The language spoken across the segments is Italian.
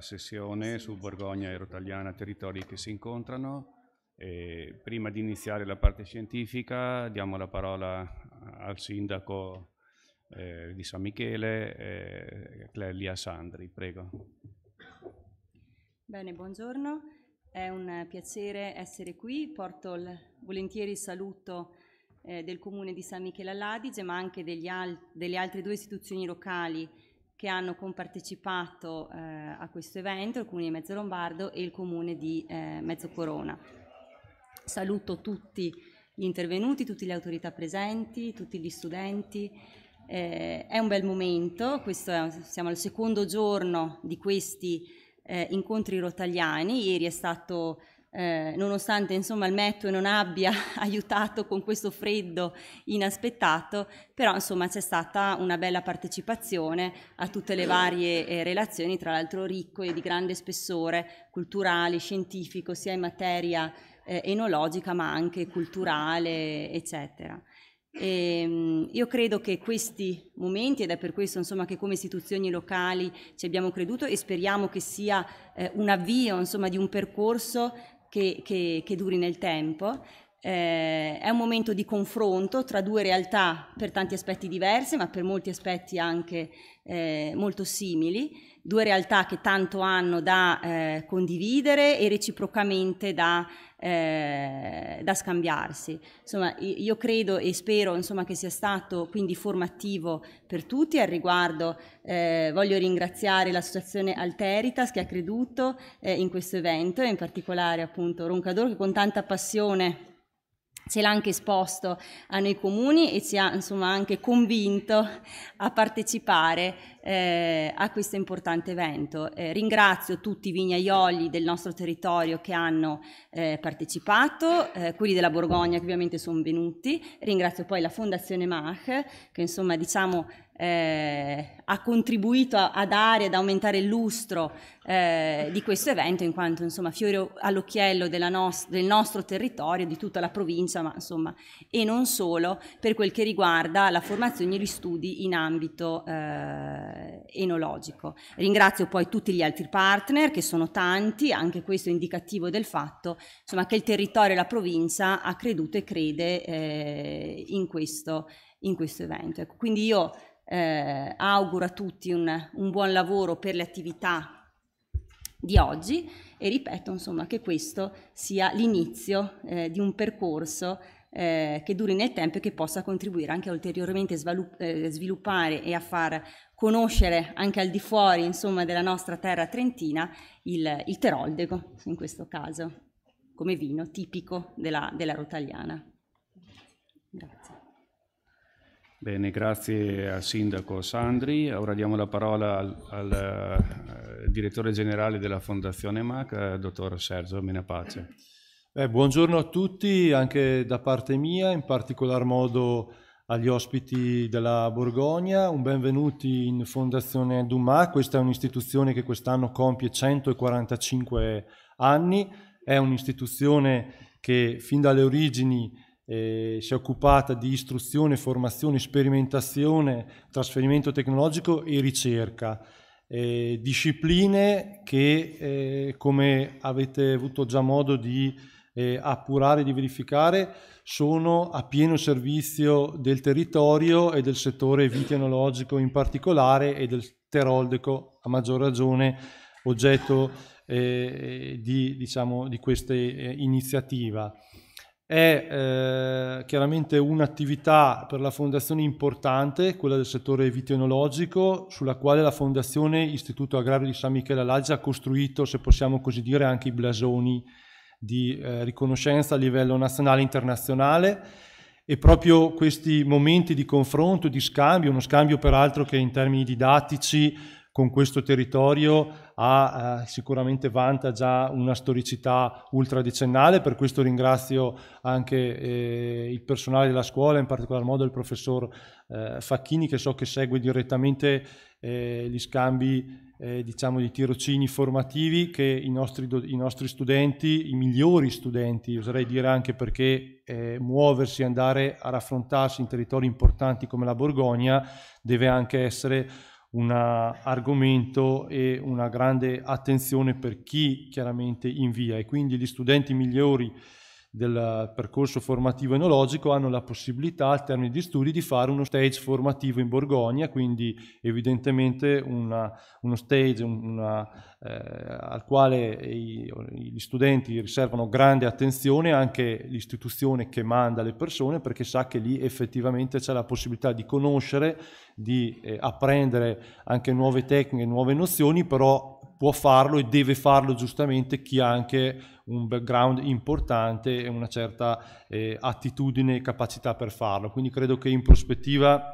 sessione su Borgogna e Rotaliana, territori che si incontrano. E prima di iniziare la parte scientifica diamo la parola al sindaco eh, di San Michele, eh, Clelia Sandri, prego. Bene, buongiorno, è un piacere essere qui, porto il volentieri saluto eh, del comune di San Michele all'Adige ma anche al delle altre due istituzioni locali che hanno compartecipato eh, a questo evento, il Comune di Mezzo Lombardo e il Comune di eh, Mezzo Corona. Saluto tutti gli intervenuti, tutte le autorità presenti, tutti gli studenti. Eh, è un bel momento, è, siamo al secondo giorno di questi eh, incontri rotagliani, ieri è stato eh, nonostante insomma il meteo non abbia aiutato con questo freddo inaspettato, però insomma c'è stata una bella partecipazione a tutte le varie eh, relazioni, tra l'altro ricco e di grande spessore culturale, scientifico, sia in materia eh, enologica ma anche culturale, eccetera. E ehm, io credo che questi momenti, ed è per questo insomma, che come istituzioni locali ci abbiamo creduto e speriamo che sia eh, un avvio insomma, di un percorso che, che, che duri nel tempo. Eh, è un momento di confronto tra due realtà per tanti aspetti diverse, ma per molti aspetti anche eh, molto simili due realtà che tanto hanno da eh, condividere e reciprocamente da, eh, da, scambiarsi. Insomma, io credo e spero insomma, che sia stato quindi formativo per tutti al riguardo. Eh, voglio ringraziare l'associazione Alteritas che ha creduto eh, in questo evento e in particolare appunto Roncador che con tanta passione ce l'ha anche esposto a noi comuni e ci ha insomma anche convinto a partecipare eh, a questo importante evento. Eh, ringrazio tutti i vignaioli del nostro territorio che hanno eh, partecipato, eh, quelli della Borgogna che ovviamente sono venuti, ringrazio poi la Fondazione Mach che insomma diciamo eh, ha contribuito a, a, dare, ad aumentare il lustro eh, di questo evento in quanto insomma fiore all'occhiello nos del nostro territorio, di tutta la provincia ma insomma e non solo per quel che riguarda la formazione e gli studi in ambito eh, enologico. Ringrazio poi tutti gli altri partner che sono tanti, anche questo è indicativo del fatto insomma, che il territorio e la provincia ha creduto e crede eh, in, questo, in, questo, evento. Ecco, quindi io eh, auguro a tutti un, un buon lavoro per le attività di oggi e ripeto insomma che questo sia l'inizio eh, di un percorso eh, che duri nel tempo e che possa contribuire anche a ulteriormente svalup- eh, sviluppare e a far conoscere anche al di fuori insomma, della nostra terra trentina il, il teroldego, in questo caso, come vino tipico della, della rotagliana. Grazie. Bene, grazie al Sindaco Sandri. Ora diamo la parola al, al, al eh, direttore generale della Fondazione MAC, eh, dottor Sergio Menapace. Eh, buongiorno a tutti, anche da parte mia, in particolar modo agli ospiti della Borgogna, un benvenuti in Fondazione Dumas, questa è un'istituzione che quest'anno compie 145 anni, è un'istituzione che fin dalle origini eh, si è occupata di istruzione, formazione, sperimentazione, trasferimento tecnologico e ricerca. Eh, discipline che, eh, come avete avuto già modo di eh, appurare e di verificare sono a pieno servizio del territorio e del settore vitianologico in particolare e del teroldeco a maggior ragione oggetto eh, di, diciamo, di questa eh, iniziativa. È eh, chiaramente un'attività per la Fondazione importante, quella del settore vitianologico, sulla quale la Fondazione Istituto Agrario di San Michele Laggia ha costruito, se possiamo così dire, anche i blasoni di eh, riconoscenza a livello nazionale e internazionale e proprio questi momenti di confronto, di scambio, uno scambio peraltro che in termini didattici con questo territorio ha eh, sicuramente vanta già una storicità ultradecennale, per questo ringrazio anche eh, il personale della scuola, in particolar modo il professor eh, Facchini che so che segue direttamente eh, gli scambi eh, diciamo di tirocini formativi che i nostri, i nostri, studenti, i migliori studenti, oserei dire anche perché eh, muoversi, andare a raffrontarsi in territori importanti come la Borgogna deve anche essere un argomento e una grande attenzione per chi chiaramente invia e quindi gli studenti migliori del percorso formativo enologico hanno la possibilità al termine di studi di fare uno stage formativo in Borgogna, quindi evidentemente una, uno stage una, eh, al quale i, gli studenti riservano grande attenzione, anche l'istituzione che manda le persone, perché sa che lì effettivamente c'è la possibilità di conoscere, di eh, apprendere anche nuove tecniche, nuove nozioni, però può farlo e deve farlo giustamente chi ha anche un background importante e una certa eh, attitudine e capacità per farlo. Quindi credo che in prospettiva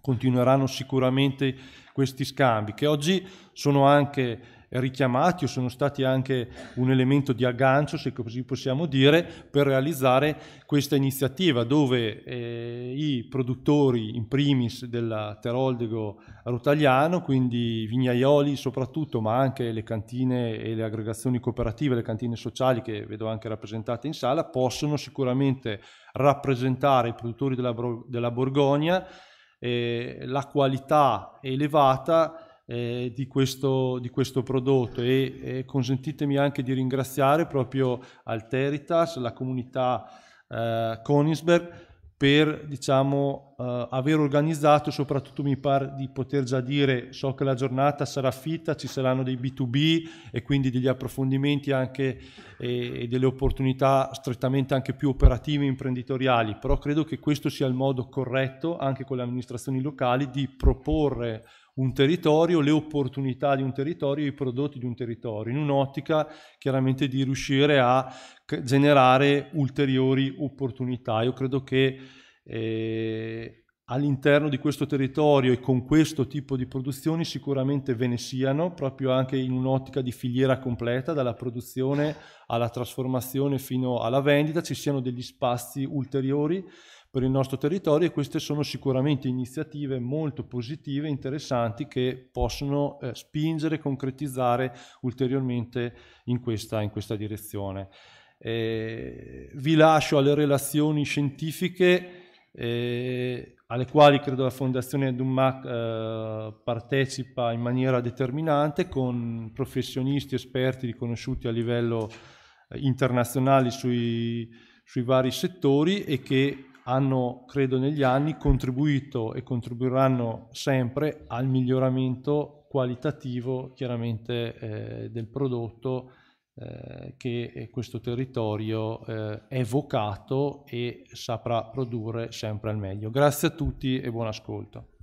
continueranno sicuramente questi scambi che oggi sono anche richiamati o sono stati anche un elemento di aggancio, se così possiamo dire, per realizzare questa iniziativa dove eh, i produttori in primis del Teroldego rotagliano, quindi vignaioli soprattutto, ma anche le cantine e le aggregazioni cooperative, le cantine sociali che vedo anche rappresentate in sala, possono sicuramente rappresentare i produttori della, della Borgogna eh, la qualità elevata eh, di, questo, di, questo, prodotto e, e, consentitemi anche di ringraziare proprio Alteritas, la comunità eh, Konigsberg per diciamo, eh, aver organizzato, soprattutto mi pare di poter già dire, so che la giornata sarà fitta, ci saranno dei B2B e quindi degli approfondimenti anche eh, e delle opportunità strettamente anche più operative e imprenditoriali, però credo che questo sia il modo corretto anche con le amministrazioni locali di proporre un territorio, le opportunità di un territorio, i prodotti di un territorio, in un'ottica chiaramente di riuscire a generare ulteriori opportunità. Io credo che eh, all'interno di questo territorio e con questo tipo di produzioni sicuramente ve ne siano, proprio anche in un'ottica di filiera completa, dalla produzione alla trasformazione fino alla vendita, ci siano degli spazi ulteriori per il nostro territorio e queste sono sicuramente iniziative molto positive, interessanti, che possono eh, spingere e concretizzare ulteriormente in questa, in questa direzione. Eh, vi lascio alle relazioni scientifiche eh, alle quali credo la Fondazione Dumac eh, partecipa in maniera determinante con professionisti esperti riconosciuti a livello eh, internazionale sui, sui vari settori e che hanno, credo, negli anni contribuito e contribuiranno sempre al miglioramento qualitativo chiaramente eh, del prodotto eh, che questo territorio eh, è vocato e saprà produrre sempre al meglio. Grazie a tutti e buon ascolto.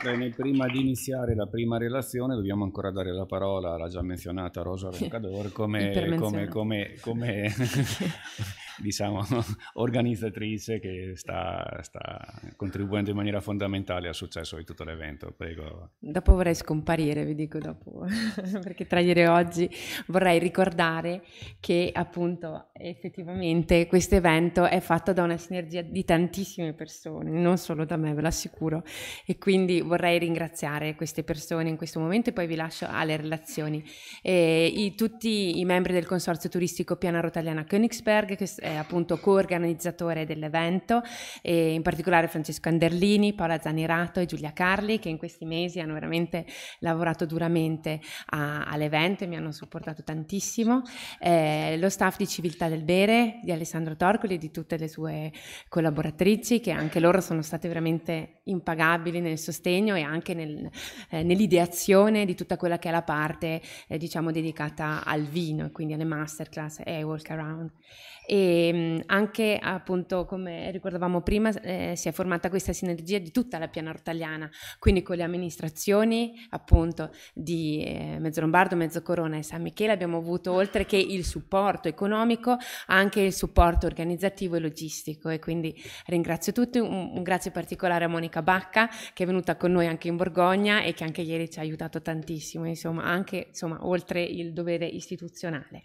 Bene, prima di iniziare la prima relazione dobbiamo ancora dare la parola alla già menzionata Rosa Roncador come, come, come, come diciamo, organizzatrice che sta, sta, contribuendo in maniera fondamentale al successo di tutto l'evento. Prego. Dopo vorrei scomparire, vi dico dopo, perché tra ieri e oggi vorrei ricordare che appunto effettivamente questo evento è fatto da una sinergia di tantissime persone, non solo da me, ve lo assicuro. E quindi vorrei ringraziare queste persone in questo momento e poi vi lascio alle relazioni. E, i, tutti i membri del consorzio turistico Piana Rotaliana Königsberg, che eh, appunto coorganizzatore dell'evento, e in particolare Francesco Anderlini, Paola Zanirato e Giulia Carli, che in questi mesi hanno veramente lavorato duramente a, all'evento e mi hanno supportato tantissimo. Eh, lo staff di Civiltà del Bere, di Alessandro Torcoli e di tutte le sue collaboratrici, che anche loro sono state veramente impagabili nel sostegno e anche nel, eh, nell'ideazione di tutta quella che è la parte, eh, diciamo, dedicata al vino e quindi alle masterclass e ai walk around e ehm, anche appunto come ricordavamo prima eh, si è formata questa sinergia di tutta la piana ortaliana, quindi con le amministrazioni appunto di eh, Mezzo Lombardo, Mezzo Corona e San Michele abbiamo avuto oltre che il supporto economico anche il supporto organizzativo e logistico e quindi ringrazio tutti, un, un grazie particolare a Monica Bacca che è venuta con noi anche in Borgogna e che anche ieri ci ha aiutato tantissimo, insomma anche insomma, oltre il dovere istituzionale.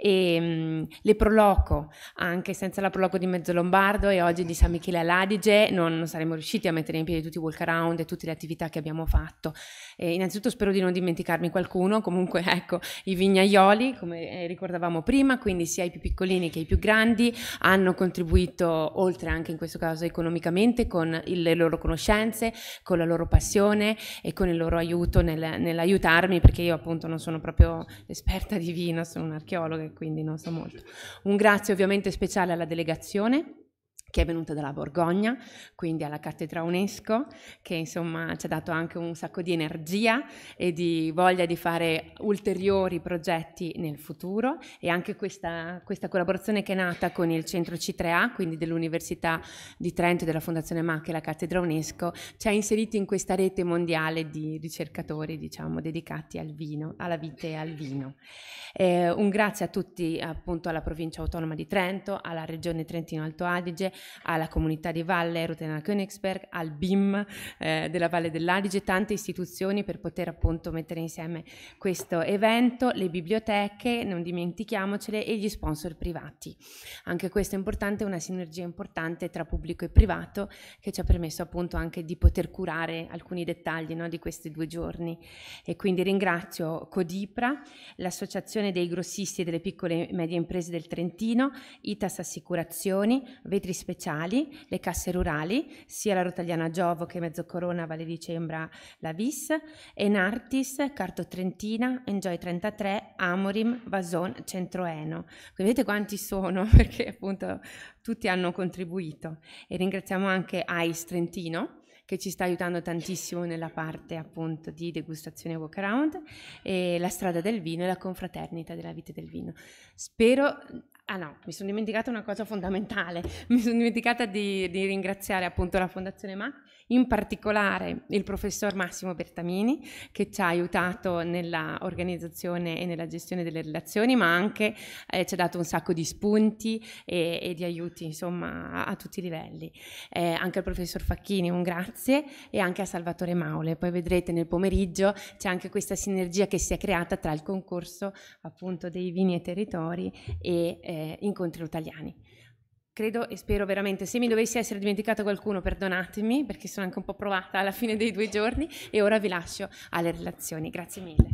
E, ehm, mh, le Proloco anche senza la l'apologo di Mezzo Lombardo e oggi di San Michele all'Adige non, saremmo riusciti a mettere in piedi tutti i walk around e tutte le attività che abbiamo fatto. Eh, innanzitutto spero di non dimenticarmi qualcuno, comunque ecco i vignaioli, come eh, ricordavamo prima, quindi sia i più piccolini che i più grandi hanno contribuito, oltre anche in questo caso economicamente, con il, le loro conoscenze, con la loro passione e con il loro aiuto nel, nell'aiutarmi, perché io appunto non sono proprio esperta di vino, sono un'archeologa e quindi non so molto. Un grazie ovviamente speciale alla delegazione che è venuta dalla Borgogna, quindi alla cattedra UNESCO, che insomma ci ha dato anche un sacco di energia e di voglia di fare ulteriori progetti nel futuro e anche questa, questa collaborazione che è nata con il centro C3A, quindi dell'Università di Trento, e della Fondazione MAC e la cattedra UNESCO, ci ha inserito in questa rete mondiale di ricercatori, diciamo, dedicati al vino, alla vite e al vino. Eh, un grazie a tutti, appunto, alla provincia autonoma di Trento, alla regione Trentino-Alto Adige, alla comunità di Valle, Rotena Königsberg, al BIM eh, della Valle dell'Adige, tante istituzioni per poter appunto mettere insieme questo evento, le biblioteche, non dimentichiamocele, e gli sponsor privati. Anche questo è importante, una sinergia importante tra pubblico e privato che ci ha permesso appunto anche di poter curare alcuni dettagli no, di questi due giorni. E quindi ringrazio Codipra, l'Associazione dei Grossisti e delle Piccole e Medie Imprese del Trentino, Itas Assicurazioni, Vetris speciali, le casse rurali, sia la Rotagliana Giovo che Mezzocorona, Valle di Cembra, la VIS, Enartis, Carto Trentina, Enjoy 33, Amorim, Vason, Centroeno. Quindi vedete quanti sono perché appunto tutti hanno contribuito e ringraziamo anche AIS Trentino che ci sta aiutando tantissimo nella parte appunto di degustazione walk around, e la strada del vino e la confraternita della vite del vino. Spero Ah no, mi sono dimenticata una cosa fondamentale, mi sono dimenticata di, di ringraziare appunto la Fondazione MAC in particolare il professor Massimo Bertamini che ci ha aiutato nella organizzazione e nella gestione delle relazioni, ma anche eh, ci ha dato un sacco di spunti e, e di aiuti insomma a, a tutti i livelli. Eh, anche al professor Facchini un grazie e anche a Salvatore Maule. Poi vedrete nel pomeriggio c'è anche questa sinergia che si è creata tra il concorso appunto dei vini e territori e eh, incontri italiani credo e spero veramente, se mi dovessi essere dimenticato qualcuno, perdonatemi perché sono anche un po' provata alla fine dei due giorni e ora vi lascio alle relazioni. Grazie mille.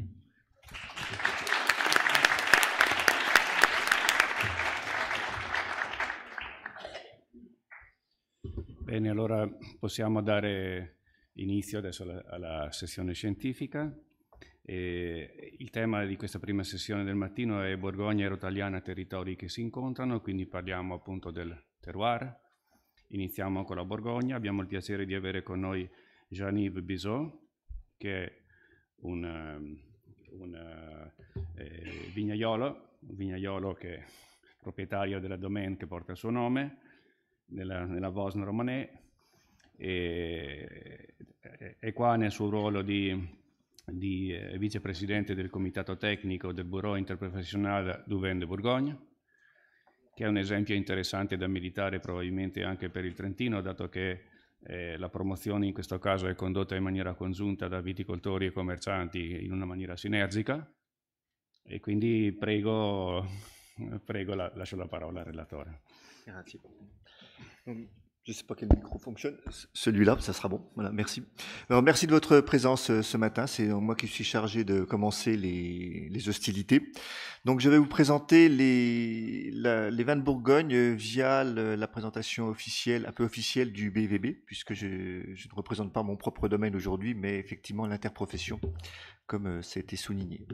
Bene, allora possiamo dare inizio adesso alla, alla sessione scientifica. E il tema di questa prima sessione del mattino è Borgogna e Rotaliana, territori che si incontrano, quindi parliamo appunto del terroir. Iniziamo con la Borgogna, abbiamo il piacere di avere con noi Jean-Yves Bisot, che è un, eh, un eh, eh vignaiolo, vignaiolo che è proprietario della domaine che porta il suo nome, nella, nella Vosne Romanée, e è qua nel suo ruolo di di eh, vicepresidente del comitato tecnico del Bureau interprofessionale duvenne Bourgogne, che è un esempio interessante da meditare probabilmente anche per il Trentino, dato che eh, la promozione in questo caso è condotta in maniera congiunta da viticoltori e commercianti in una maniera sinergica. E quindi prego, prego la, lascio la parola al relatore. Grazie. Je ne sais pas quel micro fonctionne. Celui-là, ça sera bon. Voilà, merci. Alors, merci de votre présence euh, ce matin. C'est euh, moi qui suis chargé de commencer les, hostilités. Donc, je vais vous présenter les, les vins de Bourgogne euh, via la présentation officielle, un peu officielle du BVB, puisque je, ne représente pas mon propre domaine aujourd'hui, mais effectivement l'interprofession, comme ça a été souligné.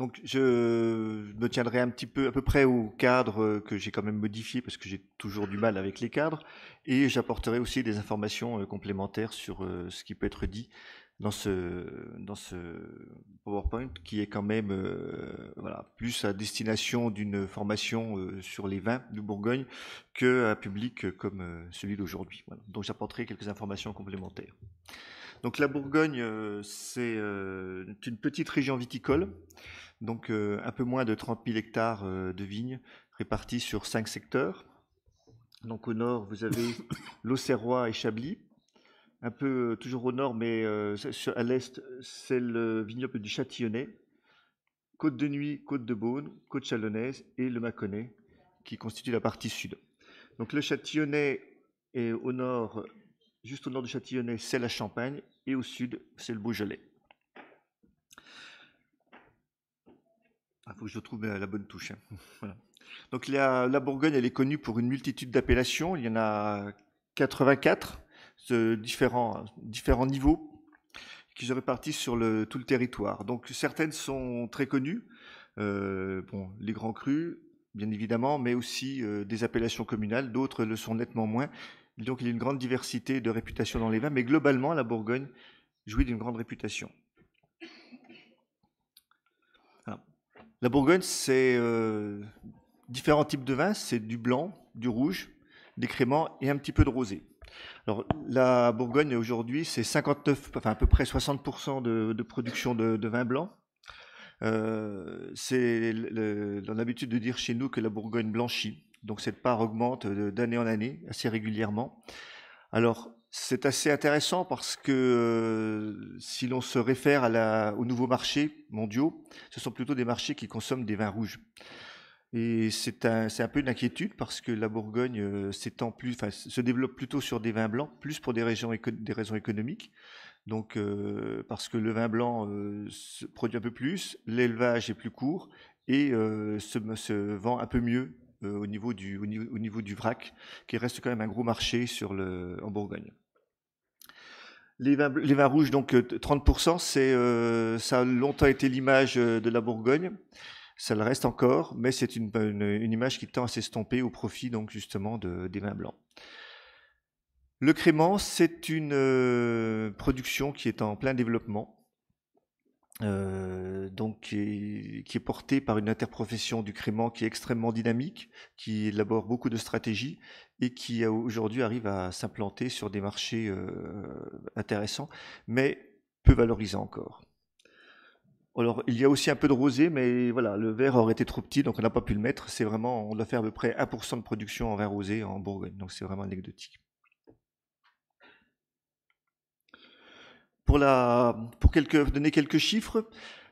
Donc je me tiendrai un petit peu à peu près au cadre euh, que j'ai quand même modifié parce que j'ai toujours du mal avec les cadres et j'apporterai aussi des informations euh, complémentaires sur euh, ce qui peut être dit dans ce, dans ce PowerPoint qui est quand même voilà, plus à destination d'une formation sur les vins de Bourgogne que un public comme celui d'aujourd'hui. Donc j'apporterai quelques informations complémentaires. Donc la Bourgogne, c'est une petite région viticole donc euh, un peu moins de 30 000 hectares euh, de vignes répartis sur cinq secteurs. Donc au nord, vous avez l'Auxerrois et Chablis. Un peu euh, toujours au nord, mais à l'est, c'est le vignoble du Châtillonnais, Côte de Nuit, Côte de Beaune, Côte Chalonnaise et le Mâconnais, qui constitue la partie sud. Donc le Châtillonnais est au nord, juste au nord du Châtillonnais, c'est la Champagne, et au sud, c'est le Beaujolais. Il ah, faut que je trouve la bonne touche. Hein. Donc la, Bourgogne, elle est connue pour une multitude d'appellations. Il y en a 84, de différents, différents niveaux qui se répartissent sur le, tout le territoire. Donc certaines sont très connues, euh, les grands crus, bien évidemment, mais aussi euh, des appellations communales, d'autres le sont nettement moins. Donc il y a une grande diversité de réputation dans les vins, mais globalement, la Bourgogne jouit d'une grande réputation. La Bourgogne, c'est euh, différents types de vins. C'est du blanc, du rouge, des créments et un petit peu de rosé. Alors, la Bourgogne, aujourd'hui, c'est 59, enfin à peu près 60% de, production de, vin blanc. Euh, c'est on l'habitude de dire chez nous que la Bourgogne blanchit. Donc, cette part augmente euh, d'année en année assez régulièrement. Alors, c'est assez intéressant parce que euh, si l'on se réfère aux nouveaux marchés mondiaux, ce sont plutôt des marchés qui consomment des vins rouges. Et c'est un, un, peu une inquiétude parce que la Bourgogne euh, plus, se développe plutôt sur des vins blancs, plus pour des, régions des raisons économiques. Donc, euh, parce que le vin blanc se produit un peu plus, l'élevage est plus court et se, vend un peu mieux au niveau, du, au, niveau, du vrac, qui reste quand même un gros marché sur le, en Bourgogne. Les vins, les vins rouges, donc 30%, euh, c'est, euh, ça a longtemps été l'image euh, de la Bourgogne. Ça le reste encore, mais c'est bah, une, image qui tend à s'estomper au profit donc justement de, des vins blancs. Le crément, c'est une production qui est en plein développement euh, donc qui est, porté par une interprofession du crément qui est extrêmement dynamique, qui élabore beaucoup de stratégies et qui euh, aujourd'hui arrive à s'implanter sur des marchés euh, intéressants, mais peu valorisants encore. Alors, il y a aussi un peu de rosé, mais voilà, le verre aurait été trop petit, donc on n'a pas pu le mettre. C'est vraiment, on doit faire à peu près 1% de production en vin rosé en Bourgogne, donc c'est vraiment anecdotique. Pour, donner quelques chiffres,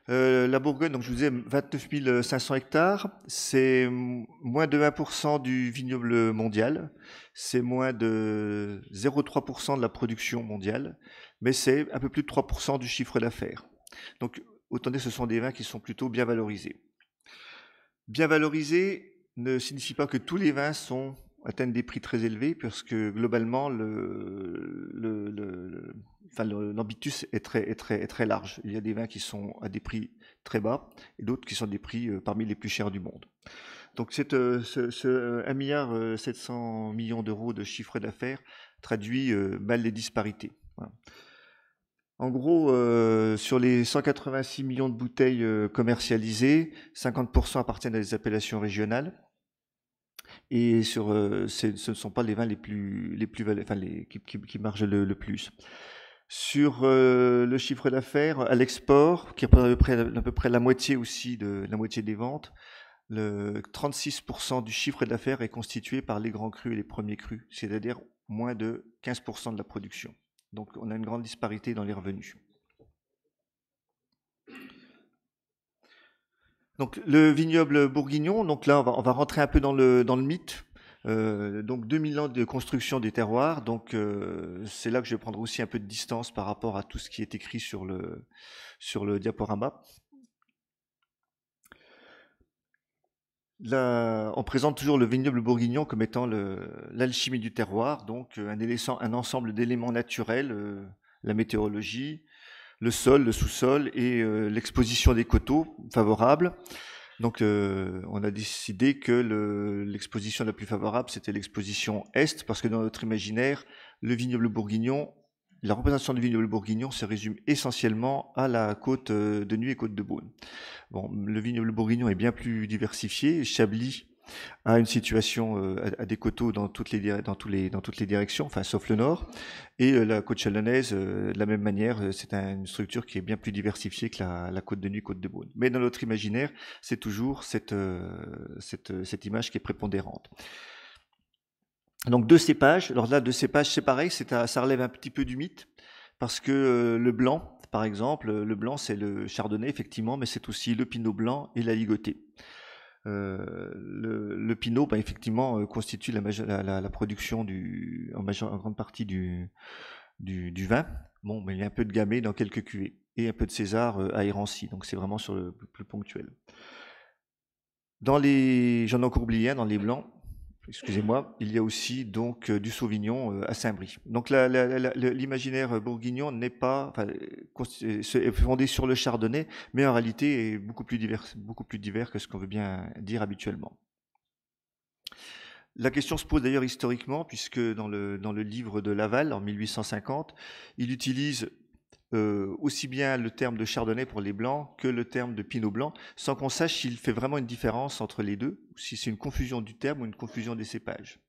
euh, la Bourgogne, donc je vous disais 29 500 hectares, c'est moins de 20% du vignoble mondial, c'est moins de 0,3% de la production mondiale, mais c'est un peu plus de 3% du chiffre d'affaires. Donc autant dire que ce sont des vins qui sont plutôt bien valorisés. Bien valorisés ne signifie pas que tous les vins sont atteignent des prix très élevés puisque globalement le, le, l'ambitus est très, très, très large. Il y a des vins qui sont à des prix très bas et d'autres qui sont des prix euh, parmi les plus chers du monde. Donc cette, euh, ce, ce 1 milliard euh, millions d'euros de chiffre d'affaires traduit mal les disparités. En gros, sur les 186 millions de bouteilles commercialisées, 50% appartiennent à des appellations régionales, et sur, euh, ce ne sont pas les vins les plus, les plus enfin, les, qui, qui, qui margent le, plus. Sur euh, le chiffre d'affaires à l'export, qui représente à peu près, à peu près la moitié aussi de la moitié des ventes, le 36% du chiffre d'affaires est constitué par les grands crus et les premiers crus, c'est-à-dire moins de 15% de la production. Donc on a une grande disparité dans les revenus. le vignoble bourguignon, donc là on va, rentrer un peu dans le, mythe. 2000 euh, ans de construction des terroirs, donc euh, c'est là que je vais prendre aussi un peu de distance par rapport à tout ce qui est écrit sur le, diaporama. on présente toujours le vignoble bourguignon comme étant l'alchimie du terroir, donc euh, un, ensemble d'éléments naturels, la météorologie, le sol, le sous-sol et euh, l'exposition des coteaux favorable. Donc euh, on a décidé que l'exposition la plus favorable, c'était l'exposition Est, parce que dans notre imaginaire, le vignoble bourguignon, la représentation du vignoble bourguignon se résume essentiellement à la côte euh, de Nuit et côte de Beaune. Bon, le vignoble bourguignon est bien plus diversifié. Chablis à une situation euh, à, des coteaux dans toutes les directions, enfin sauf le nord. Et euh, la côte chalonnaise, euh, de la même manière, c'est une structure qui est bien plus diversifiée que la, côte de Nuit, côte de Beaune. Mais dans notre imaginaire, c'est toujours cette, image qui est prépondérante. Donc deux cépages. Alors là, deux cépages, c'est pareil, c'est ça relève un petit peu du mythe parce que le blanc, par exemple, le blanc, c'est le chardonnay, effectivement, mais c'est aussi le pinot blanc et la ligotée. Euh, le, pinot, ben, effectivement, euh, constitue la, production du, en, grande partie du, du, vin. Bon, mais ben, il y a un peu de gamay dans quelques cuvées et un peu de César euh, à Erancy Donc c'est vraiment sur le plus, ponctuel. Dans les, j'en ai encore oublié un dans les blancs. Excusez-moi, il y a aussi donc euh, du Sauvignon euh, à Saint-Brie. Donc l'imaginaire bourguignon n'est pas euh, fondé sur le Chardonnay, mais en réalité est beaucoup plus divers, beaucoup plus divers que ce qu'on veut bien dire habituellement. La question se pose d'ailleurs historiquement, puisque dans le, dans le livre de Laval, en 1850, il utilise euh, aussi bien le terme de chardonnay pour les blancs que le terme de pinot blanc, sans qu'on sache s'il fait vraiment une différence entre les deux, si c'est une confusion du terme ou une confusion des cépages.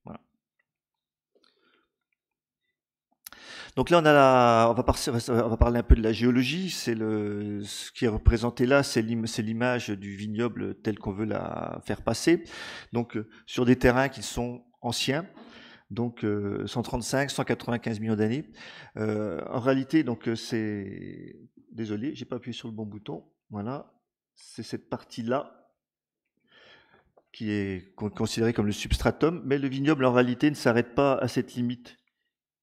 Donc là, on, a va on, va parler un peu de la géologie. C'est le, ce qui est représenté là, c'est l'image du vignoble tel qu'on veut la faire passer. Donc euh, sur des terrains qui sont anciens, donc 135, euh, 195 millions d'années. Euh, en réalité, donc euh, c'est, désolé, j'ai pas appuyé sur le bon bouton. Voilà, c'est cette partie-là qui est considérée comme le substratum, mais le vignoble en réalité ne s'arrête pas à cette limite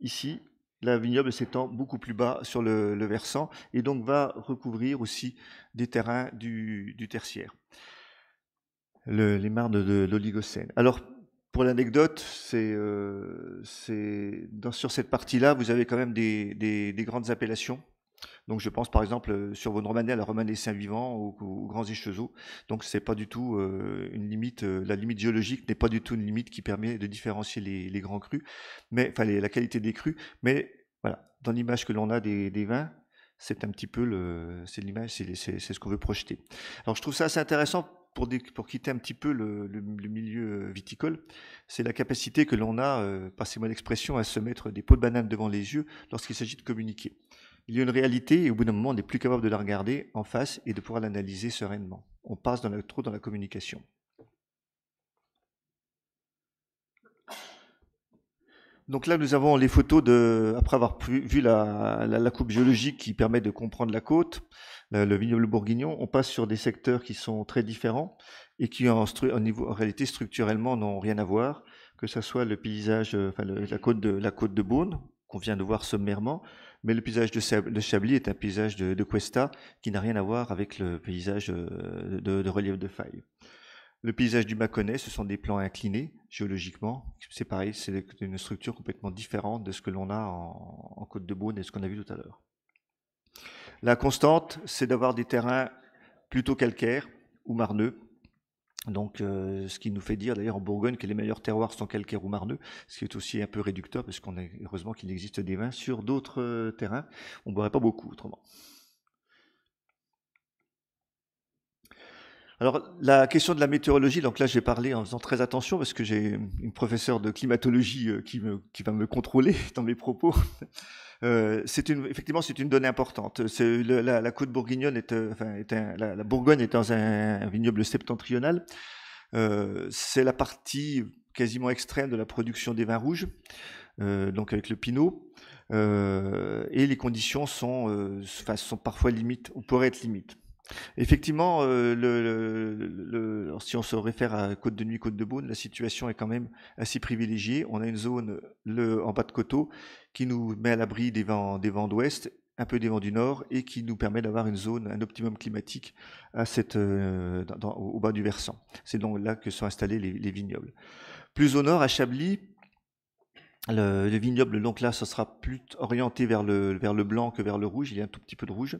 ici. La vignoble s'étend beaucoup plus bas sur le, versant et donc va recouvrir aussi des terrains du, tertiaire, les marnes de l'Oligocène. Alors pour l'anecdote, c'est euh, sur cette partie-là, vous avez quand même des, grandes appellations. Donc je pense par exemple euh, sur vos Romanais, à la Romanée Saint-Vivant, ou aux, Grands Écheveaux. Donc c'est pas du tout euh, une limite, la limite géologique n'est pas du tout une limite qui permet de différencier les, grands crus, mais enfin la qualité des crus. Mais voilà, dans l'image que l'on a des, vins, c'est un petit peu l'image, c'est ce qu'on veut projeter. Alors je trouve ça assez intéressant pour, quitter un petit peu le, milieu euh, viticole, c'est la capacité que l'on a, par euh, passez-moi l'expression, à se mettre des pots de banane devant les yeux lorsqu'il s'agit de communiquer. Il y a une réalité et au bout d'un moment, on n'est plus capable de la regarder en face et de pouvoir l'analyser sereinement. On passe trop dans la communication. Donc là, nous avons les photos de, après avoir vu la, coupe géologique qui permet de comprendre la côte, euh, le, vignoble bourguignon. On passe sur des secteurs qui sont très différents et qui, en, niveau, en réalité, structurellement, n'ont rien à voir. Que ce soit le paysage, euh, la côte de la côte de Beaune, qu'on vient de voir sommairement, mais le paysage de, Chablis est un paysage de, Cuesta qui n'a rien à voir avec le paysage euh, de, de relief de faille. Le paysage du Mâconnais, ce sont des plans inclinés géologiquement. C'est pareil, c'est une structure complètement différente de ce que l'on a en, Côte de Beaune et ce qu'on a vu tout à l'heure. La constante, c'est d'avoir des terrains plutôt calcaires ou marneux. Donc, euh, ce qui nous fait dire d'ailleurs en Bourgogne que les meilleurs terroirs sont calcaires ou marneux, ce qui est aussi un peu réducteur parce qu'on heureusement qu'il existe des vins sur d'autres euh, terrains. On ne boirait pas beaucoup autrement. Alors, la question de la météorologie, donc là, j'ai parlé en faisant très attention parce que j'ai une professeure de climatologie euh, qui, me, va me contrôler dans mes propos. Euh, une, effectivement, c'est une donnée importante. la, la, côte bourguignonne est, euh, la, Bourgogne est dans un, vignoble septentrional. Euh, c'est la partie quasiment extrême de la production des vins rouges, donc avec le pinot. et les conditions sont, sont parfois limites, ou pourraient être limites. Effectivement, euh, si on se réfère à Côte de Nuit, Côte de Beaune, la situation est quand même assez privilégiée. On a une zone en bas de coteau qui nous met à l'abri des vents, des vents d'ouest, un peu des vents du nord, et qui nous permet d'avoir une zone, un optimum climatique euh, au bas du versant. C'est donc là que sont installés les, vignobles. Plus au nord, à Chablis, le, vignoble, donc là, ce sera plus orienté vers le, vers le blanc que vers le rouge. Il y a un tout petit peu de rouge,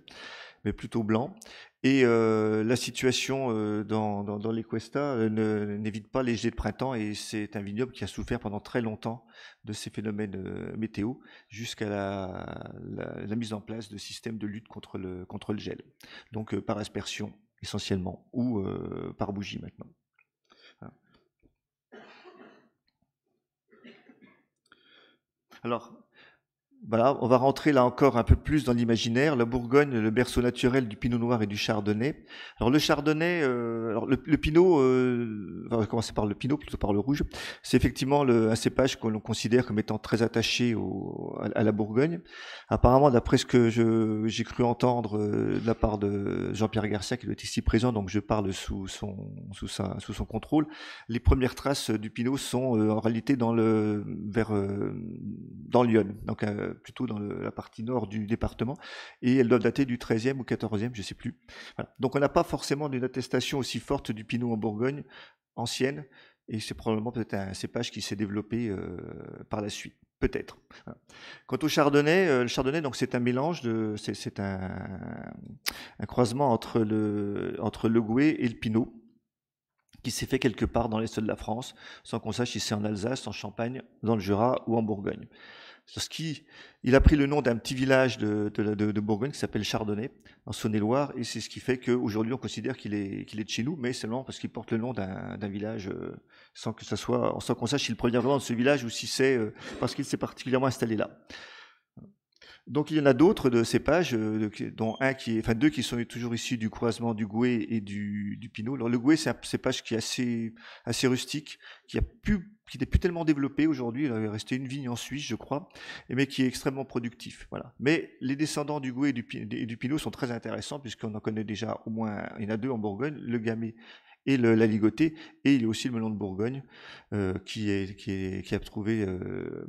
mais plutôt blanc. Et euh, la situation euh, dans, dans, les Cuesta euh, n'évite pas les jets de printemps et c'est un vignoble qui a souffert pendant très longtemps de ces phénomènes météo jusqu'à la, mise en place de systèmes de lutte contre le, contre gel. Donc par aspersion essentiellement ou par bougie maintenant. Alors, on va rentrer là encore un peu plus dans l'imaginaire. La Bourgogne, le berceau naturel du Pinot Noir et du Chardonnay. Alors le Chardonnay, euh, le, Pinot, euh, on va commencer par le Pinot plutôt par le rouge. C'est effectivement le, un cépage que l'on considère comme étant très attaché à, la Bourgogne. Apparemment, d'après ce que j'ai cru entendre euh, de la part de Jean-Pierre Garcia qui est ici présent, donc je parle sous son contrôle. Les premières traces du Pinot sont en réalité dans le vers dans l'Yonne, donc euh, plutôt dans la partie nord du département, et elles doivent dater du 13e ou 14e, je ne sais plus. Donc on n'a pas forcément une attestation aussi forte du Pinot en Bourgogne ancienne, et c'est probablement peut-être un cépage qui s'est développé euh, par la suite. Peut-être. Quant au chardonnay, euh, le chardonnay, donc c'est un mélange de, c'est un, croisement entre le entre le Gouet et le Pinot, qui s'est fait quelque part dans l'est de la France, sans qu'on sache si c'est en Alsace, en Champagne, dans le Jura ou en Bourgogne. Ce qui, il a pris le nom d'un petit village de, de, Bourgogne qui s'appelle Chardonnay, en Saône-et-Loire, et, c'est ce qui fait qu'aujourd'hui on considère qu'il est, qu'il est de chez nous, mais seulement parce qu'il porte le nom d'un village euh, sans que ça soit, sans qu'on sache s'il provient vraiment de ce village ou si c'est euh, parce qu'il s'est particulièrement installé là. Donc il y en a d'autres de ces pages euh, dont un qui enfin deux qui sont toujours issus du croisement du Gouet et du, Pinot. Alors le Gouet, c'est un cépage qui est assez, assez rustique, qui a plus qui n'est plus tellement développé aujourd'hui, il avait resté une vigne en Suisse, je crois, mais qui est extrêmement productif. Voilà. Mais les descendants du Gouet et du, Pinot sont très intéressants, puisqu'on en connaît déjà au moins, il y en a deux en Bourgogne, le Gamay et la Ligotée, et il y a aussi le melon de Bourgogne, euh, qui, est, qui, a trouvé, euh,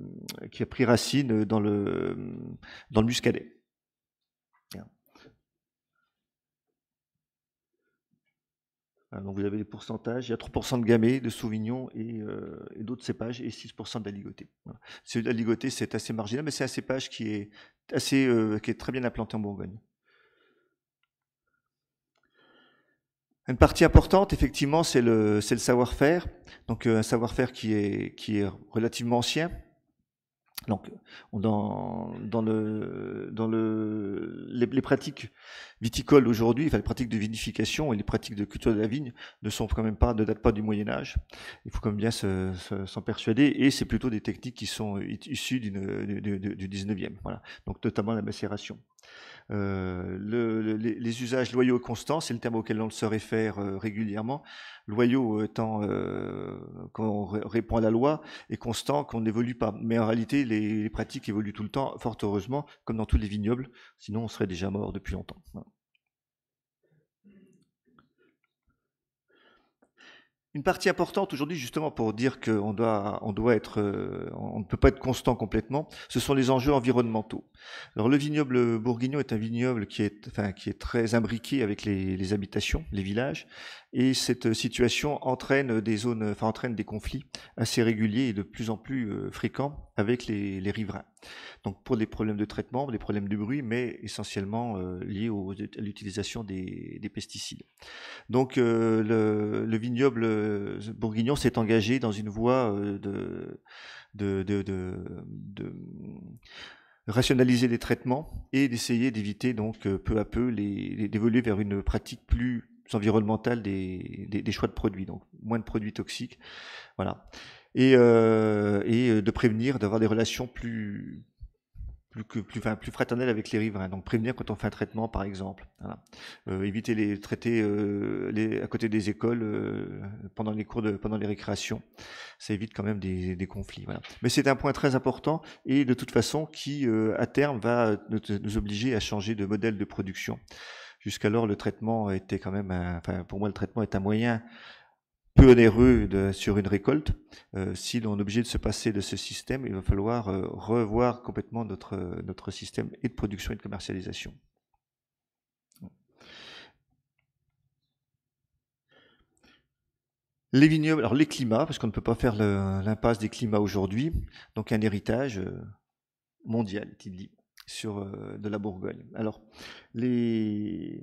qui a pris racine dans le, dans le Muscadet. Hein, donc vous avez les pourcentages, il y a 3% de Gamay, de Sauvignon euh, et, d'autres cépages et 6% d'aligoté. Voilà. L'aligoté c'est assez marginal, mais c'est un cépage qui est, assez, euh, qui est très bien implanté en Bourgogne. Une partie importante, effectivement, c'est le, savoir-faire. Donc euh, un savoir-faire qui est, qui est relativement ancien, donc, dans, les, pratiques viticoles aujourd'hui, enfin, les pratiques de vinification et les pratiques de culture de la vigne ne sont quand même pas, ne datent pas du Moyen Âge. Il faut quand même bien s'en persuader. Et c'est plutôt des techniques qui sont issues du, XIXe, 19e. Donc, notamment la macération. Euh, les usages loyaux constants, c'est le terme auquel on se réfère euh, régulièrement. Loyaux étant euh, qu'on répond à la loi et constant qu'on n'évolue pas. Mais en réalité, les, pratiques évoluent tout le temps, fort heureusement, comme dans tous les vignobles. Sinon, on serait déjà mort depuis longtemps. une partie importante aujourd'hui, justement, pour dire qu'on doit, euh, on ne peut pas être constant complètement, ce sont les enjeux environnementaux. Alors, le vignoble bourguignon est un vignoble qui est, enfin, qui est très imbriqué avec les habitations, les villages, et cette euh, situation entraîne des zones, enfin, entraîne des conflits assez réguliers et de plus en plus euh, fréquents avec les, riverains. Donc pour des problèmes de traitement, des problèmes de bruit, mais essentiellement euh, liés à l'utilisation des, pesticides. Donc le, vignoble bourguignon s'est engagé dans une voie de, de, de, de rationaliser les traitements et d'essayer d'éviter donc peu à peu d'évoluer vers une pratique plus environnementale des, choix de produits, donc moins de produits toxiques, voilà, et, euh, et euh, de prévenir, d'avoir des relations plus plus, que, plus, plus fraternelles avec les riverains, donc prévenir quand on fait un traitement par exemple, euh, éviter les traiter les, à côté des écoles pendant les cours de pendant les récréations, ça évite quand même des, conflits, Mais c'est un point très important et de toute façon qui à terme va nous, nous obliger à changer de modèle de production. Jusqu'alors, le traitement était quand même, pour moi, le traitement est un moyen peu onéreux sur une récolte. Euh, si l'on est obligé de se passer de ce système, il va falloir euh, revoir complètement notre, notre système et de production et de commercialisation. Les vignobles, alors les climats, parce qu'on ne peut pas faire l'impasse des climats aujourd'hui, donc un héritage euh, mondial, est-il dit sur, euh, de la Bourgogne. Alors, les,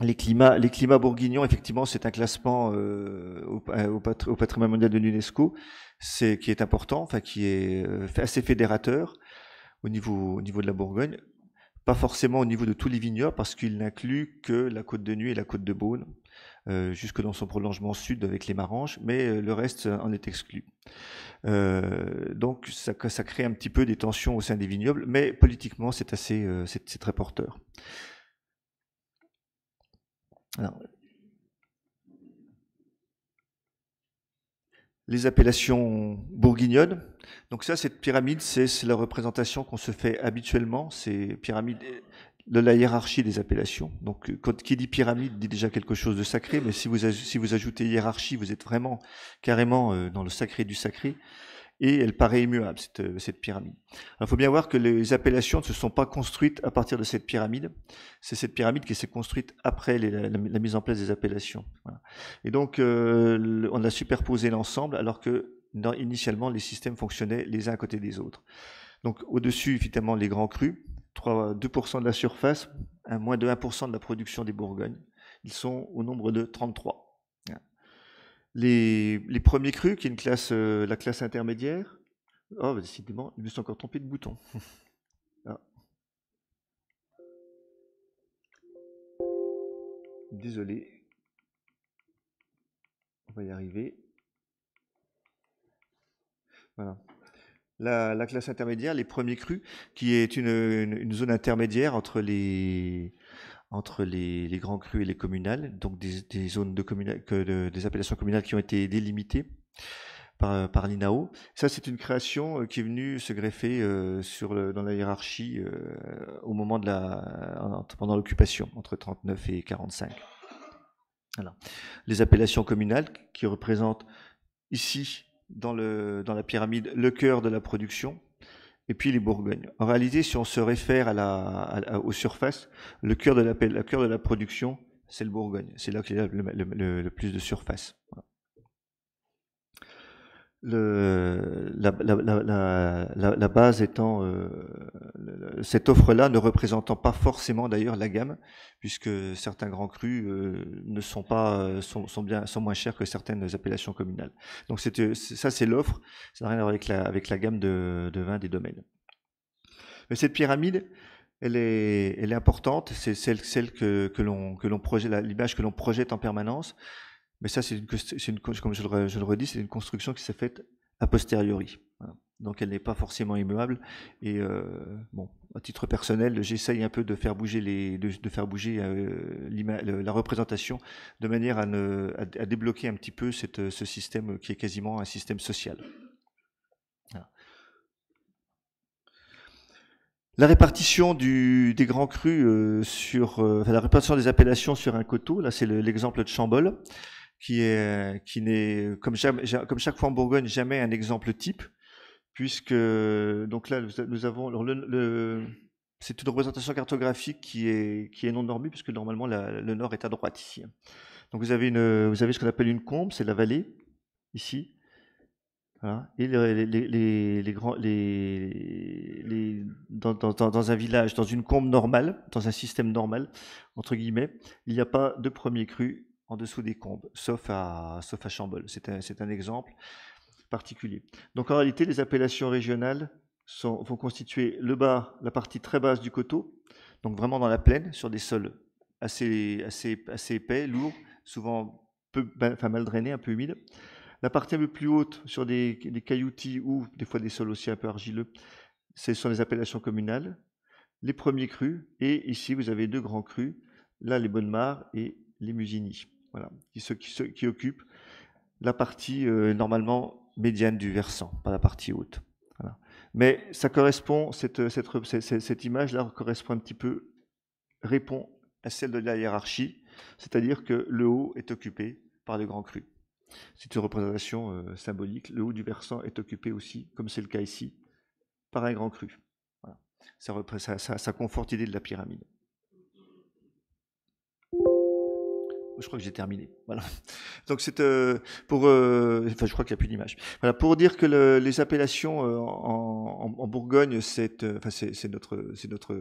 les climats, les climats bourguignons, effectivement, c'est un classement euh, euh, au, patrimoine mondial de l'UNESCO, c'est qui est important, enfin qui est assez fédérateur au niveau, au niveau de la Bourgogne, pas forcément au niveau de tous les vignobles parce qu'il n'inclut que la côte de Nuit et la côte de Beaune, euh, jusque dans son prolongement sud avec les Maranges, mais euh, le reste euh, en est exclu. donc ça, crée un petit peu des tensions au sein des vignobles, mais politiquement c'est assez c'est très porteur. les appellations bourguignonnes. Donc ça, cette pyramide, c'est la représentation qu'on se fait habituellement. C'est pyramide de la hiérarchie des appellations. Donc, euh, quand qui dit pyramide dit déjà quelque chose de sacré, mais si vous, si vous ajoutez hiérarchie, vous êtes vraiment carrément euh, dans le sacré du sacré. Et elle paraît immuable, cette, euh, cette pyramide. Il faut bien voir que les appellations ne se sont pas construites à partir de cette pyramide. C'est cette pyramide qui s'est construite après la, mise en place des appellations. Et donc, on a superposé l'ensemble, alors que dans, initialement, les systèmes fonctionnaient les uns à côté des autres. Donc au-dessus, évidemment, les grands crus, 2% de la surface, moins de 1% de la production des Bourgognes. Ils sont au nombre de 33. Les, premiers crus, qui est une classe, euh, la classe intermédiaire. Oh, décidément, ils me sont encore trompés de bouton. Ah. Désolé. On va y arriver. Voilà la, classe intermédiaire, les premiers crus, qui est une, zone intermédiaire entre les, entre les, grands crus et les communales, donc des, zones de, des appellations communales qui ont été délimitées par, par l'INAO. Ça, c'est une création euh, qui est venue se greffer euh, sur dans la hiérarchie euh, au moment de la, pendant l'occupation, entre 39 et 45. Alors, les appellations communales qui représentent ici dans, le, dans la pyramide le cœur de la production et puis les Bourgognes. En réalité, si on se réfère à la, aux surfaces, le cœur de la, le de la production, c'est le Bourgogne. C'est là que y le, plus de surface le, la, base étant euh, cette offre-là ne représentant pas forcément d'ailleurs la gamme, puisque certains grands crus euh, ne sont pas euh, sont, sont, bien sont moins chers que certaines appellations communales. Donc ça c'est l'offre, ça n'a rien à voir avec la avec la gamme de, de vins des domaines. Mais cette pyramide, elle est, elle est importante, c'est celle, celle que, que l'on projette, l'image que l'on projette en permanence, mais ça, c'est une, comme je le, redis, c'est une construction qui s'est faite a posteriori. Donc elle n'est pas forcément immuable. Et euh, bon, à titre personnel, j'essaye un peu de faire bouger euh, la représentation de manière à, débloquer un petit peu ce système qui est quasiment un système social. La répartition des grands crus euh, sur, la répartition des appellations sur un coteau, là c'est l'exemple de Chambol qui est qui n'est comme chaque, comme chaque fois en Bourgogne jamais un exemple type, puisque donc là nous avons le, c'est une représentation cartographique qui est qui est non normée puisque normalement le nord est à droite ici. Donc vous avez une vous avez ce qu'on appelle une combe, c'est la vallée ici. Et les, les, les, grands, les, dans, dans, un village, dans une combe normale, dans un système normal, entre guillemets, il n'y a pas de premier cru en dessous des combes, sauf à, sauf Chambol. C'est un, exemple particulier. Donc en réalité, les appellations régionales vont constituer le bas, la partie très basse du coteau, donc vraiment dans la plaine, sur des sols assez, assez, épais, lourds, souvent ben, mal drainés, un peu humides. La partie un peu plus haute, sur des, cailloutis ou des fois des sols aussi un peu argileux, ce sont les appellations communales. Les premiers crus, et ici vous avez deux grands crus, là les Mares et les Musigny qui, qui, occupe la partie euh, normalement médiane du versant, pas la partie haute. Mais ça correspond, cette, image-là correspond un petit peu, répond à celle de la hiérarchie, c'est-à-dire que le haut est occupé par le grand cru. C'est une représentation euh, symbolique. Le haut du versant est occupé aussi, comme c'est le cas ici, par un grand cru. Ça, ça, ça, ça conforte l'idée de la pyramide. je crois que j'ai terminé. Voilà. Donc c'est euh, pour, euh, enfin je crois qu'il n'y a plus d'image. Voilà pour dire que les appellations euh, en, Bourgogne, c'est, enfin c'est, notre, c'est notre,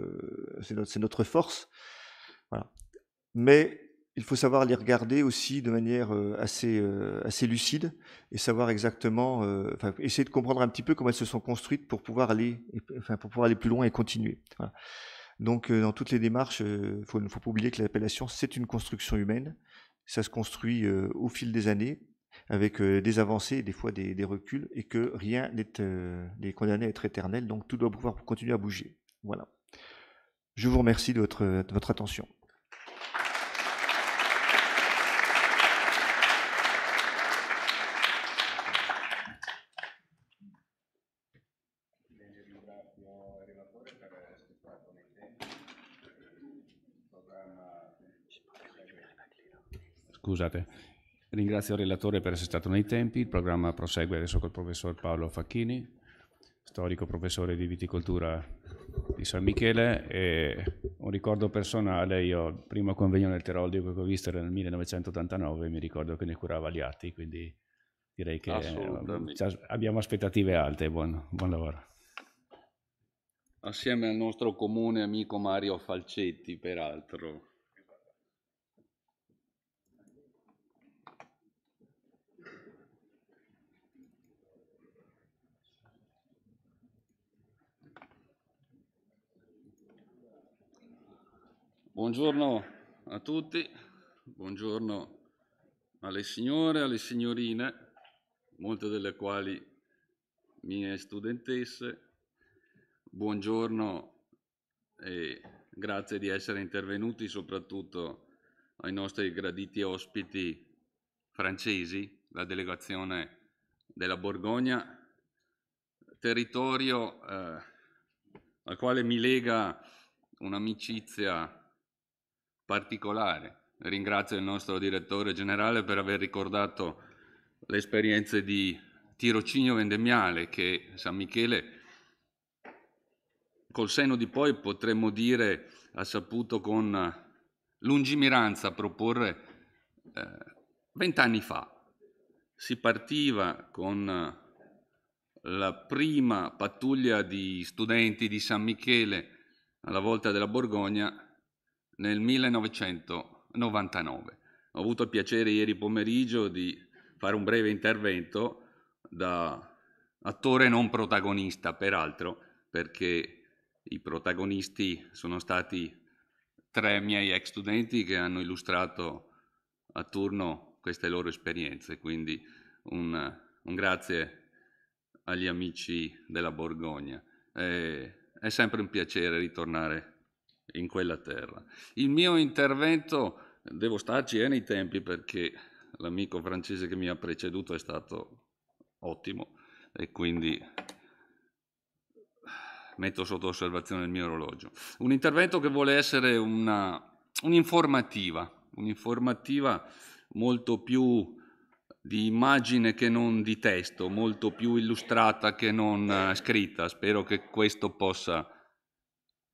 c'est notre, notre, force. Voilà. Mais il faut savoir les regarder aussi de manière assez, assez lucide et savoir exactement, enfin, essayer de comprendre un petit peu comment elles se sont construites pour pouvoir aller, enfin, pour pouvoir aller plus loin et continuer. Donc euh, dans toutes les démarches, il euh, faut, ne faut pas oublier que l'appellation, c'est une construction humaine. Ça se construit euh, au fil des années, avec des avancées, des fois des, reculs, et que rien n'est condamné à être éternel. Donc tout doit pouvoir continuer à bouger. Voilà. Je vous remercie de votre, de votre attention. Scusate. Ringrazio il relatore per essere stato nei tempi. Il programma prosegue adesso col professor Paolo Facchini, storico professore di viticoltura di San Michele. E un ricordo personale, io il primo convegno nel Teroldio che ho visto era nel 1989, mi ricordo che ne curava gli atti, quindi direi che abbiamo aspettative alte. Buon, buon lavoro assieme al nostro comune amico Mario Falcetti, peraltro. Buongiorno a tutti, buongiorno alle signore, alle signorine, molte delle quali mie studentesse, buongiorno e grazie di essere intervenuti soprattutto ai nostri graditi ospiti francesi, la delegazione della Borgogna, territorio eh, al quale mi lega un'amicizia particolare. Ringrazio il nostro direttore generale per aver ricordato le esperienze di tirocinio vendemmiale che San Michele col senno di poi potremmo dire ha saputo con lungimiranza proporre eh, vent'anni eh, fa. Si partiva con eh, la prima pattuglia di studenti di San Michele alla volta della Borgogna nel 1999. Ho avuto il piacere ieri pomeriggio di fare un breve intervento da attore non protagonista, peraltro, perché i protagonisti sono stati tre miei ex studenti che hanno illustrato a turno queste loro esperienze, quindi un, un grazie agli amici della Borgogna. Eh, è sempre un piacere ritornare in quella terra. Il mio intervento, devo starci eh, nei tempi perché l'amico francese che mi ha preceduto è stato ottimo e quindi metto sotto osservazione il mio orologio. Un intervento che vuole essere una, un'informativa, un'informativa molto più di immagine che non di testo, molto più illustrata che non eh, scritta. Spero che questo possa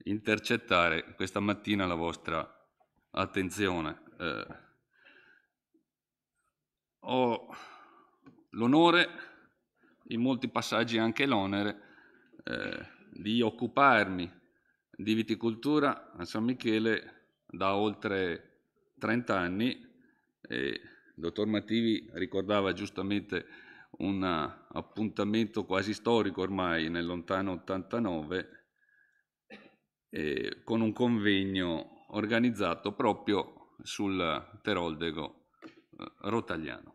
intercettare questa mattina la vostra attenzione. Eh, ho l'onore, in molti passaggi anche l'onere, eh, di occuparmi di viticoltura a San Michele da oltre 30 anni. E il dottor Mativi ricordava giustamente un appuntamento quasi storico ormai nel lontano 89 eh, con un convegno organizzato proprio sul Teroldego eh, rotagliano.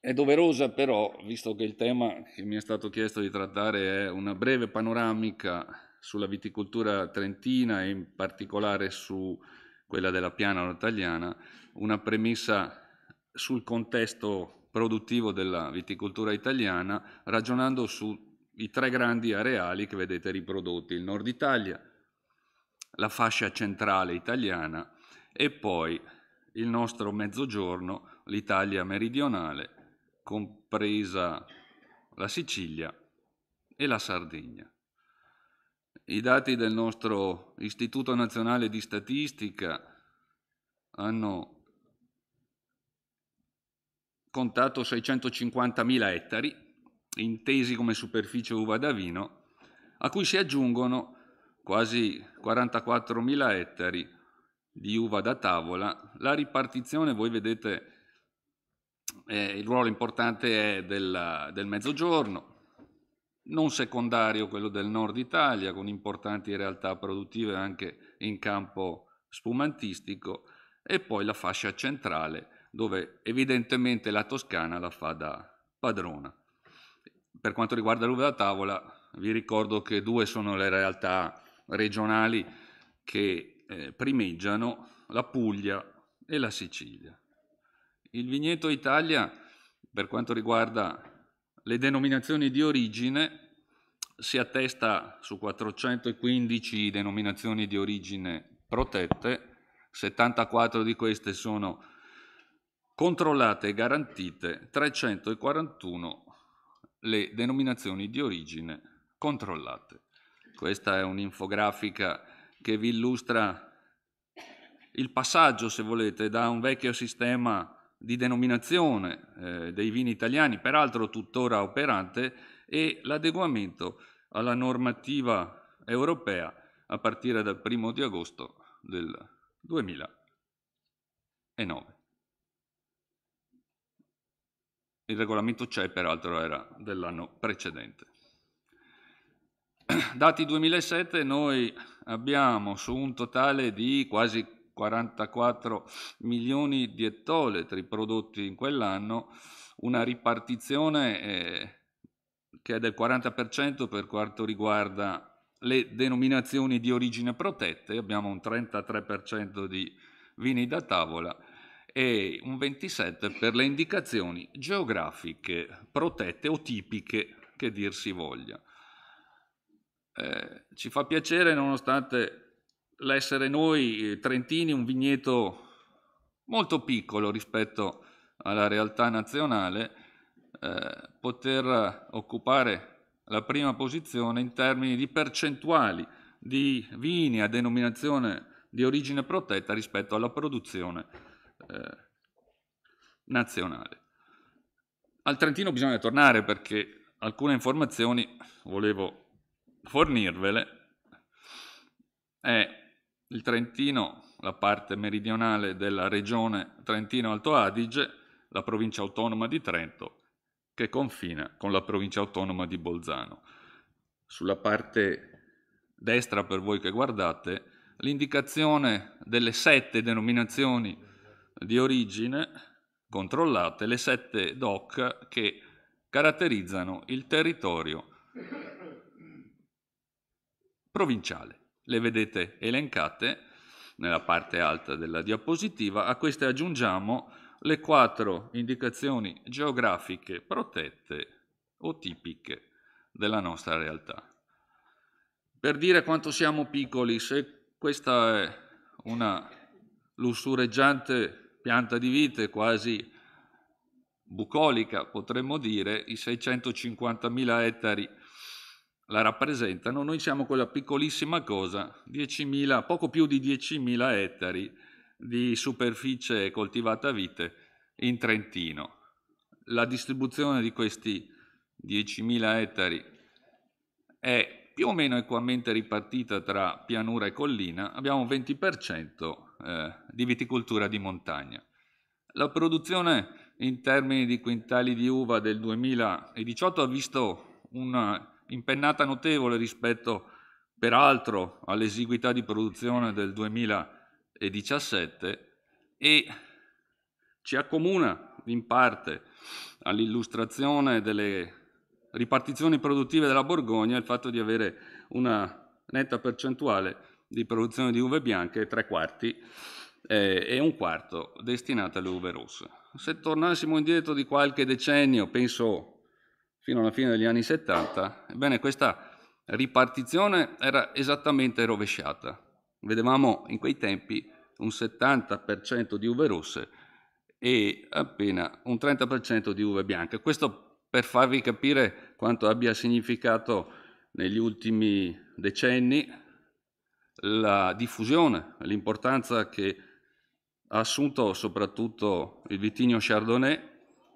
È doverosa però, visto che il tema che mi è stato chiesto di trattare è una breve panoramica sulla viticoltura trentina e in particolare su quella della piana rotagliana, una premessa sul contesto produttivo della viticoltura italiana, ragionando su i tre grandi areali che vedete riprodotti, il nord Italia, la fascia centrale italiana e poi il nostro mezzogiorno, l'Italia meridionale, compresa la Sicilia e la Sardegna. I dati del nostro Istituto Nazionale di Statistica hanno contato 650.000 ettari intesi come superficie uva da vino, a cui si aggiungono quasi 44.000 ettari di uva da tavola. La ripartizione, voi vedete, eh, il ruolo importante è della, del mezzogiorno, non secondario quello del nord Italia, con importanti realtà produttive anche in campo spumantistico, e poi la fascia centrale, dove evidentemente la Toscana la fa da padrona. Per quanto riguarda l'uva da tavola, vi ricordo che due sono le realtà regionali che eh, primeggiano la Puglia e la Sicilia. Il vigneto Italia, per quanto riguarda le denominazioni di origine, si attesta su 415 denominazioni di origine protette, 74 di queste sono controllate e garantite, 341 le denominazioni di origine controllate. Questa è un'infografica che vi illustra il passaggio, se volete, da un vecchio sistema di denominazione eh, dei vini italiani, peraltro tuttora operante, e l'adeguamento alla normativa europea a partire dal primo di agosto del 2009. Il regolamento CE peraltro era dell'anno precedente. Dati 2007 noi abbiamo su un totale di quasi 44 milioni di ettolitri prodotti in quell'anno una ripartizione eh, che è del 40% per quanto riguarda le denominazioni di origine protette, abbiamo un 33% di vini da tavola e un 27 per le indicazioni geografiche protette o tipiche che dir si voglia. Eh, ci fa piacere, nonostante l'essere noi eh, trentini, un vigneto molto piccolo rispetto alla realtà nazionale, eh, poter occupare la prima posizione in termini di percentuali di vini a denominazione di origine protetta rispetto alla produzione eh, nazionale. Al Trentino bisogna tornare perché alcune informazioni volevo fornirvele. È il Trentino, la parte meridionale della regione Trentino-Alto Adige, la provincia autonoma di Trento, che confina con la provincia autonoma di Bolzano. Sulla parte destra, per voi che guardate, l'indicazione delle sette denominazioni di origine controllate le sette DOC che caratterizzano il territorio provinciale. Le vedete elencate nella parte alta della diapositiva, a queste aggiungiamo le quattro indicazioni geografiche protette o tipiche della nostra realtà. Per dire quanto siamo piccoli, se questa è una lussureggiante pianta di vite quasi bucolica, potremmo dire, i 650.000 ettari la rappresentano, noi siamo quella piccolissima cosa, 10.000, poco più di 10.000 ettari di superficie coltivata a vite in Trentino. La distribuzione di questi 10.000 ettari è più o meno equamente ripartita tra pianura e collina, abbiamo un 20% eh, di viticoltura di montagna. La produzione in termini di quintali di uva del 2018 ha visto un'impennata notevole rispetto peraltro all'esiguità di produzione del 2017 e ci accomuna in parte all'illustrazione delle ripartizioni produttive della Borgogna il fatto di avere una netta percentuale di produzione di uve bianche, tre quarti eh, e un quarto destinate alle uve rosse. Se tornassimo indietro di qualche decennio, penso fino alla fine degli anni 70, ebbene questa ripartizione era esattamente rovesciata. Vedevamo in quei tempi un 70% di uve rosse e appena un 30% di uve bianche. Questo per farvi capire quanto abbia significato negli ultimi decenni la diffusione, l'importanza che ha assunto soprattutto il vitigno Chardonnay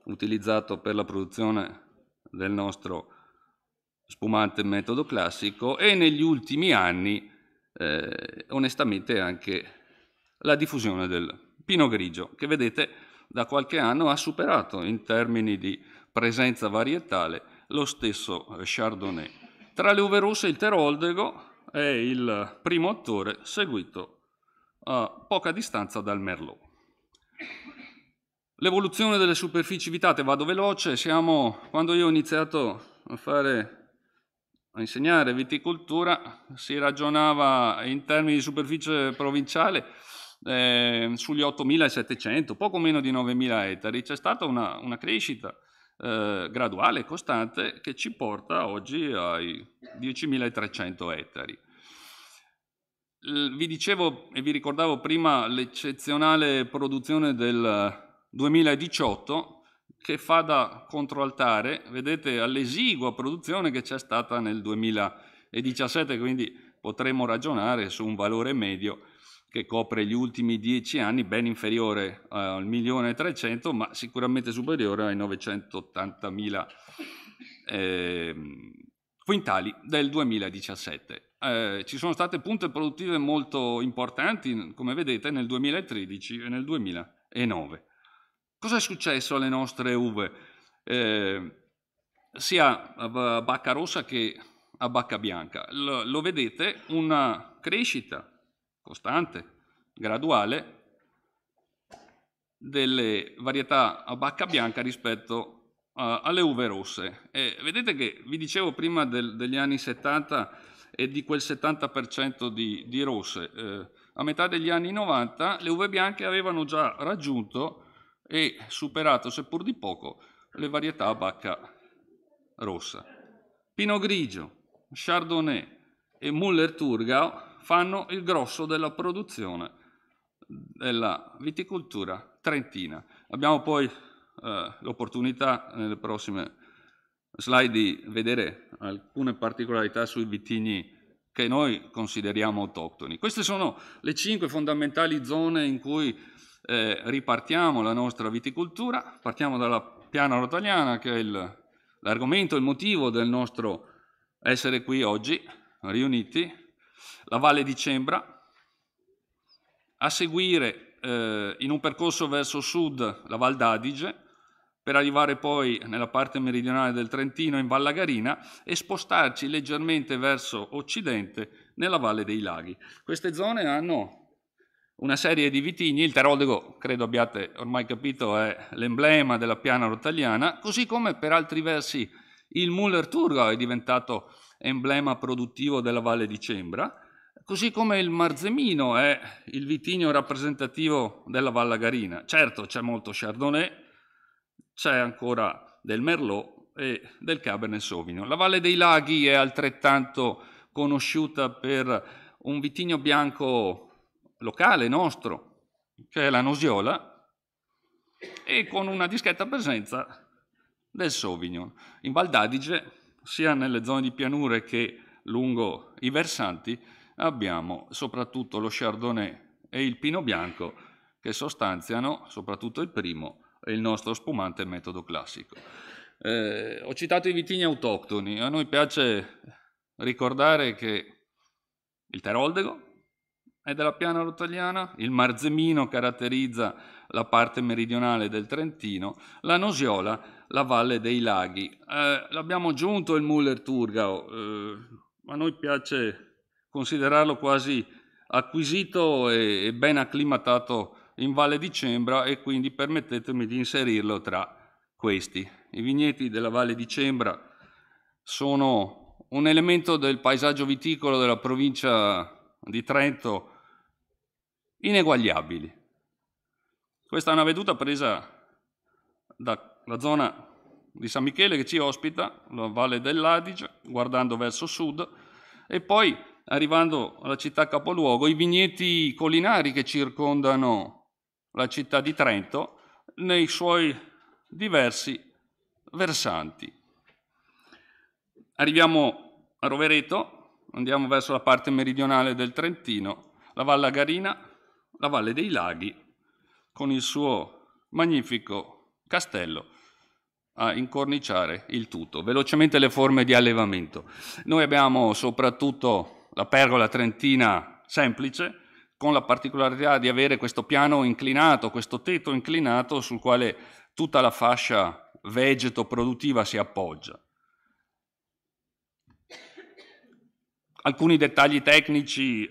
utilizzato per la produzione del nostro spumante metodo classico e negli ultimi anni eh, onestamente anche la diffusione del pino grigio che vedete da qualche anno ha superato in termini di presenza varietale lo stesso Chardonnay. Tra le uve russe il Teroldego è il primo attore seguito a poca distanza dal Merlot. L'evoluzione delle superfici vitate, vado veloce, siamo, quando io ho iniziato a, fare, a insegnare viticoltura si ragionava in termini di superficie provinciale eh, sugli 8.700, poco meno di 9.000 ettari, c'è stata una, una crescita eh, graduale e costante che ci porta oggi ai 10.300 ettari vi dicevo e vi ricordavo prima l'eccezionale produzione del 2018 che fa da controaltare, vedete, all'esigua produzione che c'è stata nel 2017, quindi potremmo ragionare su un valore medio che copre gli ultimi dieci anni, ben inferiore eh, al 1.300.000, ma sicuramente superiore ai 980.000 eh, quintali del 2017. Eh, ci sono state punte produttive molto importanti, come vedete, nel 2013 e nel 2009. Cosa è successo alle nostre uve? Eh, sia a bacca rossa che a bacca bianca. Lo, lo vedete, una crescita costante, graduale, delle varietà a bacca bianca rispetto alle uve rosse. E vedete che vi dicevo prima del, degli anni 70 e di quel 70% di, di rosse. Eh, a metà degli anni 90 le uve bianche avevano già raggiunto e superato, seppur di poco, le varietà a bacca rossa. Pinot Grigio, Chardonnay e Muller Turgau fanno il grosso della produzione della viticoltura trentina. Abbiamo poi eh, l'opportunità nelle prossime slide di vedere alcune particolarità sui vitigni che noi consideriamo autoctoni. Queste sono le cinque fondamentali zone in cui eh, ripartiamo la nostra viticoltura. Partiamo dalla piana rotaliana, che è il, l'argomento, il motivo del nostro essere qui oggi, riuniti, la Valle di Cembra, a seguire eh, in un percorso verso sud la Val d'Adige, per arrivare poi nella parte meridionale del Trentino in Vallagarina e spostarci leggermente verso occidente nella Valle dei Laghi. Queste zone hanno una serie di vitigni, il Terodego, credo abbiate ormai capito, è l'emblema della piana rotaliana, così come per altri versi il Muller Turgau è diventato emblema produttivo della Valle di Cembra, così come il Marzemino è il vitigno rappresentativo della Vallagarina. Certo c'è molto Chardonnay, c'è ancora del Merlot e del Cabernet Sauvignon. La Valle dei Laghi è altrettanto conosciuta per un vitigno bianco locale nostro, che è la Nosiola, e con una discreta presenza del Sauvignon. In Val d'Adige, sia nelle zone di pianure che lungo i versanti, abbiamo soprattutto lo Chardonnay e il Pino Bianco, che sostanziano, soprattutto il primo, il nostro spumante metodo classico. Eh, ho citato i vitigni autoctoni, a noi piace ricordare che il Teroldego è della piana rotagliana, il Marzemino caratterizza la parte meridionale del Trentino, la Nosiola la valle dei laghi. Eh, l'abbiamo giunto il Muller Turgau, eh, a noi piace considerarlo quasi acquisito e, e ben acclimatato in Valle di Cembra e quindi permettetemi di inserirlo tra questi. I vigneti della Valle di Cembra sono un elemento del paesaggio viticolo della provincia di Trento ineguagliabili. Questa è una veduta presa dalla zona di San Michele che ci ospita, la Valle dell'Adige, guardando verso sud, e poi arrivando alla città capoluogo, i vigneti collinari che circondano la città di Trento, nei suoi diversi versanti. Arriviamo a Rovereto, andiamo verso la parte meridionale del Trentino, la Valle Garina, la Valle dei Laghi, con il suo magnifico castello a incorniciare il tutto. Velocemente le forme di allevamento. Noi abbiamo soprattutto la pergola trentina semplice, con la particolarità di avere questo piano inclinato, questo tetto inclinato sul quale tutta la fascia vegeto produttiva si appoggia. Alcuni dettagli tecnici,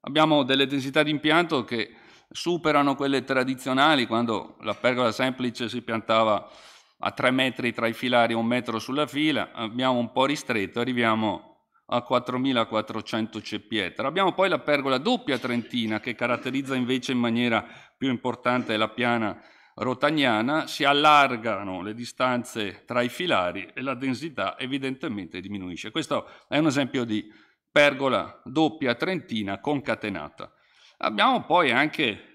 abbiamo delle densità di impianto che superano quelle tradizionali quando la pergola semplice si piantava a 3 metri tra i filari e un metro sulla fila, abbiamo un po' ristretto, arriviamo a 4.400 cepietra. Abbiamo poi la pergola doppia trentina che caratterizza invece in maniera più importante la piana rotagnana, si allargano le distanze tra i filari e la densità evidentemente diminuisce. Questo è un esempio di pergola doppia trentina concatenata. Abbiamo poi anche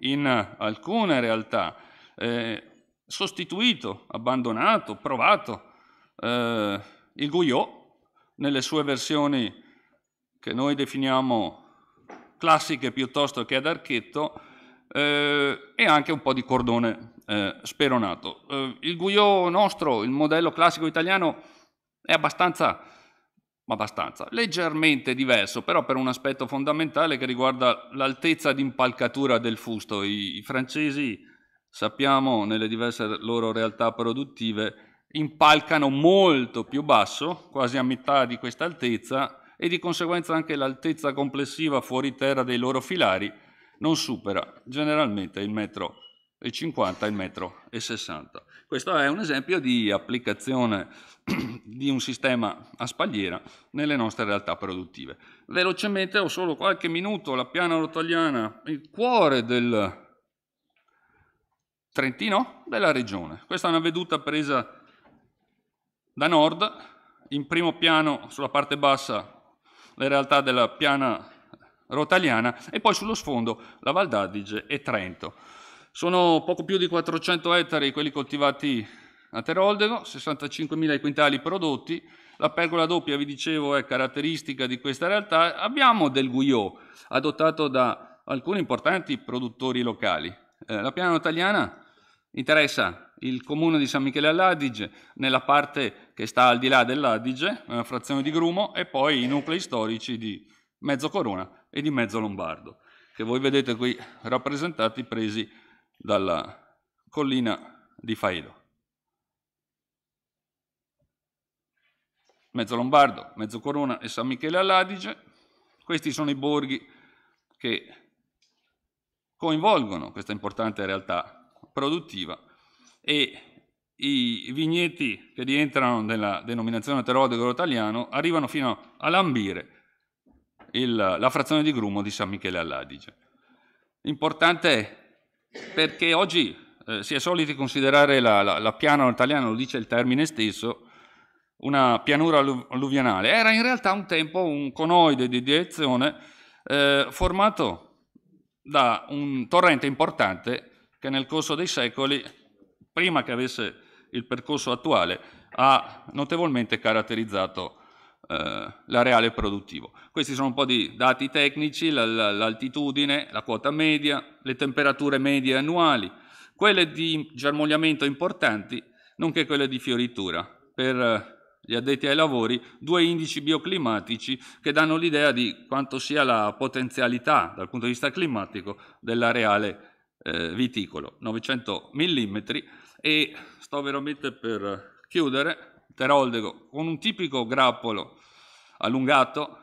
in alcune realtà eh, sostituito, abbandonato, provato eh, il Guyot nelle sue versioni che noi definiamo classiche piuttosto che ad archetto, eh, e anche un po' di cordone eh, speronato. Eh, il Guyot nostro, il modello classico italiano, è abbastanza, abbastanza, leggermente diverso, però per un aspetto fondamentale che riguarda l'altezza di impalcatura del fusto. I, i francesi, sappiamo, nelle diverse loro realtà produttive, impalcano molto più basso, quasi a metà di questa altezza, e di conseguenza anche l'altezza complessiva fuori terra dei loro filari non supera generalmente il metro e 50 il metro e 60. Questo è un esempio di applicazione di un sistema a spalliera nelle nostre realtà produttive. Velocemente, ho solo qualche minuto, la piana rotagliana, il cuore del Trentino, della regione. Questa è una veduta presa da nord, in primo piano sulla parte bassa, le realtà della piana rotaliana e poi sullo sfondo la Val d'Adige e Trento. Sono poco più di 400 ettari quelli coltivati a Teroldego, 65.000 quintali prodotti, la pergola doppia, vi dicevo, è caratteristica di questa realtà. Abbiamo del Guyot, adottato da alcuni importanti produttori locali. Eh, la piana italiana interessa il comune di San Michele all'Adige, nella parte che sta al di là dell'Adige, una frazione di Grumo, e poi i nuclei storici di Mezzo Corona e di Mezzo Lombardo, che voi vedete qui rappresentati presi dalla collina di Faedo. Mezzo Lombardo, Mezzo Corona e San Michele all'Adige, questi sono i borghi che coinvolgono questa importante realtà produttiva e i vigneti che rientrano nella denominazione terodico italiano arrivano fino a lambire il, la frazione di grumo di San Michele all'Adige. Importante perché oggi eh, si è soliti considerare la, la, la piana italiana, lo dice il termine stesso, una pianura alluvionale. Era in realtà un tempo un conoide di direzione eh, formato da un torrente importante che nel corso dei secoli prima che avesse il percorso attuale, ha notevolmente caratterizzato eh, l'areale produttivo. Questi sono un po' di dati tecnici, l'altitudine, la quota media, le temperature medie annuali, quelle di germogliamento importanti, nonché quelle di fioritura. Per eh, gli addetti ai lavori due indici bioclimatici che danno l'idea di quanto sia la potenzialità dal punto di vista climatico dell'areale eh, viticolo, 900 mm e sto veramente per chiudere Teroldego con un tipico grappolo allungato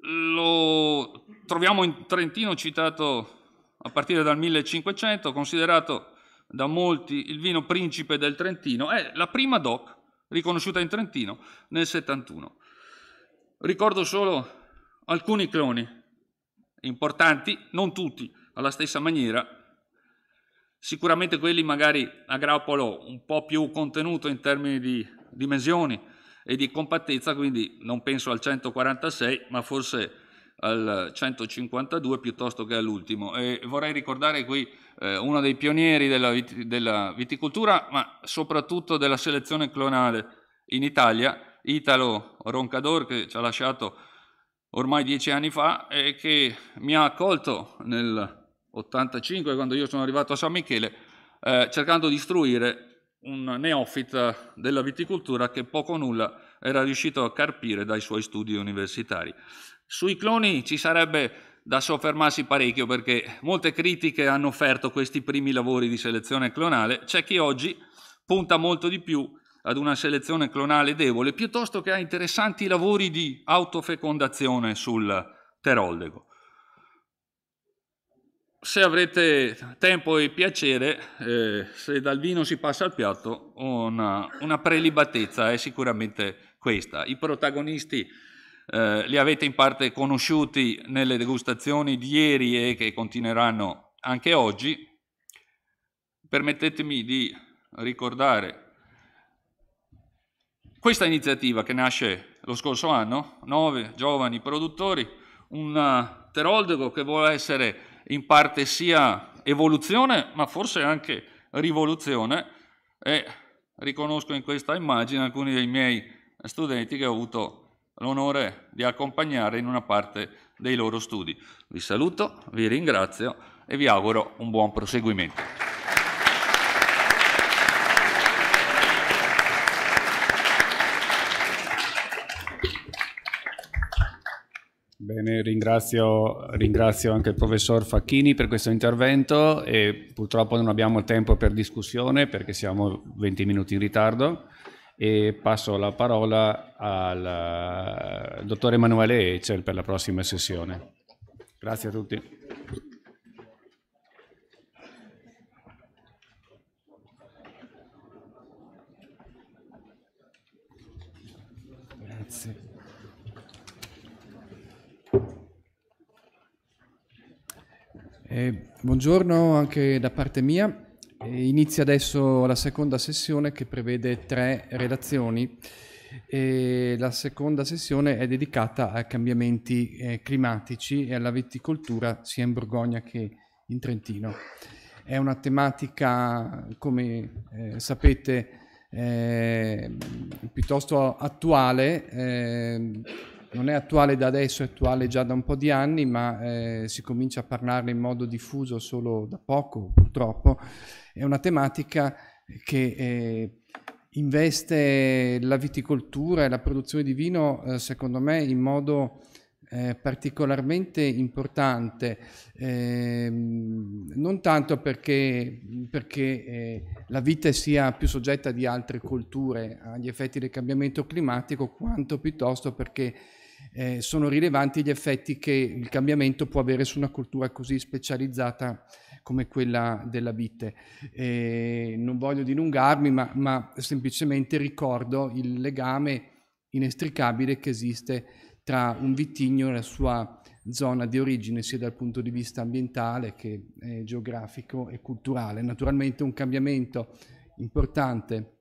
lo troviamo in Trentino citato a partire dal 1500 considerato da molti il vino principe del Trentino è la prima DOC riconosciuta in Trentino nel 71 ricordo solo alcuni cloni importanti non tutti alla stessa maniera sicuramente quelli magari a grappolo un po' più contenuto in termini di dimensioni e di compattezza, quindi non penso al 146 ma forse al 152 piuttosto che all'ultimo. E vorrei ricordare qui eh, uno dei pionieri della, vit- della, viticoltura, ma soprattutto della selezione clonale in Italia, Italo Roncador, che ci ha lasciato ormai dieci anni fa e che mi ha accolto nel 85, quando io sono arrivato a San Michele, eh, cercando di istruire un neofita eh, della viticoltura che poco o nulla era riuscito a carpire dai suoi studi universitari. Sui cloni ci sarebbe da soffermarsi parecchio perché molte critiche hanno offerto questi primi lavori di selezione clonale, c'è chi oggi punta molto di più ad una selezione clonale debole piuttosto che a interessanti lavori di autofecondazione sul teroldego se avrete tempo e piacere, eh, se dal vino si passa al piatto, una, una prelibatezza è sicuramente questa. I protagonisti eh, li avete in parte conosciuti nelle degustazioni di ieri e che continueranno anche oggi. Permettetemi di ricordare questa iniziativa che nasce lo scorso anno, nove giovani produttori, un teroldego che vuole essere in parte sia evoluzione, ma forse anche rivoluzione, e riconosco in questa immagine alcuni dei miei studenti che ho avuto l'onore di accompagnare in una parte dei loro studi. Vi saluto, vi ringrazio e vi auguro un buon proseguimento. Bene, ringrazio, ringrazio, anche il professor Facchini per questo intervento e purtroppo non abbiamo tempo per discussione perché siamo 20 minuti in ritardo e passo la parola al eh, dottor Emanuele Ecel per la prossima sessione. Grazie a tutti. Eh, buongiorno anche da parte mia. Eh, inizia adesso la seconda sessione che prevede tre relazioni. Eh, la seconda sessione è dedicata ai cambiamenti eh, climatici e alla viticoltura sia in Borgogna che in Trentino. È una tematica, come eh, sapete, eh, piuttosto attuale ehm, non è attuale da adesso, è attuale già da un po' di anni, ma eh, si comincia a parlarne in modo diffuso solo da poco, purtroppo, è una tematica che eh, investe la viticoltura e la produzione di vino, eh, secondo me, in modo eh, particolarmente importante, eh, non tanto perché, perché eh, la vite sia più soggetta di altre colture agli effetti del cambiamento climatico, quanto piuttosto perché eh, sono rilevanti gli effetti che il cambiamento può avere su una cultura così specializzata come quella della vite. Eh, non voglio dilungarmi, ma, ma semplicemente ricordo il legame inestricabile che esiste tra un vitigno e la sua zona di origine, sia dal punto di vista ambientale che eh, geografico e culturale. Naturalmente un cambiamento importante,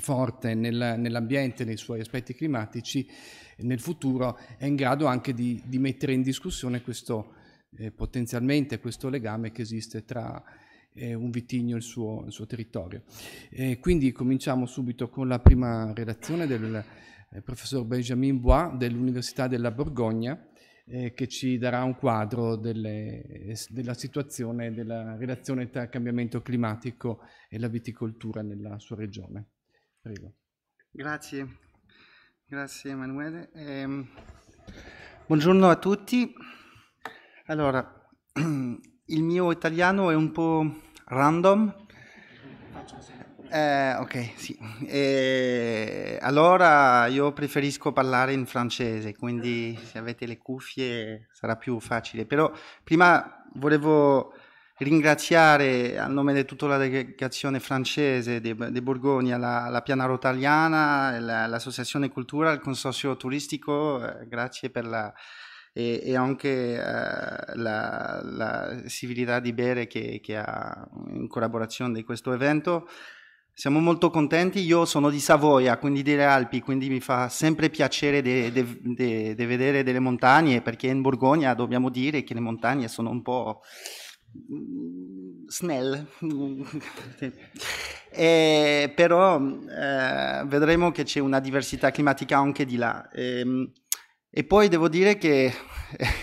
forte nel, nell'ambiente, nei suoi aspetti climatici, nel futuro è in grado anche di, di mettere in discussione questo, eh, potenzialmente questo legame che esiste tra eh, un vitigno e il suo, il suo territorio. Eh, quindi cominciamo subito con la prima relazione del eh, professor Benjamin Bois dell'Università della Borgogna eh, che ci darà un quadro delle, della situazione, della relazione tra cambiamento climatico e la viticoltura nella sua regione. Prego. Grazie, Grazie Emanuele. Eh, buongiorno a tutti. Allora, il mio italiano è un po' random. Eh, ok, sì. Eh, allora io preferisco parlare in francese, quindi se avete le cuffie sarà più facile. Però prima volevo ringraziare a nome di tutta la delegazione francese di, di Borgogna, la, la Piana Rotaliana, la, l'Associazione Cultura, il Consorzio Turistico, eh, grazie per la, e, e anche eh, la, la civiltà di Bere che, che ha in collaborazione di questo evento. Siamo molto contenti, io sono di Savoia, quindi delle Alpi, quindi mi fa sempre piacere di vedere delle montagne, perché in Borgogna dobbiamo dire che le montagne sono un po' Mm, Snell, eh, però eh, vedremo che c'è una diversità climatica anche di là. Eh, e poi devo dire che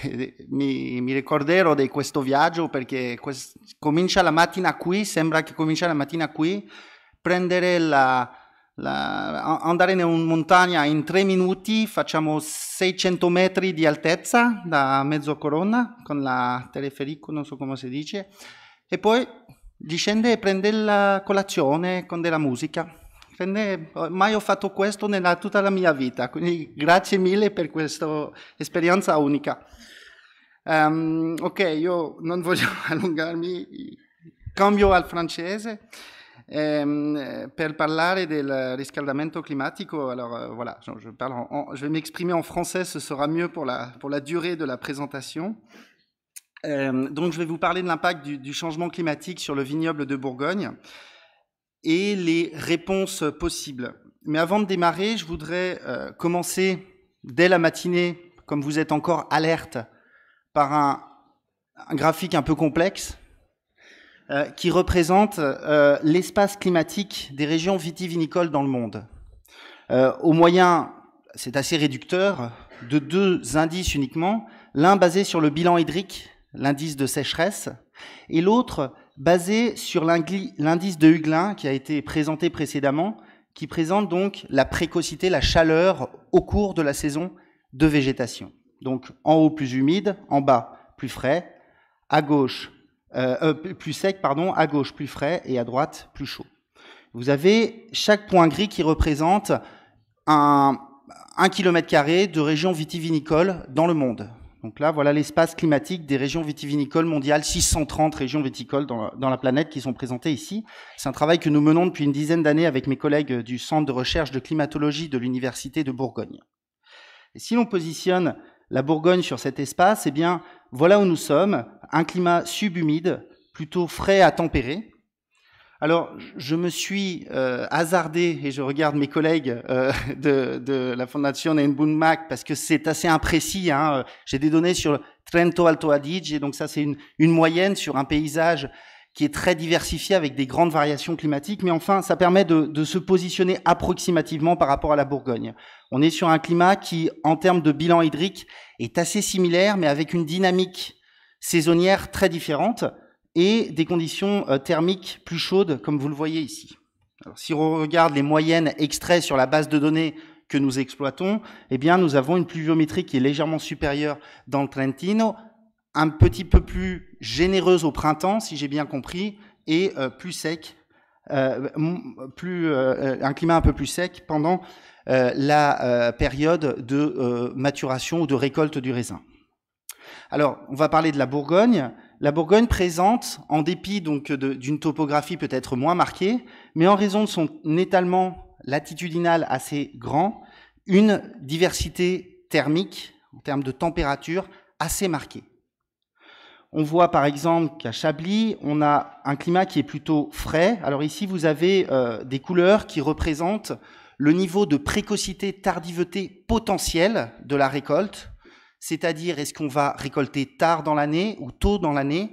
mi, mi, ricorderò di questo viaggio perché quest- comincia la mattina qui, sembra che comincia la mattina qui, prendere la, la, andare in montagna in tre minuti facciamo 600 metri di altezza da mezzo corona con la teleferico, non so come si dice, e poi discende e prende la colazione con della musica. Prende, mai ho fatto questo nella tutta la mia vita, quindi grazie mille per questa esperienza unica. Um, ok, io non voglio allungarmi, cambio al francese. Euh, pour parlare del riscaldamento climatico, alors euh, voilà, je, parle vais m'exprimer en français, ce sera mieux pour la, pour la durée de la présentation. donc je vais vous parler de l'impact du, changement climatique sur le vignoble de Bourgogne et les réponses possibles. Mais avant de démarrer, je voudrais euh, commencer dès la matinée, comme vous êtes encore alerte, par un graphique un peu complexe euh, qui représente euh, l'espace climatique des régions vitivinicoles dans le monde. Euh, au moyen, c'est assez réducteur, de deux indices uniquement, l'un basé sur le bilan hydrique, l'indice de sécheresse, et l'autre basé sur l'indice de Huglin qui a été présenté précédemment, qui présente donc la précocité, la chaleur au cours de la saison de végétation. Donc en haut plus humide, en bas plus frais, à gauche euh, euh, plus sec, pardon, à gauche plus frais et à droite plus chaud. Vous avez chaque point gris qui représente un, kilomètre carré de région vitivinicole dans le monde. Donc là, voilà l'espace climatique des régions vitivinicoles mondiales, 630 régions viticoles dans la, dans la planète qui sont présentées ici. C'est un travail que nous menons depuis une dizaine d'années avec mes collègues du Centre de recherche de climatologie de l'Université de Bourgogne. Et si l'on positionne la Bourgogne sur cet espace, eh bien, voilà où nous sommes un climat subhumide, plutôt frais à tempérer. Alors, je me suis euh, hasardé, et je regarde mes collègues euh, de, la Fondation Mac parce que c'est assez imprécis. Hein. J'ai des données sur Trento Alto Adige, et donc ça, c'est une, moyenne sur un paysage qui est très diversifié avec des grandes variations climatiques. Mais enfin, ça permet de se positionner approximativement par rapport à la Bourgogne. On est sur un climat qui, en termes de bilan hydrique, est assez similaire, mais avec une dynamique saisonnières très différentes et des conditions euh, thermiques plus chaudes, comme vous le voyez ici. si on regarde les moyennes extraites sur la base de données que nous exploitons, eh bien, nous avons une pluviométrie qui est légèrement supérieure dans le Trentino, un petit peu plus généreuse au printemps, si j'ai bien compris, et euh, plus sec, euh, un climat un peu plus sec pendant la période de maturation ou de récolte du raisin. Alors, on va parler de la Bourgogne. La Bourgogne présente, en dépit donc d'une topographie peut-être moins marquée, mais en raison de son étalement latitudinal assez grand, une diversité thermique en termes de température assez marquée. On voit par exemple qu'à Chablis, on a un climat qui est plutôt frais. Alors ici, vous avez euh, des couleurs qui représentent le niveau de précocité, tardiveté potentielle de la récolte c'est-à-dire est-ce qu'on va récolter tard dans l'année ou tôt dans l'année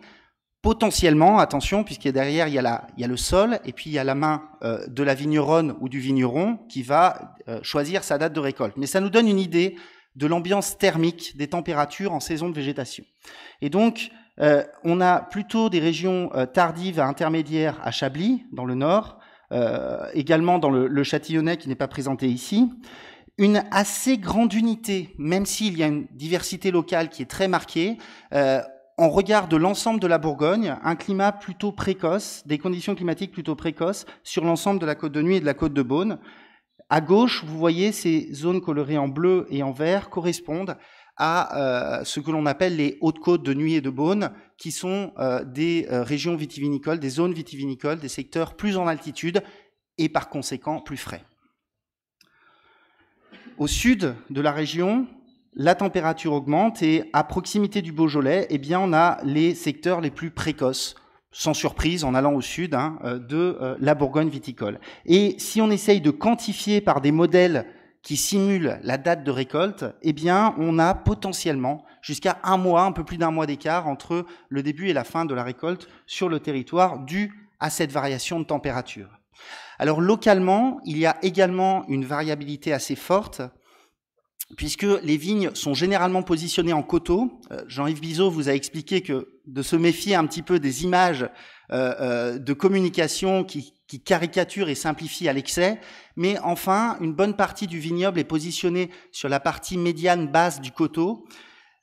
potentiellement, attention, puisqu'il derrière il y, a la, il y a le sol et puis il y a la main euh, de la vigneronne ou du vigneron qui va euh, choisir sa date de récolte. Mais ça nous donne une idée de l'ambiance thermique des températures en saison de végétation. Et donc, euh, on a plutôt des régions tardives à intermédiaires à Chablis, dans le nord, également dans le, le Châtillonnais qui n'est pas présenté ici une assez grande unité, même s'il y a une diversité locale qui est très marquée. Euh, en on regarde l'ensemble de la Bourgogne, un climat plutôt précoce, des conditions climatiques plutôt précoces sur l'ensemble de la côte de Nuit et de la côte de Beaune. À gauche, vous voyez ces zones colorées en bleu et en vert correspondent à euh, ce que l'on appelle les hautes côtes de Nuit et de Beaune, qui sont euh, des régions vitivinicoles, des zones vitivinicoles, des secteurs plus en altitude et par conséquent plus frais. Au sud de la région, la température augmente et à proximité du Beaujolais, eh bien, on a les secteurs les plus précoces, sans surprise, en allant au sud hein, euh, de euh, la Bourgogne viticole. Et si on essaye de quantifier par des modèles qui simulent la date de récolte, eh bien, on a potentiellement jusqu'à un mois, un peu plus d'un mois d'écart entre le début et la fin de la récolte sur le territoire dû à cette variation de température. Alors localement, il y a également une variabilité assez forte puisque les vignes sont généralement positionnées en coteaux. Euh, Jean-Yves Bizot vous a expliqué que de se méfier un petit peu des images euh, euh, de communication qui, qui caricaturent et simplifient à l'excès. Mais enfin, une bonne partie du vignoble est positionnée sur la partie médiane basse du coteau,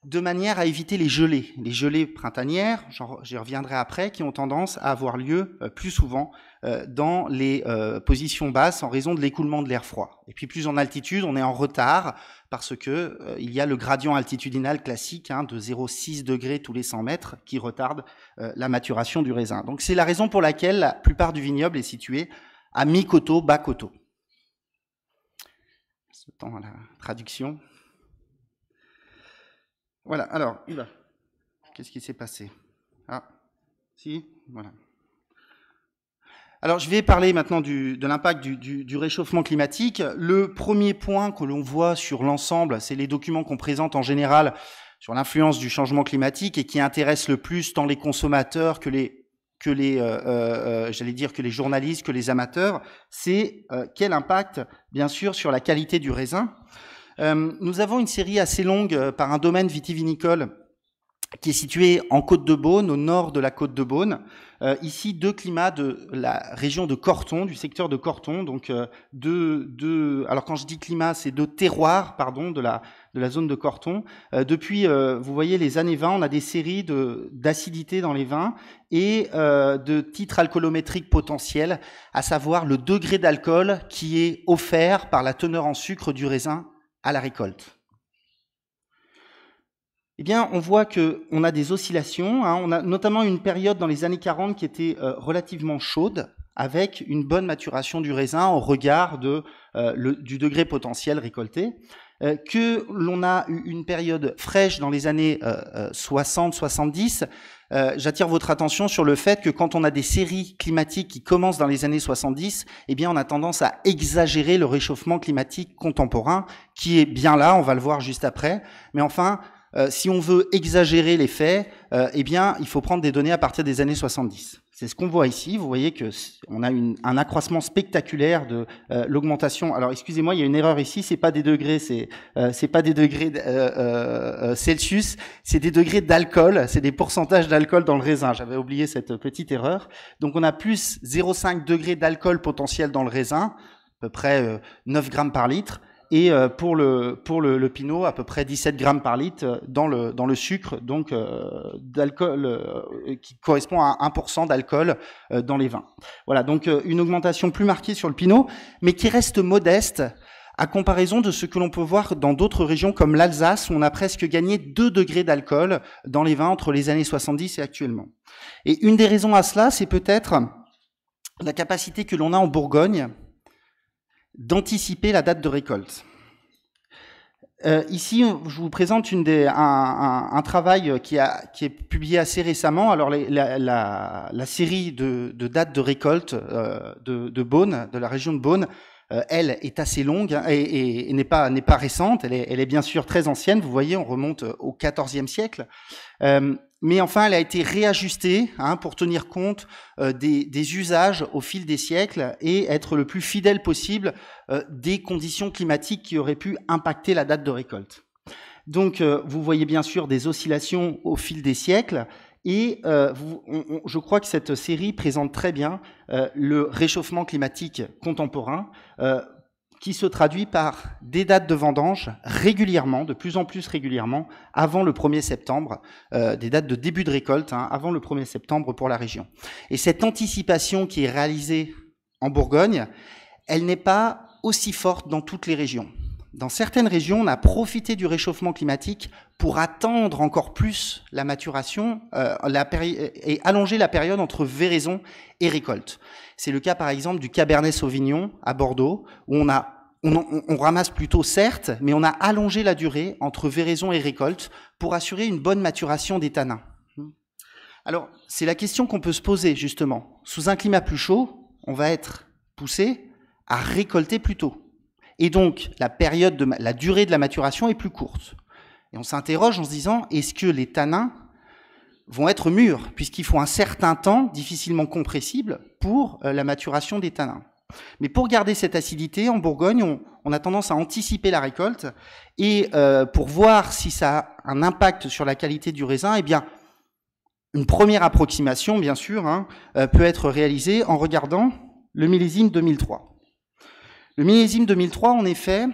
de manière à éviter les gelées, les gelées printanières, j'y reviendrai après, qui ont tendance à avoir lieu plus souvent euh, dans les euh, positions basses en raison de l'écoulement de l'air froid. Et puis plus en altitude, on est en retard parce que euh, il y a le gradient altitudinal classique hein, de 0,6 degrés tous les 100 mètres qui retarde la maturation du raisin. Donc c'est la raison pour laquelle la plupart du vignoble est situé à mi-coteau, bas coteau. Ce temps la traduction. Voilà, alors, qu'est-ce qui s'est passé Ah, si, voilà. Alors je vais parler maintenant de l'impact du, réchauffement climatique. Le premier point que l'on voit sur l'ensemble, c'est les documents qu'on présente en général sur l'influence du changement climatique et qui intéressent le plus tant les consommateurs que les que les euh, euh, euh, j'allais dire que les journalistes, que les amateurs, c'est quel impact bien sûr sur la qualité du raisin. nous avons une série assez longue par un domaine vitivinicole qui est situé en Côte de Beaune, au nord de la Côte de Beaune. Euh, ici, deux climats de la région de Corton, du secteur de Corton. Donc, euh, deux, alors quand je dis climat, c'est deux terroirs, pardon, de la, de la zone de Corton. Euh, depuis, vous voyez, les années 20, on a des séries d'acidité dans les vins et de titres alcoolométriques potentiels, à savoir le degré d'alcool qui est offert par la teneur en sucre du raisin à la récolte eh bien, on voit qu'on a des oscillations. Hein, on a notamment une période dans les années 40 qui était euh, relativement chaude, avec une bonne maturation du raisin au regard de, euh, du degré potentiel récolté. Euh, que l'on a eu une période fraîche dans les années 60-70. J'attire votre attention sur le fait que quand on a des séries climatiques qui commencent dans les années 70, eh bien, on a tendance à exagérer le réchauffement climatique contemporain, qui est bien là, on va le voir juste après. Mais enfin, euh, si on veut exagérer les faits, euh, eh bien, il faut prendre des données à partir des années 70. C'est ce qu'on voit ici. Vous voyez que on a un accroissement spectaculaire de euh, l'augmentation. Alors, excusez-moi, il y a une erreur ici. C'est pas des degrés, c'est pas des degrés Celsius, c'est des degrés d'alcool, c'est des pourcentages d'alcool dans le raisin. J'avais oublié cette petite erreur. Donc, on a plus 0,5 degrés d'alcool potentiel dans le raisin, à peu près 9 grammes par litre et euh, pour le pour le, pinot à peu près 17 grammes par litre euh, dans le dans le sucre donc euh, d'alcool qui correspond à 1% d'alcool dans les vins. Voilà donc une augmentation plus marquée sur le pinot mais qui reste modeste à comparaison de ce que l'on peut voir dans d'autres régions comme l'Alsace où on a presque gagné 2 degrés d'alcool dans les vins entre les années 70 et actuellement. Et une des raisons à cela c'est peut-être la capacité que l'on a en Bourgogne d'anticiper la date de récolte. Euh, ici, je vous présente un, travail qui, est publié assez récemment. Alors, la, série de, dates de récolte euh, de, Beaune, de la région de Beaune, euh, elle est assez longue hein, et, n'est pas, récente. Elle est, elle est, bien sûr très ancienne. Vous voyez, on remonte au XIVe siècle. Euh, mais enfin, elle a été réajustée hein, pour tenir compte euh, des, usages au fil des siècles et être le plus fidèle possible euh, des conditions climatiques qui auraient pu impacter la date de récolte. Donc, vous voyez bien sûr des oscillations au fil des siècles. Et je crois que cette série présente très bien le réchauffement climatique contemporain qui se traduit par des dates de vendange régulièrement, de plus en plus régulièrement, avant le 1er septembre, euh, des dates de début de récolte, hein, avant le 1er septembre pour la région. Et cette anticipation qui est réalisée en Bourgogne, elle n'est pas aussi forte dans toutes les régions dans certaines régions, on a profité du réchauffement climatique pour attendre encore plus la maturation euh, et allonger la période entre véraison et récolte. C'est le cas par exemple du Cabernet Sauvignon à Bordeaux, où on ramasse plutôt certes, mais on a allongé la durée entre véraison et récolte pour assurer une bonne maturation des tanins. Alors, c'est la question qu'on peut se poser justement. Sous un climat plus chaud, on va être poussé à récolter plus tôt. Et donc, la période la durée de la maturation est plus courte. Et on s'interroge en se disant, est-ce que les tanins vont être mûrs, puisqu'il faut un certain temps, difficilement compressible, pour euh, la maturation des tanins. Mais pour garder cette acidité, en Bourgogne, on, a tendance à anticiper la récolte, et euh, pour voir si ça a un impact sur la qualité du raisin, eh bien, une première approximation, bien sûr, hein, euh, peut être réalisée en regardant le millésime 2003. Le millésime 2003, en effet,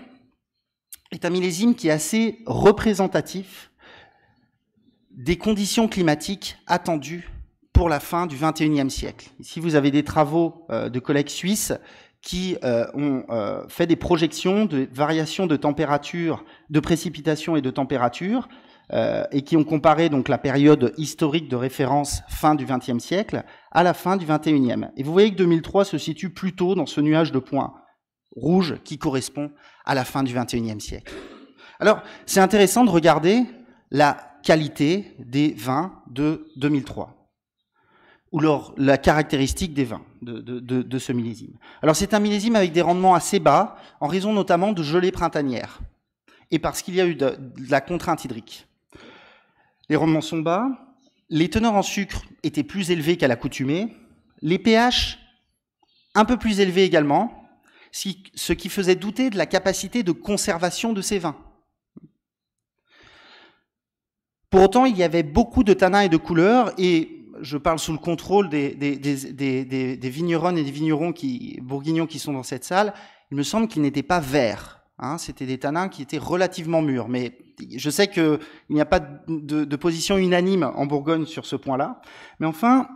est un millésime qui est assez représentatif des conditions climatiques attendues pour la fin du XXIe siècle. Ici, vous avez des travaux euh, de collègues suisses qui euh, ont euh, fait des projections de variations de température, de précipitations et de température, et qui ont comparé donc la période historique de référence fin du XXe siècle à la fin du XXIe. Et vous voyez que 2003 se situe plutôt dans ce nuage de points rouge qui correspond à la fin du XXIe siècle. Alors, c'est intéressant de regarder la qualité des vins de 2003, ou leur, la caractéristique des vins de, de ce millésime. Alors, c'est un millésime avec des rendements assez bas, en raison notamment de gelées printanières, et parce qu'il y a eu de, la contrainte hydrique. Les rendements sont bas, les teneurs en sucre étaient plus élevées qu'à l'accoutumée, les pH un peu plus élevés également, ce qui faisait douter de la capacité de conservation de ces vins. Pour autant, il y avait beaucoup de tanins et de couleurs, et je parle sous le contrôle des, des, vigneronnes et des vignerons qui, bourguignons qui sont dans cette salle, il me semble qu'ils n'étaient pas verts. Hein. C'était des tanins qui étaient relativement mûrs, mais je sais qu'il n'y a pas de position unanime en Bourgogne sur ce point-là. Mais enfin,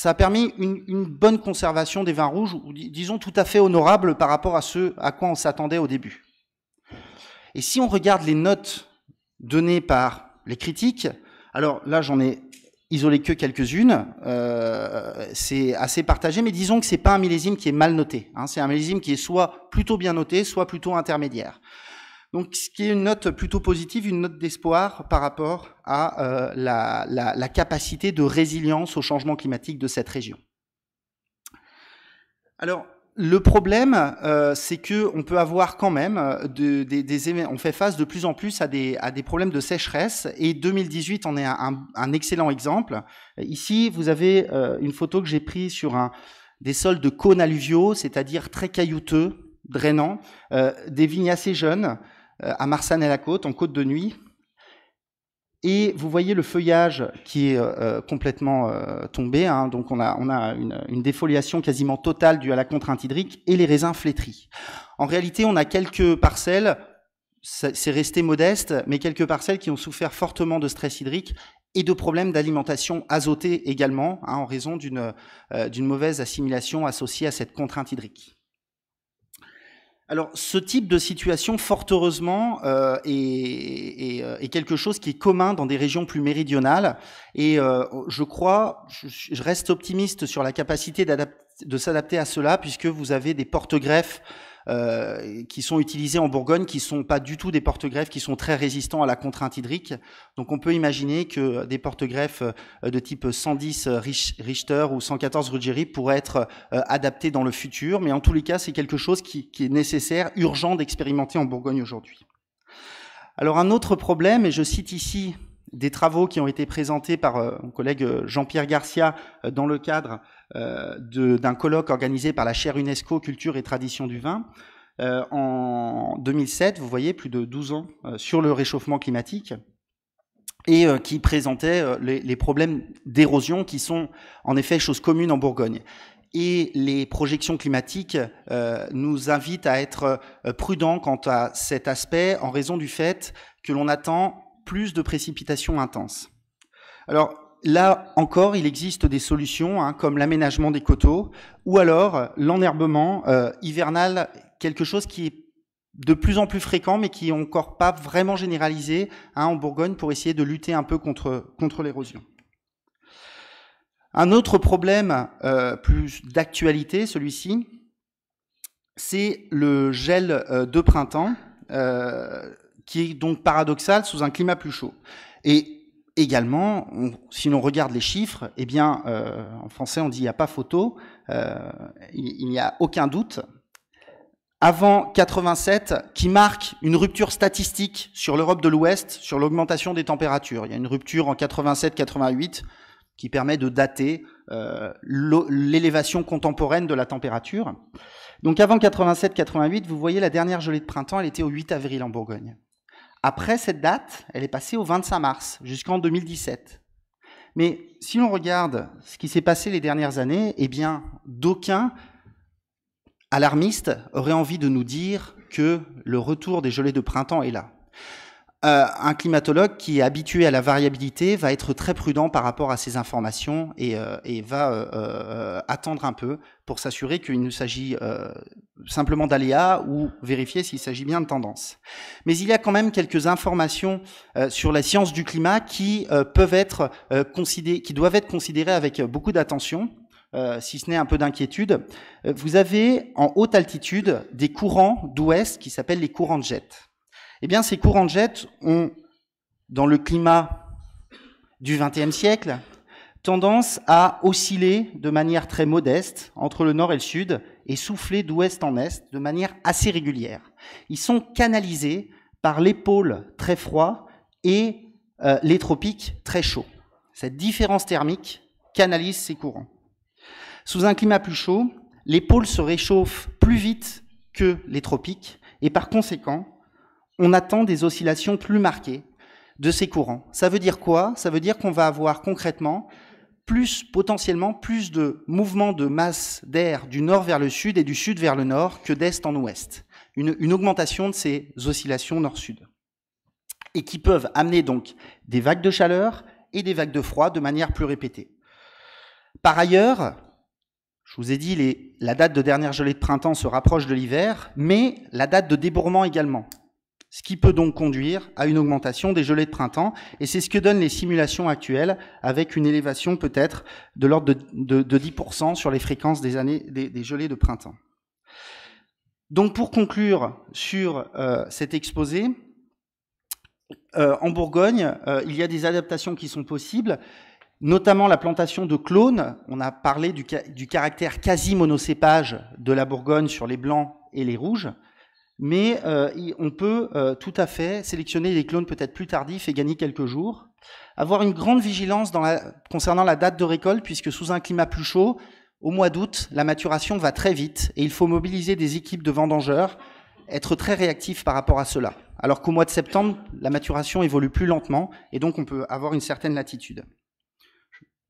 ça a permis une, bonne conservation des vins rouges, disons tout à fait honorable par rapport à ce à quoi on s'attendait au début. Et si on regarde les notes données par les critiques, alors là j'en ai isolé que quelques-unes, euh, c'est assez partagé, mais disons que c'est pas un millésime qui est mal noté. Hein. c'est un millésime qui est soit plutôt bien noté, soit plutôt intermédiaire. Donc, ce qui est une note plutôt positive, une note d'espoir par rapport à euh, la, capacité de résilience au changement climatique de cette région. Alors, le problème, euh, c'est que on peut avoir quand même euh, des, on fait face de plus en plus à des, problèmes de sécheresse et 2018 en est un, excellent exemple. Ici, vous avez une photo que j'ai prise sur des sols de cônes alluviaux, c'est-à-dire très caillouteux, drainants, des vignes assez jeunes. Euh, à Marsan et la Côte, en Côte de Nuit. Et vous voyez le feuillage qui est euh, euh, complètement tombé. Hein. donc on a, une, défoliation quasiment totale due à la contrainte hydrique et les raisins flétris. En réalité, on a quelques parcelles, c'est resté modeste, mais quelques parcelles qui ont souffert fortement de stress hydrique et de problèmes d'alimentation azotée également, hein, en raison d'une mauvaise assimilation associée à cette contrainte hydrique alors, ce type de situation, fort heureusement, euh, euh, est, quelque chose qui est commun dans des régions plus méridionales. Et euh, je crois, je, je, reste optimiste sur la capacité de s'adapter à cela, puisque vous avez des porte-greffes euh, qui sont utilisés en Bourgogne, qui sont pas du tout des porte-greffes, qui sont très résistants à la contrainte hydrique. Donc on peut imaginer que des porte-greffes euh, de type 110 Richter ou 114 Ruggieri pourraient être euh, adaptés dans le futur, mais en tous les cas, c'est quelque chose qui est nécessaire, urgent d'expérimenter en Bourgogne aujourd'hui. Alors un autre problème, et je cite ici des travaux qui ont été présentés par mon collègue Jean-Pierre Garcia dans le cadre euh, d'un colloque organisé par la chaire UNESCO Culture et Tradition du vin. Euh, en 2007, vous voyez, plus de 12 ans, euh, sur le réchauffement climatique, et qui présentait les, problèmes d'érosion qui sont en effet chose commune en Bourgogne et les projections climatiques nous invitent à être prudents quant à cet aspect en raison du fait que l'on attend plus de précipitations intenses. Alors, là encore, il existe des solutions hein, comme l'aménagement des coteaux ou alors l'enherbement euh, hivernal, quelque chose qui est de plus en plus fréquent mais qui n'est encore pas vraiment généralisé hein, en Bourgogne pour essayer de lutter un peu contre, contre l'érosion. Un autre problème euh, plus d'actualité, celui-ci, c'est le gel euh, de printemps qui est donc paradoxal sous un climat plus chaud. Et également, si l'on regarde les chiffres, eh bien, euh, en français, on dit il n'y a pas photo, euh, il n'y a aucun doute. Avant 87, qui marque une rupture statistique sur l'Europe de l'Ouest, sur l'augmentation des températures. Il y a une rupture en 87-88 qui permet de dater euh, l'élévation contemporaine de la température. Donc avant 87-88, vous voyez la dernière gelée de printemps, elle était au 8 avril en Bourgogne. Après cette date, elle est passée au 25 mars, jusqu'en 2017. Mais si l'on regarde ce qui s'est passé les dernières années, eh bien, d'aucuns alarmistes auraient envie de nous dire que le retour des gelées de printemps est là. Euh, un climatologue qui est habitué à la variabilité va être très prudent par rapport à ces informations et, euh, va euh, attendre un peu pour s'assurer qu'il ne s'agit simplement d'aléas ou vérifier s'il s'agit bien de tendances. Mais il y a quand même quelques informations sur la science du climat qui peuvent être considérées, qui doivent être considérées avec beaucoup d'attention. si ce n'est un peu d'inquiétude, vous avez en haute altitude des courants d'ouest qui s'appellent les courants de jet. Eh bien, ces courants de jet ont, dans le climat du XXe siècle, tendance à osciller de manière très modeste entre le nord et le sud et souffler d'ouest en est de manière assez régulière. Ils sont canalisés par les pôles très froids et euh, les tropiques très chauds. Cette différence thermique canalise ces courants. Sous un climat plus chaud, les pôles se réchauffent plus vite que les tropiques et par conséquent, on attend des oscillations plus marquées de ces courants. Ça veut dire quoi Ça veut dire qu'on va avoir concrètement plus, potentiellement, plus de mouvements de masse d'air du nord vers le sud et du sud vers le nord que d'est en ouest. Une, augmentation de ces oscillations nord-sud. Et qui peuvent amener donc des vagues de chaleur et des vagues de froid de manière plus répétée. Par ailleurs, je vous ai dit, la date de dernière gelée de printemps se rapproche de l'hiver, mais la date de débourrement également ce qui peut donc conduire à une augmentation des gelées de printemps, et c'est ce que donnent les simulations actuelles, avec une élévation peut-être de l'ordre de, 10% sur les fréquences des, années, des, gelées de printemps. Donc pour conclure sur euh, cet exposé, euh, en Bourgogne, euh, il y a des adaptations qui sont possibles, notamment la plantation de clones. On a parlé du caractère quasi monocépage de la Bourgogne sur les blancs et les rouges mais euh, on peut euh, tout à fait sélectionner les clones peut-être plus tardifs et gagner quelques jours. Avoir une grande vigilance dans la, concernant la date de récolte, puisque sous un climat plus chaud, au mois d'août, la maturation va très vite et il faut mobiliser des équipes de vendangeurs, être très réactifs par rapport à cela. Alors qu'au mois de septembre, la maturation évolue plus lentement et donc on peut avoir une certaine latitude.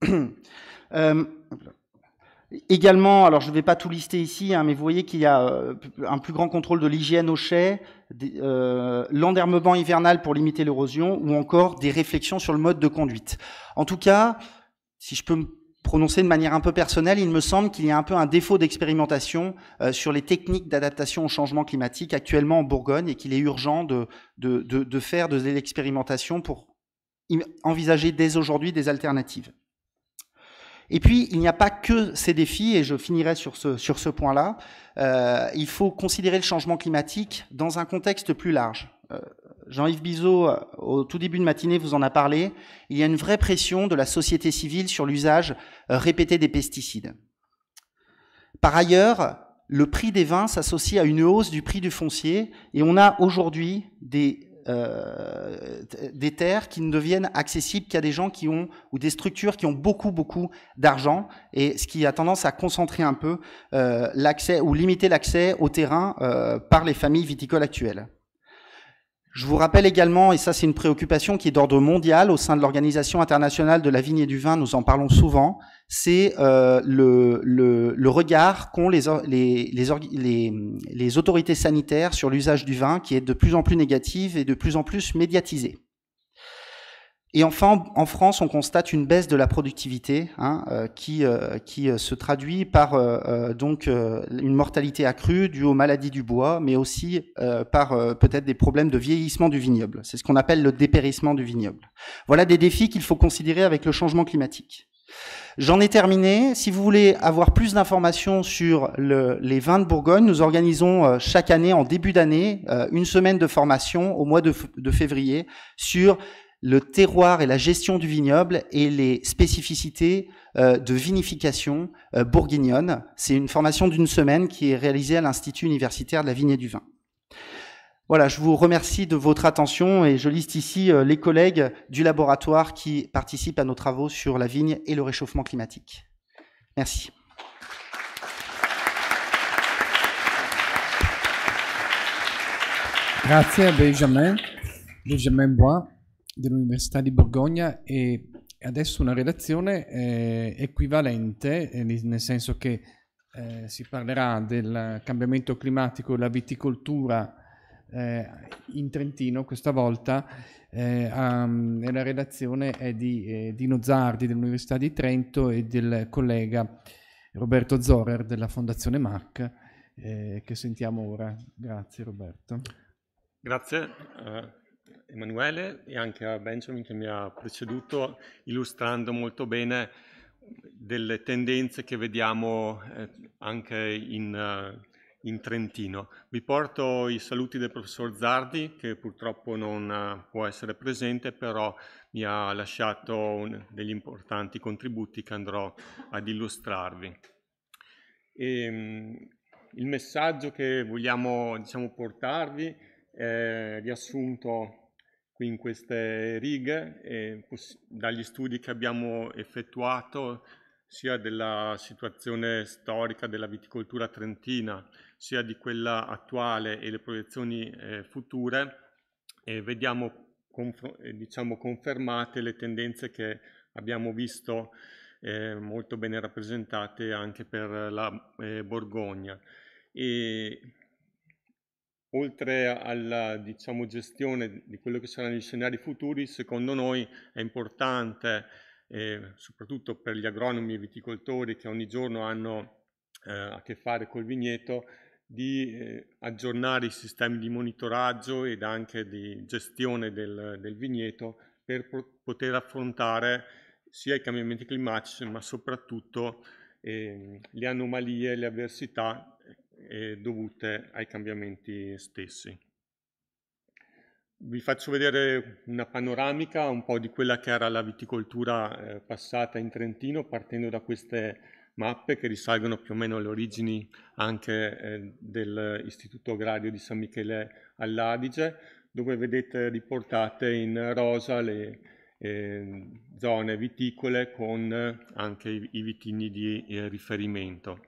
Euh, Également, alors je ne vais pas tout lister ici, hein, mais vous voyez qu'il y a euh, un plus grand contrôle de l'hygiène au chais, euh, l'endermement hivernal pour limiter l'érosion, ou encore des réflexions sur le mode de conduite. En tout cas, si je peux me prononcer de manière un peu personnelle, il me semble qu'il y a un peu un défaut d'expérimentation euh, sur les techniques d'adaptation au changement climatique actuellement en Bourgogne et qu'il est urgent de, de, de faire de l'expérimentation pour envisager dès aujourd'hui des alternatives. Et puis, il n'y a pas que ces défis, et je finirai sur ce, sur ce point-là. Euh, il faut considérer le changement climatique dans un contexte plus large. Euh, Jean-Yves Bizot, euh, au tout début de matinée, vous en a parlé. Il y a une vraie pression de la société civile sur l'usage répété des pesticides. Par ailleurs, le prix des vins s'associe à une hausse du prix du foncier, et on a aujourd'hui des euh, des terres qui ne deviennent accessibles qu'à des gens qui ont ou des structures qui ont beaucoup beaucoup d'argent et ce qui a tendance à concentrer un peu euh, l'accès ou limiter l'accès au terrain euh, par les familles viticoles actuelles. Je vous rappelle également, et ça c'est une préoccupation qui est d'ordre mondial au sein de l'Organisation internationale de la vigne et du vin, nous en parlons souvent, c'est euh, le, regard qu'ont les, autorités sanitaires sur l'usage du vin qui est de plus en plus négative et de plus en plus médiatisé. Et enfin, en France, on constate une baisse de la productivité hein, euh, qui, euh, se traduit par donc une mortalité accrue due aux maladies du bois, mais aussi par peut-être des problèmes de vieillissement du vignoble. C'est ce qu'on appelle le dépérissement du vignoble. Voilà des défis qu'il faut considérer avec le changement climatique. J'en ai terminé. Si vous voulez avoir plus d'informations sur les vins de Bourgogne, nous organisons euh, chaque année, en début d'année, euh, une semaine de formation au mois de, février sur le terroir et la gestion du vignoble et les spécificités euh, de vinification bourguignonne. C'est une formation d'une semaine qui est réalisée à l'Institut universitaire de la vigne du vin. Voilà, je vous remercie de votre attention et je liste ici euh, les collègues du laboratoire qui participent à nos travaux sur la vigne et le réchauffement climatique. Merci. Grazie a Benjamin, Benjamin Bois dell'Università di Borgogna e adesso una relazione équivalente, eh, equivalente, eh, nel senso che eh, si parlerà del cambiamento climatico e la viticoltura eh, in Trentino questa volta eh, um, la redazione è di eh, Dino Zardi dell'Università di Trento e del collega Roberto Zorer della Fondazione MAC eh, che sentiamo ora. Grazie Roberto. Grazie eh, Emanuele e anche a Benjamin che mi ha preceduto illustrando molto bene delle tendenze che vediamo eh, anche in in Trentino. Vi porto i saluti del professor Zardi che purtroppo non eh, può essere presente, però mi ha lasciato un, degli importanti contributi che andrò ad illustrarvi. E, ehm, il messaggio che vogliamo diciamo, portarvi è riassunto qui in queste righe eh, dagli studi che abbiamo effettuato sia della situazione storica della viticoltura trentina, sia di quella attuale e le proiezioni eh, future, eh, vediamo diciamo, confermate le tendenze che abbiamo visto eh, molto bene rappresentate anche per la eh, Borgogna. E, oltre alla diciamo, gestione di quello che saranno gli scenari futuri, secondo noi è importante, eh, soprattutto per gli agronomi e viticoltori che ogni giorno hanno eh, a che fare col vigneto, di eh, aggiornare i sistemi di monitoraggio ed anche di gestione del, del vigneto per po- poter affrontare sia i cambiamenti climatici ma soprattutto eh, le anomalie, le avversità eh, eh, dovute ai cambiamenti stessi. Vi faccio vedere una panoramica un po' di quella che era la viticoltura eh, passata in Trentino partendo da queste mappe che risalgono più o meno alle origini anche eh, dell'Istituto Agrario di San Michele all'Adige, dove vedete riportate in rosa le eh, zone viticole con anche i, i vitigni di eh, riferimento.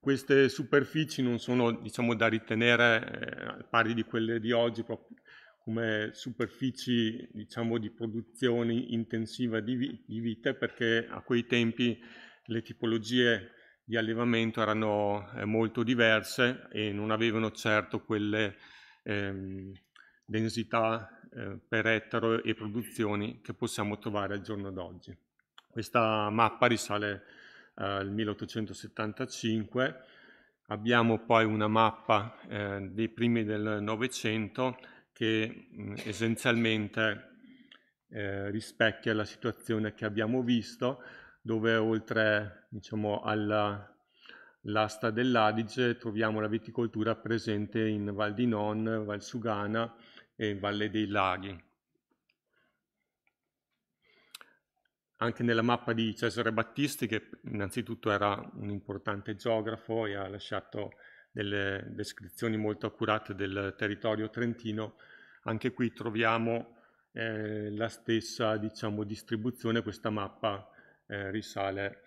Queste superfici non sono diciamo, da ritenere eh, pari di quelle di oggi proprio come superfici diciamo, di produzione intensiva di, vi di vite perché a quei tempi le tipologie di allevamento erano eh, molto diverse e non avevano certo quelle ehm, densità eh, per ettaro e produzioni che possiamo trovare al giorno d'oggi. Questa mappa risale eh, al 1875, abbiamo poi una mappa eh, dei primi del Novecento che mh, mm, essenzialmente eh, rispecchia la situazione che abbiamo visto, dove oltre diciamo, all'asta dell'Adige troviamo la viticoltura presente in Val di Non, Val Sugana e Valle dei Laghi. Anche nella mappa di Cesare Battisti, che innanzitutto era un importante geografo e ha lasciato delle descrizioni molto accurate del territorio trentino, anche qui troviamo eh, la stessa diciamo, distribuzione, questa mappa eh, risale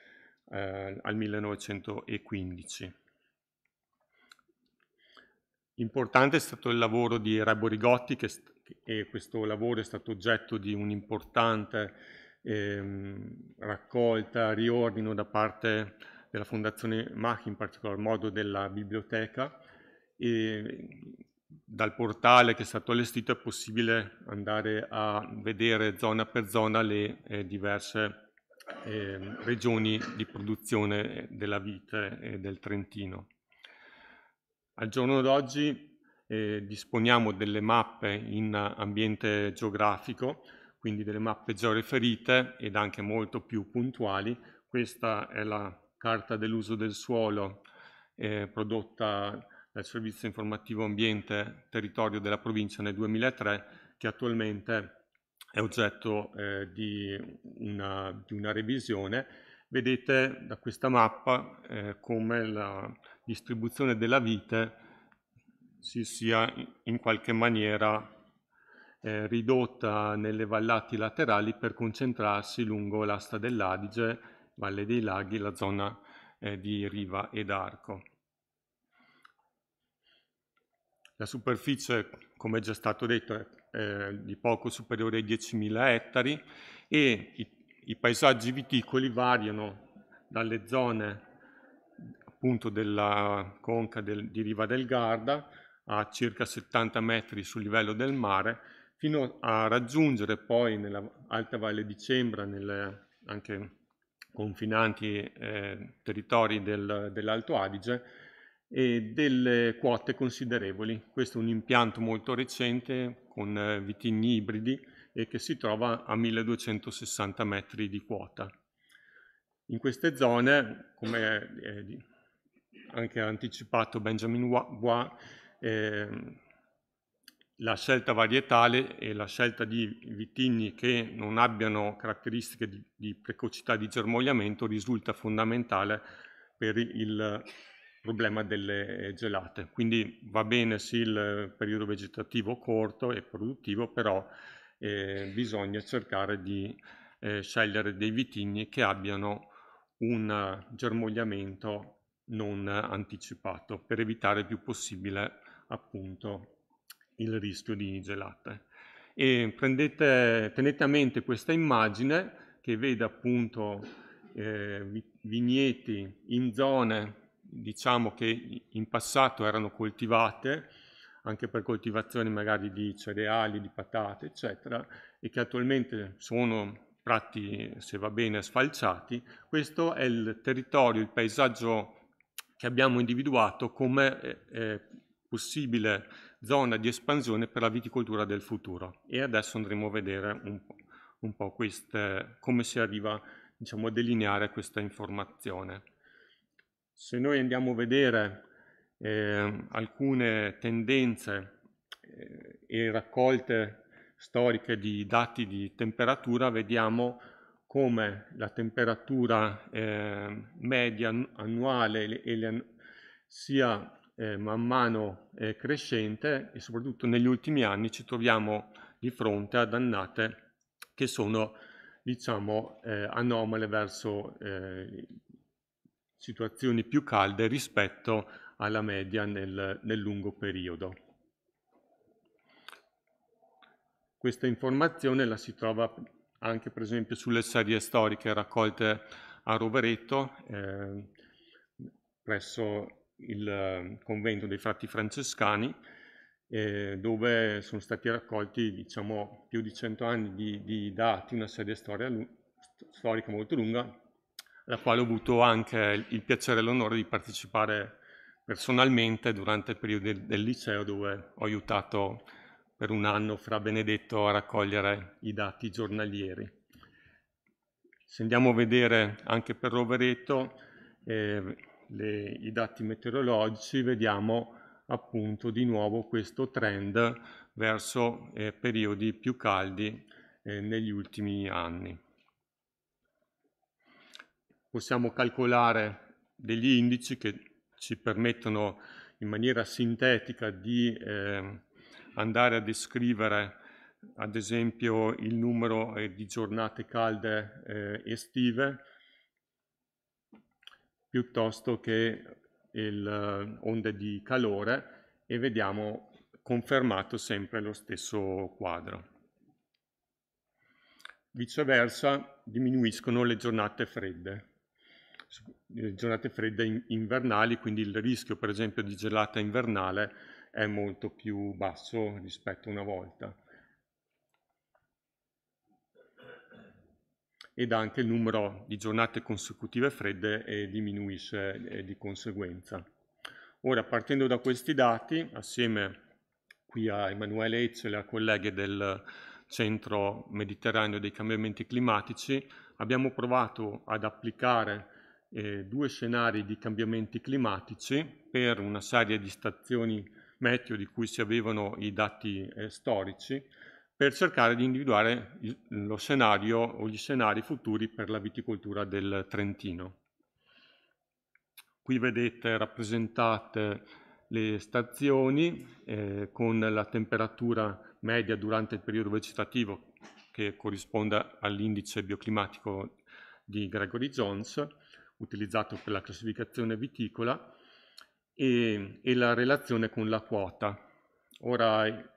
eh, al 1915. Importante è stato il lavoro di Rebo Rigotti che, e questo lavoro è stato oggetto di un'importante ehm, raccolta, riordino da parte della Fondazione Mach, in particolar modo della biblioteca, e dal portale che è stato allestito è possibile andare a vedere zona per zona le eh, diverse eh, regioni di produzione della vite e del Trentino. Al giorno d'oggi eh, disponiamo delle mappe in ambiente geografico, quindi delle mappe georeferite ed anche molto più puntuali. Questa è la carta dell'uso del suolo eh, prodotta dal Servizio Informativo Ambiente Territorio della Provincia nel 2003 che attualmente è oggetto eh, di, una, di, una, revisione. Vedete da questa mappa eh, come la distribuzione della vite si sia in qualche maniera eh, ridotta nelle vallate laterali per concentrarsi lungo l'asta dell'Adige, Valle dei Laghi, la zona eh, di Riva ed Arco. La superficie, come già stato detto, è di poco superiore ai 10.000 ettari e i, i paesaggi viticoli variano dalle zone appunto della conca del, di Riva del Garda a circa 70 metri sul livello del mare fino a raggiungere poi nella Alta Valle di Cembra, nelle anche confinanti eh, territori del, dell'Alto Adige, e delle quote considerevoli. Questo è un impianto molto recente con eh, vitigni ibridi e che si trova a 1260 metri di quota. In queste zone, come eh, anche anticipato Benjamin Bois, eh, la scelta varietale e la scelta di vitigni che non abbiano caratteristiche di, di precocità di germogliamento risulta fondamentale per il problema delle eh, gelate. Quindi va bene sì il periodo vegetativo corto e produttivo, però eh, bisogna cercare di eh, scegliere dei vitigni che abbiano un germogliamento non anticipato per evitare il più possibile appunto il rischio di gelate. E prendete, tenete a mente questa immagine che vede appunto eh, vigneti in zone diciamo che in passato erano coltivate, anche per coltivazioni magari di cereali, di patate, eccetera, e che attualmente sono tratti, se va bene, sfalciati, questo è il territorio, il paesaggio che abbiamo individuato come eh, eh, possibile zona di espansione per la viticoltura del futuro. E adesso andremo a vedere un, un po' queste, come si arriva diciamo, a delineare questa informazione. Se noi andiamo a vedere eh, alcune tendenze eh, e raccolte storiche di dati di temperatura, vediamo come la temperatura eh, media annuale e le, sia eh, man mano eh, crescente e soprattutto negli ultimi anni ci troviamo di fronte ad annate che sono diciamo eh, anomale verso eh, situazioni più calde rispetto alla media nel, nel lungo periodo. Questa informazione la si trova anche per esempio sulle serie storiche raccolte a Rovereto eh, presso il eh, convento dei frati francescani eh, dove sono stati raccolti diciamo, più di cento anni di, di dati, una serie storica, storica molto lunga alla quale ho avuto anche il piacere e l'onore di partecipare personalmente durante il periodo del, liceo dove ho aiutato per un anno Fra Benedetto a raccogliere i dati giornalieri. Se andiamo a vedere anche per Rovereto eh, le, i dati meteorologici, vediamo appunto di nuovo questo trend verso eh, periodi più caldi eh, negli ultimi anni possiamo calcolare degli indici che ci permettono in maniera sintetica di eh, andare a descrivere ad esempio il numero eh, di giornate calde eh, estive piuttosto che il, eh, onde di calore e vediamo confermato sempre lo stesso quadro. Viceversa diminuiscono le giornate fredde giornate fredde invernali, quindi il rischio per esempio di gelata invernale è molto più basso rispetto a una volta. Ed anche il numero di giornate consecutive fredde eh, diminuisce eh, di conseguenza. Ora, partendo da questi dati, assieme qui a Emanuele Ezio e a colleghe del Centro Mediterraneo dei Cambiamenti Climatici, abbiamo provato ad applicare eh, due scenari di cambiamenti climatici per una serie di stazioni meteo di cui si avevano i dati eh, storici per cercare di individuare il, lo scenario o gli scenari futuri per la viticoltura del Trentino. Qui vedete rappresentate le stazioni eh, con la temperatura media durante il periodo vegetativo che corrisponde all'indice bioclimatico di Gregory Jones utilizzato per la classificazione viticola, e, e la relazione con la quota. Ora,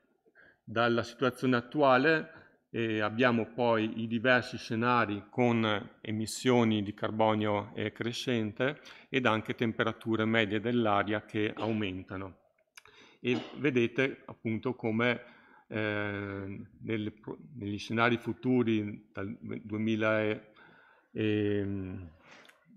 dalla situazione attuale eh, abbiamo poi i diversi scenari con emissioni di carbonio eh, crescente ed anche temperature medie dell'aria che aumentano. E vedete appunto come eh, nel, negli scenari futuri dal 2000 e, ehm,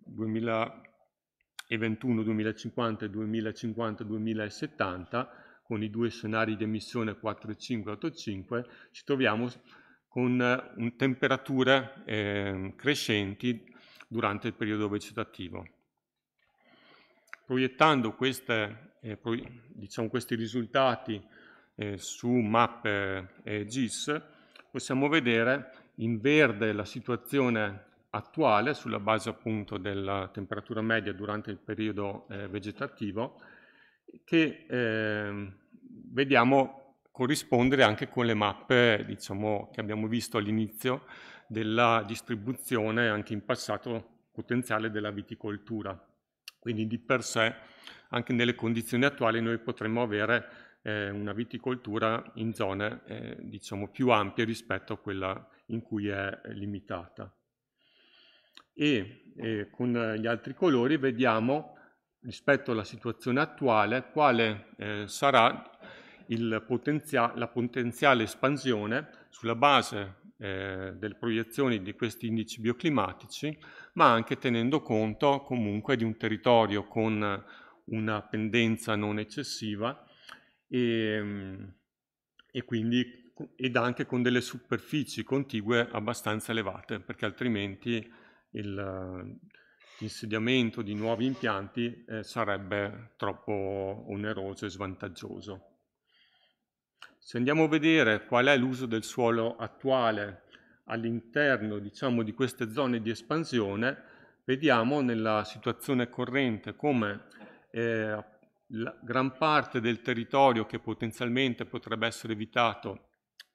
2021, 2050 e 2050, 2070, con i due scenari di emissione 4 e 5 8 5, ci troviamo con eh, temperature eh, crescenti durante il periodo vegetativo. Proiettando queste, eh, pro, diciamo questi risultati eh, su mappe eh, GIS, possiamo vedere in verde la situazione attuale sulla base appunto della temperatura media durante il periodo eh, vegetativo che eh, vediamo corrispondere anche con le mappe diciamo, che abbiamo visto all'inizio della distribuzione anche in passato potenziale della viticoltura. Quindi di per sé anche nelle condizioni attuali noi potremmo avere eh, una viticoltura in zone eh, diciamo, più ampie rispetto a quella in cui è limitata e eh, con gli altri colori vediamo rispetto alla situazione attuale quale eh, sarà potenzia la potenziale espansione sulla base eh, delle proiezioni di questi indici bioclimatici, ma anche tenendo conto comunque di un territorio con una pendenza non eccessiva e, ehm, e quindi ed anche con delle superfici contigue abbastanza elevate, perché altrimenti eh, l'insediamento di nuovi impianti eh, sarebbe troppo oneroso e svantaggioso. Se andiamo a vedere qual è l'uso del suolo attuale all'interno diciamo, di queste zone di espansione, vediamo nella situazione corrente come eh, gran parte del territorio che potenzialmente potrebbe essere evitato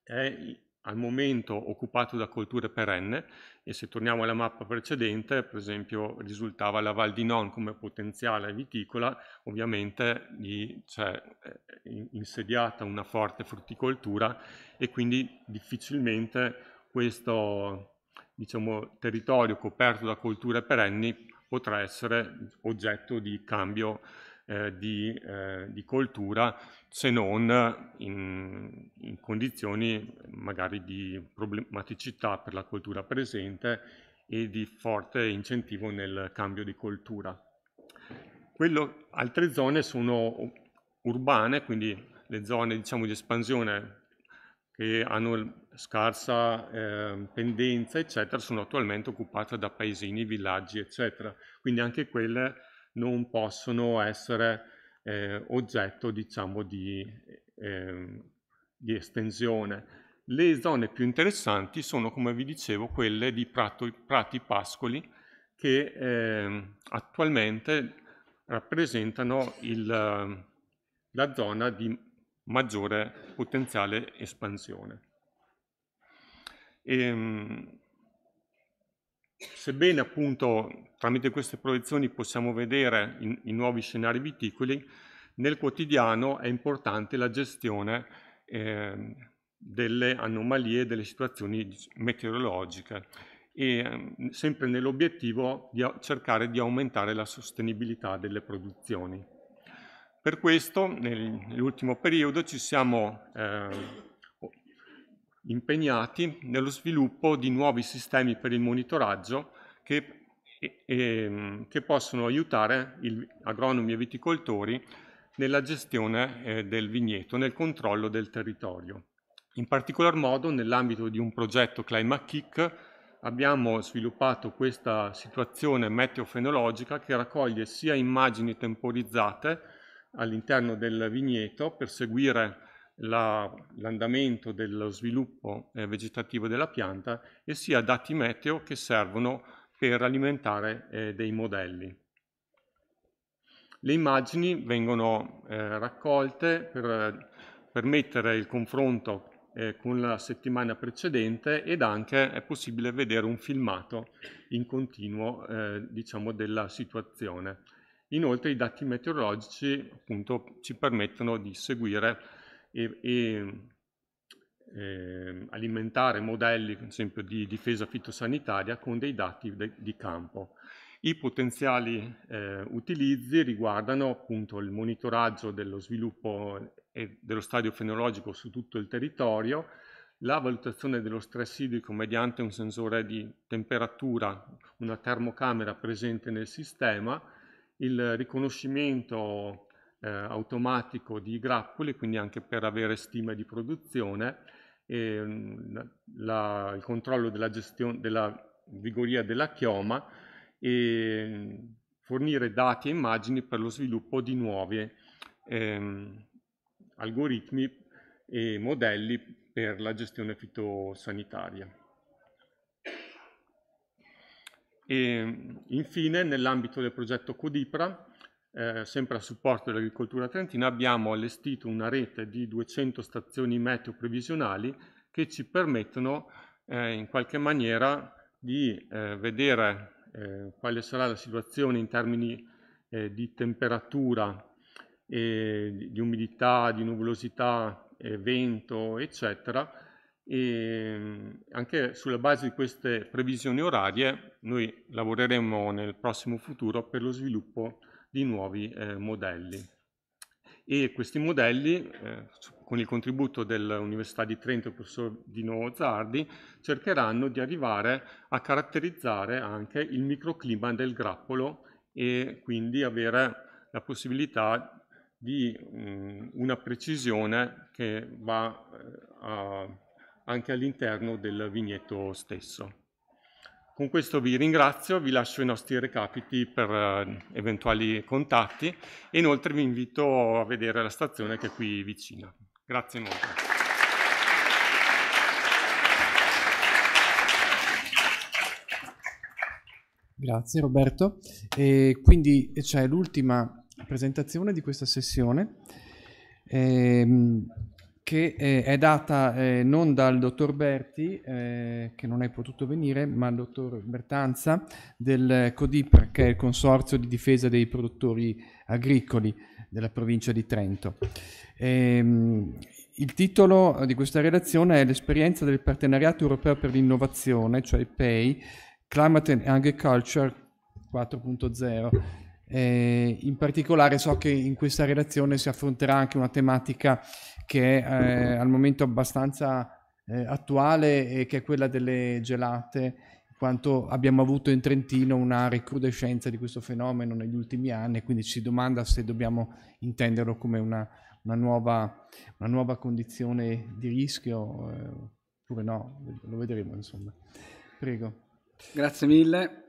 è al momento occupato da colture perenne e se torniamo alla mappa precedente, per esempio, risultava la Val di Non come potenziale viticola, ovviamente lì c'è eh, insediata una forte frutticoltura e quindi difficilmente questo diciamo, territorio coperto da colture perenni potrà essere oggetto di cambio eh, di, eh, di, coltura se non in, in, condizioni magari di problematicità per la coltura presente e di forte incentivo nel cambio di coltura. Quello, altre zone sono urbane, quindi le zone diciamo, di espansione che hanno scarsa eh, pendenza, eccetera, sono attualmente occupate da paesini, villaggi, eccetera. Quindi anche quelle non possono essere eh, oggetto diciamo, di, eh, di, estensione. Le zone più interessanti sono, come vi dicevo, quelle di Prato, Prati Pascoli, che eh, attualmente rappresentano il, la zona di maggiore potenziale espansione. E, ehm, Sebbene appunto tramite queste proiezioni possiamo vedere in, i nuovi scenari viticoli, nel quotidiano è importante la gestione eh, delle anomalie, delle situazioni meteorologiche e ehm, sempre nell'obiettivo di cercare di aumentare la sostenibilità delle produzioni. Per questo nell'ultimo periodo ci siamo eh, impegnati nello sviluppo di nuovi sistemi per il monitoraggio che, e, e, ehm, che possono aiutare il, agronomi e viticoltori nella gestione eh, del vigneto, nel controllo del territorio. In particolar modo nell'ambito di un progetto Climate Kick abbiamo sviluppato questa situazione meteofenologica che raccoglie sia immagini temporizzate all'interno del vigneto per seguire l'andamento dello sviluppo eh, vegetativo della pianta e sia dati meteo che servono per alimentare eh, dei modelli. Le immagini vengono eh, raccolte per permettere il confronto eh, con la settimana precedente ed anche è possibile vedere un filmato in continuo eh, diciamo, della situazione. Inoltre i dati meteorologici appunto, ci permettono di seguire e, e eh, alimentare modelli, ad esempio, di difesa fitosanitaria con dei dati de, di campo. I potenziali eh, utilizzi riguardano appunto il monitoraggio dello sviluppo e eh, dello stadio fenologico su tutto il territorio, la valutazione dello stress idrico mediante un sensore di temperatura, una termocamera presente nel sistema, il riconoscimento eh, automatico di grappoli, quindi anche per avere stime di produzione, e, mm, la, il controllo della, gestion, della vigoria della chioma e mm, fornire dati e immagini per lo sviluppo di nuovi ehm, algoritmi e modelli per la gestione fitosanitaria. E mm, infine, nell'ambito del progetto Codipra, eh, sempre a supporto dell'agricoltura trentina, abbiamo allestito una rete di 200 stazioni meteo previsionali che ci permettono eh, in qualche maniera di eh, vedere eh, quale sarà la situazione in termini eh, di temperatura, di umidità, di nuvolosità, eh, vento, eccetera. E mm, anche sulla base di queste previsioni orarie noi lavoreremo nel prossimo futuro per lo sviluppo di nuovi eh, modelli. E questi modelli, eh, con il contributo dell'Università di Trento, e il professor Dino Zardi, cercheranno di arrivare a caratterizzare anche il microclima del grappolo e quindi avere la possibilità di mh, mm, una precisione che va eh, a, anche all'interno del vigneto stesso. Con questo vi ringrazio, vi lascio i nostri recapiti per eh, eventuali contatti e inoltre vi invito a vedere la stazione che è qui vicina. Grazie molto. Grazie Roberto. E quindi c'è l'ultima presentazione di questa sessione. Ehm, che eh, è data eh, non dal dottor Berti, eh, che non è potuto venire, ma dal dottor Bertanza del CODIPR, che è il Consorzio di difesa dei produttori agricoli della provincia di Trento. Ehm, il titolo di questa relazione è L'esperienza del Partenariato Europeo per l'Innovazione, cioè il PEI, Climate and Agriculture 4.0. Eh, in particolare so che in questa relazione si affronterà anche una tematica che è eh, al momento abbastanza eh, attuale e che è quella delle gelate in quanto abbiamo avuto in Trentino una recrudescenza di questo fenomeno negli ultimi anni, quindi ci domanda se dobbiamo intenderlo come una, una, nuova, una nuova, condizione di rischio, eh, oppure no, lo vedremo insomma. Prego. Grazie mille.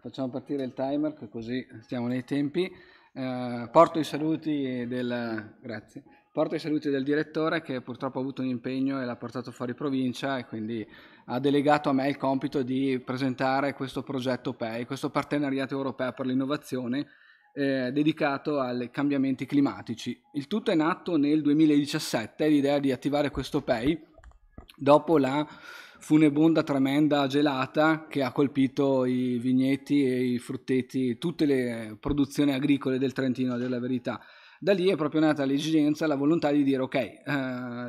Facciamo partire il timer, così siamo nei tempi. Eh, porto, i del, grazie, porto, i saluti del, direttore che purtroppo ha avuto un impegno e l'ha portato fuori provincia e quindi ha delegato a me il compito di presentare questo progetto PEI, questo partenariato europeo per l'innovazione eh, dedicato ai cambiamenti climatici. Il tutto è nato nel 2017, l'idea di attivare questo PEI dopo la funebonda tremenda gelata che ha colpito i vigneti e i frutteti, tutte le produzioni agricole del Trentino, della verità. Da lì è proprio nata l'esigenza, la volontà di dire ok, eh,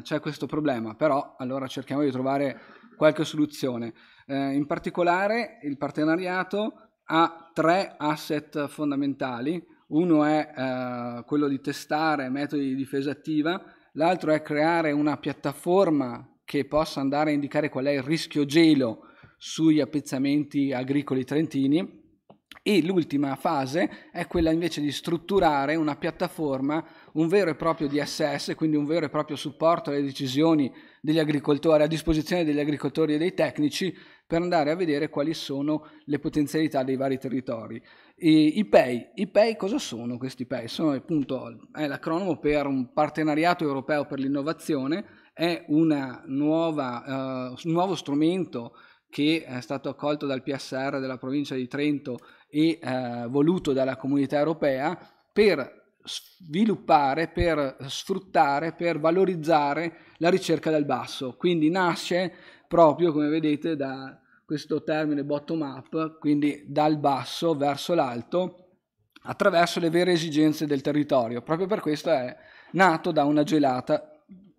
c'è questo problema, però allora cerchiamo di trovare qualche soluzione. Eh, in particolare il partenariato ha tre asset fondamentali, uno è eh, quello di testare metodi di difesa attiva, l'altro è creare una piattaforma che possa andare a indicare qual è il rischio gelo sugli appezzamenti agricoli trentini. E l'ultima fase è quella invece di strutturare una piattaforma, un vero e proprio DSS, quindi un vero e proprio supporto alle decisioni degli agricoltori, a disposizione degli agricoltori e dei tecnici, per andare a vedere quali sono le potenzialità dei vari territori. E I PEI, I PEI cosa sono questi PEI? Sono appunto, è l'acronimo per un partenariato europeo per l'innovazione, è nuova, uh, un nuovo strumento che è stato accolto dal PSR della provincia di Trento e uh, voluto dalla comunità europea per sviluppare, per sfruttare, per valorizzare la ricerca dal basso. Quindi nasce proprio, come vedete, da questo termine bottom up, quindi dal basso verso l'alto, attraverso le vere esigenze del territorio. Proprio per questo è nato da una gelata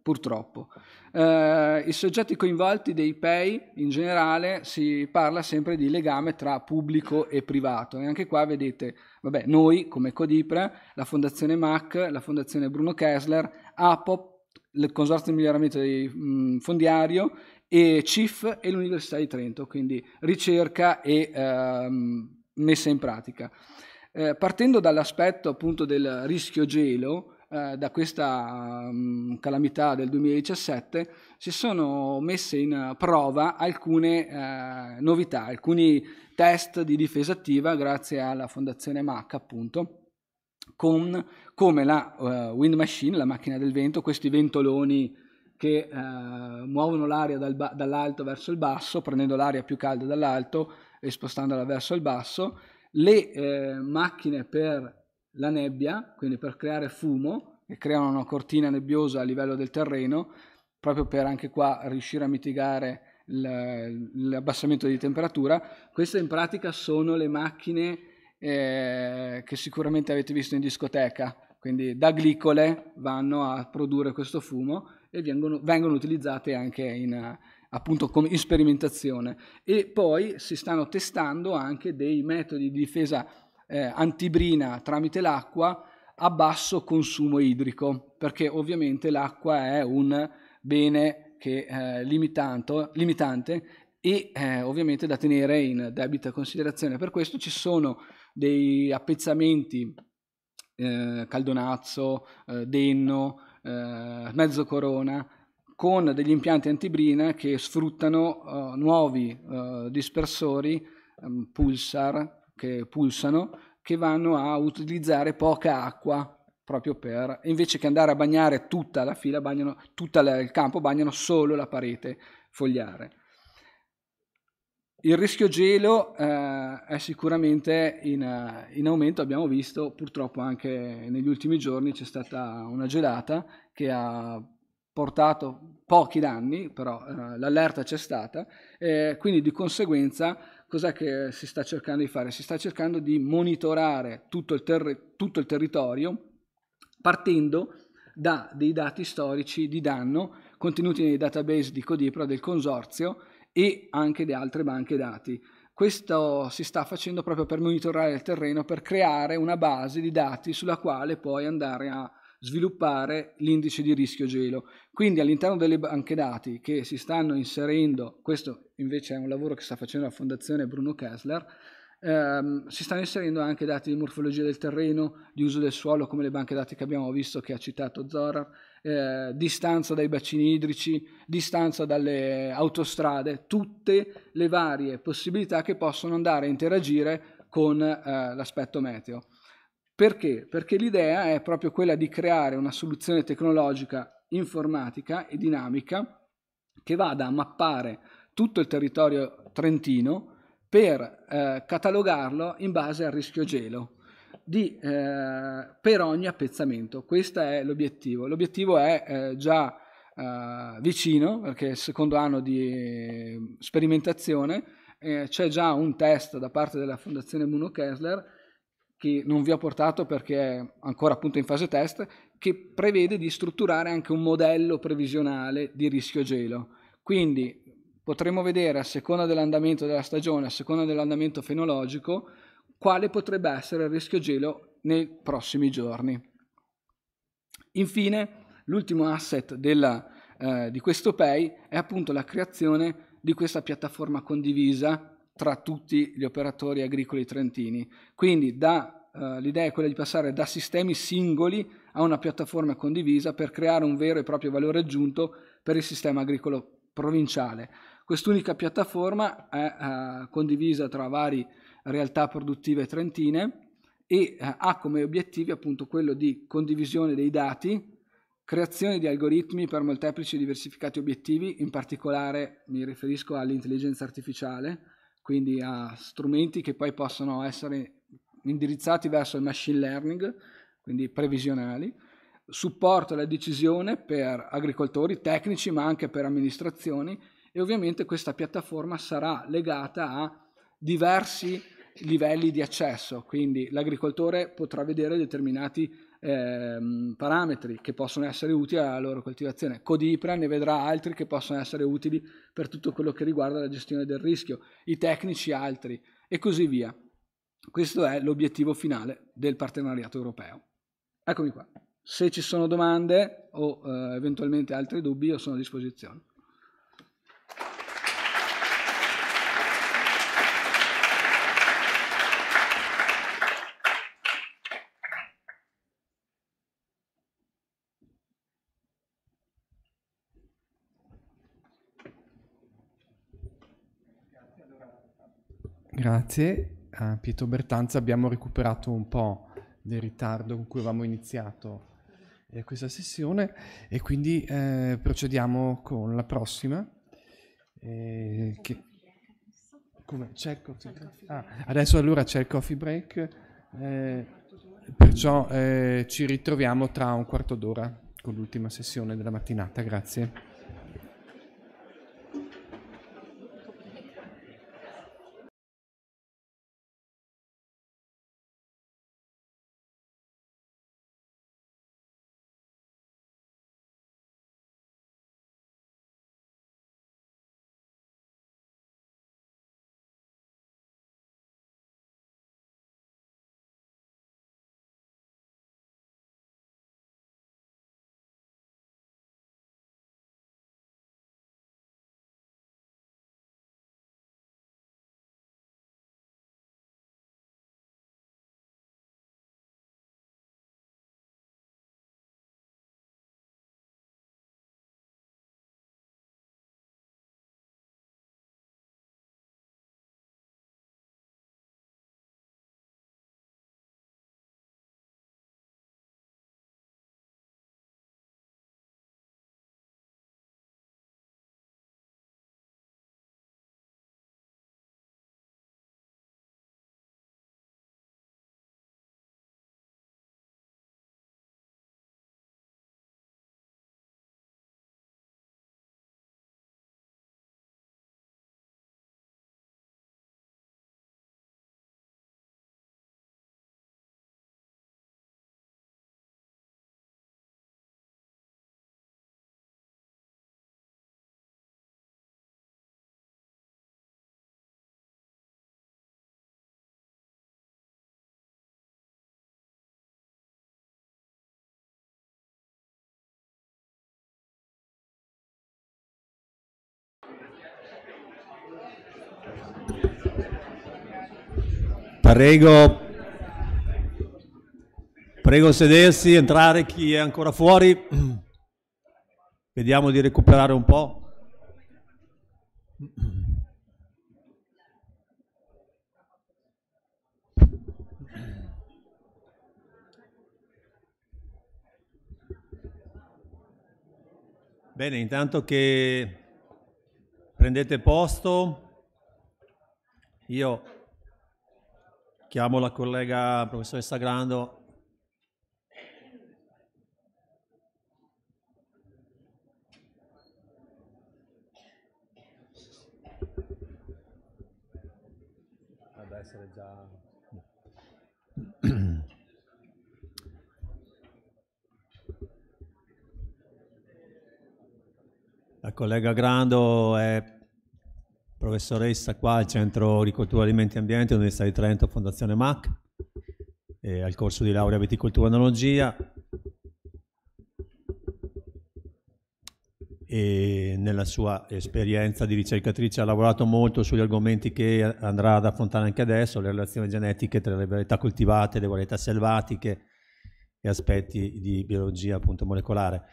purtroppo. Eh, I soggetti coinvolti dei PEI in generale si parla sempre di legame tra pubblico e privato e anche qua vedete, vabbè, noi come Codipre, la Fondazione MAC, la Fondazione Bruno Kessler, APOP, il Consorzio di miglioramento dei, mh, fondiario e CIF e l'Università di Trento, quindi ricerca e ehm, messa in pratica. Eh, partendo dall'aspetto appunto del rischio gelo, eh, da questa um, calamità del 2017 si sono messe in prova alcune eh, novità, alcuni test di difesa attiva grazie alla Fondazione MAC appunto con come la uh, wind machine, la macchina del vento, questi ventoloni che eh, muovono l'aria dal ba- dall'alto verso il basso, prendendo l'aria più calda dall'alto e spostandola verso il basso, le eh, macchine per la nebbia, quindi per creare fumo, che creano una cortina nebbiosa a livello del terreno, proprio per anche qua riuscire a mitigare l'abbassamento di temperatura. Queste in pratica sono le macchine eh, che sicuramente avete visto in discoteca, quindi da glicole vanno a produrre questo fumo e vengono, vengono utilizzate anche in, appunto come in sperimentazione. E poi si stanno testando anche dei metodi di difesa eh, antibrina tramite l'acqua a basso consumo idrico, perché ovviamente l'acqua è un bene che, eh, limitante e eh, ovviamente da tenere in debita considerazione. Per questo ci sono dei appezzamenti eh, Caldonazzo, eh, Denno, eh, Mezzo Corona, con degli impianti antibrina che sfruttano uh, nuovi uh, dispersori, um, pulsar, che pulsano che vanno a utilizzare poca acqua proprio per invece che andare a bagnare tutta la fila bagnano tutto il campo bagnano solo la parete fogliare il rischio gelo eh, è sicuramente in, in, aumento, abbiamo visto purtroppo anche negli ultimi giorni c'è stata una gelata che ha portato pochi danni, però eh, l'allerta c'è stata, eh, quindi di conseguenza cos'è che si sta cercando di fare? Si sta cercando di monitorare tutto il, ter- tutto il territorio partendo da dei dati storici di danno contenuti nei database di Codipro del consorzio e anche di altre banche dati. Questo si sta facendo proprio per monitorare il terreno, per creare una base di dati sulla quale poi andare a sviluppare l'indice di rischio gelo. Quindi all'interno delle banche dati che si stanno inserendo, questo invece è un lavoro che sta facendo la Fondazione Bruno Kessler, ehm, si stanno inserendo anche dati di morfologia del terreno, di uso del suolo come le banche dati che abbiamo visto che ha citato Zorar, eh, distanza dai bacini idrici, distanza dalle autostrade, tutte le varie possibilità che possono andare a interagire con eh, l'aspetto meteo. Perché? Perché l'idea è proprio quella di creare una soluzione tecnologica informatica e dinamica che vada a mappare tutto il territorio trentino per eh, catalogarlo in base al rischio gelo di, eh, per ogni appezzamento. Questo è l'obiettivo. L'obiettivo è eh, già eh, vicino, perché è il secondo anno di eh, sperimentazione, eh, c'è già un test da parte della Fondazione Muno Kessler che non vi ho portato perché è ancora appunto in fase test, che prevede di strutturare anche un modello previsionale di rischio gelo. Quindi potremo vedere a seconda dell'andamento della stagione, a seconda dell'andamento fenologico, quale potrebbe essere il rischio gelo nei prossimi giorni. Infine, l'ultimo asset della, eh, di questo PEI è appunto la creazione di questa piattaforma condivisa tra tutti gli operatori agricoli trentini. Quindi da, eh, l'idea è quella di passare da sistemi singoli a una piattaforma condivisa per creare un vero e proprio valore aggiunto per il sistema agricolo provinciale. Quest'unica piattaforma è eh, condivisa tra varie realtà produttive trentine e eh, ha come obiettivi appunto quello di condivisione dei dati, creazione di algoritmi per molteplici e diversificati obiettivi, in particolare mi riferisco all'intelligenza artificiale, quindi a strumenti che poi possono essere indirizzati verso il machine learning, quindi previsionali, supporto alla decisione per agricoltori, tecnici, ma anche per amministrazioni e ovviamente questa piattaforma sarà legata a diversi livelli di accesso, quindi l'agricoltore potrà vedere determinati ehm, parametri che possono essere utili alla loro coltivazione. Codipra ne vedrà altri che possono essere utili per tutto quello che riguarda la gestione del rischio, i tecnici altri e così via. Questo è l'obiettivo finale del partenariato europeo. Eccomi qua. Se ci sono domande o eh, eventualmente altri dubbi, io sono a disposizione. Grazie. A eh, Pietro Bertanza abbiamo recuperato un po' del ritardo con cui avevamo iniziato eh, questa sessione e quindi eh, procediamo con la prossima. Eh, che... C'è il coffee break? Ah, adesso allora c'è il coffee break, eh, perciò eh, ci ritroviamo tra un quarto d'ora con l'ultima sessione della mattinata. Grazie. Prego, prego sedersi, entrare chi è ancora fuori. Vediamo di recuperare un po'. Bene, intanto che prendete posto, io Chiamo la collega professoressa Grando. La collega Grando è professoressa qua al Centro Agricoltura, Alimenti e Ambiente, Università di Trento, Fondazione MAC, al corso di laurea Viticoltura e Analogia. E nella sua esperienza di ricercatrice ha lavorato molto sugli argomenti che andrà ad affrontare anche adesso, le relazioni genetiche tra le varietà coltivate, le varietà selvatiche e aspetti di biologia appunto molecolare.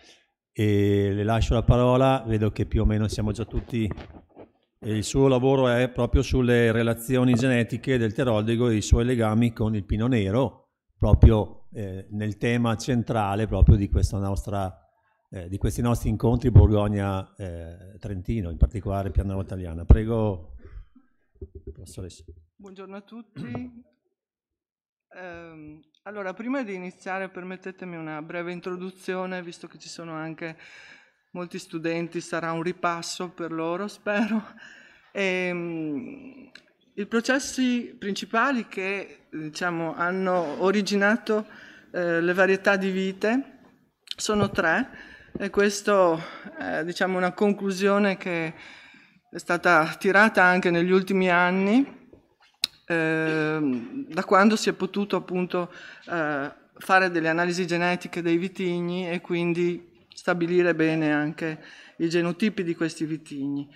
E le lascio la parola, vedo che più o meno siamo già tutti e il suo lavoro è proprio sulle relazioni genetiche del pteroldego e i suoi legami con il pino nero, proprio eh, nel tema centrale proprio di, nostra, eh, di questi nostri incontri Borgogna-Trentino, eh, in particolare Pianura Italiana. Prego, professoressa. Buongiorno a tutti. Ehm, allora, prima di iniziare permettetemi una breve introduzione, visto che ci sono anche molti studenti, sarà un ripasso per loro, spero. E, ehm, I processi principali che diciamo, hanno originato eh, le varietà di vite sono tre e questa è diciamo, una conclusione che è stata tirata anche negli ultimi anni eh, da quando si è potuto appunto eh, fare delle analisi genetiche dei vitigni e quindi stabilire bene anche i genotipi di questi vitigni.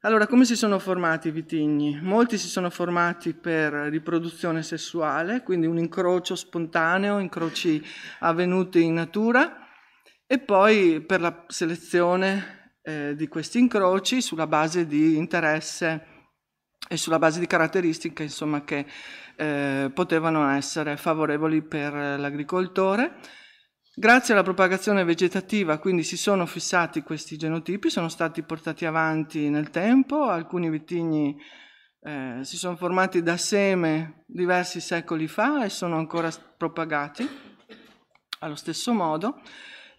Allora, come si sono formati i vitigni? Molti si sono formati per riproduzione sessuale, quindi un incrocio spontaneo, incroci avvenuti in natura, e poi per la selezione eh, di questi incroci sulla base di interesse e sulla base di caratteristiche insomma, che eh, potevano essere favorevoli per l'agricoltore Grazie alla propagazione vegetativa, quindi si sono fissati questi genotipi, sono stati portati avanti nel tempo, alcuni vitigni eh, si sono formati da seme diversi secoli fa e sono ancora propagati allo stesso modo.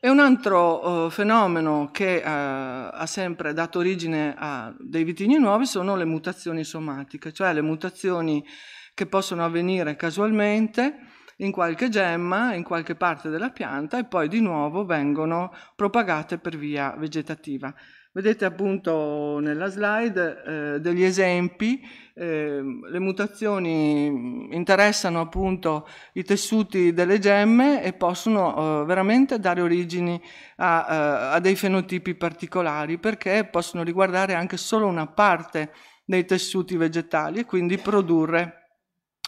E un altro eh, fenomeno che eh, ha sempre dato origine a dei vitigni nuovi sono le mutazioni somatiche, cioè le mutazioni che possono avvenire casualmente in qualche gemma, in qualche parte della pianta e poi di nuovo vengono propagate per via vegetativa. Vedete appunto nella slide eh, degli esempi, eh, le mutazioni mm, interessano appunto i tessuti delle gemme e possono eh, veramente dare origini a, eh, a dei fenotipi particolari perché possono riguardare anche solo una parte dei tessuti vegetali e quindi produrre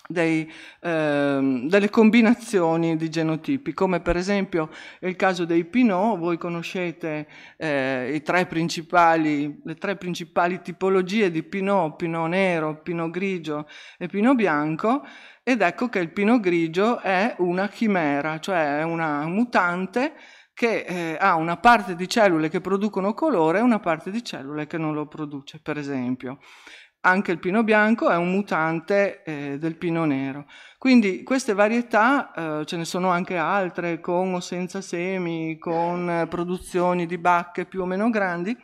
dei, eh, delle combinazioni di genotipi, come per esempio il caso dei Pinot, voi conoscete eh, tre le tre principali tipologie di Pinot, Pinot nero, Pinot grigio e Pinot bianco, ed ecco che il Pinot grigio è una chimera, cioè è una mutante che eh, ha una parte di cellule che producono colore e una parte di cellule che non lo produce, per esempio anche il pino bianco è un mutante eh, del pino nero. Quindi queste varietà eh, ce ne sono anche altre, con o senza semi, con eh, produzioni di bacche più o meno grandi,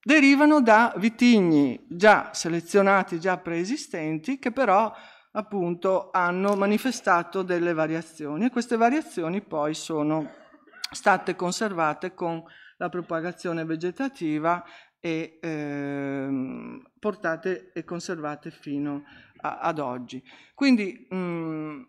derivano da vitigni già selezionati, già preesistenti, che però appunto hanno manifestato delle variazioni e queste variazioni poi sono state conservate con la propagazione vegetativa e ehm, portate e conservate fino a, ad oggi. Quindi mh, mhmm,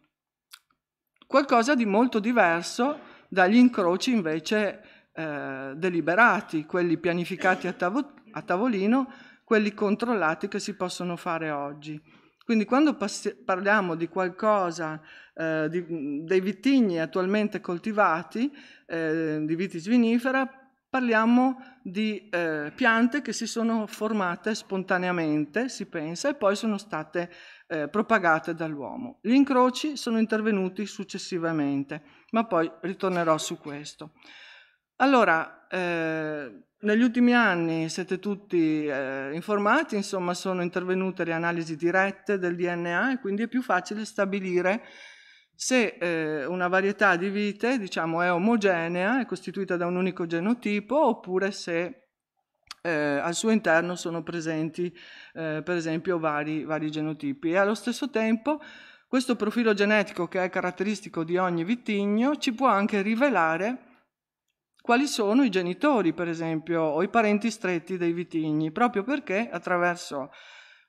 qualcosa di molto diverso dagli incroci invece eh, deliberati, quelli pianificati a, tavo a, tavolino, quelli controllati che si possono fare oggi. Quindi quando parliamo di qualcosa, eh, di, mhmm, dei vitigni attualmente coltivati, eh, di vitis vinifera, Parliamo di eh, piante che si sono formate spontaneamente, si pensa, e poi sono state eh, propagate dall'uomo. Gli incroci sono intervenuti successivamente, ma poi ritornerò su questo. Allora, eh, negli ultimi anni siete tutti eh, informati, insomma, sono intervenute le analisi dirette del DNA e quindi è più facile stabilire se eh, una varietà di vite diciamo, è omogenea, è costituita da un unico genotipo, oppure se eh, al suo interno sono presenti eh, per esempio vari, vari genotipi. E allo stesso tempo questo profilo genetico che è caratteristico di ogni vitigno ci può anche rivelare quali sono i genitori, per esempio, o i parenti stretti dei vitigni, proprio perché attraverso,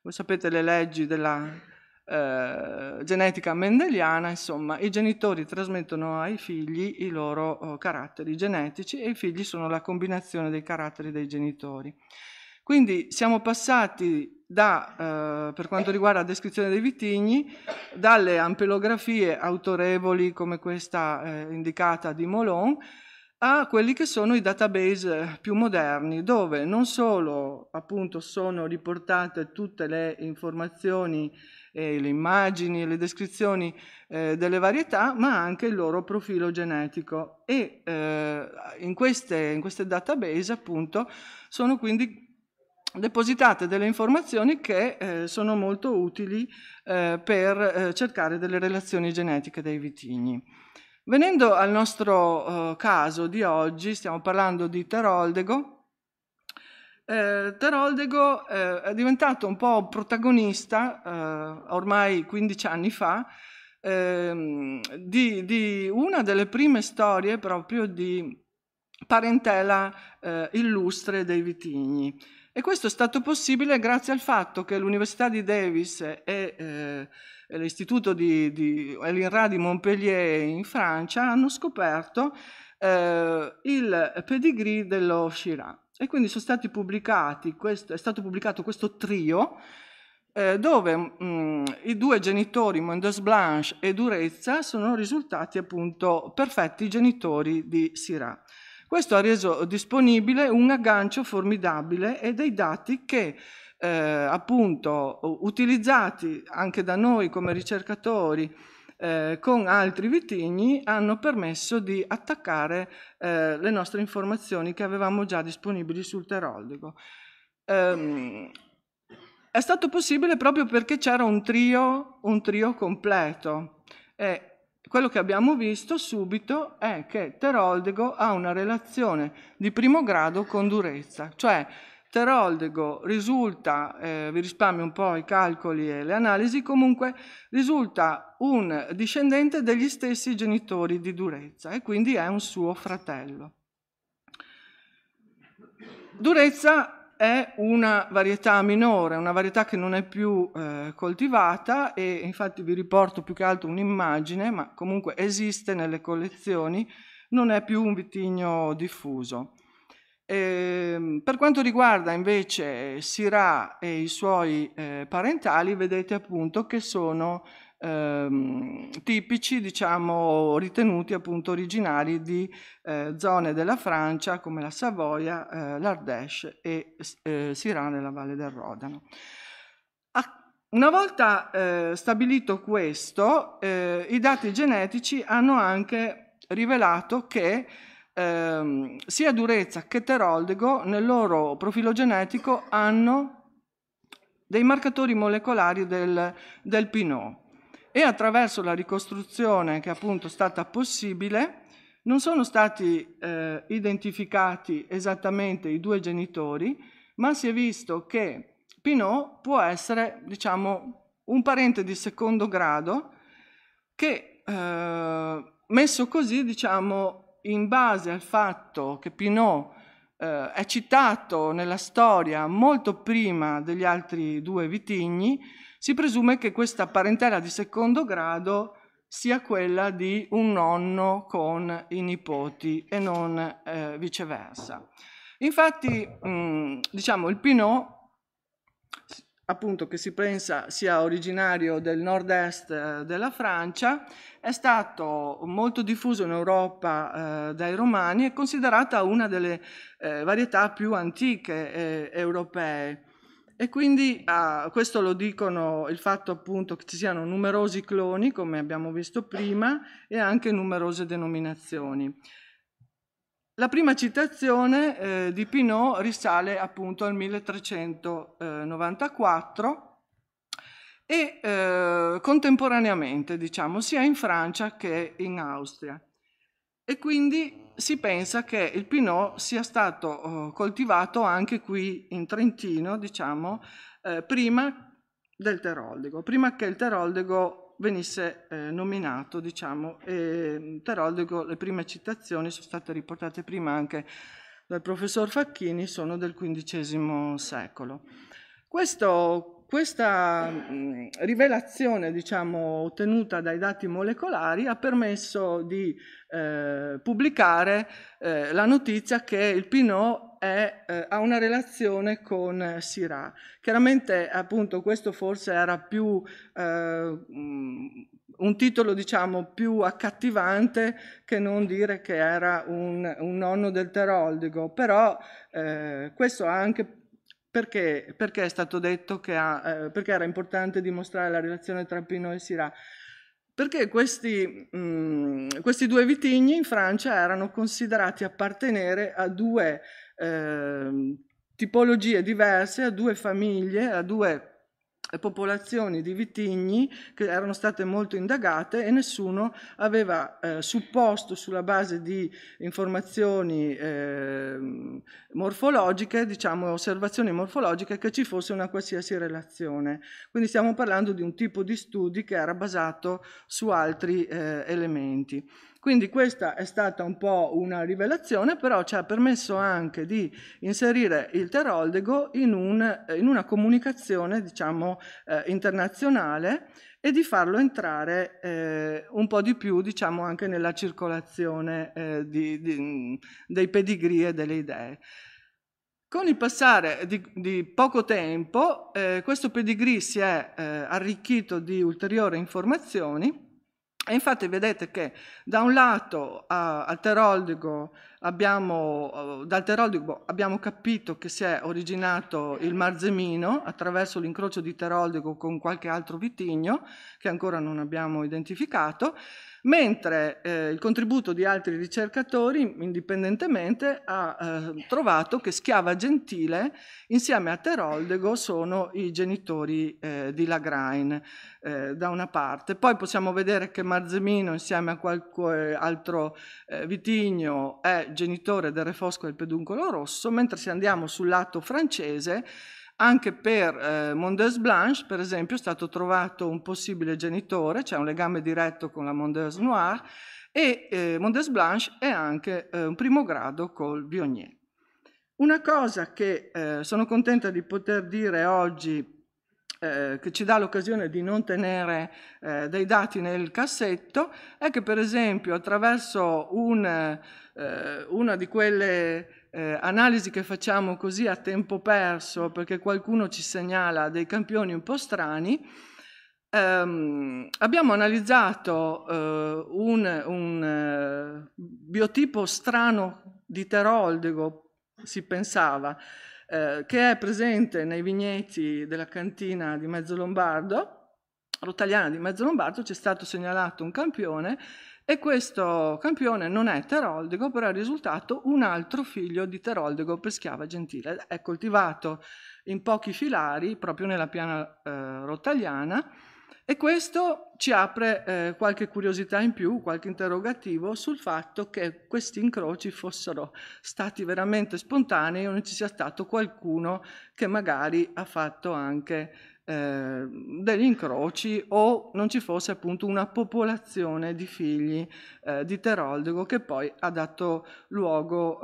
voi sapete, le leggi della eh, genetica mendeliana, insomma, i genitori trasmettono ai figli i loro oh, caratteri genetici e i figli sono la combinazione dei caratteri dei genitori. Quindi siamo passati da, eh, per quanto riguarda la descrizione dei vitigni, dalle ampelografie autorevoli come questa eh, indicata di Molon, a quelli che sono i database più moderni, dove non solo appunto sono riportate tutte le informazioni eh, le immagini e le descrizioni eh, delle varietà, ma anche il loro profilo genetico. E eh, in, queste, in queste database, appunto, sono quindi depositate delle informazioni che eh, sono molto utili eh, per eh, cercare delle relazioni genetiche dei vitigni. Venendo al nostro eh, caso di oggi, stiamo parlando di Teroldego, eh, Taroldego eh, è diventato un po' protagonista eh, ormai 15 anni fa ehm, di, di, una delle prime storie proprio di parentela eh, illustre dei vitigni. E questo è stato possibile grazie al fatto che l'Università di Davis e eh, l'Istituto di, di l'INRA di Montpellier in Francia hanno scoperto eh, il pedigree dello Shiraz. E quindi sono stati pubblicati, questo, è stato pubblicato questo trio eh, dove mh, mm, i due genitori, Mendes Blanche e Durezza, sono risultati appunto perfetti genitori di Sirà. Questo ha reso disponibile un aggancio formidabile e dei dati che eh, appunto utilizzati anche da noi come ricercatori eh, con altri vitigni hanno permesso di attaccare eh, le nostre informazioni che avevamo già disponibili sul Teroldico. Um, è stato possibile proprio perché c'era un trio, un trio completo e quello che abbiamo visto subito è che Teroldego ha una relazione di primo grado con durezza, cioè Teroldego risulta, eh, vi risparmio un po' i calcoli e le analisi, comunque risulta un discendente degli stessi genitori di Durezza e quindi è un suo fratello. Durezza è una varietà minore, una varietà che non è più eh, coltivata e infatti vi riporto più che altro un'immagine, ma comunque esiste nelle collezioni, non è più un vitigno diffuso. Eh, per quanto riguarda invece Sira e i suoi eh, parentali, vedete appunto che sono ehm, tipici, diciamo, ritenuti appunto originari di eh, zone della Francia come la Savoia, eh, l'Ardèche e eh, Sira nella Valle del Rodano. Una volta eh, stabilito questo, eh, i dati genetici hanno anche rivelato che ehm, sia durezza che teroldego nel loro profilo genetico hanno dei marcatori molecolari del, del Pinot e attraverso la ricostruzione che appunto è stata possibile non sono stati eh, identificati esattamente i due genitori, ma si è visto che Pinot può essere, diciamo, un parente di secondo grado che, eh, messo così, diciamo, in base al fatto che Pinot eh, è citato nella storia molto prima degli altri due vitigni, si presume che questa parentela di secondo grado sia quella di un nonno con i nipoti e non eh, viceversa. Infatti, mh, mm, diciamo, il Pinot appunto che si pensa sia originario del nord-est eh, della Francia, è stato molto diffuso in Europa eh, dai Romani e considerata una delle eh, varietà più antiche eh, europee. E quindi ah, questo lo dicono il fatto appunto che ci siano numerosi cloni, come abbiamo visto prima, e anche numerose denominazioni. La prima citazione eh, di Pinot risale appunto al 1394 e eh, contemporaneamente, diciamo, sia in Francia che in Austria. E quindi si pensa che il Pinot sia stato eh, coltivato anche qui in Trentino, diciamo, eh, prima del Teroldego, prima che il Teroldego venisse eh, nominato, diciamo, e Teroldico, mm, le prime citazioni sono state riportate prima anche dal professor Facchini, sono del XV secolo. Questo, questa mh, mm, rivelazione, diciamo, ottenuta dai dati molecolari ha permesso di eh, pubblicare eh, la notizia che il Pinot è, eh, ha una relazione con eh, Sirà. Chiaramente appunto questo forse era più eh, mm, un titolo diciamo più accattivante che non dire che era un, un nonno del Teroldigo, però eh, questo ha anche perché, perché, è stato detto che ha, eh, perché era importante dimostrare la relazione tra Pino e Sirà? Perché questi, mh, mm, questi, due vitigni in Francia erano considerati appartenere a due eh, tipologie diverse a due famiglie, a due eh, popolazioni di vitigni che erano state molto indagate e nessuno aveva eh, supposto sulla base di informazioni eh, morfologiche, diciamo osservazioni morfologiche, che ci fosse una qualsiasi relazione. Quindi stiamo parlando di un tipo di studi che era basato su altri eh, elementi. Quindi questa è stata un po' una rivelazione, però ci ha permesso anche di inserire il Teroldego in, un, in una comunicazione diciamo, eh, internazionale e di farlo entrare eh, un po' di più diciamo, anche nella circolazione eh, di, di, dei pedigree e delle idee. Con il passare di, di poco tempo eh, questo pedigree si è eh, arricchito di ulteriori informazioni e infatti vedete che da un lato a, al Teroldigo abbiamo, eh, dal Teroldigo abbiamo capito che si è originato il Marzemino attraverso l'incrocio di Teroldigo con qualche altro vitigno che ancora non abbiamo identificato mentre eh, il contributo di altri ricercatori indipendentemente ha eh, trovato che Schiava Gentile insieme a Teroldego sono i genitori eh, di Lagrain eh, da una parte. Poi possiamo vedere che Marzemino insieme a qualche eh, altro eh, vitigno è genitore del refosco del peduncolo rosso, mentre se andiamo sul lato francese anche per eh, Mondeuse Blanche, per esempio, è stato trovato un possibile genitore, c'è cioè un legame diretto con la Mondeuse Noire, e eh, Mondeuse Blanche è anche eh, un primo grado col Bionier. Una cosa che eh, sono contenta di poter dire oggi, eh, che ci dà l'occasione di non tenere eh, dei dati nel cassetto, è che per esempio attraverso un, eh, una di quelle eh, analisi che facciamo così a tempo perso perché qualcuno ci segnala dei campioni un po' strani, ehm, abbiamo analizzato eh, un, un eh, biotipo strano di Teroldego, si pensava, eh, che è presente nei vigneti della cantina di Mezzo Lombardo, rotagliana di Mezzo Lombardo, ci è stato segnalato un campione e questo campione non è Teroldego, però è risultato un altro figlio di Teroldego per schiava gentile. È coltivato in pochi filari, proprio nella piana eh, rottagliana, e questo ci apre eh, qualche curiosità in più, qualche interrogativo sul fatto che questi incroci fossero stati veramente spontanei o non ci sia stato qualcuno che magari ha fatto anche Ehm, degli incroci o non ci fosse appunto una popolazione di figli eh, di Teroldego che poi ha dato luogo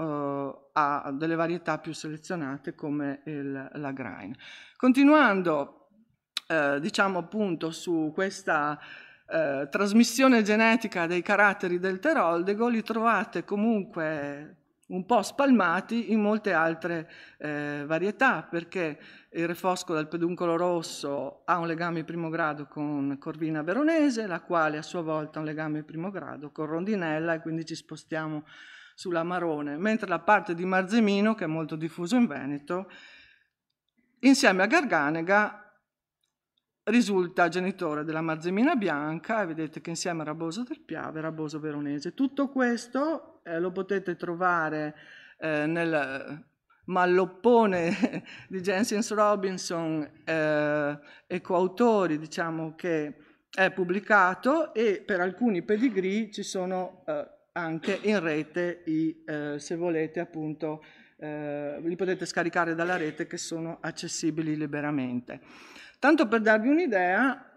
eh, a delle varietà più selezionate come il, la Grain. Continuando eh, diciamo appunto su questa eh, trasmissione genetica dei caratteri del Teroldego li trovate comunque un po' spalmati in molte altre eh, varietà, perché il refosco dal peduncolo rosso ha un legame di primo grado con Corvina veronese, la quale a sua volta ha un legame di primo grado con Rondinella e quindi ci spostiamo sulla Marone, mentre la parte di Marzemino, che è molto diffuso in Veneto, insieme a Garganega risulta genitore della Marzemina bianca e vedete che insieme a Raboso del Piave, Raboso veronese. Tutto questo eh, lo potete trovare eh, nel malloppone di Jensen Robinson eh, e coautori, diciamo, che è pubblicato e per alcuni pedigree ci sono eh, anche in rete i, eh, se volete, appunto, eh, li potete scaricare dalla rete che sono accessibili liberamente. Tanto per darvi un'idea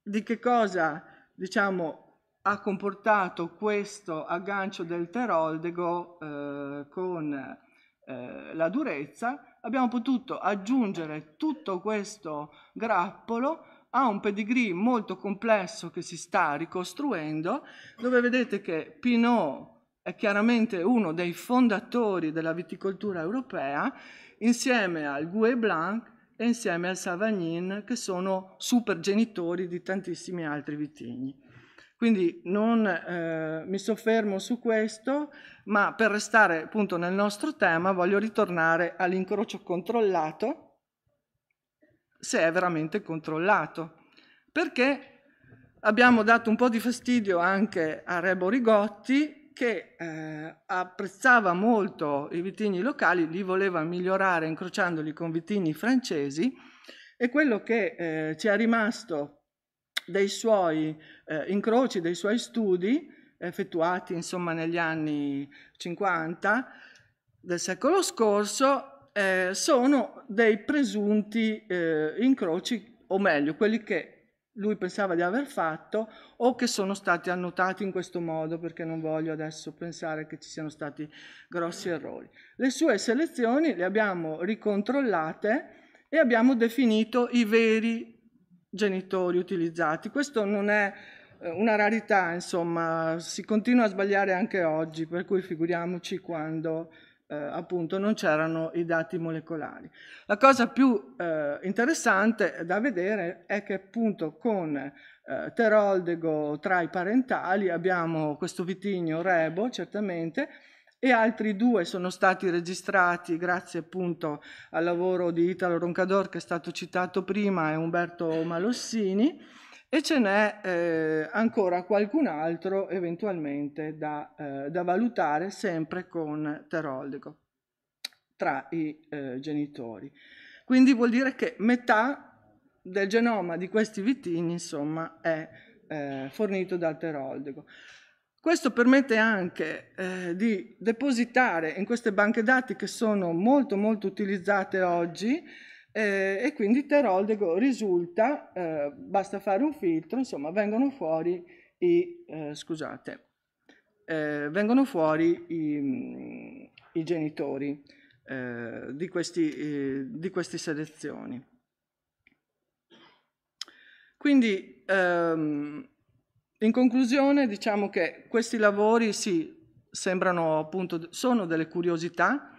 di che cosa, diciamo, ha comportato questo aggancio del teroldego eh, con eh, la durezza, abbiamo potuto aggiungere tutto questo grappolo a un pedigree molto complesso che si sta ricostruendo, dove vedete che Pinot è chiaramente uno dei fondatori della viticoltura europea, insieme al Gouet Blanc e insieme al Savagnin, che sono supergenitori di tantissimi altri vitigni. Quindi non eh, mi soffermo su questo, ma per restare appunto nel nostro tema voglio ritornare all'incrocio controllato, se è veramente controllato, perché abbiamo dato un po' di fastidio anche a Rebo Rigotti che eh, apprezzava molto i vitigni locali, li voleva migliorare incrociandoli con vitigni francesi e quello che eh, ci è rimasto dei suoi eh, incroci, dei suoi studi effettuati insomma negli anni 50 del secolo scorso eh, sono dei presunti eh, incroci, o meglio, quelli che lui pensava di aver fatto o che sono stati annotati in questo modo, perché non voglio adesso pensare che ci siano stati grossi errori. Le sue selezioni le abbiamo ricontrollate e abbiamo definito i veri genitori utilizzati. Questo non è eh, una rarità, insomma, si continua a sbagliare anche oggi, per cui figuriamoci quando eh, appunto non c'erano i dati molecolari. La cosa più eh, interessante da vedere è che appunto con eh, teroldego tra i parentali abbiamo questo vitigno rebo, certamente, e altri due sono stati registrati grazie appunto al lavoro di Italo Roncador che è stato citato prima e Umberto Malossini e ce n'è eh, ancora qualcun altro eventualmente da, eh, da valutare sempre con teroldico tra i eh, genitori. Quindi vuol dire che metà del genoma di questi vitigni insomma è eh, fornito dal teroldico. Questo permette anche eh, di depositare in queste banche dati che sono molto molto utilizzate oggi eh, e quindi Teroldego risulta, eh, basta fare un filtro, insomma vengono fuori i, eh, scusate, eh, vengono fuori i, mm, i genitori eh, di, questi, di queste selezioni. Quindi ehm, in conclusione diciamo che questi lavori sì, sembrano appunto, sono delle curiosità,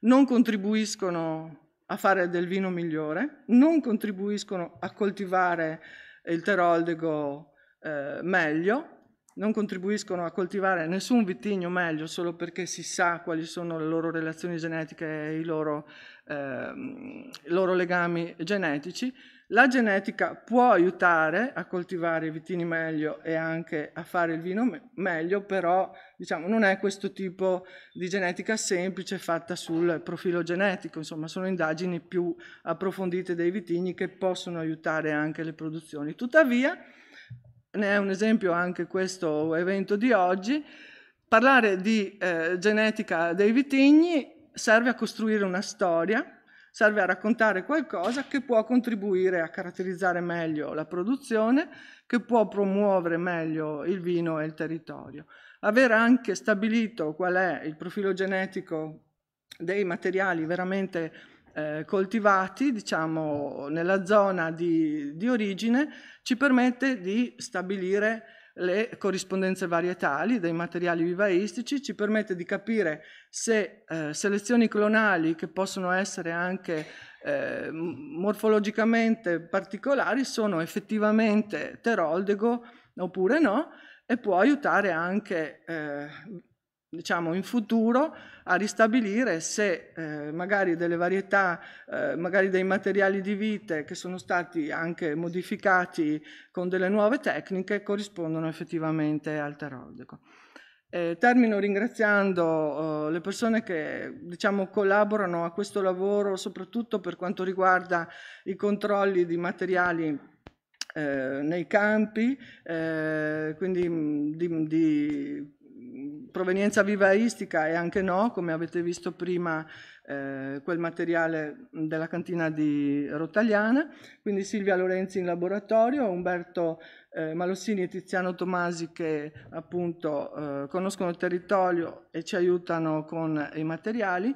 non contribuiscono a fare del vino migliore, non contribuiscono a coltivare il teroldego eh, meglio, non contribuiscono a coltivare nessun vitigno meglio solo perché si sa quali sono le loro relazioni genetiche e i loro, eh, i loro legami genetici, la genetica può aiutare a coltivare i vitini meglio e anche a fare il vino me- meglio, però diciamo, non è questo tipo di genetica semplice fatta sul profilo genetico, insomma sono indagini più approfondite dei vitigni che possono aiutare anche le produzioni. Tuttavia, ne è un esempio anche questo evento di oggi, parlare di eh, genetica dei vitigni serve a costruire una storia serve a raccontare qualcosa che può contribuire a caratterizzare meglio la produzione, che può promuovere meglio il vino e il territorio. Aver anche stabilito qual è il profilo genetico dei materiali veramente eh, coltivati, diciamo, nella zona di, di origine, ci permette di stabilire le corrispondenze varietali dei materiali vivaistici, ci permette di capire se eh, selezioni clonali che possono essere anche eh, morfologicamente particolari sono effettivamente teroldego oppure no e può aiutare anche eh, diciamo in futuro a ristabilire se eh, magari delle varietà, eh, magari dei materiali di vite che sono stati anche modificati con delle nuove tecniche corrispondono effettivamente al terodico. Eh, termino ringraziando eh, le persone che diciamo, collaborano a questo lavoro, soprattutto per quanto riguarda i controlli di materiali eh, nei campi, eh, quindi di, di provenienza vivaistica e anche no, come avete visto prima eh, quel materiale della cantina di Rotagliana, quindi Silvia Lorenzi in laboratorio, Umberto eh, Malossini e Tiziano Tomasi che appunto eh, conoscono il territorio e ci aiutano con i materiali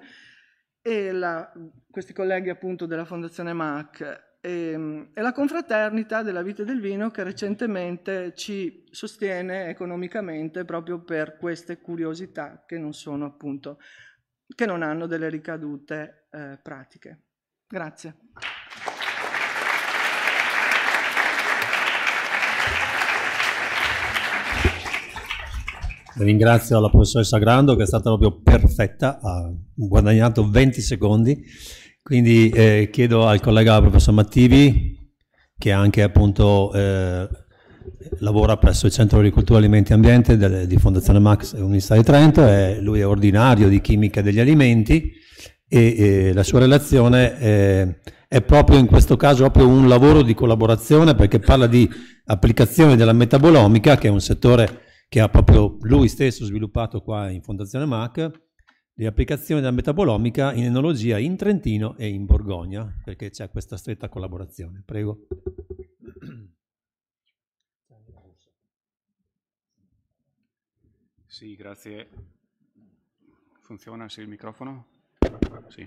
e la, questi colleghi appunto della Fondazione MAC e, ehm, e la confraternita della vite del vino che recentemente ci sostiene economicamente proprio per queste curiosità che non sono appunto che non hanno delle ricadute eh, pratiche. Grazie. Ringrazio la professoressa Grando che è stata proprio perfetta, ha guadagnato 20 secondi. Quindi eh, chiedo al collega professor Mattivi, che anche appunto eh, lavora presso il Centro Agricoltura Alimenti e Ambiente del, di Fondazione Max Università di Trento, è, lui è ordinario di chimica degli alimenti e, e la sua relazione eh, è proprio in questo caso proprio un lavoro di collaborazione perché parla di applicazione della metabolomica, che è un settore che ha proprio lui stesso sviluppato qua in Fondazione Mac le applicazioni della metabolomica in enologia in Trentino e in Borgogna, perché c'è questa stretta collaborazione. Prego. Sì, grazie. Funziona sì, il microfono? Sì.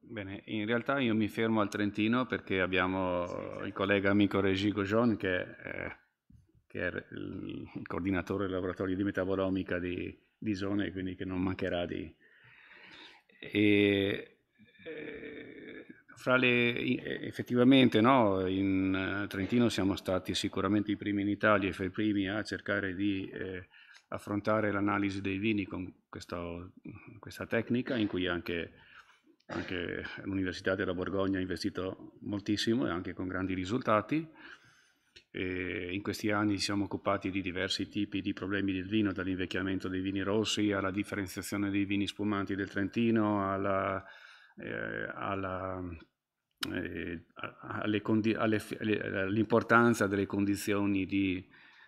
Bene, in realtà io mi fermo al Trentino perché abbiamo sì, sì. il collega amico Regi Gojon che, che è il coordinatore del laboratorio di metabolomica di, di zone, quindi che non mancherà di... E, e, eh, fra le, effettivamente no, in eh, Trentino siamo stati sicuramente i primi in Italia e fra i primi a cercare di eh, affrontare l'analisi dei vini con questo, questa tecnica in cui anche, anche l'Università della Borgogna ha investito moltissimo e anche con grandi risultati e eh, in questi anni ci siamo occupati di diversi tipi di problemi del vino, dall'invecchiamento dei vini rossi alla differenziazione dei vini spumanti del Trentino, alla, eh, alla, eh, alle condi- alle, all'importanza delle condizioni di,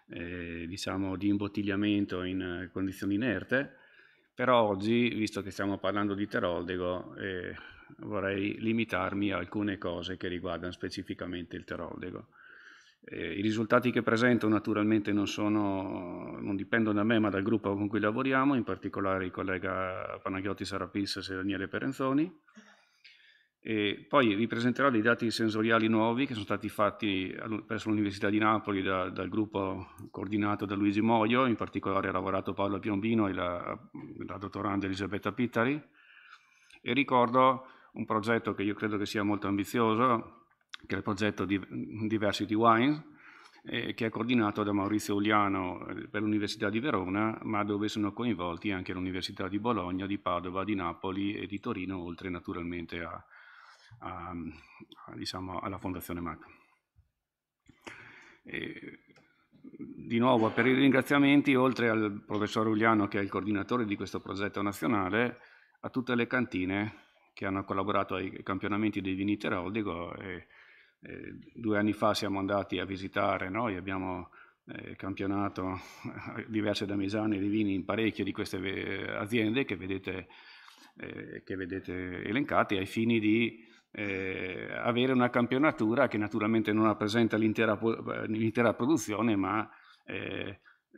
eh, diciamo, di imbottigliamento in condizioni inerte. Però oggi, visto che stiamo parlando di Teroldego, eh, vorrei limitarmi a alcune cose che riguardano specificamente il Teroldego. Eh, I risultati che presento naturalmente non, sono, non, dipendono da me ma dal gruppo con cui lavoriamo, in particolare il collega Panagiotti Sarapis e Daniele Perenzoni. E poi vi presenterò dei dati sensoriali nuovi che sono stati fatti presso l'Università di Napoli da, dal gruppo coordinato da Luigi Moglio, in particolare ha lavorato Paolo Piombino e la, la dottoranda Elisabetta Pittari. E ricordo un progetto che io credo che sia molto ambizioso, che è il progetto Diversity Wines, eh, che è coordinato da Maurizio Uliano eh, per l'Università di Verona, ma dove sono coinvolti anche l'Università di Bologna, di Padova, di Napoli e di Torino, oltre naturalmente a, a, a, diciamo, alla Fondazione MAC. E, di nuovo, per i ringraziamenti, oltre al professor Uliano, che è il coordinatore di questo progetto nazionale, a tutte le cantine che hanno collaborato ai campionamenti dei vini Teroldico E, eh, due anni fa siamo andati a visitare noi, abbiamo eh, campionato diverse damesane di vini in parecchie di queste eh, aziende che vedete, eh, che vedete elencate ai fini di eh, avere una campionatura che naturalmente non rappresenta l'intera, produzione ma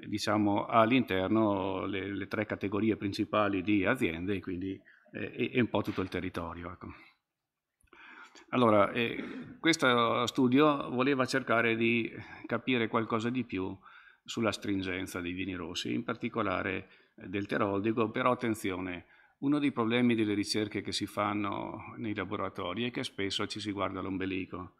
diciamo, ha all'interno le, le, tre categorie principali di aziende quindi, e, e un po' tutto il territorio. Ecco. Allora, eh, questo studio voleva cercare di capire qualcosa di più sulla stringenza dei vini rossi, in particolare eh, del teroldico, però attenzione, uno dei problemi delle ricerche che si fanno nei laboratori è che spesso ci si guarda l'ombelico.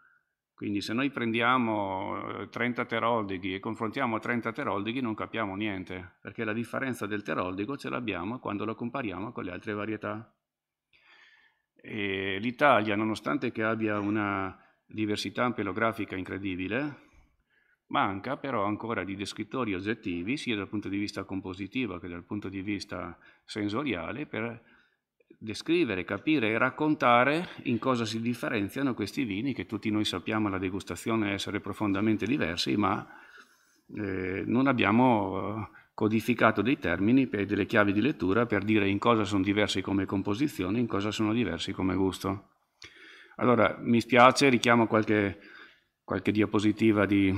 Quindi se noi prendiamo 30 eh, teroldighi e confrontiamo 30 teroldighi non capiamo niente, perché la differenza del teroldico ce l'abbiamo quando lo compariamo con le altre varietà. E L'Italia, nonostante abbia una diversità ampelografica incredibile, manca però ancora di descrittori oggettivi, sia dal punto di vista compositivo che dal punto di vista sensoriale, per descrivere, capire e raccontare in cosa si differenziano questi vini che tutti noi sappiamo alla degustazione essere profondamente diversi, ma eh, non abbiamo codificato dei termini e delle chiavi di lettura per dire in cosa sono diversi come composizione, e in cosa sono diversi come gusto. Allora, mi spiace, richiamo qualche, qualche diapositiva di,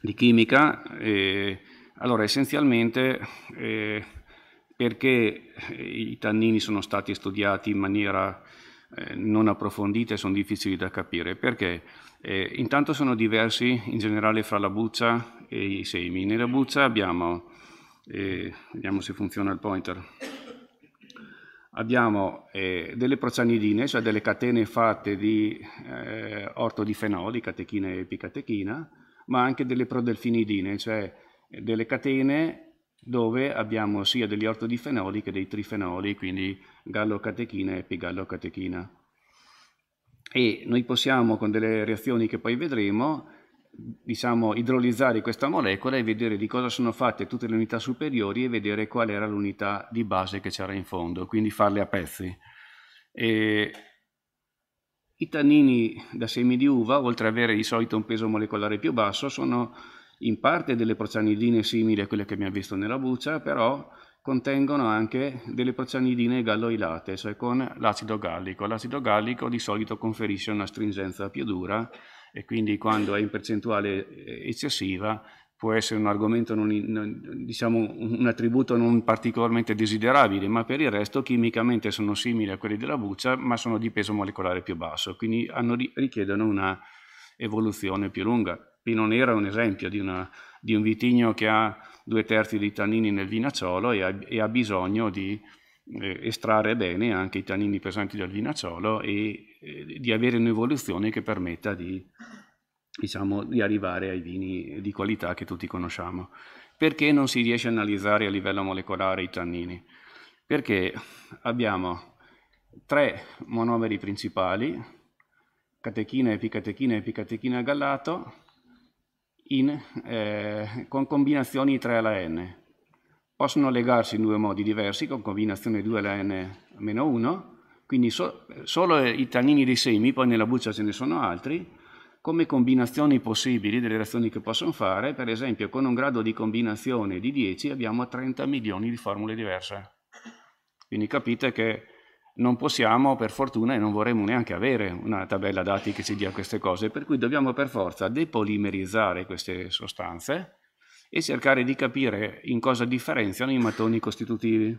di chimica. E, allora, essenzialmente, eh, perché eh, i tannini sono stati studiati in maniera eh, non approfondita e sono difficili da capire? Perché eh, intanto sono diversi in generale fra la buccia e i semi. Nella buccia abbiamo e vediamo se funziona il pointer. Abbiamo eh, delle procianidine, cioè delle catene fatte di eh, ortodifenoli, catechina e epicatechina, ma anche delle prodelfinidine, cioè delle catene dove abbiamo sia degli ortodifenoli che dei trifenoli, quindi gallocatechina e epigallocatechina. E noi possiamo, con delle reazioni che poi vedremo, diciamo, idrolizzare questa molecola e vedere di cosa sono fatte tutte le unità superiori e vedere qual era l'unità di base che c'era in fondo, quindi farle a pezzi. E I tannini da semi di uva, oltre ad avere di solito un peso molecolare più basso, sono in parte delle procianidine simili a quelle che abbiamo visto nella buccia, però contengono anche delle procianidine galloilate, cioè con l'acido gallico. L'acido gallico di solito conferisce una stringenza più dura e quindi quando è in percentuale eh, eccessiva può essere un argomento, non, non, diciamo un attributo non particolarmente desiderabile, ma per il resto chimicamente sono simili a quelli della buccia, ma sono di peso molecolare più basso, quindi hanno, richiedono una evoluzione più lunga. Qui non era un esempio di, una, di, un vitigno che ha due terzi di tannini nel vinacciolo e ha, e ha bisogno di eh, estrarre bene anche i tannini pesanti dal vinacciolo e eh, di avere un'evoluzione che permetta di, diciamo, di arrivare ai vini di qualità che tutti conosciamo. Perché non si riesce a analizzare a livello molecolare i tannini? Perché abbiamo tre monomeri principali, catechina, epicatechina, e epicatechina gallato, in, eh, con combinazioni 3 alla N possono legarsi in due modi diversi con combinazione 2 alla n-1, quindi so, solo i tannini dei semi, poi nella buccia ce ne sono altri, come combinazioni possibili delle reazioni che possono fare, per esempio con un grado di combinazione di 10 abbiamo 30 milioni di formule diverse. Quindi capite che non possiamo per fortuna e non vorremmo neanche avere una tabella dati che ci dia queste cose, per cui dobbiamo per forza depolimerizzare queste sostanze, e cercare di capire in cosa differenziano i mattoni costitutivi.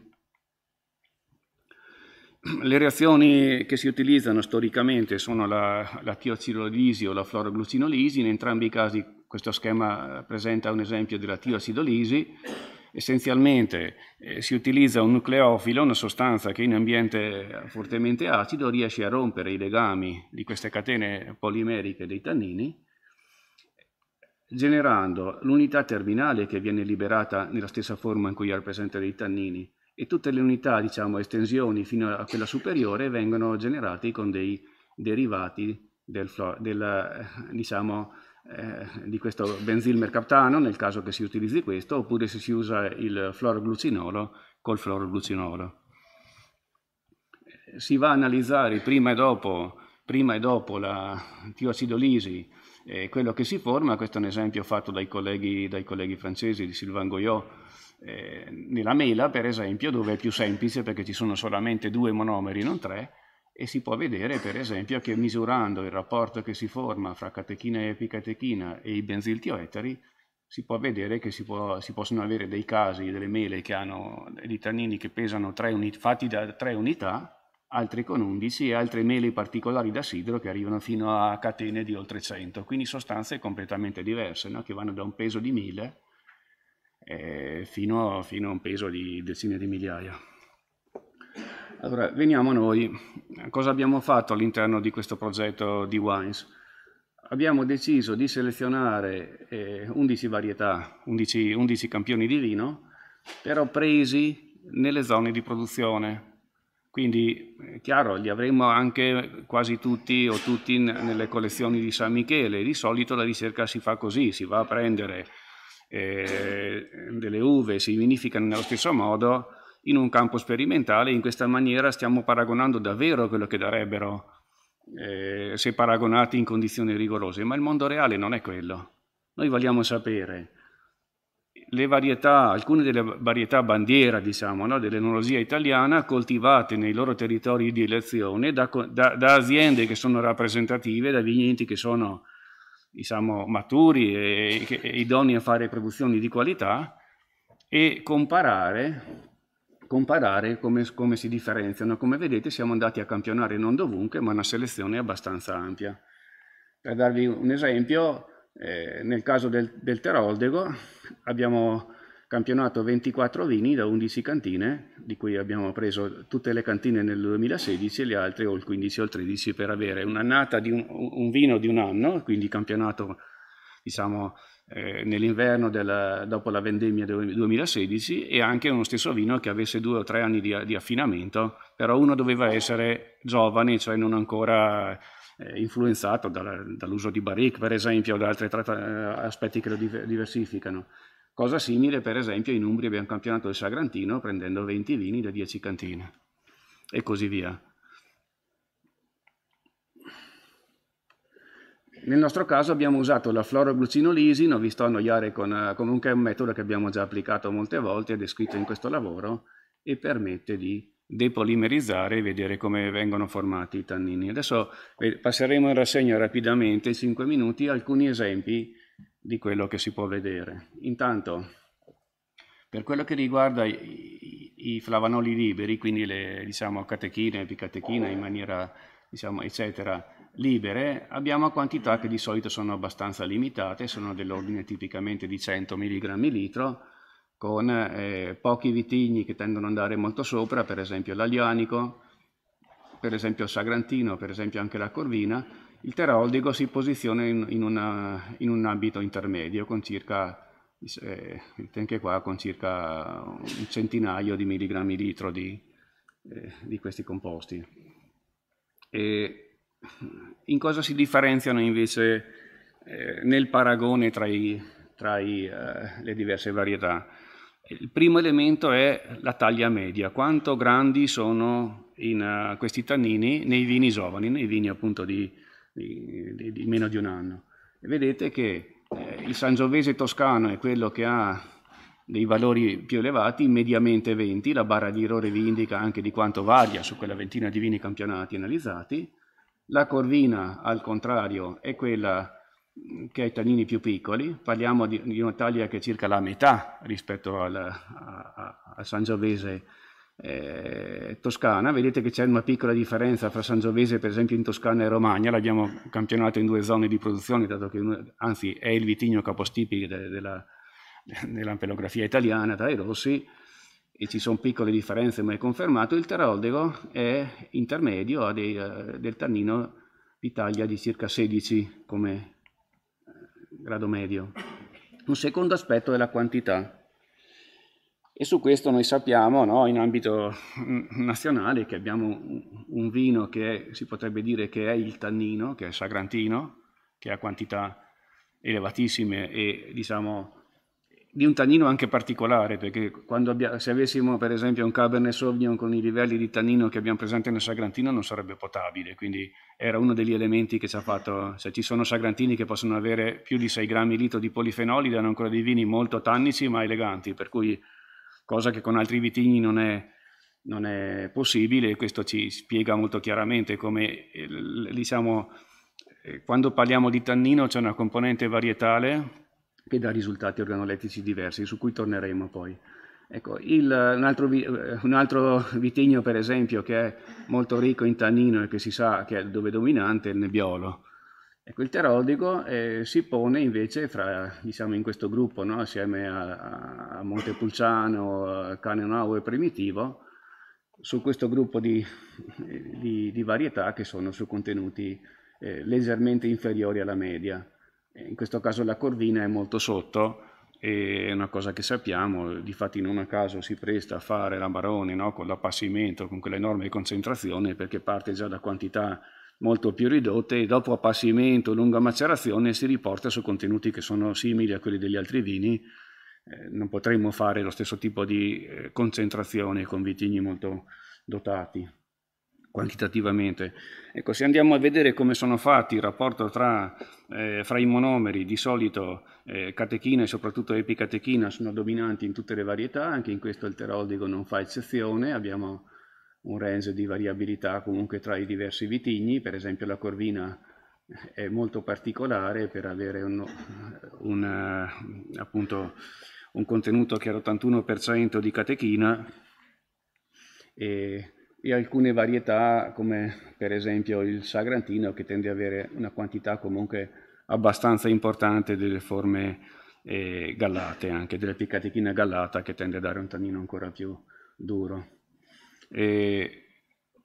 Le reazioni che si utilizzano storicamente sono la, la tiocirolisi o la fluoroglucinolisi, in entrambi i casi questo schema presenta un esempio della tioacidolisi, essenzialmente eh, si utilizza un nucleofilo, una sostanza che in ambiente fortemente acido riesce a rompere i legami di queste catene polimeriche dei tannini generando l'unità terminale che viene liberata nella stessa forma in cui è presente dei tannini e tutte le unità, diciamo, estensioni fino a quella superiore vengono generate con dei derivati del, del, eh, diciamo, eh, di questo benzil mercaptano nel caso che si utilizzi questo oppure se si usa il fluoroglucinolo col fluoroglucinolo. Si va a analizzare prima e dopo, prima e dopo la tioacidolisi eh, quello che si forma, questo è un esempio fatto dai colleghi, dai colleghi francesi di Sylvain Goyot, eh, nella mela per esempio dove è più semplice perché ci sono solamente due monomeri, non tre, e si può vedere per esempio che misurando il rapporto che si forma fra catechina e epicatechina e i benziltioetari, si può vedere che si, può, si, possono avere dei casi delle mele che hanno dei tannini che pesano tre unit- fatti da tre unità altri con 11 e altri mele particolari da sidro che arrivano fino a catene di oltre 100, quindi sostanze completamente diverse, no? che vanno da un peso di 1000 eh, fino, fino, a un peso di decine di migliaia. Allora, veniamo a noi. Cosa abbiamo fatto all'interno di questo progetto di Wines? Abbiamo deciso di selezionare eh, 11 varietà, 11, 11 campioni di vino, però presi nelle zone di produzione, quindi è eh, chiaro, li avremmo anche quasi tutti o tutti nelle collezioni di San Michele. Di solito la ricerca si fa così, si va a prendere eh, delle uve, si vinificano nello stesso modo in un campo sperimentale. In questa maniera stiamo paragonando davvero quello che darebbero eh, se paragonati in condizioni rigorose, ma il mondo reale non è quello. Noi vogliamo sapere le varietà, alcune delle varietà bandiera diciamo, no, dell'enologia italiana coltivate nei loro territori di elezione da, da, da aziende che sono rappresentative, da vigneti che sono diciamo, maturi e, e, e, idonei a fare produzioni di qualità e comparare, comparare come, come si differenziano. Come vedete siamo andati a campionare non dovunque ma una selezione abbastanza ampia. Per darvi un esempio, eh, nel caso del, del Teroldego abbiamo campionato 24 vini da 11 cantine, di cui abbiamo preso tutte le cantine nel 2016 e le altre o il 15 o il 13 per avere un'annata di un, un vino di un anno, quindi campionato diciamo eh, nell'inverno della, dopo la vendemmia del 2016 e anche uno stesso vino che avesse due o tre anni di, di affinamento, però uno doveva essere giovane, cioè non ancora eh, influenzato dal, dall'uso di Barrick, per esempio, o da altri eh, aspetti che lo diversificano. Cosa simile, per esempio, in Umbria abbiamo campionato il Sagrantino prendendo 20 vini da 10 cantine e così via. Nel nostro caso abbiamo usato la fluoroglucinolisi, non vi sto a annoiare con eh, comunque è un metodo che abbiamo già applicato molte volte è descritto in questo lavoro, e permette di depolimerizzare e vedere come vengono formati i tannini. Adesso eh, passeremo in rassegna rapidamente, 5 minuti, alcuni esempi di quello che si può vedere. Intanto, per quello che riguarda i, i flavanoli liberi, quindi le diciamo, catechine, epicatechine in maniera diciamo, eccetera, libere, abbiamo quantità che di solito sono abbastanza limitate, sono dell'ordine tipicamente di 100 mg litro, con eh, pochi vitigni che tendono ad andare molto sopra, per esempio l'Aglianico, per esempio il sagrantino, per esempio anche la corvina, il teroldigo si posiziona in, in, una, in un ambito intermedio con circa, eh, anche qua, con circa un centinaio di milligrammi litro di, eh, di questi composti. E in cosa si differenziano invece eh, nel paragone tra, i, tra i, eh, le diverse varietà? Il primo elemento è la taglia media, quanto grandi sono in, uh, questi tannini nei vini giovani, nei vini appunto di, di, di, meno di un anno. E vedete che eh, il Sangiovese toscano è quello che ha dei valori più elevati, mediamente 20, la barra di errore vi indica anche di quanto varia su quella ventina di vini campionati analizzati, la Corvina al contrario è quella Mm, che ai tannini più piccoli, parliamo di, di, una taglia che è circa la metà rispetto al, a, a Sangiovese eh, toscana, vedete che c'è una piccola differenza fra Sangiovese per esempio in Toscana e Romagna, l'abbiamo campionato in due zone di produzione, dato che anzi è il vitigno capostipico de, della, dell'ampelografia italiana tra i rossi, e ci sono piccole differenze ma è confermato, il Teroldego è intermedio, ha dei, eh, del tannino di taglia di circa 16 come grado medio. Un secondo aspetto è la quantità. E su questo noi sappiamo, no, in ambito nazionale, che abbiamo un vino che è, si potrebbe dire che è il tannino, che è il sagrantino, che ha quantità elevatissime e diciamo di un tannino anche particolare, perché abbia, se avessimo per esempio un Cabernet Sauvignon con i livelli di tannino che abbiamo presente nel Sagrantino non sarebbe potabile, quindi era uno degli elementi che ci ha fatto, se cioè, ci sono Sagrantini che possono avere più di 6 grammi litro di polifenoli, danno ancora dei vini molto tannici ma eleganti, per cui cosa che con altri vitigni non è, non è possibile e questo ci spiega molto chiaramente come, diciamo, eh, quando parliamo di tannino c'è una componente varietale che dà risultati organolettici diversi, su cui torneremo poi. Ecco, il, un, altro, eh, un, altro, vitigno, per esempio, che è molto ricco in tannino e che si sa che è dove è dominante, è il nebbiolo. Ecco, il pterodico eh, si pone invece fra, diciamo, in questo gruppo, no? assieme a, a Montepulciano, Canonau e Primitivo, su questo gruppo di, di, di varietà che sono su contenuti eh, leggermente inferiori alla media. Eh, in questo caso la corvina è molto sotto e è una cosa che sappiamo, difatti non a caso si presta a fare la barone no? con l'appassimento, con quell'enorme concentrazione perché parte già da quantità molto più ridotte e dopo appassimento, lunga macerazione si riporta su contenuti che sono simili a quelli degli altri vini, eh, non potremmo fare lo stesso tipo di eh, concentrazione con vitigni molto dotati quantitativamente. Ecco, se andiamo a vedere come sono fatti il rapporto tra, eh, fra i monomeri, di solito eh, catechina e soprattutto epicatechina sono dominanti in tutte le varietà, anche in questo il teroldigo non fa eccezione, abbiamo un range di variabilità comunque tra i diversi vitigni, per esempio la corvina è molto particolare per avere un, un, eh, appunto, un contenuto che è l'81% di catechina e e alcune varietà come per esempio il sagrantino che tende ad avere una quantità comunque abbastanza importante delle forme eh, gallate, anche della piccatechina gallata che tende a dare un tannino ancora più duro. E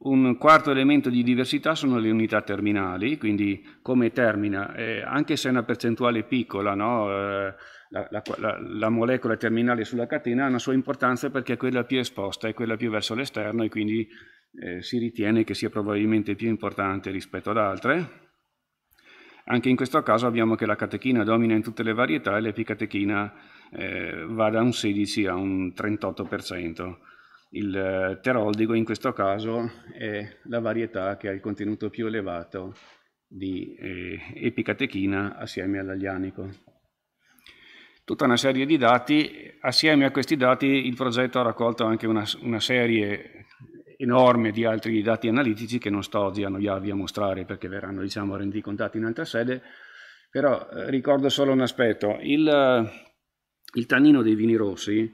un quarto elemento di diversità sono le unità terminali, quindi come termina, eh, anche se è una percentuale piccola, no? eh, la, la, la, molecola terminale sulla catena ha una sua importanza perché è quella più esposta, è quella più verso l'esterno e quindi eh, si ritiene che sia probabilmente più importante rispetto ad altre. Anche in questo caso abbiamo che la catechina domina in tutte le varietà e l'epicatechina eh, va da un 16 a un 38%. Il eh, teroldigo in questo caso è la varietà che ha il contenuto più elevato di eh, epicatechina assieme all'aglianico tutta una serie di dati. Assieme a questi dati il progetto ha raccolto anche una, una serie enorme di altri dati analitici che non sto oggi a a mostrare perché verranno diciamo, rendicontati in altra sede, però eh, ricordo solo un aspetto. Il, il, tannino dei vini rossi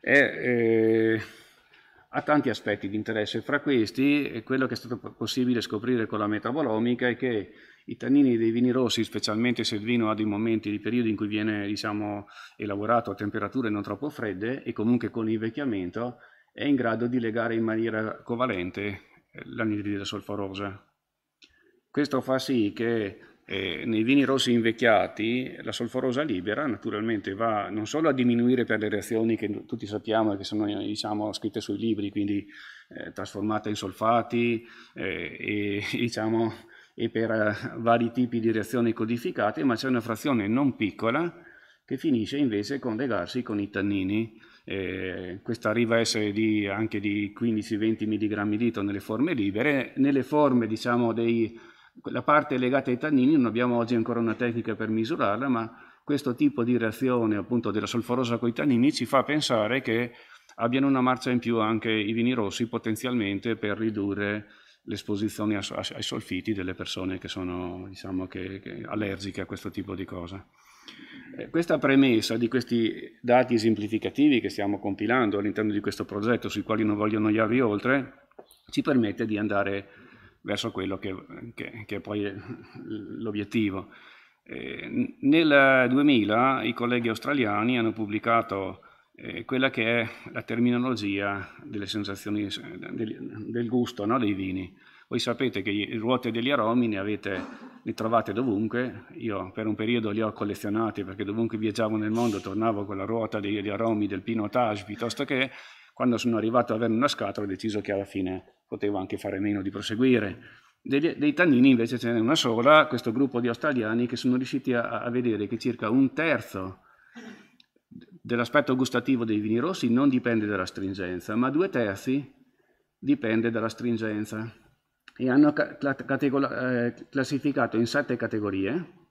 è, eh, ha tanti aspetti di interesse, fra questi quello che è stato possibile scoprire con la metabolomica è che i tannini dei vini rossi, specialmente se il vino ha dei momenti, dei periodi in cui viene diciamo, elaborato a temperature non troppo fredde e comunque con invecchiamento, è in grado di legare in maniera covalente eh, l'anidride solforosa. Questo fa sì che eh, nei vini rossi invecchiati la solforosa libera naturalmente va non solo a diminuire per le reazioni che tutti sappiamo e che sono diciamo, scritte sui libri, quindi eh, trasformate in solfati eh, e diciamo, e per eh, vari tipi di reazioni codificate, ma c'è una frazione non piccola che finisce invece con legarsi con i tannini. Eh, questa arriva a essere di, anche di 15-20 mg di nelle forme libere. Nelle forme, diciamo, dei, la parte legata ai tannini, non abbiamo oggi ancora una tecnica per misurarla, ma questo tipo di reazione appunto della solforosa con i tannini ci fa pensare che abbiano una marcia in più anche i vini rossi potenzialmente per ridurre l'esposizione ai solfiti delle persone che sono diciamo, che, che allergiche a questo tipo di cosa. Eh, questa premessa di questi dati esemplificativi che stiamo compilando all'interno di questo progetto, sui quali non voglio annoiarvi oltre, ci permette di andare verso quello che, che, che poi l'obiettivo. Eh, nel 2000 i colleghi australiani hanno pubblicato eh, quella che è la terminologia delle sensazioni, del, del gusto no, dei vini. Voi sapete che le ruote degli aromi ne, avete, ne, trovate dovunque, io per un periodo li ho collezionati perché dovunque viaggiavo nel mondo tornavo con la ruota degli aromi del Pinotage piuttosto che quando sono arrivato ad averne una scatola ho deciso che alla fine potevo anche fare meno di proseguire. Dei, dei tannini invece ce n'è una sola, questo gruppo di australiani che sono riusciti a, a vedere che circa un terzo dell'aspetto gustativo dei vini rossi non dipende dalla stringenza, ma due terzi dipende dalla stringenza. E hanno eh, classificato in sette categorie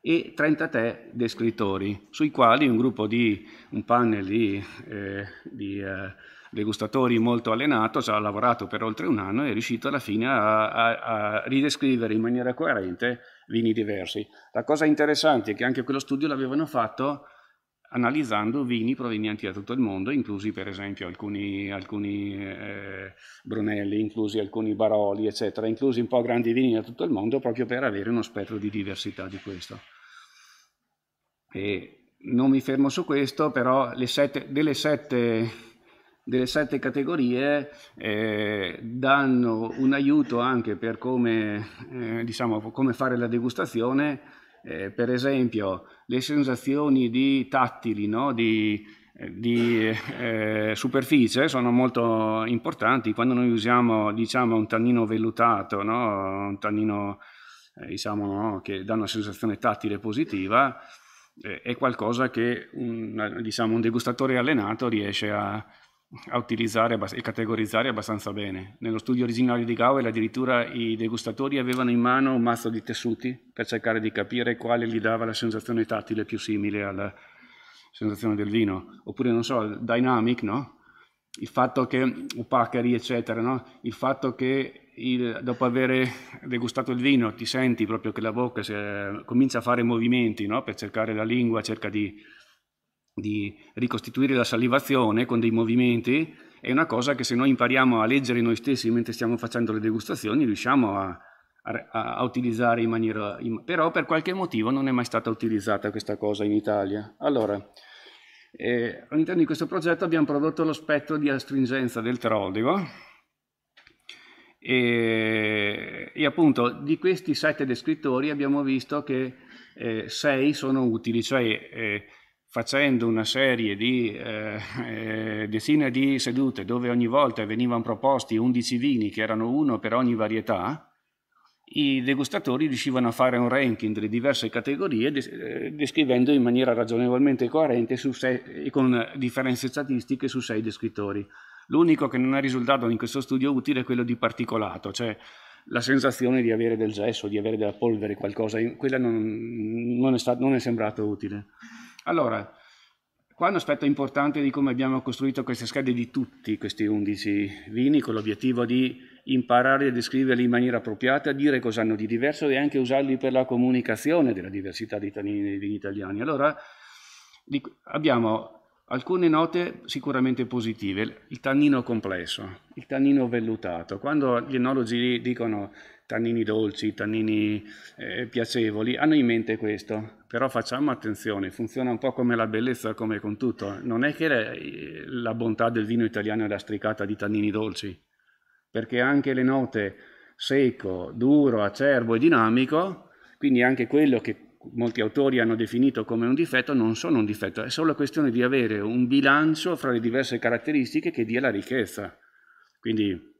e 33 descrittori, sui quali un gruppo di un panel di, eh, di eh, degustatori molto allenato, ci ha lavorato per oltre un anno e è riuscito alla fine a, a, a, ridescrivere in maniera coerente vini diversi. La cosa interessante è che anche quello studio l'avevano fatto analizzando vini provenienti da tutto il mondo, inclusi per esempio alcuni, alcuni eh, Brunelli, inclusi alcuni Baroli, eccetera, inclusi un po' grandi vini da tutto il mondo, proprio per avere uno spettro di diversità di questo. E non mi fermo su questo, però sette, delle, sette, delle, sette, categorie eh, danno un aiuto anche per come, eh, diciamo, come fare la degustazione, eh, per esempio le sensazioni di tattili, no? di, eh, di eh, superficie sono molto importanti quando noi usiamo diciamo, un tannino vellutato, no? un tannino eh, diciamo, no? che dà una sensazione tattile positiva, eh, è qualcosa che un, diciamo, un degustatore allenato riesce a, a utilizzare e categorizzare abbastanza bene. Nello studio originale di Gowell addirittura i degustatori avevano in mano un mazzo di tessuti per cercare di capire quale gli dava la sensazione tattile più simile alla sensazione del vino. Oppure, non so, dynamic, no? Il fatto che, opachery, eccetera, no? Il fatto che il, dopo aver degustato il vino ti senti proprio che la bocca si, comincia a fare movimenti, no? Per cercare la lingua, cerca di di ricostituire la salivazione con dei movimenti è una cosa che se noi impariamo a leggere noi stessi mentre stiamo facendo le degustazioni riusciamo a, a, a utilizzare in maniera... In, però per qualche motivo non è mai stata utilizzata questa cosa in Italia. Allora, eh, all'interno di questo progetto abbiamo prodotto lo spettro di astringenza del terodigo e, e, appunto di questi sette descrittori abbiamo visto che eh, sei sono utili, cioè... Eh, facendo una serie di eh, eh, decine di sedute dove ogni volta venivano proposti 11 vini che erano uno per ogni varietà, i degustatori riuscivano a fare un ranking delle diverse categorie eh, descrivendo in maniera ragionevolmente coerente sei, eh, con differenze statistiche su sei descrittori. L'unico che non è risultato in questo studio utile è quello di particolato, cioè la sensazione di avere del gesso, di avere della polvere, qualcosa, quella non, non, è, stato, non è sembrato utile. Allora, qua un aspetto importante di come abbiamo costruito queste schede di tutti questi 11 vini con l'obiettivo di imparare a descriverli in maniera appropriata, dire cosa hanno di diverso e anche usarli per la comunicazione della diversità dei, tannini dei vini italiani. Allora, abbiamo alcune note sicuramente positive, il tannino complesso, il tannino vellutato. Quando gli enologi dicono tannini dolci, tannini eh, piacevoli, hanno in mente questo. Però facciamo attenzione, funziona un po' come la bellezza, come con tutto. Eh. Non è che la bontà del vino italiano è lastricata di tannini dolci, perché anche le note secco, duro, acerbo e dinamico, quindi anche quello che molti autori hanno definito come un difetto, non sono un difetto, è solo questione di avere un bilancio fra le diverse caratteristiche che dia la ricchezza. Quindi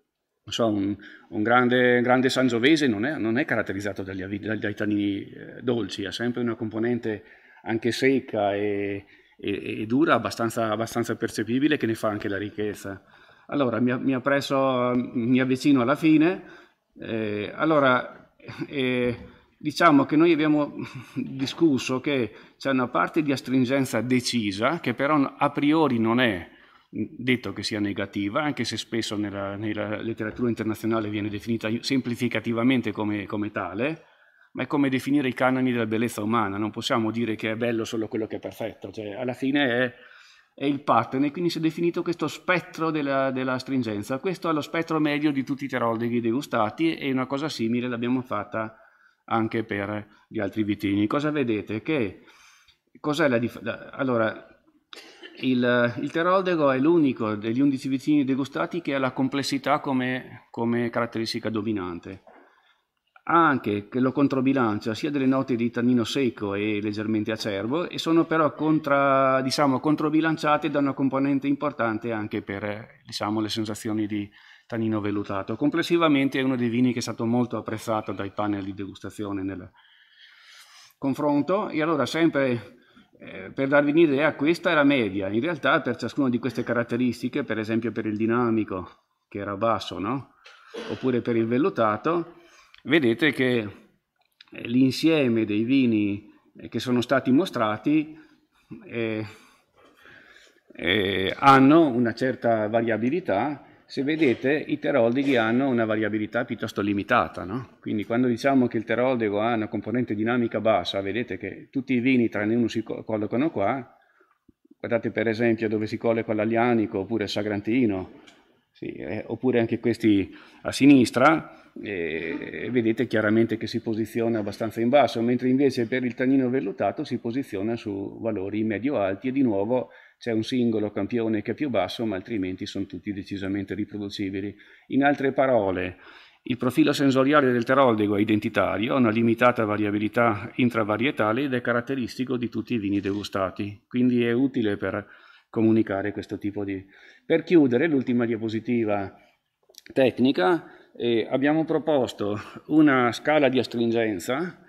so, un, un, grande, un, grande, sangiovese non è, non è caratterizzato dagli, dai, tannini eh, dolci, ha sempre una componente anche secca e, e, e dura, abbastanza, abbastanza, percepibile, che ne fa anche la ricchezza. Allora, mi, mi, appresso, mi avvicino alla fine. Eh, allora, eh, diciamo che noi abbiamo discusso che c'è una parte di astringenza decisa, che però a priori non è detto che sia negativa, anche se spesso nella, nella letteratura internazionale viene definita semplificativamente come, come tale, ma è come definire i canoni della bellezza umana, non possiamo dire che è bello solo quello che è perfetto, cioè, alla fine è, è, il pattern e quindi si è definito questo spettro della, della, stringenza, questo è lo spettro medio di tutti i teroldighi degustati e una cosa simile l'abbiamo fatta anche per gli altri vitini. Cosa vedete? Che cos'è la differenza? Allora, il, il teroldego è l'unico degli 11 vicini degustati che ha la complessità come, come caratteristica dominante. Ha Anche che lo controbilancia sia delle note di tannino secco e leggermente acerbo, e sono però contra, diciamo, controbilanciate da una componente importante anche per diciamo, le sensazioni di tannino vellutato. Complessivamente è uno dei vini che è stato molto apprezzato dai panel di degustazione nel confronto, e allora sempre eh, per darvi un'idea, questa è la media. In realtà per ciascuna di queste caratteristiche, per esempio per il dinamico, che era basso, no? oppure per il vellutato, vedete che eh, l'insieme dei vini eh, che sono stati mostrati eh, eh, hanno una certa variabilità se vedete i teroldeghi hanno una variabilità piuttosto limitata, no? quindi quando diciamo che il teroldego ha una componente dinamica bassa, vedete che tutti i vini tranne uno si collocano qua, guardate per esempio dove si colloca l'Aglianico oppure il Sagrantino, sì, eh, oppure anche questi a sinistra, e vedete chiaramente che si posiziona abbastanza in basso, mentre invece per il tannino vellutato si posiziona su valori medio-alti e di nuovo c'è un singolo campione che è più basso, ma altrimenti sono tutti decisamente riproducibili. In altre parole, il profilo sensoriale del teroldigo è identitario, ha una limitata variabilità intravarietale ed è caratteristico di tutti i vini degustati, quindi è utile per comunicare questo tipo di... Per chiudere, l'ultima diapositiva tecnica, eh, abbiamo proposto una scala di astringenza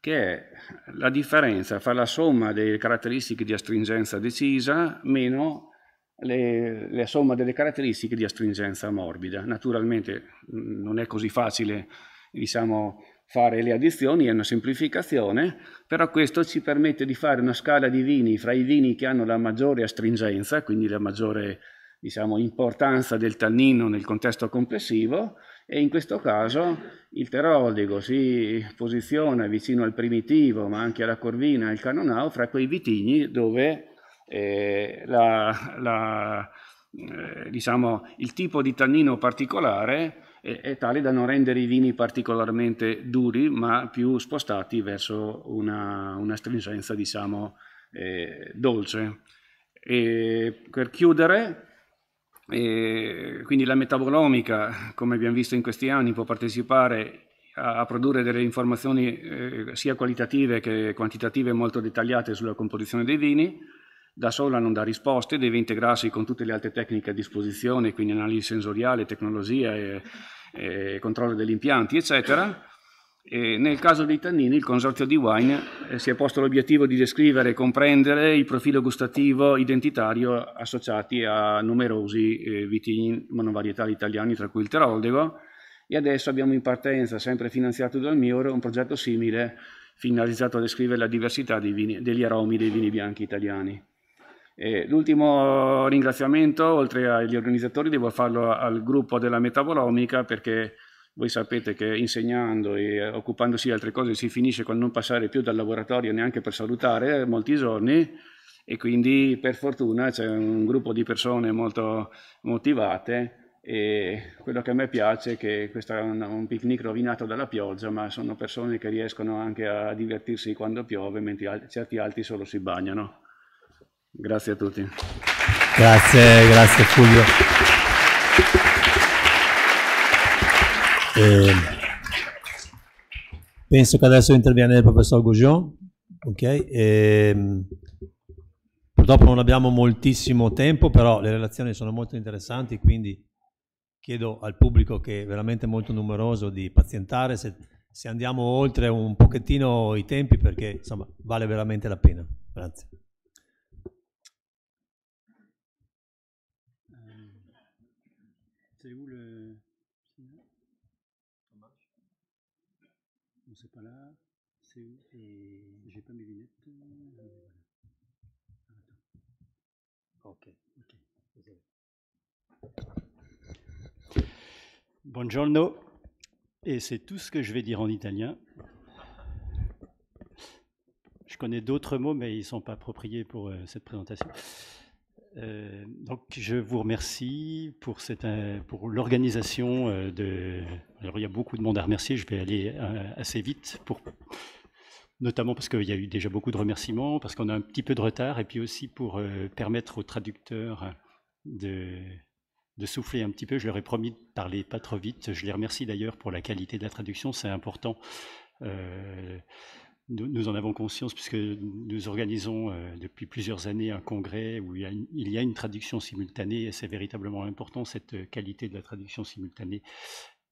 che è la differenza fra la somma delle caratteristiche di astringenza decisa meno le, la somma delle caratteristiche di astringenza morbida. Naturalmente mm, non è così facile diciamo, fare le addizioni, è una semplificazione, però questo ci permette di fare una scala di vini fra i vini che hanno la maggiore astringenza, quindi la maggiore diciamo, importanza del tannino nel contesto complessivo, e in questo caso il Teroldigo si posiziona vicino al primitivo ma anche alla corvina e al canonao fra quei vitigni dove eh, la, la, eh, diciamo, il tipo di tannino particolare è, è, tale da non rendere i vini particolarmente duri ma più spostati verso una, una stringenza diciamo, eh, dolce. E per chiudere e quindi la metabolomica, come abbiamo visto in questi anni, può partecipare a, produrre delle informazioni eh, sia qualitative che quantitative molto dettagliate sulla composizione dei vini, da sola non dà risposte, deve integrarsi con tutte le altre tecniche a disposizione, quindi analisi sensoriale, tecnologia, e, e controllo degli impianti, eccetera e nel caso dei tannini, il consorzio di Wine eh, si è posto l'obiettivo di descrivere e comprendere il profilo gustativo identitario associati a numerosi eh, vitigni monovarietali italiani, tra cui il Teroldego, e adesso abbiamo in partenza, sempre finanziato dal Mior, un progetto simile finalizzato a descrivere la diversità vini, degli aromi dei vini bianchi italiani. E l'ultimo ringraziamento, oltre agli organizzatori, devo farlo al gruppo della Metabolomica perché voi sapete che insegnando e occupandosi di altre cose si finisce con non passare più dal laboratorio neanche per salutare molti giorni e quindi per fortuna c'è un gruppo di persone molto motivate e quello che a me piace è che questo è un, picnic rovinato dalla pioggia, ma sono persone che riescono anche a divertirsi quando piove, mentre certi altri solo si bagnano. Grazie a tutti. Grazie, grazie Fulvio. Eh, penso che adesso interviene il professor Goujon. Okay? Eh, purtroppo non abbiamo moltissimo tempo, però le relazioni sono molto interessanti, quindi chiedo al pubblico che è veramente molto numeroso di pazientare se, se andiamo oltre un pochettino i tempi perché insomma vale veramente la pena. Grazie. Buongiorno, et c'est tout ce que je vais dire en italien. Je connais d'autres mots, mais ils ne sont pas appropriés pour euh, cette présentation. Euh, donc, je vous remercie pour, cette, euh, pour l'organisation de. Alors, il y a beaucoup de monde à remercier. Je vais aller assez vite, pour... notamment parce qu'il y a eu déjà beaucoup de remerciements, parce qu'on a un petit peu de retard, et puis aussi pour permettre aux traducteurs de de souffler un petit peu. Je leur ai promis de parler pas trop vite. Je les remercie d'ailleurs pour la qualité de la traduction, c'est important. Euh, nous, en avons conscience puisque nous organisons euh, depuis plusieurs années un congrès où il y, a une, traduction simultanée et c'est véritablement important cette qualité de la traduction simultanée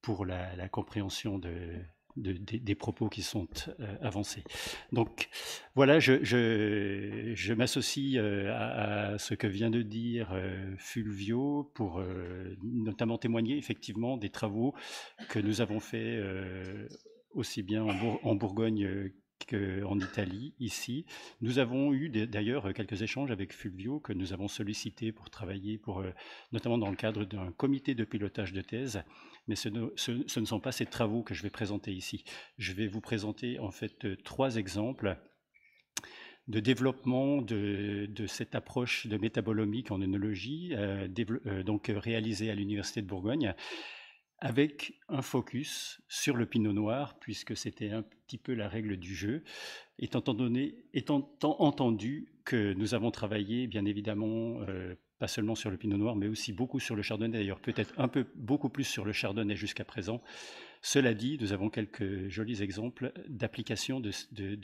pour la compréhension de, des, propos qui sont euh, avancés. Donc voilà, je, m'associe euh, à, ce que vient de dire euh, Fulvio pour notamment témoigner effectivement des travaux que nous avons faits aussi bien en, en Bourgogne qu'en Italie, ici. Nous avons eu d'ailleurs quelques échanges avec Fulvio que nous avons sollicité pour travailler, pour, notamment dans le cadre d'un comité de pilotage de thèse mais ce ne, ce, ne, sont pas ces travaux que je vais présenter ici. Je vais vous présenter en fait euh, trois exemples de développement de, cette approche de métabolomique en œnologie, euh, euh, donc réalisée à l'Université de Bourgogne, avec un focus sur le pinot noir, puisque c'était un petit peu la règle du jeu, étant, étant entendu que nous avons travaillé, bien évidemment, euh, seulement sur le pinot noir, mais aussi beaucoup sur le chardonnay, d'ailleurs peut-être un peu beaucoup plus sur le chardonnay jusqu'à présent. Cela dit, nous avons quelques jolis exemples d'application de,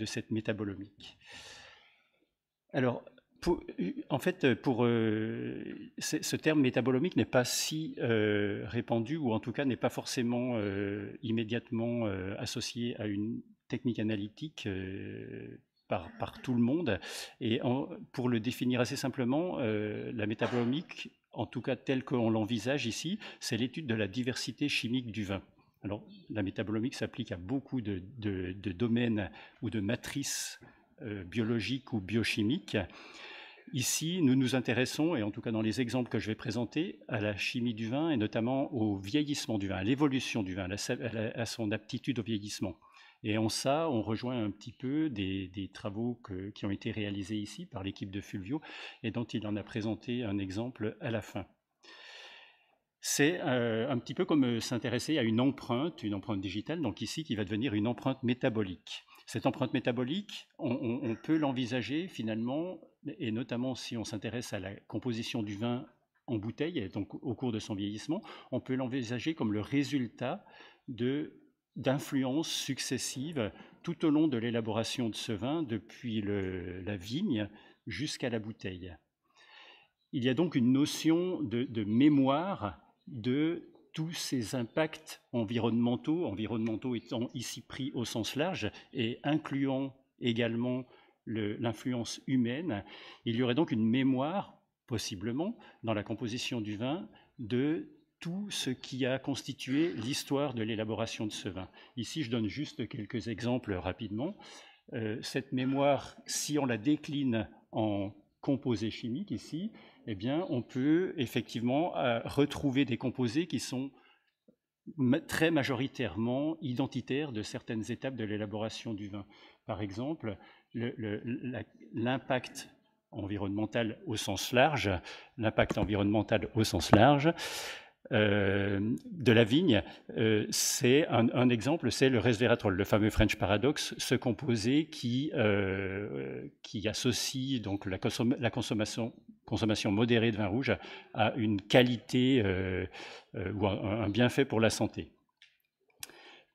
cette métabolomique. Alors, en fait, pour, euh, ce terme métabolomique n'est pas si euh, répandu, ou en tout cas n'est pas forcément euh, immédiatement associé à une technique analytique par, tout le monde. Et pour le définir assez simplement, euh, la métabolomique, en tout cas telle qu'on l'envisage ici, c'est l'étude de la diversité chimique du vin. Alors, la métabolomique s'applique à beaucoup de, domaines ou de matrices euh, biologiques ou biochimiques. Ici, nous nous intéressons, et en tout cas dans les exemples que je vais présenter, à la chimie du vin et notamment au vieillissement du vin, à l'évolution du vin, à son aptitude au vieillissement. Et en ça, on rejoint un petit peu des, travaux qui ont été réalisés ici par l'équipe de Fulvio et dont il en a présenté un exemple à la fin. C'est euh, un petit peu comme euh, s'intéresser à une empreinte, une empreinte digitale, donc ici qui va devenir une empreinte métabolique. Cette empreinte métabolique, on, peut l'envisager finalement, et notamment si on s'intéresse à la composition du vin en bouteille, donc au cours de son vieillissement, on peut l'envisager comme le résultat de d'influences successives tout au long de l'élaboration de ce vin, depuis la vigne jusqu'à la bouteille. Il y a donc une notion de, de mémoire de tous ces impacts environnementaux, environnementaux étant ici pris au sens large et incluant également l'influence humaine. Il y aurait donc une mémoire, possiblement, dans la composition du vin, de tout ce qui a constitué l'histoire de l'élaboration de ce vin. Ici, je donne juste quelques exemples rapidement. Euh, cette mémoire, si on la décline en composés chimiques ici, eh bien, on peut effectivement euh, retrouver des composés qui sont très majoritairement identitaires de certaines étapes de l'élaboration du vin. Par exemple, l'impact environnemental au sens large, l'impact environnemental au sens large, euh, de la vigne, euh, c'est un, exemple, c'est le resveratrol, le fameux French paradox, ce composé qui, euh, qui associe donc la, consommation, consommation, modérée de vin rouge à une qualité ou un, bienfait pour la santé.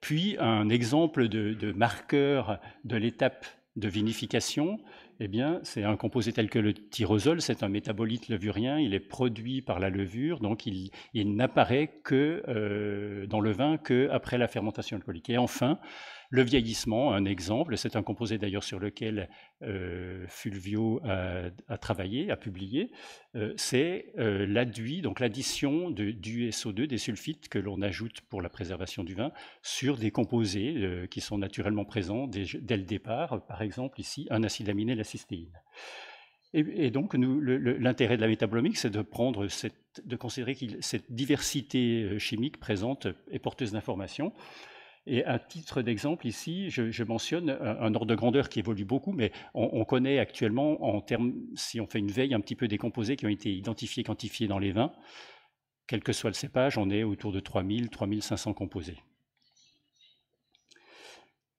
Puis un exemple de, de marqueur de l'étape de vinification, eh bien, c'est un composé tel que le tyrosol, c'est un métabolite levurien, il est produit par la levure, donc il, n'apparaît que euh, dans le vin qu'après la fermentation alcoolique. Et enfin, le vieillissement, un exemple, c'est un composé d'ailleurs sur lequel euh, Fulvio a, travaillé, a publié, euh, c'est euh, l'adduit, donc l'addition du SO2, des sulfites que l'on ajoute pour la préservation du vin sur des composés qui sont naturellement présents dès, le départ, par exemple ici un acide aminé, la cystéine. Et, donc, l'intérêt de la métabolomique, c'est de de considérer que cette diversité chimique présente est porteuse d'informations. Et à titre d'exemple, ici, je, mentionne un, ordre de grandeur qui évolue beaucoup, mais on, connaît actuellement, en termes, si on fait une veille un petit peu décomposée, qui ont été identifiés, quantifiés dans les vins, quel que soit le cépage, on est autour de 3000, 3500 composés.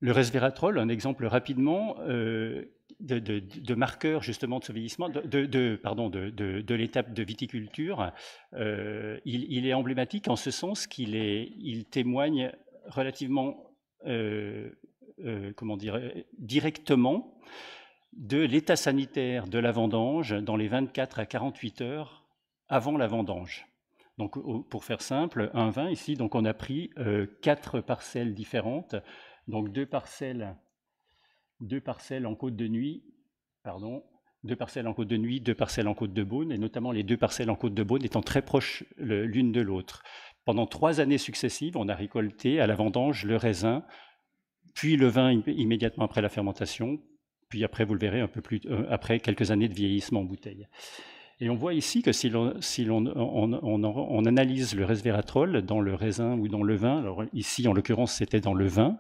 Le resveratrol, un exemple rapidement euh, de, marqueur justement de ce vieillissement, de, pardon, de, l'étape de viticulture, euh, il, est emblématique en ce sens qu'il il témoigne relativement, euh, euh, comment dire, directement de l'état sanitaire de la vendange dans les 24 à 48 heures avant la vendange. Donc, pour faire simple, un vin ici, donc on a pris euh, quatre parcelles différentes, donc deux parcelles, deux parcelles en côte de nuit, pardon, deux parcelles en côte de nuit, deux parcelles en côte de Beaune, et notamment les deux parcelles en côte de Beaune étant très proches l'une de l'autre, pendant trois années successives, on a récolté à la vendange le raisin, puis le vin immédiatement après la fermentation, puis après, vous le verrez, un peu plus, euh, après quelques années de vieillissement en bouteille. Et on voit ici que si l'on si on, on, analyse le resveratrol dans le raisin ou dans le vin, alors ici en l'occurrence c'était dans le vin,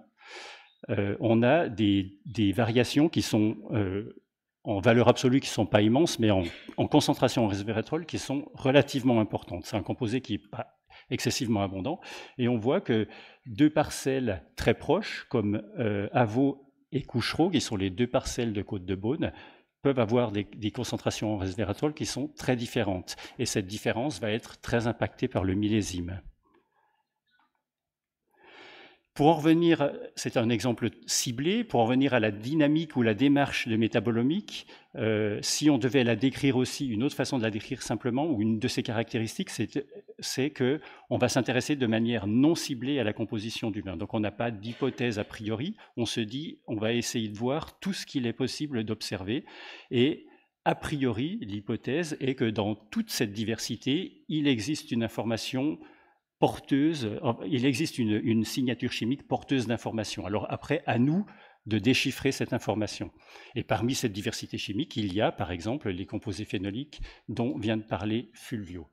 euh, on a des, variations qui sont euh, en valeur absolue qui ne sont pas immenses, mais en, en, concentration en resveratrol qui sont relativement importantes. C'est un composé qui n'est pas excessivement abondant. Et on voit que deux parcelles très proches, comme euh, et Couchereau, qui sont les deux parcelles de Côte-de-Beaune, peuvent avoir des, des, concentrations en resveratrol qui sont très différentes. Et cette différence va être très impactée par le millésime. Pour en revenir, c'est un exemple ciblé, pour en revenir à la dynamique ou la démarche de métabolomique, euh, si on devait la décrire aussi, une autre façon de la décrire simplement, ou une de ses caractéristiques, c'est que on va s'intéresser de manière non ciblée à la composition du vin. Donc on n'a pas d'hypothèse a priori, on se dit, on va essayer de voir tout ce qu'il est possible d'observer, et a priori, l'hypothèse est que dans toute cette diversité, il existe une information porteuse, il existe une, signature chimique porteuse d'informations. Alors après, à nous de déchiffrer cette information. Et parmi cette diversité chimique, il y a par exemple les composés phénoliques dont vient de parler Fulvio.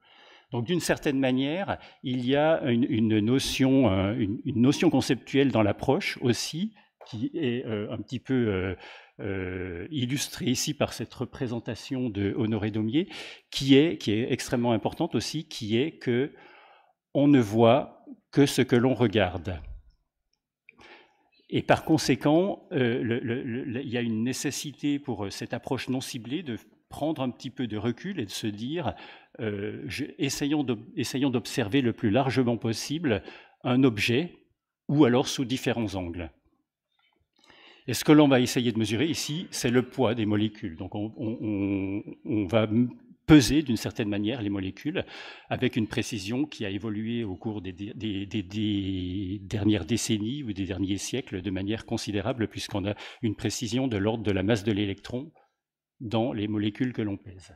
Donc d'une certaine manière, il y a une, notion, euh, une, notion conceptuelle dans l'approche aussi qui est euh, un petit peu euh, illustrée ici par cette représentation de Honoré Daumier, qui est, qui est extrêmement importante aussi, qui est que on ne voit que ce que l'on regarde. Et par conséquent, euh, il y a une nécessité pour euh, cette approche non ciblée de prendre un petit peu de recul et de se dire, euh, essayons d'observer le plus largement possible un objet ou alors sous différents angles. Et ce que l'on va essayer de mesurer ici, c'est le poids des molécules. Donc on, on, va peser d'une certaine manière les molécules avec une précision qui a évolué au cours des, dernières décennies ou des derniers siècles de manière considérable puisqu'on a une précision de l'ordre de la masse de l'électron dans les molécules que l'on pèse.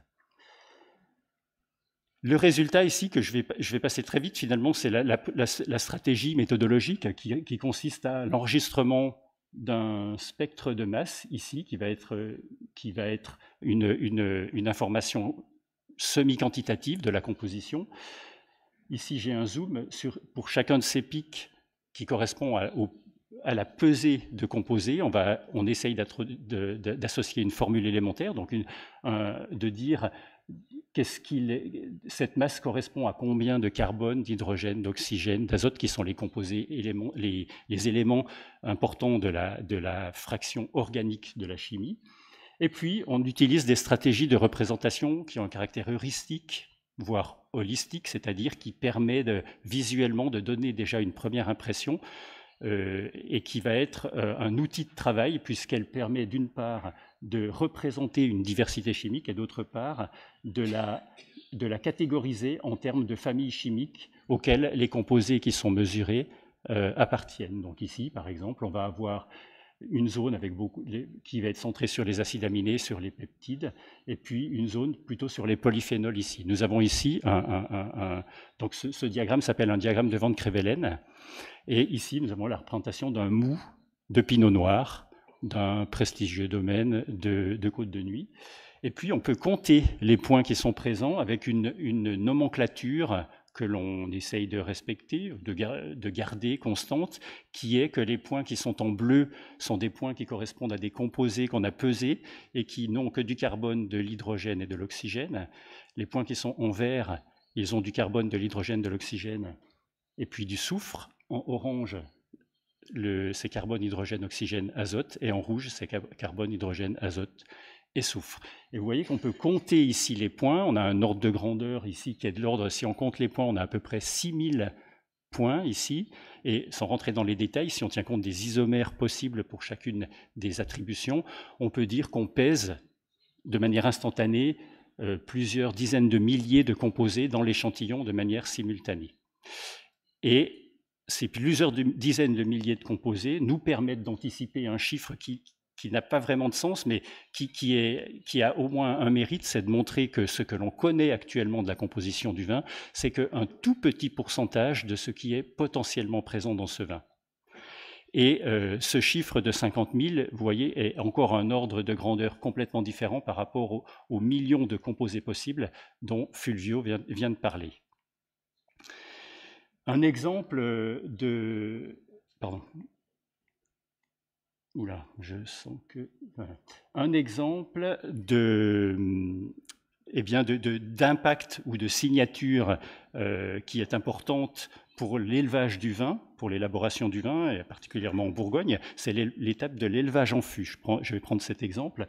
Le résultat ici, que je vais, je vais passer très vite finalement, c'est la, stratégie méthodologique qui, consiste à l'enregistrement d'un spectre de masse ici qui va être, qui va être une, une, une information semi-quantitative de la composition. Ici, j'ai un zoom pour chacun de ces pics qui correspond à, la pesée de composés. On, va, on essaye d'associer une formule élémentaire, donc de dire qu'est-ce cette masse correspond à combien de carbone, d'hydrogène, d'oxygène, d'azote, qui sont les composés, éléments, les, éléments importants de la, fraction organique de la chimie. Et puis, on utilise des stratégies de représentation qui ont un caractère heuristique, voire holistique, c'est-à-dire qui permet de, visuellement de donner déjà une première impression euh, et qui va être euh, un outil de travail puisqu'elle permet d'une part de représenter une diversité chimique et d'autre part de la, de la catégoriser en termes de familles chimiques auxquelles les composés qui sont mesurés euh, appartiennent. Donc ici, par exemple, on va avoir une zone avec beaucoup, qui va être centrée sur les acides aminés, sur les peptides, et puis une zone plutôt sur les polyphénols ici. Nous avons ici un, donc ce, diagramme s'appelle un diagramme de Van Crevelen, et ici nous avons la représentation d'un mou de pinot noir d'un prestigieux domaine de, côte de nuit. Et puis on peut compter les points qui sont présents avec une, une nomenclature que l'on essaye de respecter, de, garder constante, qui est que les points qui sont en bleu sont des points qui correspondent à des composés qu'on a pesés et qui n'ont que du carbone, de l'hydrogène et de l'oxygène. Les points qui sont en vert, ils ont du carbone, de l'hydrogène, de l'oxygène et puis du soufre. En orange, c'est carbone, hydrogène, oxygène, azote. Et en rouge, c'est carbone, hydrogène, azote, et souffre. Et vous voyez qu'on peut compter ici les points. On a un ordre de grandeur ici qui est de l'ordre, si on compte les points, on a à peu près 6000 points ici. Et sans rentrer dans les détails, si on tient compte des isomères possibles pour chacune des attributions, on peut dire qu'on pèse de manière instantanée euh, plusieurs dizaines de milliers de composés dans l'échantillon de manière simultanée. Et ces plusieurs dizaines de milliers de composés nous permettent d'anticiper un chiffre qui, qui n'a pas vraiment de sens, mais qui, a au moins un mérite, c'est de montrer que ce que l'on connaît actuellement de la composition du vin, c'est qu'un tout petit pourcentage de ce qui est potentiellement présent dans ce vin. Et euh, ce chiffre de 50 000, vous voyez, est encore un ordre de grandeur complètement différent par rapport aux, millions de composés possibles dont Fulvio vient, vient de parler. Un exemple de... Pardon, Oula, je sens que. Un exemple de. Eh bien, d'impact de, ou de signature euh, qui est importante pour l'élevage du vin, pour l'élaboration du vin, et particulièrement en Bourgogne, c'est l'étape de l'élevage en fût. Je, je vais prendre cet exemple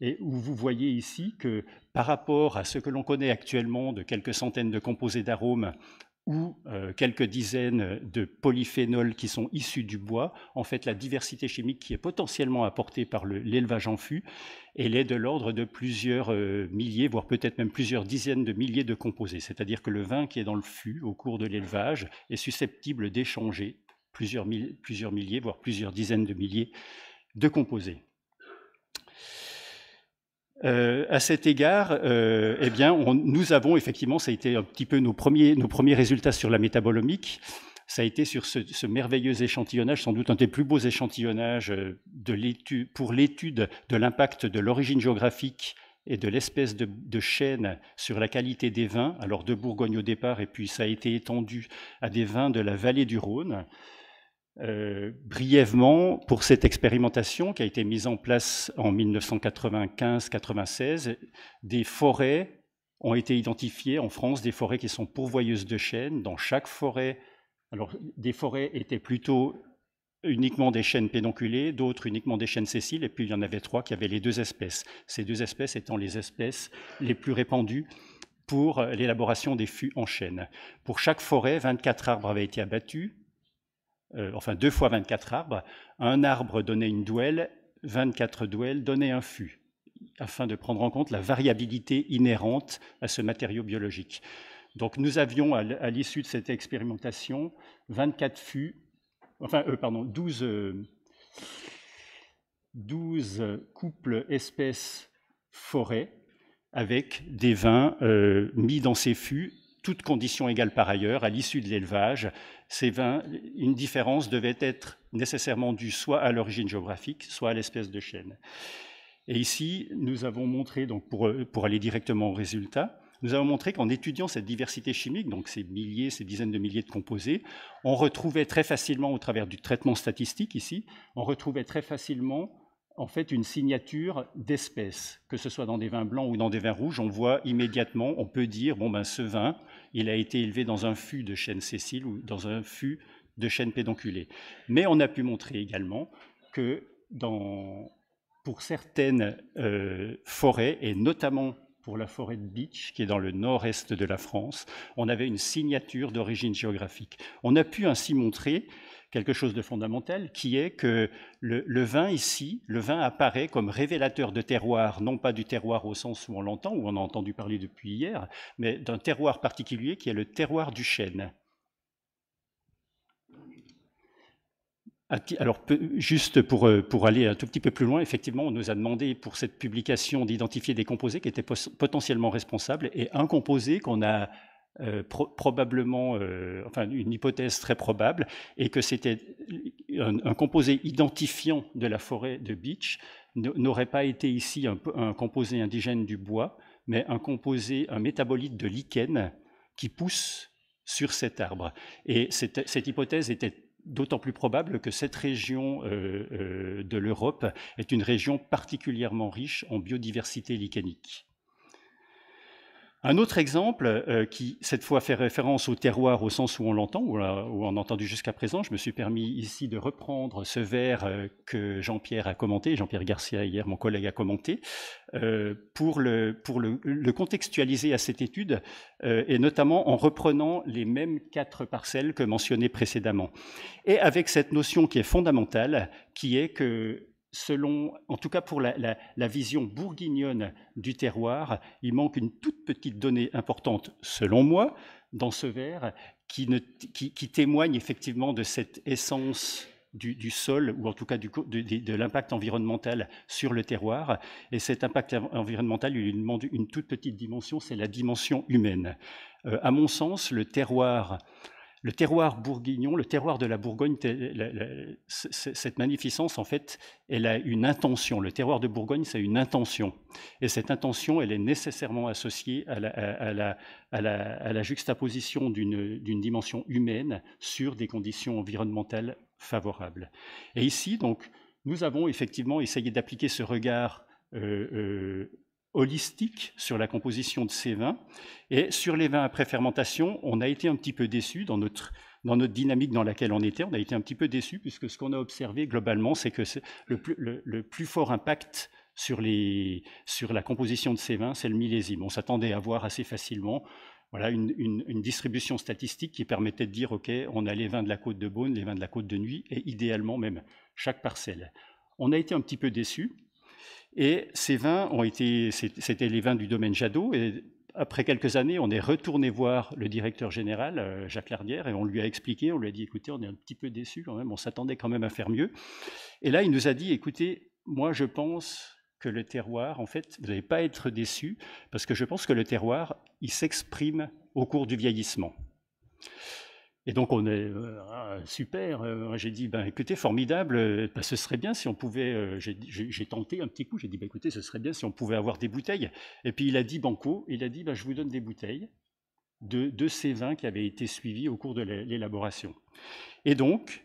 et où vous voyez ici que par rapport à ce que l'on connaît actuellement de quelques centaines de composés d'arômes ou euh, quelques dizaines de polyphénols qui sont issus du bois. En fait, la diversité chimique qui est potentiellement apportée par l'élevage en fût, elle est de l'ordre de plusieurs euh, milliers, voire peut-être même plusieurs dizaines de milliers de composés. C'est-à-dire que le vin qui est dans le fût au cours de l'élevage est susceptible d'échanger plusieurs milliers, voire plusieurs dizaines de milliers de composés. Euh, à cet égard, euh, eh nous avons effectivement, ça a été un petit peu nos premiers, résultats sur la métabolomique. Ça a été sur ce, merveilleux échantillonnage, sans doute un des plus beaux échantillonnages euh, pour l'étude de l'impact de l'origine géographique et de l'espèce de, de, chaîne sur la qualité des vins, alors de Bourgogne au départ, et puis ça a été étendu à des vins de la vallée du Rhône. Euh, brièvement pour cette expérimentation qui a été mise en place en 1995-96. Des forêts ont été identifiées en France, des forêts qui sont pourvoyeuses de chênes. Dans chaque forêt, alors des forêts étaient plutôt uniquement des chênes pédonculées, d'autres uniquement des chênes sessiles, et puis il y en avait trois qui avaient les deux espèces. Ces deux espèces étant les espèces les plus répandues pour l'élaboration des fûts en chêne. Pour chaque forêt, 24 arbres avaient été abattus, euh, enfin deux fois 24 arbres, un arbre donnait une douelle, 24 douelles donnaient un fût, afin de prendre en compte la variabilité inhérente à ce matériau biologique. Donc nous avions, à l'issue de cette expérimentation, 24 fûts, enfin, euh, pardon, 12, couples espèces-forêts avec des vins euh, mis dans ces fûts, toutes conditions égales par ailleurs, à l'issue de l'élevage, ces une différence devait être nécessairement due soit à l'origine géographique, soit à l'espèce de chêne. Et ici, nous avons montré, donc pour, pour aller directement au résultat, nous avons montré qu'en étudiant cette diversité chimique, donc ces milliers, ces dizaines de milliers de composés, on retrouvait très facilement, au travers du traitement statistique ici, on retrouvait très facilement en fait une signature d'espèce, que ce soit dans des vins blancs ou dans des vins rouges, on voit immédiatement, on peut dire, bon ben ce vin, il a été élevé dans un fût de chêne Cécile ou dans un fût de chêne pédonculé. Mais on a pu montrer également que pour certaines euh, forêts, et notamment pour la forêt de Beach, qui est dans le nord-est de la France, on avait une signature d'origine géographique. On a pu ainsi montrer quelque chose de fondamental, qui est que le, vin ici, le vin apparaît comme révélateur de terroir, non pas du terroir au sens où on l'entend, où on a entendu parler depuis hier, mais d'un terroir particulier qui est le terroir du chêne. Alors, juste pour, euh, pour, aller un tout petit peu plus loin, effectivement, on nous a demandé pour cette publication d'identifier des composés qui étaient potentiellement responsables. Et un composé qu'on a euh, probablement, euh, enfin une hypothèse très probable, et que c'était un, composé identifiant de la forêt de Beach n'aurait pas été ici un, composé indigène du bois, mais un composé, un métabolite de lichen qui pousse sur cet arbre. Et cette, hypothèse était d'autant plus probable que cette région euh, de l'Europe est une région particulièrement riche en biodiversité lichenique. Un autre exemple euh, qui, cette fois, fait référence au terroir au sens où on l'entend, euh, ou, on a entendu jusqu'à présent, je me suis permis ici de reprendre ce vers euh, que Jean-Pierre a commenté, Jean-Pierre Garcia hier, mon collègue, a commenté, pour, le, pour le, contextualiser à cette étude, et notamment en reprenant les mêmes quatre parcelles que mentionnées précédemment. Et avec cette notion qui est fondamentale, qui est que selon, en tout cas pour la, vision bourguignonne du terroir, il manque une toute petite donnée importante, selon moi, dans ce verre, qui, témoigne effectivement de cette essence du, sol, ou en tout cas de, l'impact environnemental sur le terroir. Et cet impact environnemental, il demande une toute petite dimension, c'est la dimension humaine. Euh, à mon sens, le terroir le terroir bourguignon, le terroir de la Bourgogne, cette magnificence, en fait, elle a une intention. Le terroir de Bourgogne, c'est une intention. Et cette intention, elle est nécessairement associée à la, à la, juxtaposition d'une dimension humaine sur des conditions environnementales favorables. Et ici, donc, nous avons effectivement essayé d'appliquer ce regard euh, euh, holistique sur la composition de ces vins. Et sur les vins après fermentation, on a été un petit peu déçu dans notre, dans notre dynamique dans laquelle on était. On a été un petit peu déçu puisque ce qu'on a observé globalement, c'est que le plus, fort impact sur, les, sur la composition de ces vins, c'est le millésime. On s'attendait à voir assez facilement voilà une, une, distribution statistique qui permettait de dire, OK, on a les vins de la côte de Beaune, les vins de la côte de Nuit, et idéalement même chaque parcelle. On a été un petit peu déçus, et ces vins ont été, c'était les vins du domaine Jadot. Et après quelques années, on est retourné voir le directeur général, euh, Jacques Lardière, et on lui a expliqué, on lui a dit, écoutez, on est un petit peu déçu quand même, on s'attendait quand même à faire mieux. Et là, il nous a dit, écoutez, moi, je pense que le terroir, en fait, vous n'allez pas être déçu, parce que je pense que le terroir, il s'exprime au cours du vieillissement. Et donc on est euh, ah, super. Euh, j'ai dit ben écoutez formidable. Euh, ben, ce serait bien si on pouvait. j'ai tenté un petit coup. J'ai dit ben écoutez ce serait bien si on pouvait avoir des bouteilles. Et puis il a dit banco. Il a dit ben, je vous donne des bouteilles de, ces vins qui avaient été suivis au cours de l'élaboration. Et donc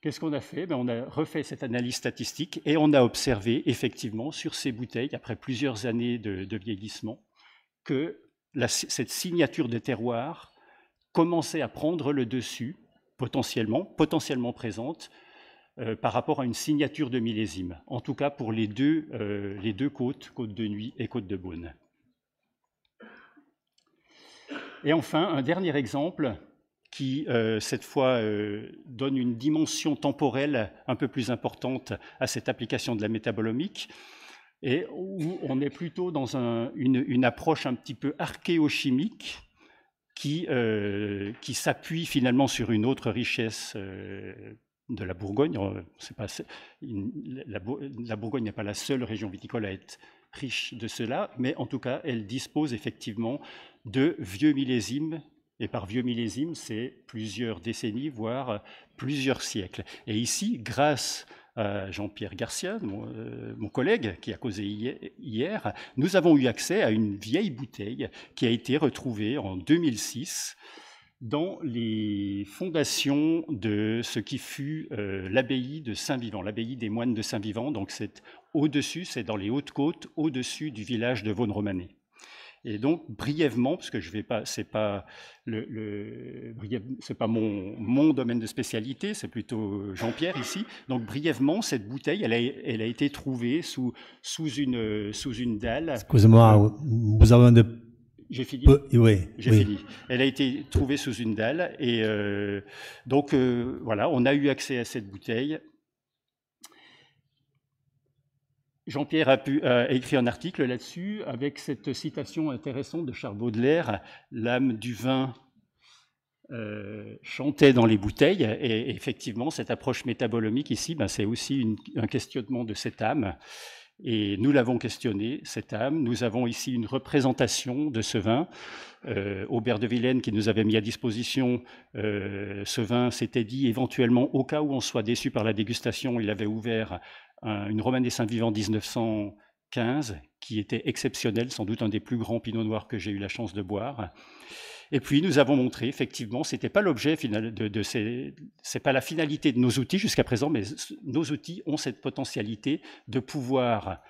qu'est-ce qu'on a fait ben, on a refait cette analyse statistique et on a observé effectivement sur ces bouteilles après plusieurs années de, vieillissement que cette signature de terroir commencer à prendre le dessus, potentiellement, potentiellement présente, euh, par rapport à une signature de millésime, en tout cas pour les deux, euh, les deux côtes, côte de Nuit et côte de Beaune. Et enfin, un dernier exemple qui, euh, cette fois, donne une dimension temporelle un peu plus importante à cette application de la métabolomique, et où on est plutôt dans un, une, une approche un petit peu archéochimique, qui, euh, qui s'appuie finalement sur une autre richesse euh, de la Bourgogne. Pas, la, Bourgogne n'est pas la seule région viticole à être riche de cela, mais en tout cas, elle dispose effectivement de vieux millésimes et par vieux millésimes, c'est plusieurs décennies, voire plusieurs siècles. Et ici, grâce euh, Jean-Pierre Garcia, euh, mon, collègue qui a causé hier, nous avons eu accès à une vieille bouteille qui a été retrouvée en 2006 dans les fondations de ce qui fut euh, l'abbaye de Saint-Vivant, l'abbaye des moines de Saint-Vivant. Donc c'est au-dessus, c'est dans les Hautes-Côtes, au-dessus du village de Vaune-Romanée. Et donc, brièvement, parce que je vais pas, c'est pas le, c'est pas mon, mon, domaine de spécialité, c'est plutôt euh, Jean-Pierre ici. Donc, brièvement, cette bouteille, elle a, elle a été trouvée sous, sous, une, euh, sous une dalle. Excusez-moi, euh, vous avez un de j'ai fini. oui. J'ai fini. Elle a été trouvée sous une dalle et donc voilà, on a eu accès à cette bouteille Jean-Pierre a, pu, euh, écrit un article là-dessus avec cette citation intéressante de Charles Baudelaire, L'âme du vin euh, chantait dans les bouteilles. Et effectivement, cette approche métabolomique ici, ben, c'est aussi un questionnement de cette âme. Et nous l'avons questionnée, cette âme. Nous avons ici une représentation de ce vin. Euh, Aubert de Vilaine, qui nous avait mis à disposition ce vin, s'était dit éventuellement, au cas où on soit déçu par la dégustation, il avait ouvert une Romaine des Saints-Vivants 1915 qui était exceptionnelle, sans doute un des plus grands pinots noirs que j'ai eu la chance de boire. Et puis nous avons montré, effectivement, ce n'était pas l'objet final de, c'est pas la finalité de nos outils jusqu'à présent, mais nos outils ont cette potentialité de pouvoir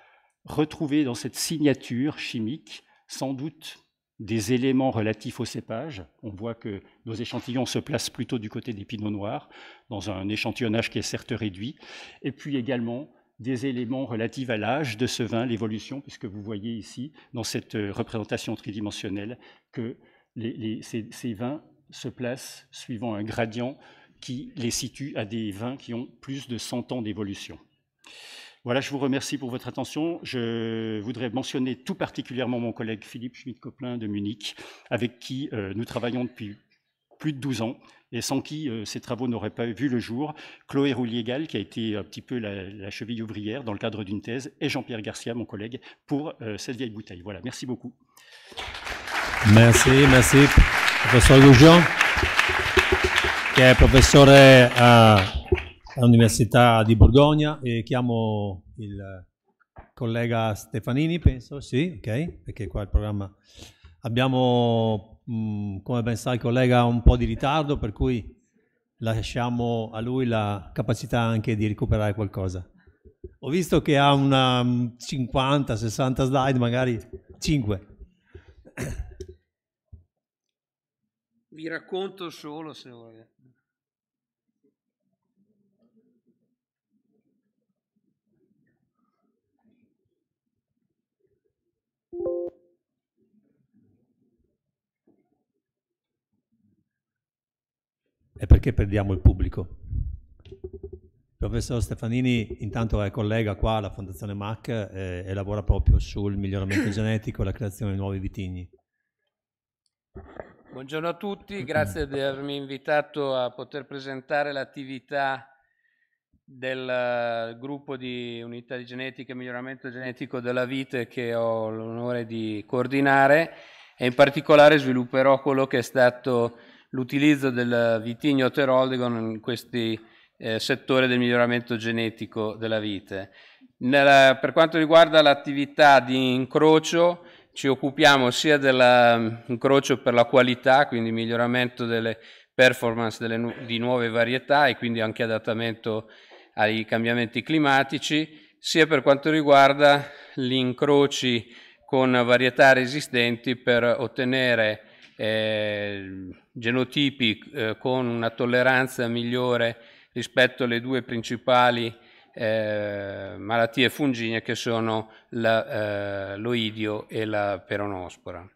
retrouver dans cette signature chimique sans doute des éléments relatifs au cépage. On voit que nos échantillons se placent plutôt du côté des pinots noirs, dans un échantillonnage qui est certes réduit, et puis également des éléments relatifs à l'âge de ce vin, l'évolution, puisque vous voyez ici, dans cette euh, représentation tridimensionnelle, que les, ces, vins se placent suivant un gradient qui les situe à des vins qui ont plus de 100 ans d'évolution. Voilà, je vous remercie pour votre attention. Je voudrais mentionner tout particulièrement mon collègue Philippe Schmidt-Coplin de Munich, avec qui euh, nous travaillons depuis plus de 12 ans et sans qui euh, ces travaux n'auraient pas vu le jour. Chloé Rouliégal, qui a été un petit peu la, cheville ouvrière dans le cadre d'une thèse, et Jean-Pierre Garcia, mon collègue, pour euh, cette vieille bouteille. Voilà, merci beaucoup. Merci, merci, professeur Goujon, qui est professeur euh, à l'Université de Bourgogne, et chiamo il collègue Stefanini, penso, sì, ok, perché qua il programma... Abbiamo Mm, come ben sa il collega ha un po' di ritardo, per cui lasciamo a lui la capacità anche di recuperare qualcosa. Ho visto che ha una 50-60 mm, slide, magari 5. Vi racconto solo se volete. e perché perdiamo il pubblico. Il professor Stefanini intanto è collega qua alla Fondazione MAC eh, e lavora proprio sul miglioramento genetico e la creazione di nuovi vitigni. Buongiorno a tutti, grazie di avermi invitato a poter presentare l'attività del eh, gruppo di unità di genetica e miglioramento genetico della vite che ho l'onore di coordinare e in particolare svilupperò quello che è stato l'utilizzo del vitigno teroldego in questi eh, settori del miglioramento genetico della vite. Nella, per quanto riguarda l'attività di incrocio, ci occupiamo sia dell'incrocio mm, per la qualità, quindi miglioramento delle performance delle nu di nuove varietà e quindi anche adattamento ai cambiamenti climatici, sia per quanto riguarda gli incroci con varietà resistenti per ottenere eh, genotipi eh, con una tolleranza migliore rispetto alle due principali eh, malattie fungine che sono la, eh, l'oidio e la peronospora.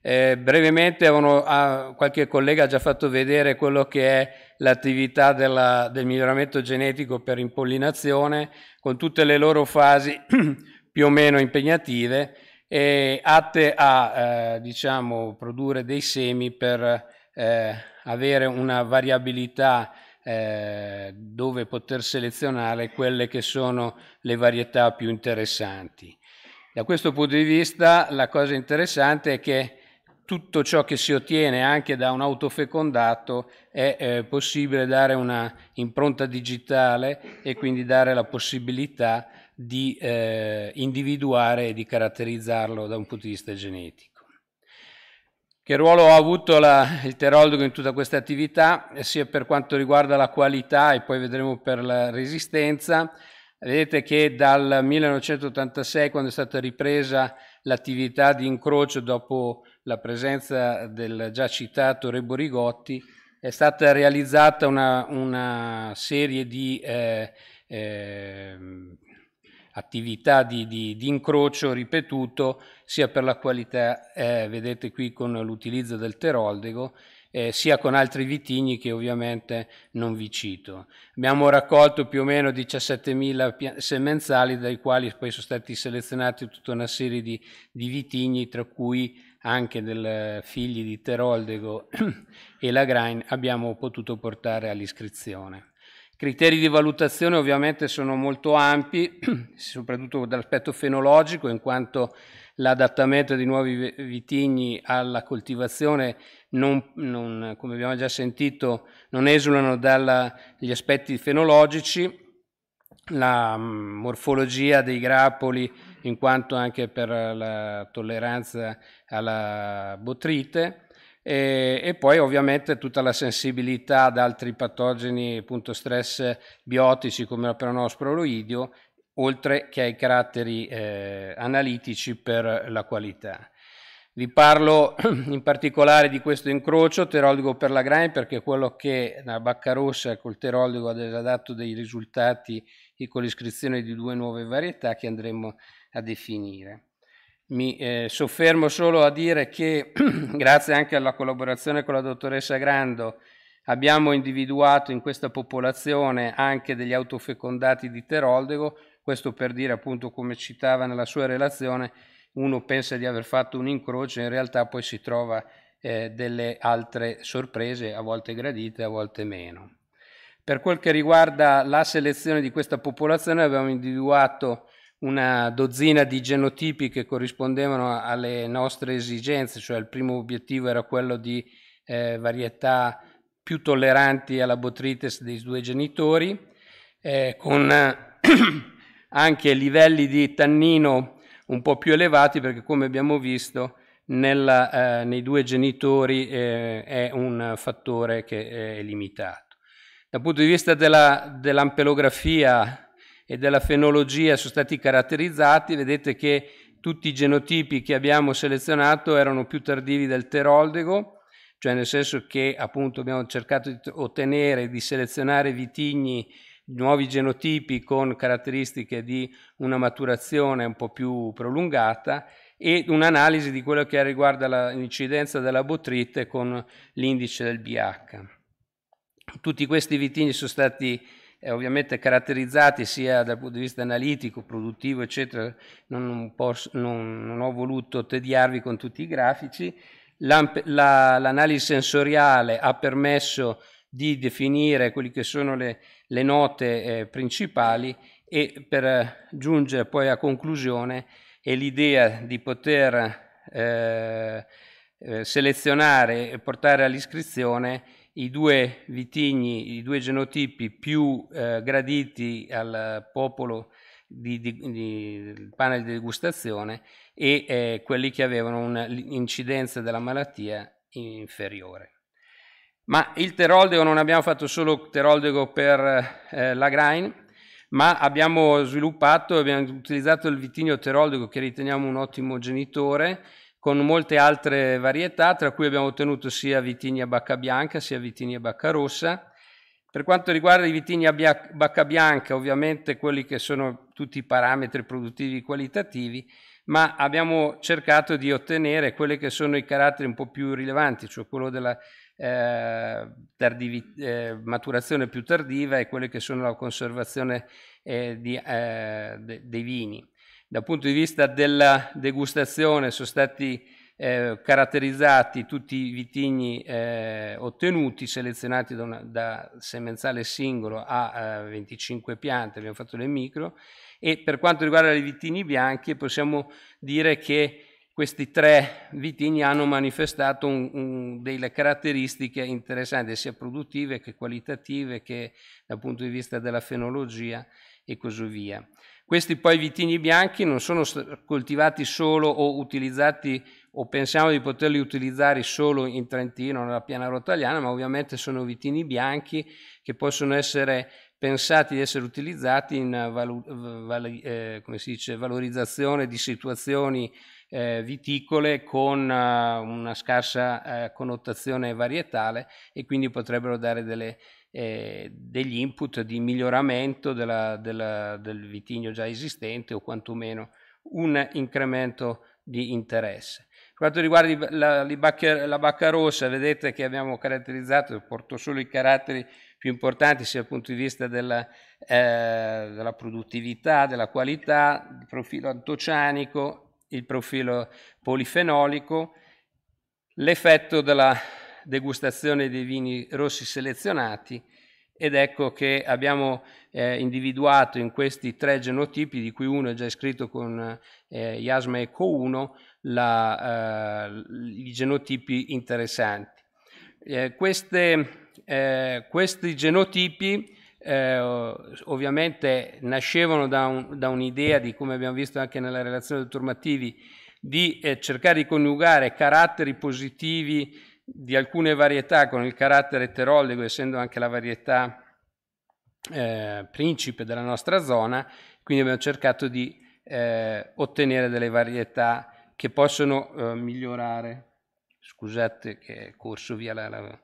Eh, brevemente, uno, ah, qualche collega ha già fatto vedere quello che è l'attività della, del miglioramento genetico per impollinazione, con tutte le loro fasi più o meno impegnative eh, atte a eh, diciamo, produrre dei semi per eh, avere una variabilità eh, dove poter selezionare quelle che sono le varietà più interessanti. Da questo punto di vista la cosa interessante è che tutto ciò che si ottiene anche da un autofecondato è eh, possibile dare una impronta digitale e quindi dare la possibilità di eh, individuare e di caratterizzarlo da un punto di vista genetico. Che ruolo ha avuto la, il terologo in tutta questa attività, sia per quanto riguarda la qualità e poi vedremo per la resistenza? Vedete che dal 1986, quando è stata ripresa l'attività di incrocio dopo la presenza del già citato Re Borigotti, è stata realizzata una, una serie di eh, eh, attività di, di, di, incrocio ripetuto sia per la qualità, eh, vedete qui con l'utilizzo del teroldego, eh, sia con altri vitigni che ovviamente non vi cito. Abbiamo raccolto più o meno 17.000 semenzali, dai quali poi sono stati selezionati tutta una serie di, di vitigni, tra cui anche del figli di Teroldego e Lagrain, abbiamo potuto portare all'iscrizione. Criteri di valutazione ovviamente sono molto ampi, soprattutto dall'aspetto fenologico, in quanto l'adattamento di nuovi vitigni alla coltivazione non, non, come abbiamo già sentito, non esulano dagli aspetti fenologici, la mm, morfologia dei grappoli in quanto anche per la tolleranza alla botrite, e, e, poi ovviamente tutta la sensibilità ad altri patogeni, appunto stress biotici come la peranospora oltre che ai caratteri eh, analitici per la qualità. Vi parlo in particolare di questo incrocio teroldigo per la grain perché è quello che la bacca rossa col teroldigo ha dato dei risultati con l'iscrizione di due nuove varietà che andremo a definire. Mi eh, soffermo solo a dire che, grazie anche alla collaborazione con la dottoressa Grando, abbiamo individuato in questa popolazione anche degli autofecondati di Teroldego, questo per dire appunto come citava nella sua relazione, uno pensa di aver fatto un incrocio, in realtà poi si trova eh, delle altre sorprese, a volte gradite, a volte meno. Per quel che riguarda la selezione di questa popolazione abbiamo individuato una dozzina di genotipi che corrispondevano alle nostre esigenze, cioè il primo obiettivo era quello di eh, varietà più tolleranti alla botritis dei due genitori, eh, con anche livelli di tannino un po' più elevati perché come abbiamo visto nella, eh, nei due genitori eh, è un fattore che è limitato. Dal punto di vista della, dell'ampelografia e della fenologia sono stati caratterizzati, vedete che tutti i genotipi che abbiamo selezionato erano più tardivi del teroldego, cioè nel senso che appunto abbiamo cercato di ottenere, di selezionare vitigni nuovi genotipi con caratteristiche di una maturazione un po' più prolungata e un'analisi di quello che riguarda l'incidenza della botrite con l'indice del BH. Tutti questi vitigni sono stati eh, ovviamente caratterizzati sia dal punto di vista analitico, produttivo, eccetera, non, non, posso, non, non ho voluto tediarvi con tutti i grafici. l'analisi la, sensoriale ha permesso di definire quelle che sono le, le note eh, principali e per giungere poi a conclusione è l'idea di poter eh, eh selezionare e portare all'iscrizione i due vitigni, i due genotipi più eh, graditi al popolo di, di, di, panel di degustazione e eh, quelli che avevano un'incidenza della malattia inferiore. Ma il teroldego non abbiamo fatto solo teroldego per eh, la grain, ma abbiamo sviluppato, abbiamo utilizzato il vitigno teroldego che riteniamo un ottimo genitore, con molte altre varietà, tra cui abbiamo ottenuto sia vitigni a bacca bianca sia vitigni a bacca rossa. Per quanto riguarda i vitigni a bacca bianca, ovviamente quelli che sono tutti i parametri produttivi qualitativi, ma abbiamo cercato di ottenere quelli che sono i caratteri un po' più rilevanti, cioè quello della eh, tardivi, eh, maturazione più tardiva e quelle che sono la conservazione eh, di, eh, de, dei vini. Dal punto di vista della degustazione sono stati eh, caratterizzati tutti i vitigni eh, ottenuti, selezionati da, una, da, semenzale singolo a eh, 25 piante, abbiamo fatto le micro, e per quanto riguarda i vitigni bianchi possiamo dire che questi tre vitigni hanno manifestato un, un, delle caratteristiche interessanti, sia produttive che qualitative, che dal punto di vista della fenologia e così via. Questi poi vitigni bianchi non sono coltivati solo o utilizzati o pensiamo di poterli utilizzare solo in Trentino, nella piana rotaliana, ma ovviamente sono vitini bianchi che possono essere pensati di essere utilizzati in valu, val, eh, dice, valorizzazione di situazioni eh, viticole con eh, una scarsa eh, connotazione varietale e quindi potrebbero dare delle eh, degli input di miglioramento della, della, del vitigno già esistente o quantomeno un incremento di interesse. Per quanto riguarda la, la, bacca, la bacca rossa, vedete che abbiamo caratterizzato, porto solo i caratteri più importanti sia dal punto di vista della, eh, della produttività, della qualità, il profilo antocianico, il profilo polifenolico, l'effetto della degustazione dei vini rossi selezionati ed ecco che abbiamo eh, individuato in questi tre genotipi, di cui uno è già iscritto con eh, Yasma Eco 1, la, eh, i genotipi interessanti. Eh, queste, eh, questi genotipi eh, ovviamente nascevano da, un, da, un'idea di come abbiamo visto anche nella relazione del dottor Mattivi, di cercare di coniugare caratteri positivi di alcune varietà con il carattere eterologico, essendo anche la varietà eh, principe della nostra zona, quindi abbiamo cercato di eh, ottenere delle varietà che possono eh, migliorare. Scusate che è corso via la, la...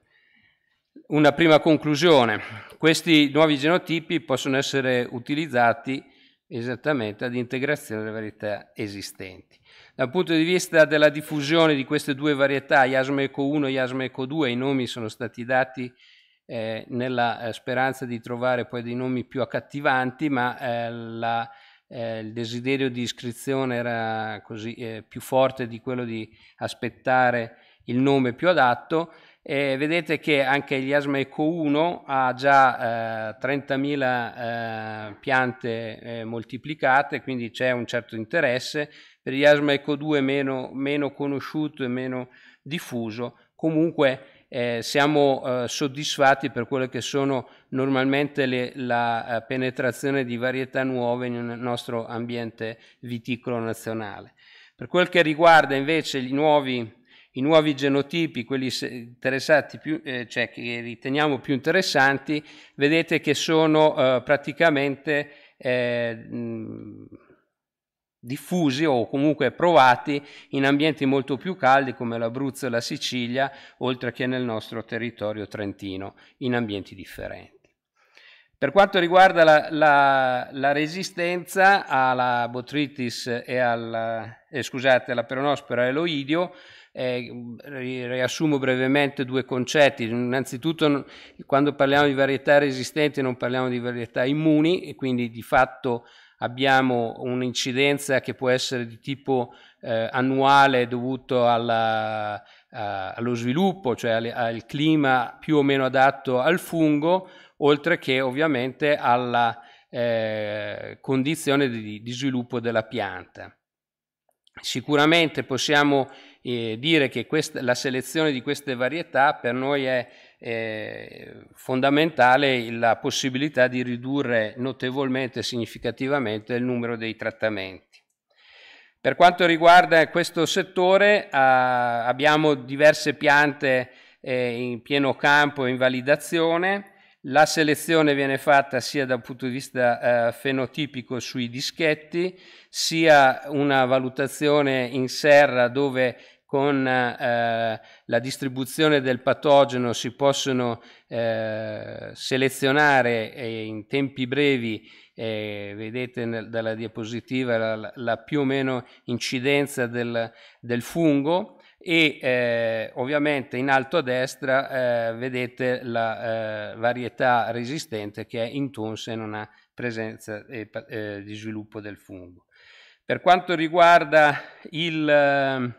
Una prima conclusione, questi nuovi genotipi possono essere utilizzati esattamente ad integrazione delle varietà esistenti. Dal punto di vista della diffusione di queste due varietà, Yasmeco 1 e Yasmeco 2, i nomi sono stati dati eh, nella eh, speranza di trovare poi dei nomi più accattivanti, ma eh, la, eh, il desiderio di iscrizione era così eh, più forte di quello di aspettare il nome più adatto. E vedete che anche gli Asma Eco 1 ha già 30.000 eh, piante moltiplicate, quindi c'è un certo interesse per gli asma Eco 2 meno, meno conosciuto e meno diffuso, comunque eh, siamo eh, soddisfatti per quelle che sono normalmente le, la eh, penetrazione di varietà nuove nel nostro ambiente viticolo nazionale. Per quel che riguarda invece nuovi, i nuovi genotipi, quelli più, eh, cioè che riteniamo più interessanti, vedete che sono eh, praticamente eh, mh, diffusi o comunque provati in ambienti molto più caldi come l'Abruzzo e la Sicilia, oltre che nel nostro territorio trentino, in ambienti differenti. Per quanto riguarda la, la, la resistenza alla botritis e alla, eh, scusate, alla peronospora e all'oidio, eh, riassumo brevemente due concetti. Innanzitutto, quando parliamo di varietà resistenti non parliamo di varietà immuni, e quindi di fatto abbiamo un'incidenza che può essere di tipo eh, annuale dovuto alla, eh, allo sviluppo, cioè al, al, clima più o meno adatto al fungo, oltre che ovviamente alla eh, condizione di, di, sviluppo della pianta. Sicuramente possiamo eh, dire che questa, la selezione di queste varietà per noi è eh, fondamentale la possibilità di ridurre notevolmente e significativamente il numero dei trattamenti. Per quanto riguarda questo settore eh, abbiamo diverse piante eh, in pieno campo in validazione, la selezione viene fatta sia dal punto di vista eh, fenotipico sui dischetti, sia una valutazione in serra dove con eh, la distribuzione del patogeno si possono eh, selezionare eh, in tempi brevi, eh, vedete nel, dalla diapositiva la, la, più o meno incidenza del, del fungo e eh, ovviamente in alto a destra eh, vedete la varietà resistente che è in intonsa e non ha presenza di sviluppo del fungo. Per quanto riguarda il ehm,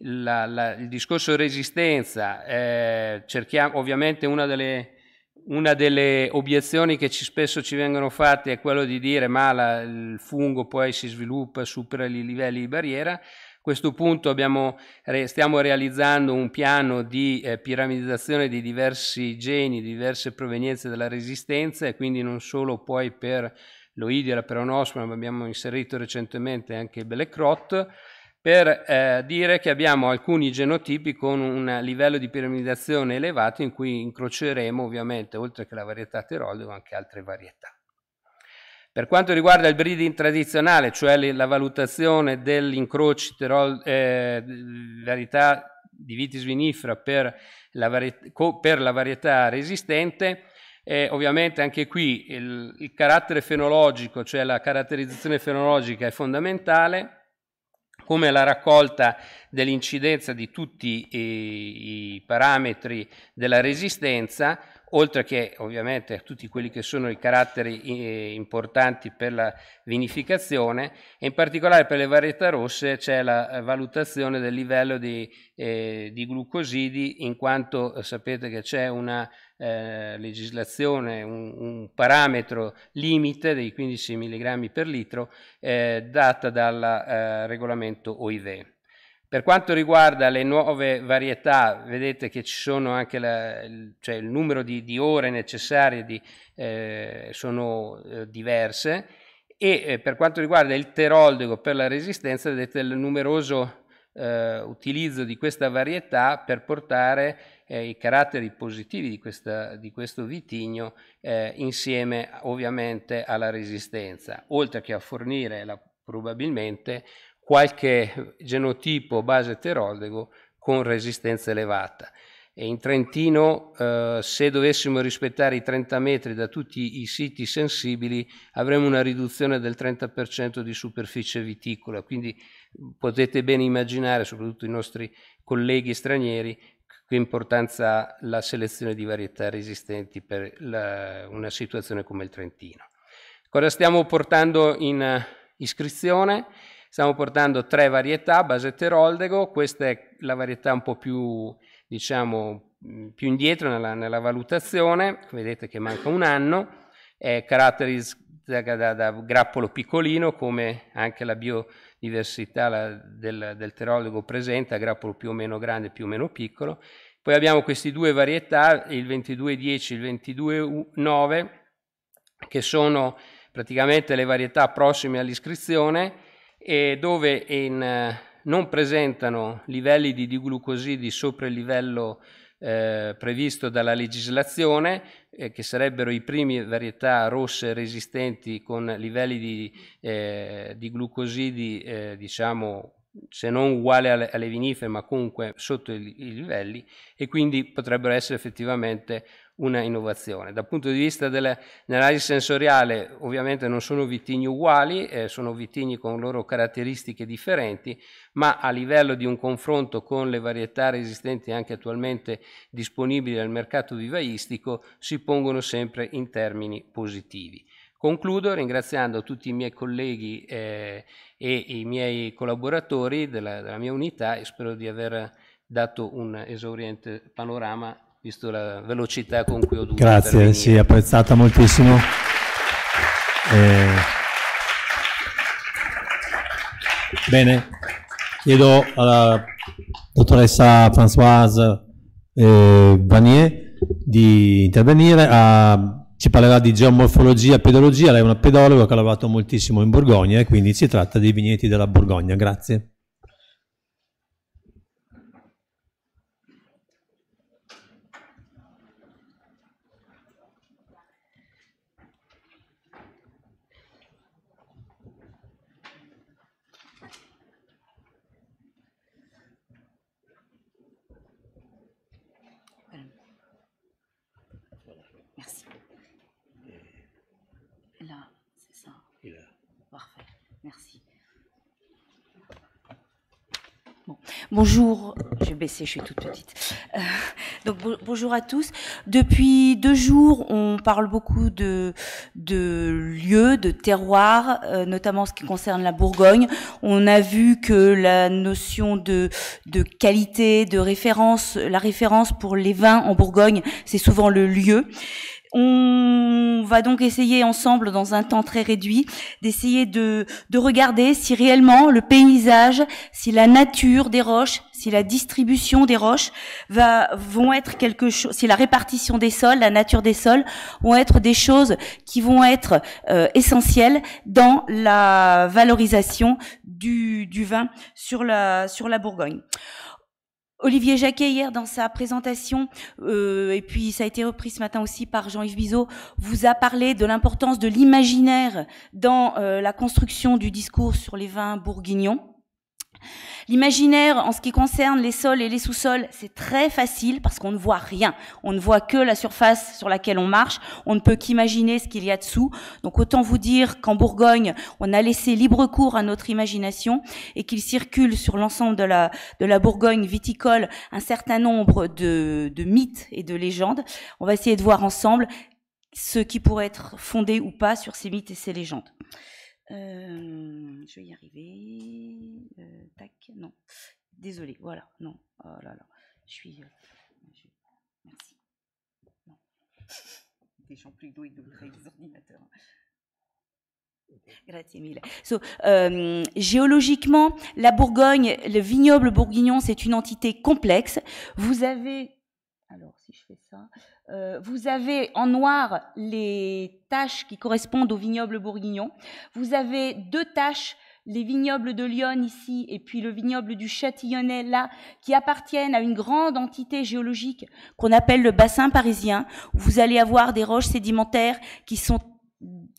la, la, il discorso resistenza, eh, cerchiamo ovviamente una delle, una delle obiezioni che ci, spesso ci vengono fatte è quello di dire ma la, il fungo poi si sviluppa, supera i livelli di barriera. A questo punto abbiamo, stiamo realizzando un piano di eh, piramidizzazione di diversi geni, di diverse provenienze della resistenza e quindi non solo poi per l'oidia, la peronospora, ma abbiamo inserito recentemente anche il Belecrot per eh, dire che abbiamo alcuni genotipi con un livello di piramidazione elevato in cui incroceremo ovviamente, oltre che la varietà Teroldeo, anche altre varietà. Per quanto riguarda il breeding tradizionale, cioè la valutazione dell'incrocio eh, varietà di vitis vinifera per la, per la varietà resistente, eh, ovviamente anche qui il, il carattere fenologico, cioè la caratterizzazione fenologica è fondamentale, come la raccolta dell'incidenza di tutti eh, i parametri della resistenza, oltre che ovviamente tutti quelli che sono i caratteri eh, importanti per la vinificazione e in particolare per le varietà rosse c'è la eh, valutazione del livello di, eh, di glucosidi in quanto sapete che c'è una eh, legislazione un, un, parametro limite dei 15 mg per litro eh, data dal eh, regolamento OIV. Per quanto riguarda le nuove varietà, vedete che ci sono anche la, cioè il numero di, di ore necessarie di, eh, sono eh, diverse e eh, per quanto riguarda il teroldego per la resistenza, vedete il numeroso utilizzo di questa varietà per portare eh, i caratteri positivi di, questa, di questo vitigno eh, insieme ovviamente alla resistenza, oltre che a fornire la, probabilmente qualche genotipo base eterodego con resistenza elevata. E in Trentino, eh, se dovessimo rispettare i 30 metri da tutti i siti sensibili, avremmo una riduzione del 30% di superficie viticola. Quindi potete bene immaginare, soprattutto i nostri colleghi stranieri, Qui importanza la selezione di varietà resistenti per la, una situazione come il Trentino. Cosa stiamo portando in eh, iscrizione? Stiamo portando tre varietà, Basette Roldego, questa è la varietà un po' più, diciamo, mm, più indietro nella, nella valutazione, vedete che manca un anno, è caratterizzata da, da, da, grappolo piccolino come anche la bio diversità del, del terologo a grappolo più o meno grande, più o meno piccolo. Poi abbiamo queste due varietà, il 2210 e il 22.9, che sono praticamente le varietà prossime all'iscrizione e dove in, eh, non presentano livelli di diglucosidi sopra il livello eh, previsto dalla legislazione, eh, che sarebbero i primi varietà rosse resistenti con livelli di, eh, di glucosidi, eh, diciamo, se non uguale alle, alle vinifere, ma comunque sotto i, i livelli, e quindi potrebbero essere effettivamente una innovazione. Dal punto di vista dell'analisi sensoriale ovviamente non sono vitigni uguali, eh, sono vitigni con loro caratteristiche differenti, ma a livello di un confronto con le varietà resistenti anche attualmente disponibili nel mercato vivaistico si pongono sempre in termini positivi. Concludo ringraziando tutti i miei colleghi eh, e i miei collaboratori della, della mia unità e spero di aver dato un esauriente panorama visto la velocità con cui ho dovuto Grazie, intervenire. sì, apprezzata moltissimo. Eh, bene, chiedo alla dottoressa Françoise eh, Vanier di intervenire. A, ah, ci parlerà di geomorfologia e pedologia. Lei è una pedologa che ha lavorato moltissimo in Borgogna e quindi si tratta dei vigneti della Borgogna. Grazie. Bonjour, je baissé, je suis toute petite. Euh, donc bonjour à tous. Depuis deux jours, on parle beaucoup de, lieux, de terroirs, euh, notamment ce qui concerne la Bourgogne. On a vu que la notion de, de qualité, de référence, la référence pour les vins en Bourgogne, c'est souvent le lieu. On va donc essayer ensemble, dans un temps très réduit, d'essayer de, regarder si réellement le paysage, si la nature des roches, si la distribution des roches vont être quelque chose, si la répartition des sols, la nature des sols vont être des choses qui vont être euh, essentielles dans la valorisation du, vin sur la, sur la Bourgogne. Olivier Jacquet hier dans sa présentation, euh, et puis ça a été repris ce matin aussi par Jean-Yves Bizot, vous a parlé de l'importance de l'imaginaire dans euh, la construction du discours sur les vins bourguignons. L'imaginaire, en ce qui concerne les sols et les sous-sols, c'est très facile parce qu'on ne voit rien. On ne voit que la surface sur laquelle on marche. On ne peut qu'imaginer ce qu'il y a dessous. Donc autant vous dire qu'en Bourgogne, on a laissé libre cours à notre imagination et qu'il circule sur l'ensemble de la, Bourgogne viticole un certain nombre de mythes et de légendes. On va essayer de voir ensemble ce qui pourrait être fondé ou pas sur ces mythes et ces légendes. Euh, je vais y arriver. Euh, tac, non. Désolée, voilà, non. Oh là là, je suis. Euh, merci. Non. Des gens plus doués que les ordinateurs. Grazie mille. So, euh, géologiquement, la Bourgogne, le vignoble bourguignon, c'est une entité complexe. Vous avez. Alors, si je fais ça. Euh, vous avez en noir les taches qui correspondent au vignoble bourguignon. Vous avez deux taches, les vignobles de Lyon ici et puis le vignoble du Châtillonnais là, qui appartiennent à une grande entité géologique qu'on appelle le bassin parisien, où vous allez avoir des roches sédimentaires qui sont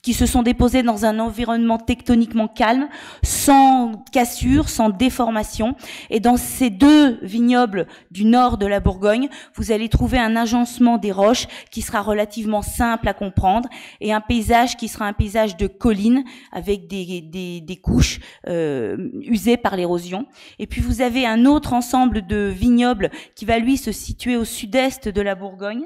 qui se sont déposés dans un environnement tectoniquement calme, sans cassure, sans déformation. Et dans ces deux vignobles du nord de la Bourgogne, vous allez trouver un agencement des roches qui sera relativement simple à comprendre et un paysage qui sera un paysage de collines avec des, des, couches euh, usées par l'érosion. Et puis vous avez un autre ensemble de vignobles qui va lui se situer au sud-est de la Bourgogne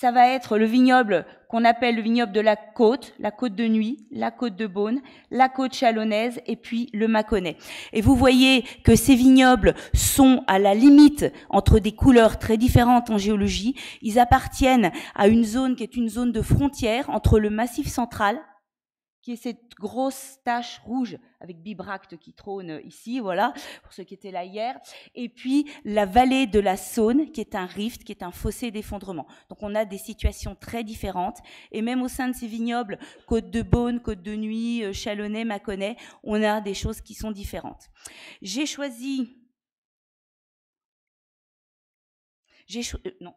ça va être le vignoble qu'on appelle le vignoble de la côte, la côte de Nuit, la côte de Beaune, la côte chalonnaise et puis le Mâconnais. Et vous voyez que ces vignobles sont à la limite entre des couleurs très différentes en géologie. Ils appartiennent à une zone qui est une zone de frontière entre le massif central, qui est cette grosse tache rouge avec Bibracte qui trône ici, voilà, pour ceux qui étaient là hier. Et puis la vallée de la Saône, qui est un rift, qui est un fossé d'effondrement. Donc on a des situations très différentes. Et même au sein de ces vignobles, Côte de Beaune, Côte de Nuit, euh, Chalonnais, Mâconnais, on a des choses qui sont différentes. J'ai choisi... J'ai euh, non,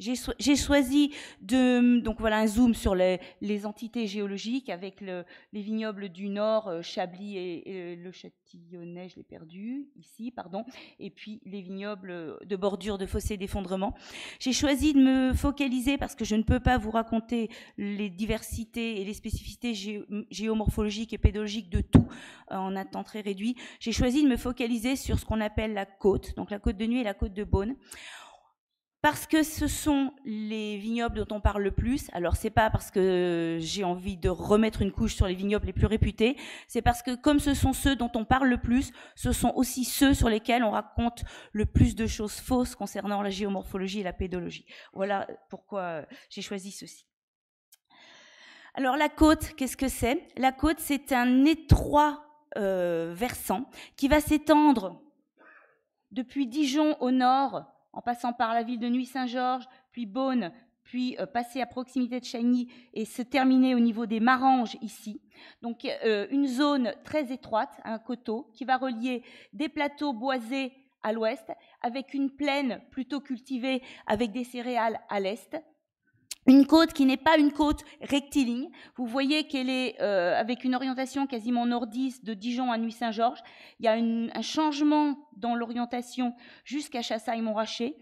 j'ai choisi de hum, donc voilà un zoom sur les, entités géologiques avec les vignobles du Nord, euh, Chablis et, le Châtillonnais, je l'ai perdu ici, pardon, et puis les vignobles euh, de bordure de fossés d'effondrement. J'ai choisi de me focaliser parce que je ne peux pas vous raconter les diversités et les spécificités hum, géomorphologiques et pédologiques de tout euh, en un temps très réduit. J'ai choisi de me focaliser sur ce qu'on appelle la côte, donc la côte de Nuit et la côte de Beaune parce que ce sont les vignobles dont on parle le plus. Alors c'est pas parce que j'ai envie de remettre une couche sur les vignobles les plus réputés, c'est parce que comme ce sont ceux dont on parle le plus, ce sont aussi ceux sur lesquels on raconte le plus de choses fausses concernant la géomorphologie et la pédologie. Voilà pourquoi euh, j'ai choisi ceci. Alors la côte, qu'est-ce que c'est La côte, c'est un étroit euh, versant qui va s'étendre depuis Dijon au nord en passant par la ville de Nuit-Saint-Georges, puis Beaune, puis euh, passer à proximité de Chagny et se terminer au niveau des Maranges ici. Donc euh, une zone très étroite, un coteau, qui va relier des plateaux boisés à l'ouest avec une plaine plutôt cultivée avec des céréales à l'est une côte qui n'est pas une côte rectiligne. Vous voyez qu'elle est euh, avec une orientation quasiment nordiste de Dijon à Nuit-Saint-Georges. Il y a un changement dans l'orientation jusqu'à Chassailles-Montrachet.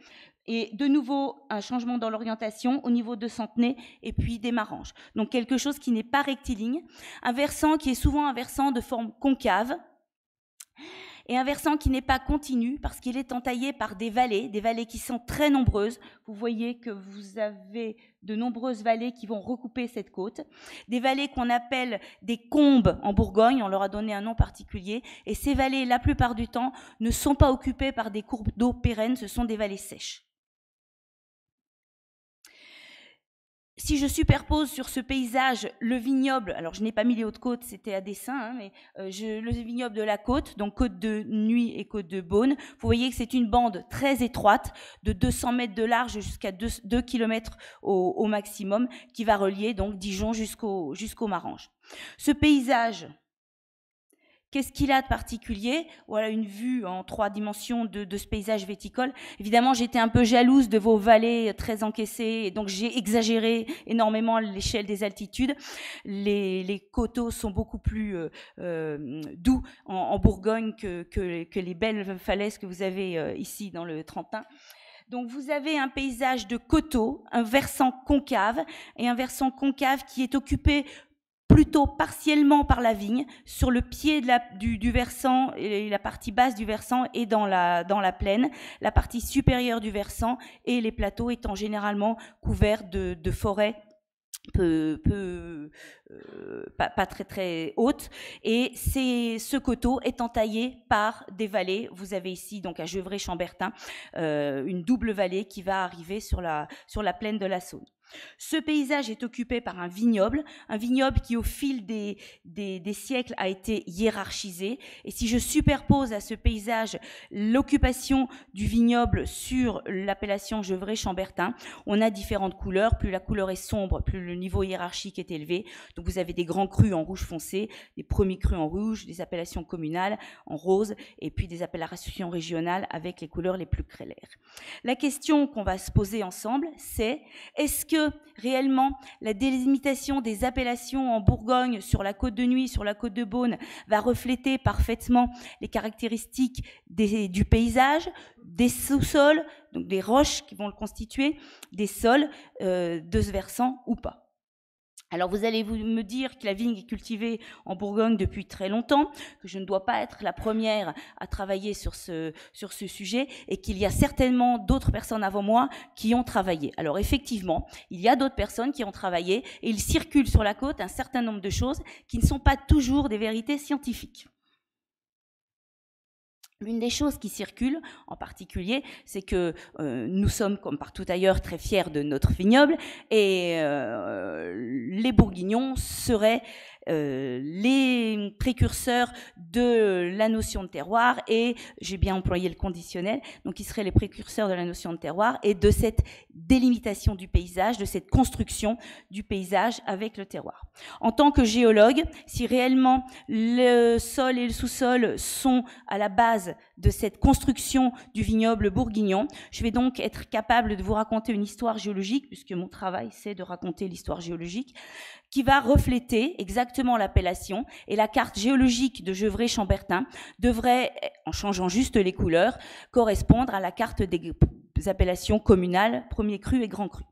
Et de nouveau, un changement dans l'orientation au niveau de Centenay et puis des Maranges. Donc quelque chose qui n'est pas rectiligne. Un versant qui est souvent un versant de forme concave et un versant qui n'est pas continu parce qu'il est entaillé par des vallées, des vallées qui sont très nombreuses. Vous voyez que vous avez de nombreuses vallées qui vont recouper cette côte, des vallées qu'on appelle des combes en Bourgogne, on leur a donné un nom particulier, et ces vallées, la plupart du temps, ne sont pas occupées par des courbes d'eau pérennes, ce sont des vallées sèches. si je superpose sur ce paysage le vignoble, alors je n'ai pas mis les hautes côtes, c'était à dessin, hein, mais euh, le vignoble de la côte, donc côte de Nuit et côte de Beaune, vous voyez que c'est une bande très étroite, de 200 mètres de large jusqu'à 2, km au, maximum, qui va relier donc Dijon jusqu'au jusqu'au Marange. Ce paysage Qu'est-ce qu'il a de particulier Voilà une vue en trois dimensions de, ce paysage véticole. Évidemment, j'étais un peu jalouse de vos vallées euh, très encaissées, et donc j'ai exagéré énormément l'échelle des altitudes. Les, coteaux sont beaucoup plus euh, euh, doux en, Bourgogne que, les belles falaises que vous avez ici dans le Trentin. Donc vous avez un paysage de coteaux, un versant concave et un versant concave qui est occupé plutôt partiellement par la vigne, sur le pied du, versant, et la partie basse du versant et dans la, dans la plaine, la partie supérieure du versant et les plateaux étant généralement couverts de, forêts peu, peu euh, pas, très très hautes. et ce coteau est entaillé par des vallées vous avez ici donc à Gevrey-Chambertin euh, une double vallée qui va arriver sur la sur la plaine de la Saône ce paysage est occupé par un vignoble, un vignoble qui au fil des, des, siècles a été hiérarchisé. Et si je superpose à ce paysage l'occupation du vignoble sur l'appellation Gevrey-Chambertin, on a différentes couleurs. Plus la couleur est sombre, plus le niveau hiérarchique est élevé. Donc vous avez des grands crus en rouge foncé, des premiers crus en rouge, des appellations communales en rose, et puis des appellations régionales avec les couleurs les plus claires. La question qu'on va se poser ensemble, c'est est-ce que que réellement la délimitation des appellations en Bourgogne sur la côte de Nuit, sur la côte de Beaune, va refléter parfaitement les caractéristiques du paysage, des sous-sols, donc des roches qui vont le constituer, des sols euh, de ce versant ou pas. Alors vous allez me dire que la vigne est cultivée en Bourgogne depuis très longtemps, que je ne dois pas être la première à travailler sur ce, sur ce sujet et qu'il y a certainement d'autres personnes avant moi qui ont travaillé. Alors effectivement, il y a d'autres personnes qui ont travaillé et il circule sur la côte un certain nombre de choses qui ne sont pas toujours des vérités scientifiques. L'une des choses qui circulent en particulier, c'est que euh, nous sommes, comme partout ailleurs, très fiers de notre vignoble et euh, les bourguignons seraient euh, les précurseurs de la notion de terroir et j'ai bien employé le conditionnel, donc ils seraient les précurseurs de la notion de terroir et de cette délimitation du paysage, de cette construction du paysage avec le terroir. En tant que géologue, si réellement le sol et le sous-sol sont à la base de cette construction du vignoble bourguignon, je vais donc être capable de vous raconter une histoire géologique, puisque mon travail c'est de raconter l'histoire géologique, qui va refléter exactement l'appellation et la carte géologique de Gevrey-Chambertin devrait, en changeant juste les couleurs, correspondre à la carte des appellations communales, premier cru et grand cru.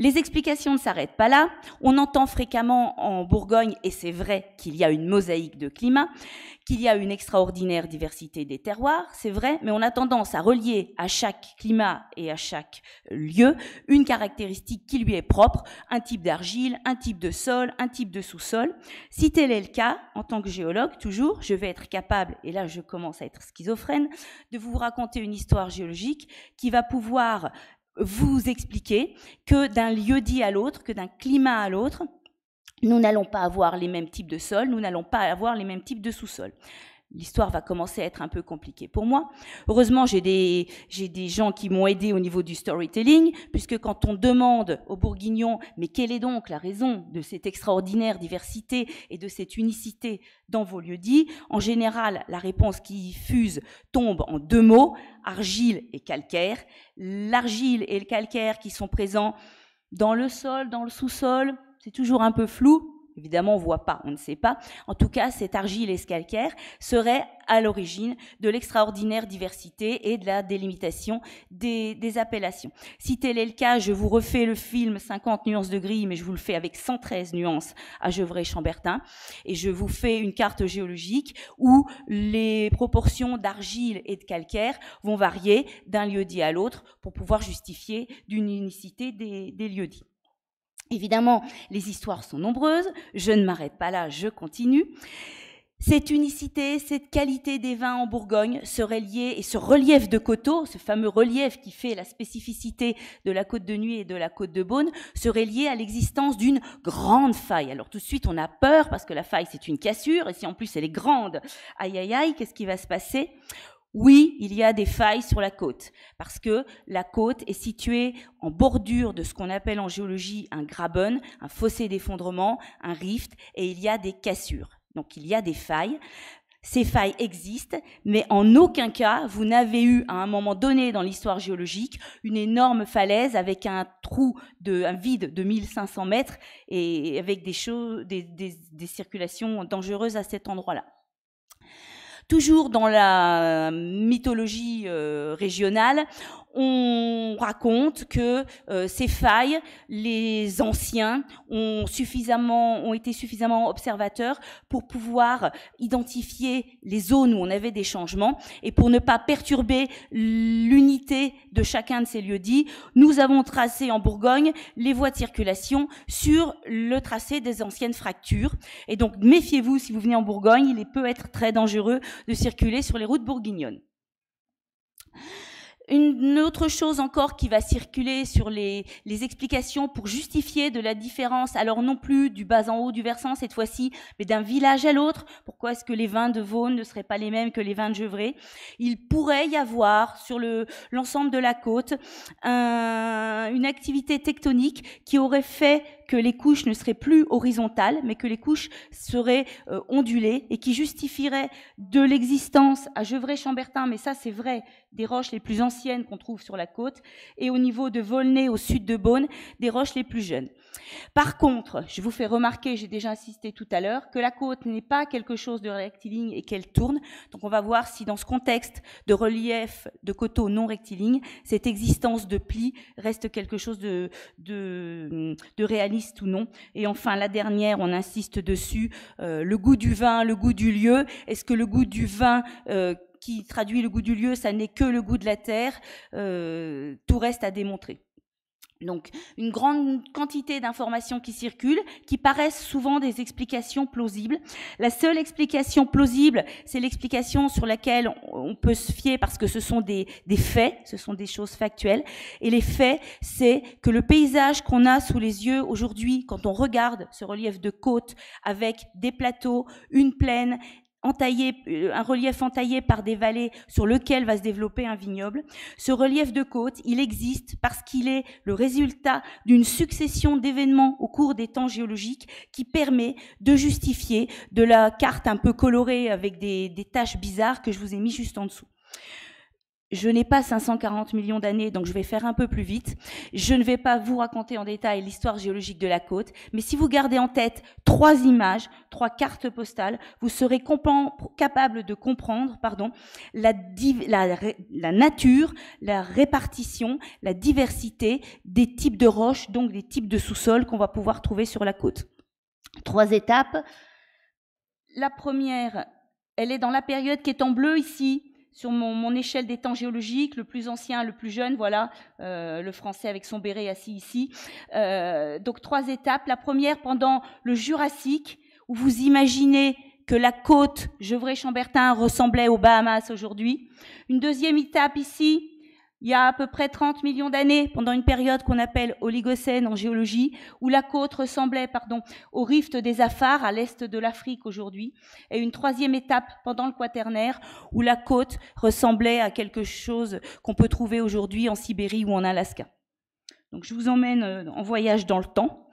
Les explications ne s'arrêtent pas là. On entend fréquemment en Bourgogne, et c'est vrai qu'il y a une mosaïque de climat, qu'il y a une extraordinaire diversité des terroirs, c'est vrai, mais on a tendance à relier à chaque climat et à chaque lieu une caractéristique qui lui est propre, un type d'argile, un type de sol, un type de sous-sol. Si tel est le cas, en tant que géologue, toujours, je vais être capable, et là je commence à être schizophrène, de vous raconter une histoire géologique qui va pouvoir vous expliquer que d'un lieu dit à l'autre, que d'un climat à l'autre, nous n'allons pas avoir les mêmes types de sols, nous n'allons pas avoir les mêmes types de sous-sols l'histoire va commencer à être un peu compliquée pour moi. Heureusement, j'ai des, gens qui m'ont aidé au niveau du storytelling, puisque quand on demande aux Bourguignons, mais quelle est donc la raison de cette extraordinaire diversité et de cette unicité dans vos lieux dits, en général, la réponse qui fuse tombe en deux mots, argile et calcaire. L'argile et le calcaire qui sont présents dans le sol, dans le sous-sol, c'est toujours un peu flou, Évidemment, on ne voit pas, on ne sait pas. En tout cas, cette argile et calcaire serait à l'origine de l'extraordinaire diversité et de la délimitation des, appellations. Si tel est le cas, je vous refais le film 50 nuances de gris, mais je vous le fais avec 113 nuances à Gevrey-Chambertin, et je vous fais une carte géologique où les proportions d'argile et de calcaire vont varier d'un lieu dit à l'autre pour pouvoir justifier d'une unicité des, des lieux dits. Évidemment, les histoires sont nombreuses, je ne m'arrête pas là, je continue. Cette unicité, cette qualité des vins en Bourgogne serait liée, et ce relief de coteaux, ce fameux relief qui fait la spécificité de la côte de Nuit et de la côte de Beaune, serait lié à l'existence d'une grande faille. Alors tout de suite, on a peur parce que la faille, c'est une cassure, et si en plus elle est grande, aïe aïe aïe, qu'est-ce qui va se passer oui, il y a des failles sur la côte, parce que la côte est située en bordure de ce qu'on appelle en géologie un graben, un fossé d'effondrement, un rift, et il y a des cassures. Donc il y a des failles. Ces failles existent, mais en aucun cas vous n'avez eu à un moment donné dans l'histoire géologique une énorme falaise avec un trou, de, un vide de 1500 mètres et avec des circulations dangereuses à cet endroit-là. Toujours dans la euh, mythologie euh, régionale, on raconte que euh, ces failles, les anciens ont suffisamment, ont été suffisamment observateurs pour pouvoir identifier les zones où on avait des changements et pour ne pas perturber l'unité de chacun de ces lieux dits, nous avons tracé en Bourgogne les voies de circulation sur le tracé des anciennes fractures. Et donc, méfiez-vous si vous venez en Bourgogne, il peut être très dangereux de circuler sur les routes bourguignonnes. Une autre chose encore qui va circuler sur les, explications pour justifier de la différence, alors non plus du bas en haut du versant cette fois-ci, mais d'un village à l'autre. Pourquoi est-ce que les vins de Vaune ne seraient pas les mêmes que les vins de Gevrey Il pourrait y avoir sur l'ensemble de la côte une activité tectonique qui aurait fait que les couches ne seraient plus horizontales, mais que les couches seraient euh, ondulées et qui justifierait de l'existence à Gevrey-Chambertin, mais ça c'est vrai, des roches les plus anciennes qu'on trouve sur la côte, et au niveau de Volnay au sud de Beaune, des roches les plus jeunes. Par contre, je vous fais remarquer, j'ai déjà insisté tout à l'heure, que la côte n'est pas quelque chose de rectiligne et qu'elle tourne. Donc on va voir si dans ce contexte de relief de coteaux non rectiligne, cette existence de plis reste quelque chose de, réaliste ou non. Et enfin, la dernière, on insiste dessus, euh, le goût du vin, le goût du lieu. Est-ce que le goût du vin... Euh, qui traduit le goût du lieu, ça n'est que le goût de la terre, euh, tout reste à démontrer. Donc une grande quantité d'informations qui circulent, qui paraissent souvent des explications plausibles. La seule explication plausible, c'est l'explication sur laquelle on peut se fier parce que ce sont des, faits, ce sont des choses factuelles. Et les faits, c'est que le paysage qu'on a sous les yeux aujourd'hui, quand on regarde ce relief de côte avec des plateaux, une plaine entaillé, euh, un relief entaillé par des vallées sur lequel va se développer un vignoble. Ce relief de côte, il existe parce qu'il est le résultat d'une succession d'événements au cours des temps géologiques qui permet de justifier de la carte un peu colorée avec des, des taches bizarres que je vous ai mis juste en dessous je n'ai pas 540 millions d'années, donc je vais faire un peu plus vite. Je ne vais pas vous raconter en détail l'histoire géologique de la côte, mais si vous gardez en tête trois images, trois cartes postales, vous serez capable de comprendre pardon, la, nature, la répartition, la diversité des types de roches, donc des types de sous-sols qu'on va pouvoir trouver sur la côte. Trois étapes. La première, elle est dans la période qui est en bleu ici, sur mon, échelle des temps géologiques, le plus ancien, le plus jeune, voilà, euh, le français avec son béret assis ici. Euh, donc trois étapes. La première pendant le Jurassique, où vous imaginez que la côte Gevrey-Chambertin ressemblait aux Bahamas aujourd'hui. Une deuxième étape ici, il y a à peu près 30 millions d'années, pendant une période qu'on appelle Oligocène en géologie, où la côte ressemblait pardon, au rift des Afars à l'est de l'Afrique aujourd'hui, et une troisième étape pendant le Quaternaire, où la côte ressemblait à quelque chose qu'on peut trouver aujourd'hui en Sibérie ou en Alaska. Donc je vous emmène euh, en voyage dans le temps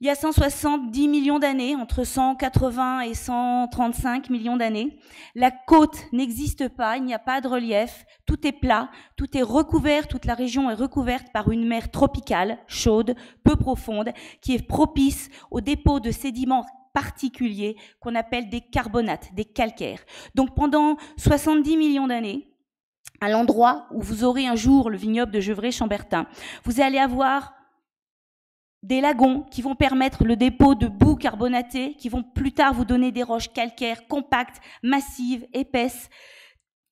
il y a 170 millions d'années, entre 180 et 135 millions d'années, la côte n'existe pas, il n'y a pas de relief, tout est plat, tout est recouvert, toute la région est recouverte par une mer tropicale, chaude, peu profonde, qui est propice au dépôt de sédiments particuliers qu'on appelle des carbonates, des calcaires. Donc pendant 70 millions d'années, à l'endroit où vous aurez un jour le vignoble de Gevrey-Chambertin, vous allez avoir des lagons qui vont permettre le dépôt de boue carbonatée, qui vont plus tard vous donner des roches calcaires compactes, massives, épaisses,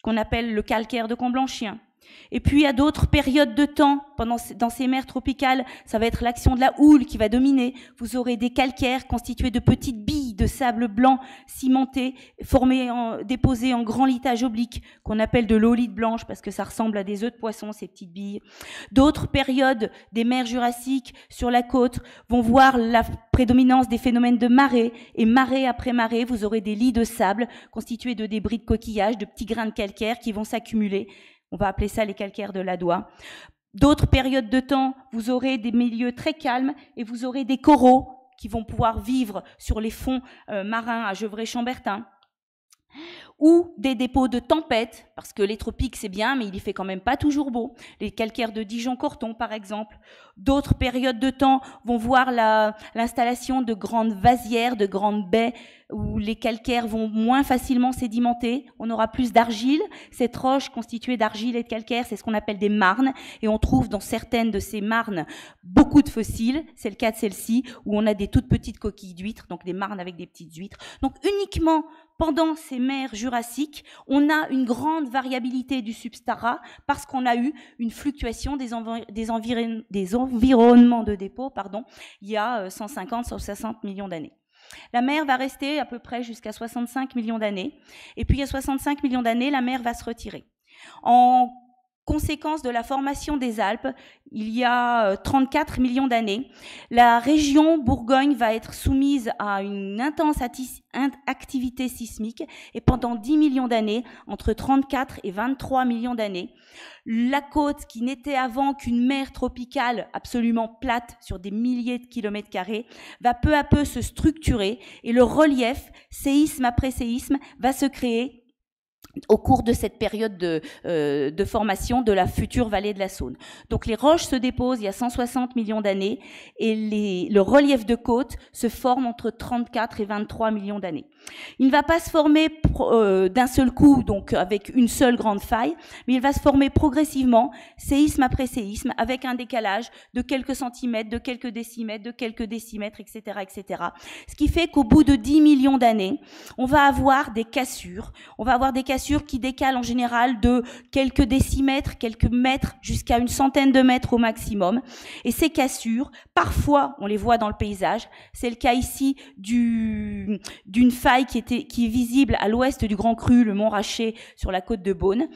qu'on appelle le calcaire de Comblanchien. Et puis à d'autres périodes de temps, pendant, dans ces mers tropicales, ça va être l'action de la houle qui va dominer. Vous aurez des calcaires constitués de petites billes de sable blanc cimenté, formé en, déposé en grand litage oblique, qu'on appelle de l'olite blanche parce que ça ressemble à des œufs de poisson, ces petites billes. D'autres périodes des mers jurassiques sur la côte vont voir la prédominance des phénomènes de marée, et marée après marée, vous aurez des lits de sable constitués de débris de coquillages, de petits grains de calcaire qui vont s'accumuler. On va appeler ça les calcaires de la Doie. d'autres périodes de temps, vous aurez des milieux très calmes et vous aurez des coraux qui vont pouvoir vivre sur les fonds euh, marins à Gevrey-Chambertin ou des dépôts de tempête, parce que les tropiques c'est bien, mais il y fait quand même pas toujours beau. Les calcaires de Dijon-Corton, par exemple. D'autres périodes de temps vont voir l'installation de grandes vasières, de grandes baies, où les calcaires vont moins facilement sédimenter. On aura plus d'argile. Cette roche constituée d'argile et de calcaire, c'est ce qu'on appelle des marnes, et on trouve dans certaines de ces marnes beaucoup de fossiles. C'est le cas de celle-ci, où on a des toutes petites coquilles d'huîtres, donc des marnes avec des petites huîtres. Donc uniquement pendant ces mers jurassiques, on a une grande variabilité du substrat parce qu'on a eu une fluctuation des, environnements de dépôt il y a 150, euh, 160 millions d'années. La mer va rester à peu près jusqu'à 65 millions d'années. Et puis, il y 65 millions d'années, la mer va se retirer conséquence de la formation des Alpes il y a 34 euh, millions d'années. La région Bourgogne va être soumise à une intense activité sismique et pendant 10 millions d'années, entre 34 et 23 millions d'années, la côte qui n'était avant qu'une mer tropicale absolument plate sur des milliers de kilomètres carrés va peu à peu se structurer et le relief, séisme après séisme, va se créer au cours de cette période euh, de, formation de la future vallée de la Saône. Donc les roches se déposent il y a 160 millions d'années et les, le relief de côte se forme entre 34 et 23 millions d'années. Il ne va pas se former euh, d'un seul coup, donc avec une seule grande faille, mais il va se former progressivement, séisme après séisme, avec un décalage de quelques centimètres, de quelques décimètres, de quelques décimètres, etc. etc. Ce qui fait qu'au bout de 10 millions d'années, on va avoir des cassures. On va avoir des cassures qui décalent en général de quelques décimètres, quelques mètres, jusqu'à une centaine de mètres au maximum. Et ces cassures, parfois, on les voit dans le paysage. C'est le cas ici d'une faille qui, est visible à l'ouest du Grand Cru, le Mont Raché, sur la côte de Beaune.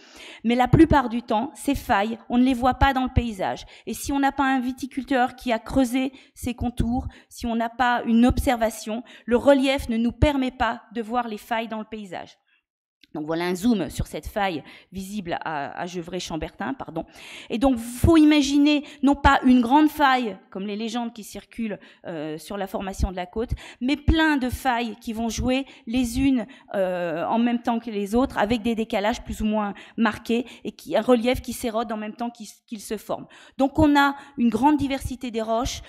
Mais la plupart du temps, ces failles, on ne les voit pas dans le paysage. Et si on n'a pas un viticulteur qui a creusé ses contours, si on n'a pas une observation, le relief ne nous permet pas de voir les failles dans le paysage. Donc voilà un zoom sur cette faille visible à, à Gevrey-Chambertin, pardon. Et donc faut imaginer non pas une grande faille comme les légendes qui circulent euh, sur la formation de la côte, mais plein de failles qui vont jouer les unes euh, en même temps que les autres, avec des décalages plus ou moins marqués et qui, un relief qui s'érode en même temps qu'ils se forment. Donc on a une grande diversité des roches,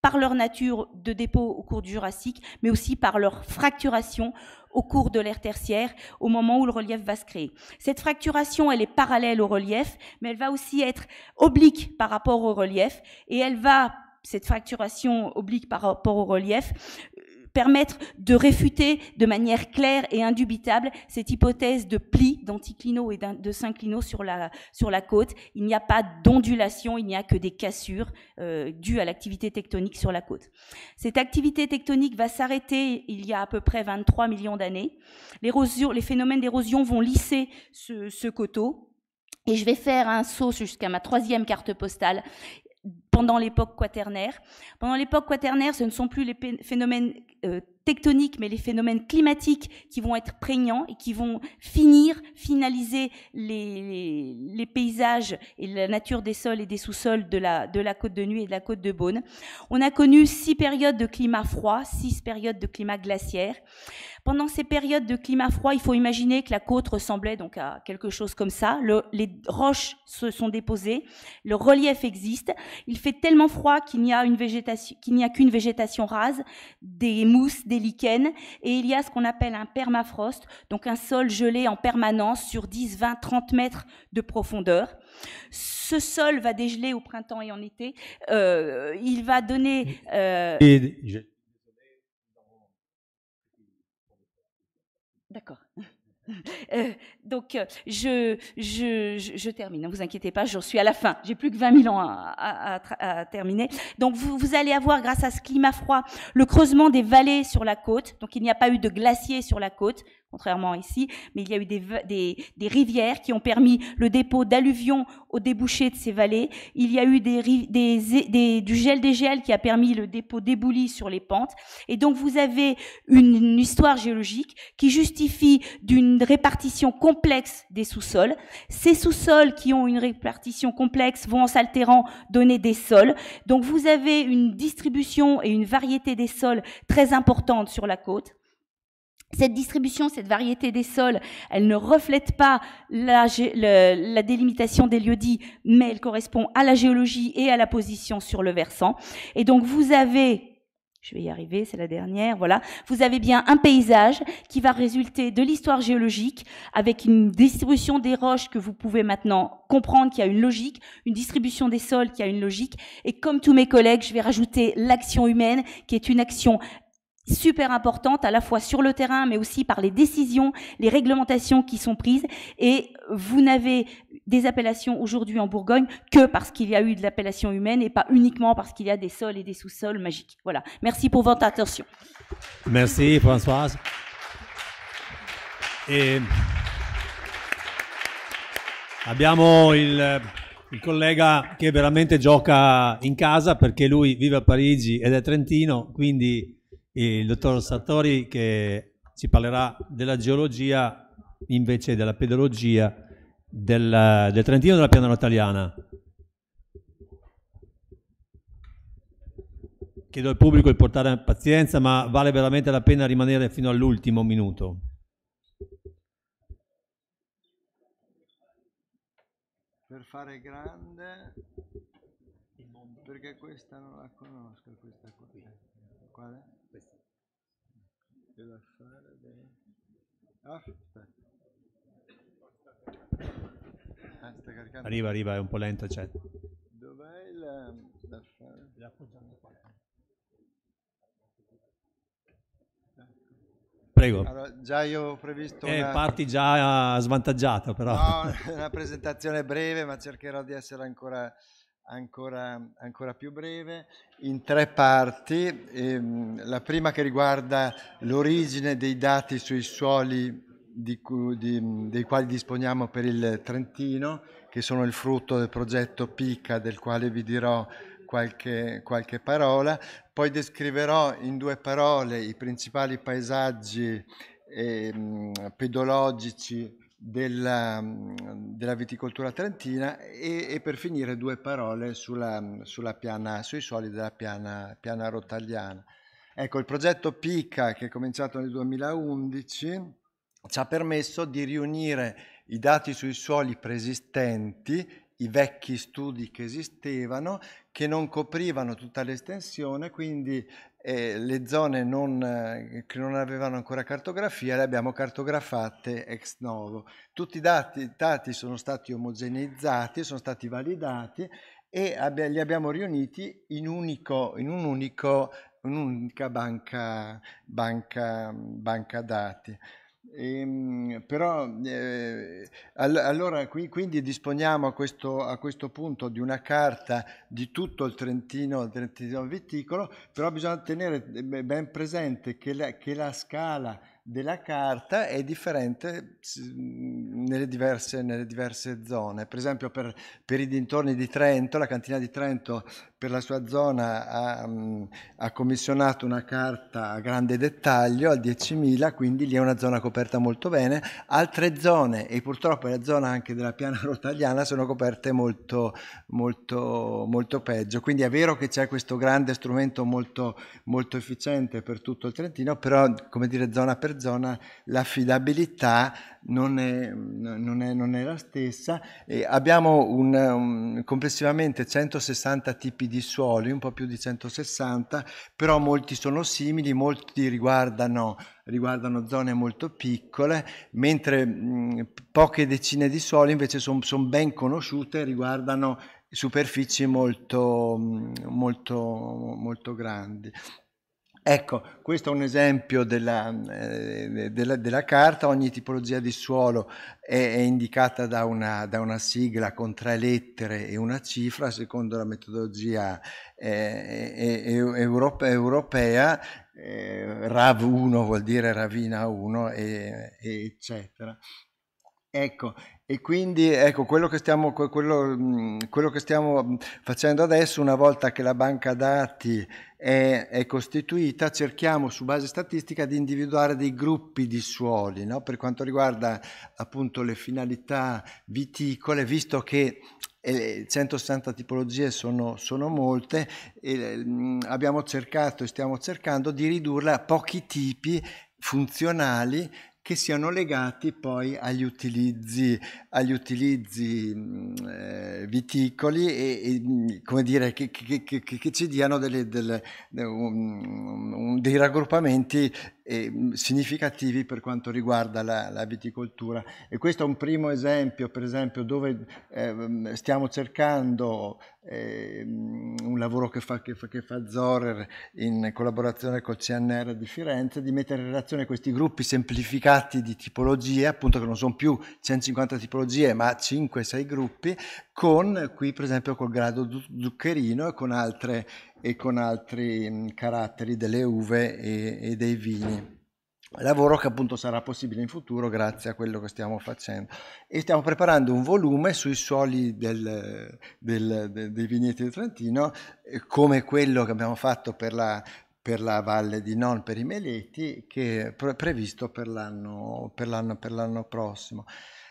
par leur nature de dépôt au cours du Jurassique, mais aussi par leur fracturation au cours de l'ère tertiaire, au moment où le relief va se créer. Cette fracturation, elle est parallèle au relief, mais elle va aussi être oblique par rapport au relief, et elle va cette fracturation oblique par rapport au relief, permettre de réfuter de manière claire et indubitable cette hypothèse de plis d'anticlinaux et de synclinaux sur la, sur la côte. Il n'y a pas d'ondulation, il n'y a que des cassures euh, dues à l'activité tectonique sur la côte. Cette activité tectonique va s'arrêter il y a à peu près 23 millions d'années. Les phénomènes d'érosion vont lisser ce, ce coteau. Et je vais faire un saut jusqu'à ma troisième carte postale pendant l'époque quaternaire. Pendant l'époque quaternaire, ce ne sont plus les phénomènes e, tectoniques, mais les phénomènes climatiques qui vont être prégnants et qui vont finir, finaliser les, les, paysages et la nature des sols et des sous-sols de la, de la côte de Nuit et de la côte de Beaune. On a connu six périodes de climat froid, six périodes de climat glaciaire. Pendant ces périodes de climat froid, il faut imaginer que la côte ressemblait donc à quelque chose comme ça. les roches se sont déposées, le relief existe. Il fait tellement froid qu'il n'y a qu'une végétation, végétation rase, des mousses, des lichen et il y a ce qu'on appelle un permafrost, donc un sol gelé en permanence sur 10, 20, 30 mètres de profondeur. Ce sol va dégeler au printemps et en été. Euh, il va donner... Euh, D'accord. Euh, donc, euh, je, je, je, termine. Ne vous inquiétez pas, je suis à la fin. J'ai plus que 20 000 ans à, terminer. Donc, vous, vous, allez avoir, grâce à ce climat froid, le creusement des vallées sur la côte. Donc, il n'y a pas eu de glaciers sur la côte, contrairement ici, mais il y a eu des, des, des rivières qui ont permis le dépôt d'alluvions au débouché de ces vallées. Il y a eu des, des du gel des gels qui a permis le dépôt d'éboulis sur les pentes. Et donc, vous avez une histoire géologique qui justifie d'une une répartition complexe des sous-sols. Ces sous-sols qui ont une répartition complexe vont en s'altérant donner des sols. Donc vous avez une distribution et une variété des sols très importante sur la côte. Cette distribution, cette variété des sols, elle ne reflète pas la, la, délimitation des lieux dits, mais elle correspond à la géologie et à la position sur le versant. Et donc vous avez je vais y arriver, c'est la dernière, voilà. Vous avez bien un paysage qui va résulter de l'histoire géologique avec une distribution des roches que vous pouvez maintenant comprendre qui a une logique, une distribution des sols qui a une logique. Et comme tous mes collègues, je vais rajouter l'action humaine qui est une action super importante à la fois sur le terrain mais aussi par les décisions, les réglementations qui sont prises et vous n'avez des appellations aujourd'hui en Bourgogne que parce qu'il y a eu de l'appellation humaine et pas uniquement parce qu'il y a des sols et des sous-sols magiques. Voilà. Merci pour votre attention. Merci Françoise. abbiamo il, il collega che veramente gioca in casa perché lui vive a Parigi ed è trentino, quindi il dottor Sartori che ci parlerà della geologia invece della pedologia del, eh, del Trentino della pianura italiana. Chiedo al pubblico di portare pazienza, ma vale veramente la pena rimanere fino all'ultimo minuto. Per fare grande, perché questa non la conosco, questa qua. Quale? Questa. Deve fare... Ah. Arriva, arriva, è un po' lento, c'è. Dov'è il... Ehm, Prego. Allora, già io ho previsto eh, una... parti già eh, svantaggiata però. No, una presentazione breve, ma cercherò di essere ancora... Ancora, ancora, più breve, in tre parti. Ehm, la prima che riguarda l'origine dei dati sui suoli di di, dei quali disponiamo per il Trentino, che sono il frutto del progetto PICA, del quale vi dirò qualche, qualche parola. Poi descriverò in due parole i principali paesaggi eh, pedologici della, della, viticoltura trentina e, e, per finire due parole sulla, sulla piana, sui suoli della piana, piana rotagliana. Ecco, il progetto PICA che è cominciato nel 2011 ci ha permesso di riunire i dati sui suoli preesistenti, i vecchi studi che esistevano, che non coprivano tutta l'estensione, quindi eh, le zone non, eh, che non avevano ancora cartografia le abbiamo cartografate ex novo. Tutti i dati, dati sono stati omogeneizzati, sono stati validati e abbia, li abbiamo riuniti in, unico, in un unico un'unica banca, banca, banca dati. Ehm, però eh, all- allora qui, quindi disponiamo a questo, a questo, punto di una carta di tutto il Trentino, il Trentino viticolo, però bisogna tenere eh, ben presente che la, che la scala della carta è differente nelle diverse, nelle diverse zone. Per esempio per, per, i dintorni di Trento, la cantina di Trento per la sua zona ha, ha, commissionato una carta a grande dettaglio al 10.000, quindi lì è una zona coperta molto bene. Altre zone, e purtroppo la zona anche della piana rotagliana, sono coperte molto, molto, molto peggio. Quindi è vero che c'è questo grande strumento molto, molto efficiente per tutto il Trentino, però come dire zona per zona l'affidabilità non è, non è, non è la stessa. E abbiamo un, un, complessivamente 160 tipi di suoli, un po' più di 160, però molti sono simili, molti riguardano riguardano zone molto piccole, mentre mh, poche decine di suoli invece sono son ben conosciute e riguardano superfici molto, molto, molto grandi. Ecco, questo è un esempio della, eh, della, della carta, ogni tipologia di suolo è, è indicata da una, da una, sigla con tre lettere e una cifra secondo la metodologia eh, europea, europea eh, RAV 1 vuol dire Ravina 1 e, e eccetera. Ecco, e quindi ecco, quello che, stiamo, quello, quello che, stiamo, facendo adesso, una volta che la banca dati è, è, costituita, cerchiamo su base statistica di individuare dei gruppi di suoli no? per quanto riguarda appunto le finalità viticole, visto che 160 eh, tipologie sono, sono molte, abbiamo cercato e stiamo cercando di ridurla a pochi tipi funzionali che siano legati poi agli utilizzi, agli utilizzi eh, viticoli e, e, come dire, che, che, che, che ci diano delle, delle, um, um, dei raggruppamenti eh, significativi per quanto riguarda la, la, viticoltura. E questo è un primo esempio, per esempio, dove eh, stiamo cercando eh, un lavoro che fa, che, fa, che fa Zorer in collaborazione col CNR di Firenze, di mettere in relazione questi gruppi semplificati di tipologie, appunto che non sono più 150 tipologie, ma 5-6 gruppi, con qui per esempio col grado zuccherino e con, altre, e con altri caratteri delle uve e, e dei vini lavoro che appunto sarà possibile in futuro grazie a quello che stiamo facendo e stiamo preparando un volume sui suoli del, del, de, dei vigneti di Trentino eh, come quello che abbiamo fatto per la, per la valle di Non per i Meleti che è previsto per l'anno, per l'anno, per l'anno prossimo.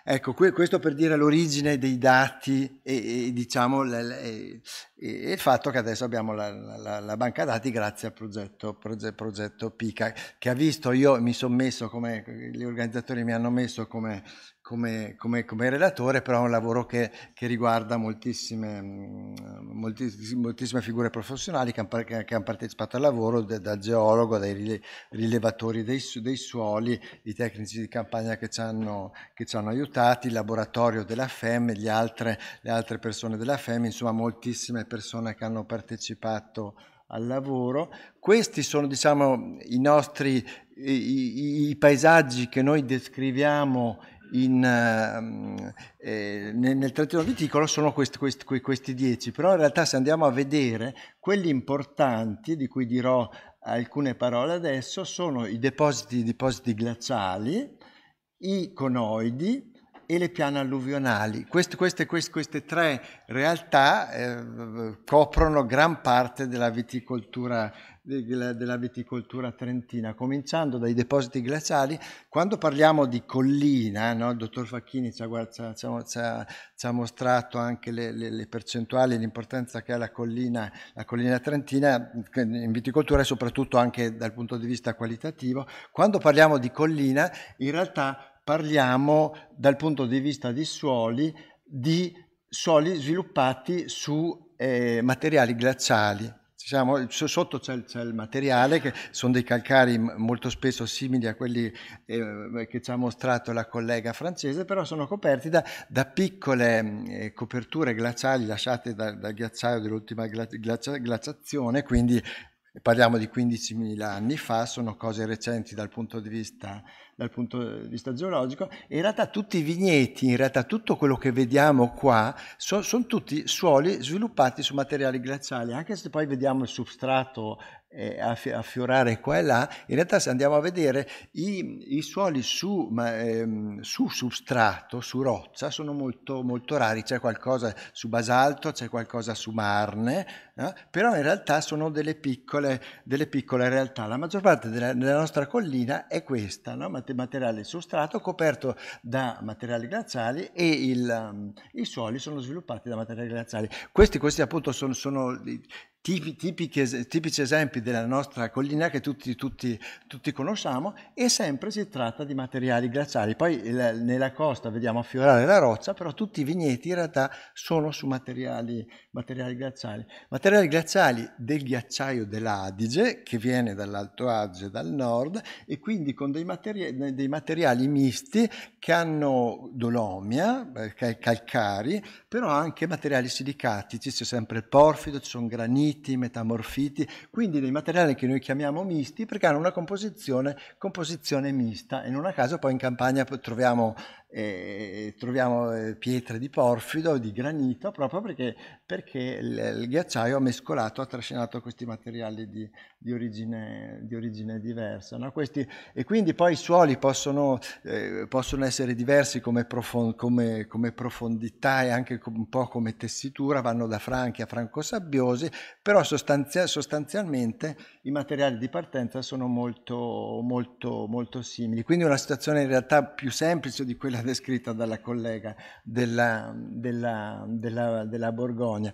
Ecco, questo per dire l'origine dei dati e, e diciamo e, e il fatto che adesso abbiamo la, la, la banca dati grazie al progetto, progetto, progetto, PICA che ha visto, io mi sono messo come, gli organizzatori mi hanno messo come come, come, come, relatore, però è un lavoro che, che riguarda moltissime, mm, moltissime, figure professionali che hanno han partecipato al lavoro, dal geologo, dai rilevatori dei, dei, suoli, i tecnici di campagna che ci hanno, che ci hanno aiutati, il laboratorio della FEM, le altre, le altre persone della FEM, insomma moltissime persone che hanno partecipato al lavoro. Questi sono diciamo, i nostri i, i, i paesaggi che noi descriviamo in, ehm, eh, nel, trattino viticolo sono questi, questi, questi, dieci, però in realtà se andiamo a vedere quelli importanti, di cui dirò alcune parole adesso, sono i depositi, i depositi glaciali, i conoidi e le piane alluvionali. Queste, queste, queste, queste tre realtà eh, coprono gran parte della viticoltura della viticoltura trentina, cominciando dai depositi glaciali. Quando parliamo di collina, no? il dottor Facchini ci ha, ci ha, ci ha, ci ha mostrato anche le, le, le percentuali l'importanza che ha la collina, la collina trentina in viticoltura e soprattutto anche dal punto di vista qualitativo. Quando parliamo di collina, in realtà parliamo dal punto di vista di suoli, di suoli sviluppati su eh, materiali glaciali Diciamo, sotto c'è il, c'è il, materiale, che sono dei calcari molto spesso simili a quelli eh, che ci ha mostrato la collega francese, però sono coperti da, da piccole mm, eh, coperture glaciali lasciate dal da ghiacciaio dell'ultima glacia, glaciazione, quindi parliamo di 15.000 anni fa, sono cose recenti dal punto di vista dal punto di vista geologico, in realtà tutti i vigneti, in realtà tutto quello che vediamo qua, so, sono tutti suoli sviluppati su materiali glaciali, anche se poi vediamo il substrato eh, affiorare qua e là, in realtà se andiamo a vedere i, i suoli su, ma, ehm, su, substrato, su roccia, sono molto, molto, rari, c'è qualcosa su basalto, c'è qualcosa su marne, no? però in realtà sono delle piccole, delle piccole realtà. La maggior parte della, della nostra collina è questa, no? materiale substrato coperto da materiali glaciali e il, um, i suoli sono sviluppati da materiali glaciali. Questi, questi appunto sono, sono tipici, tipici esempi della nostra collina che tutti, tutti, tutti, conosciamo e sempre si tratta di materiali glaciali. Poi nella costa vediamo affiorare la roccia, però tutti i vigneti in realtà sono su materiali, materiali glaciali. Materiali glaciali del ghiacciaio dell'Adige che viene dall'Alto Adige, dal nord e quindi con dei, materiali, dei materiali misti che hanno dolomia, eh, calcari, però anche materiali silicatici, c'è sempre il porfido, ci sono graniti, graniti, metamorfiti, quindi dei materiali che noi chiamiamo misti perché hanno una composizione, composizione mista e non a caso poi in campagna troviamo eh, troviamo pietre di porfido, di granito, proprio perché, perché il, il, ghiacciaio ha mescolato, ha trascinato questi materiali di, di, origine, di origine, diversa. No? Questi, e quindi poi i suoli possono, eh, possono essere diversi come, profond, come, come, profondità e anche un po' come tessitura, vanno da franchi a franco-sabbiosi, però sostanzia, sostanzialmente i materiali di partenza sono molto, molto, molto simili. Quindi una situazione in realtà più semplice di quella quella descritta dalla collega della, della, della, della Borgogna.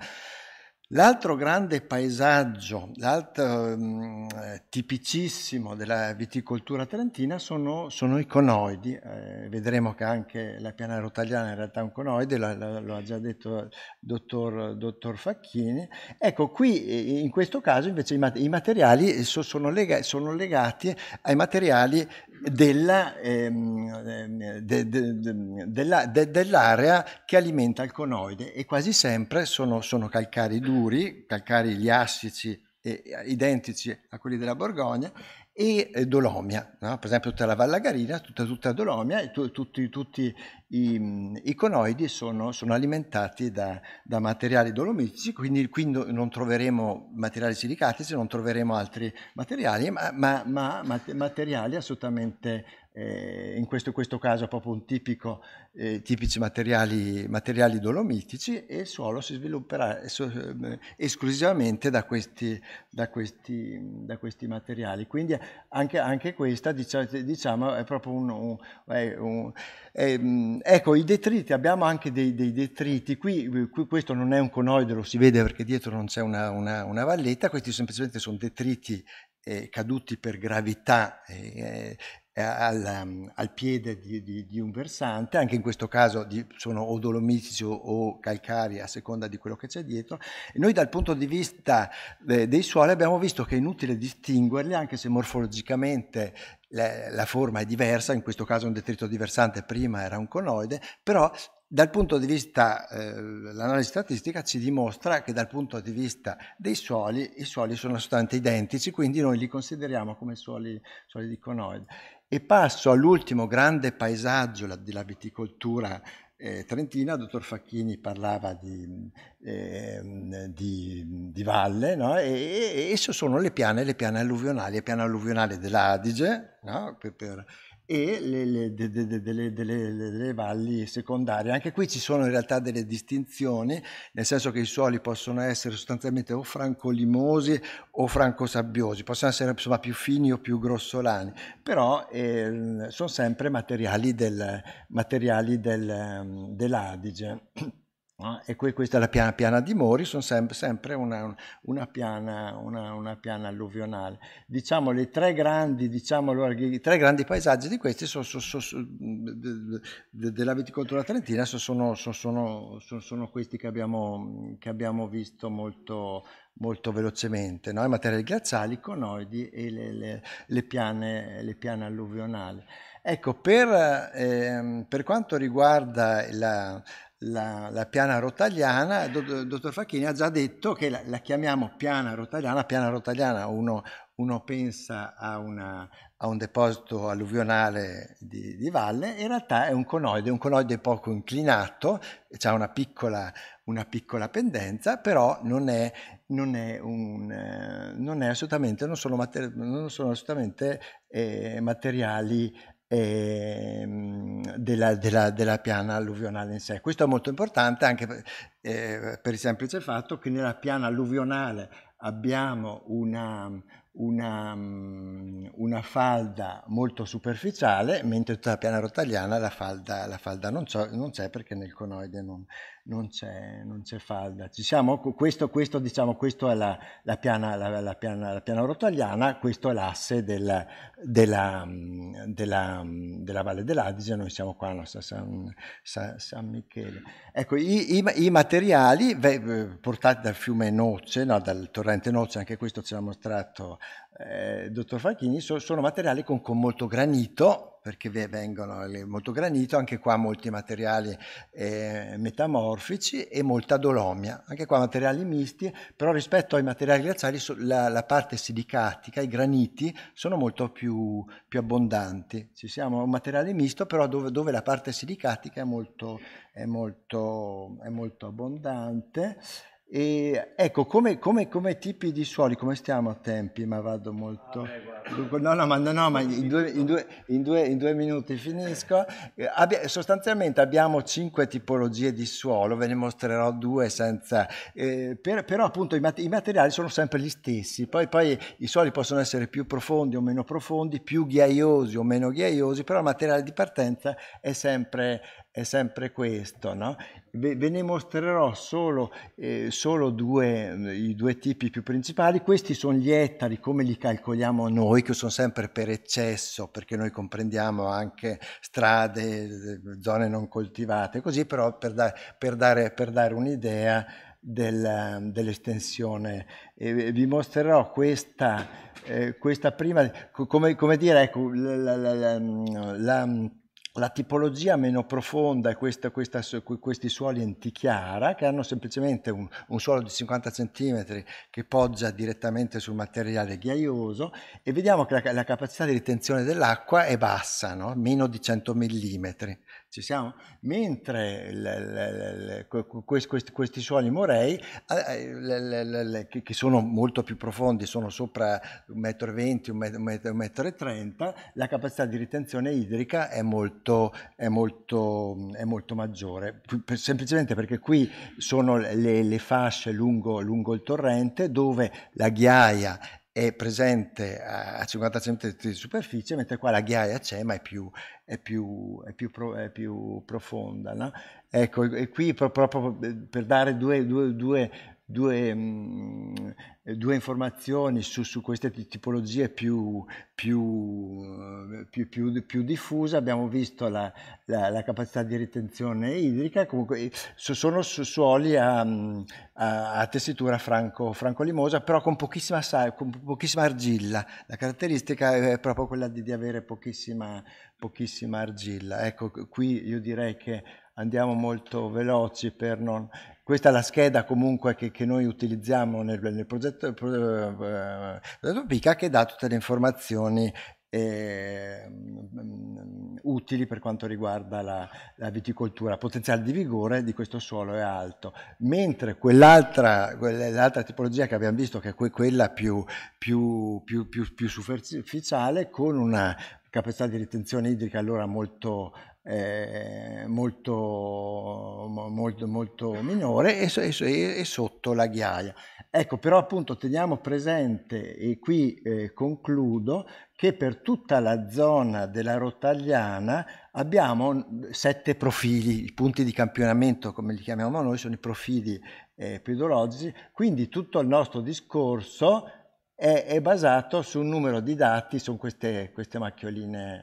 L'altro grande paesaggio, l'altro mh, mm, tipicissimo della viticoltura tarantina sono, sono i conoidi. Eh, vedremo che anche la piana rotagliana in realtà è un conoide, lo, lo, lo ha già detto il dottor, dottor, Facchini. Ecco, qui eh, in questo caso invece i, materiali sono, lega, sono legati ai materiali della, ehm, ehm, de, de, de, dell'area che alimenta il conoide e quasi sempre sono, sono calcari duri, calcari liassici identici a quelli della Borgogna e eh, Dolomia, no? per esempio tutta la Vallagarina, tutta, tutta Dolomia e tu, tutti, tutti, i, mm, i conoidi sono, sono alimentati da, da, materiali dolomitici, quindi qui non troveremo materiali silicatici, non troveremo altri materiali, ma, ma, ma materiali assolutamente eh, in questo, questo, caso proprio un tipico, eh, tipici materiali, materiali, dolomitici e il suolo si svilupperà eh, eh, esclusivamente da questi, da questi, da questi materiali. Quindi anche, anche questa diciamo, è proprio un... un, è un è, mm, ecco, i detriti, abbiamo anche dei, dei detriti, qui, qui, questo non è un conoide, lo si vede perché dietro non c'è una, una, una valletta, questi semplicemente sono detriti eh, caduti per gravità eh, eh, al, ehm, al, piede di, di, di, un versante, anche in questo caso di, sono o dolomitici o, calcari a seconda di quello che c'è dietro. E noi dal punto di vista de, eh, dei suoli abbiamo visto che è inutile distinguerli anche se morfologicamente la, la forma è diversa, in questo caso un detrito di versante prima era un conoide, però dal punto di vista, eh, l'analisi statistica ci dimostra che dal punto di vista dei suoli, i suoli sono assolutamente identici, quindi noi li consideriamo come suoli, suoli di conoide. E passo all'ultimo grande paesaggio della viticoltura eh, trentina, dottor Facchini parlava di, eh, di, di valle, no? e, esso sono le piane, le piane alluvionali, le piane alluvionali dell'Adige, no? per, per, e le, le, delle, delle, delle, delle valli secondarie. Anche qui ci sono in realtà delle distinzioni, nel senso che i suoli possono essere sostanzialmente o francolimosi o francosabbiosi, possono essere insomma, più fini o più grossolani, però eh, sono sempre materiali, del, materiali del, ehm, dell'Adige. E questa è la piana, piana di Mori, sono sempre, sempre una, una, piana, una, una, piana, alluvionale. Diciamo, le tre grandi, diciamo, i tre grandi paesaggi di questi sono, sono, sono, della viticoltura trentina sono, questi che abbiamo, che abbiamo visto molto, molto velocemente, no? in materia di glaciali, conoidi e le, le, le, piane, le piane, alluvionali. Ecco, per, ehm, per quanto riguarda la, la, la, piana rotagliana, il dottor Facchini ha già detto che la, la chiamiamo piana rotagliana, piana rotagliana, uno, uno pensa a, una, a, un deposito alluvionale di, di, valle, in realtà è un conoide, un conoide poco inclinato, ha una piccola, una piccola pendenza, però non è, non è, un, eh, non è assolutamente, non sono, mater, non sono assolutamente eh, materiali eh, della, della, della, piana alluvionale in sé. Questo è molto importante anche per, eh, per il semplice fatto che nella piana alluvionale abbiamo una, una, una, falda molto superficiale, mentre tutta la piana rotagliana la falda, la falda non, c'è perché nel conoide non, non c'è, non c'è falda. Ci siamo, questo, questo, diciamo, questo è la, la, piana, la, la, piana, la piana rotagliana, questo è l'asse della, della, della, della Valle dell'Adige, noi siamo qua a San, San, San, Michele. Ecco, i, i, i materiali eh, portati dal fiume Noce, no, dal torrente Noce, anche questo ce l'ha mostrato eh, dottor Falchini, so, sono materiali con, con molto granito, perché vengono molto granito, anche qua molti materiali eh, metamorfici e molta dolomia, anche qua materiali misti, però rispetto ai materiali glaciali la, la parte silicatica, i graniti, sono molto più, più abbondanti. Ci siamo un materiale misto, però dove, dove la parte silicatica è molto, è molto, è molto abbondante e ecco, come, come, come, tipi di suoli, come stiamo a tempi? Ma vado molto... Ah, no, no, ma, no, no, ma in, due, in, due, in, due, in due, minuti finisco. Eh, abbia, sostanzialmente abbiamo cinque tipologie di suolo, ve ne mostrerò due senza... Eh, per, però appunto i, mat- i, materiali sono sempre gli stessi, poi, poi, i suoli possono essere più profondi o meno profondi, più ghiaiosi o meno ghiaiosi, però il materiale di partenza è sempre, è sempre questo, no? Ve, ve ne mostrerò solo, eh, solo due, i due tipi più principali. Questi sono gli ettari, come li calcoliamo noi, che sono sempre per eccesso, perché noi comprendiamo anche strade, zone non coltivate, così però per, da, per dare, per dare un'idea del, dell'estensione. E vi mostrerò questa, eh, questa prima, come, come dire, ecco, la, la, la, la la tipologia meno profonda è questa, questa, questi suoli antichiara che hanno semplicemente un, un, suolo di 50 cm che poggia direttamente sul materiale ghiaioso e vediamo che la, la capacità di ritenzione dell'acqua è bassa, no? meno di 100 mm. Ci siamo? Mentre le, le, le, questi, questi, suoni morei, eh, eh, che sono molto più profondi, sono sopra 1,20 m, 1,30 m, la capacità di ritenzione idrica è molto, è molto, è molto maggiore, semplicemente perché qui sono le, fasce lungo, lungo il torrente dove la ghiaia è presente a 50 cm di superficie, mentre qua la ghiaia c'è ma è più, è più, è più, pro, è più profonda. No? Ecco, e qui proprio eh, per dare due, due, due, due, mm, due informazioni su, su, queste tipologie più, più, eh, più, più, più diffuse. Abbiamo visto la, la, la, capacità di ritenzione idrica, comunque eh, sono suoli a, a, a tessitura franco, limosa però con pochissima, sal, con pochissima, argilla. La caratteristica è proprio quella di, di avere pochissima, pochissima argilla. Ecco, qui io direi che andiamo molto veloci per non questa è la scheda comunque che, che noi utilizziamo nel, nel progetto, eh, progetto eh, PICA che dà tutte le informazioni eh, utili per quanto riguarda la, la viticoltura. Il potenziale di vigore di questo suolo è alto, mentre quell'altra, quell'altra tipologia che abbiamo visto, che è que- quella più, più, più, più, superficiale, con una capacità di ritenzione idrica allora molto, eh, molto, molto, molto, minore e, e, e, sotto la ghiaia. Ecco, però appunto teniamo presente, e qui eh, concludo, che per tutta la zona della Rotagliana abbiamo sette profili, i punti di campionamento come li chiamiamo noi sono i profili eh, pedologici, quindi tutto il nostro discorso è, è basato su un numero di dati, sono queste, queste macchioline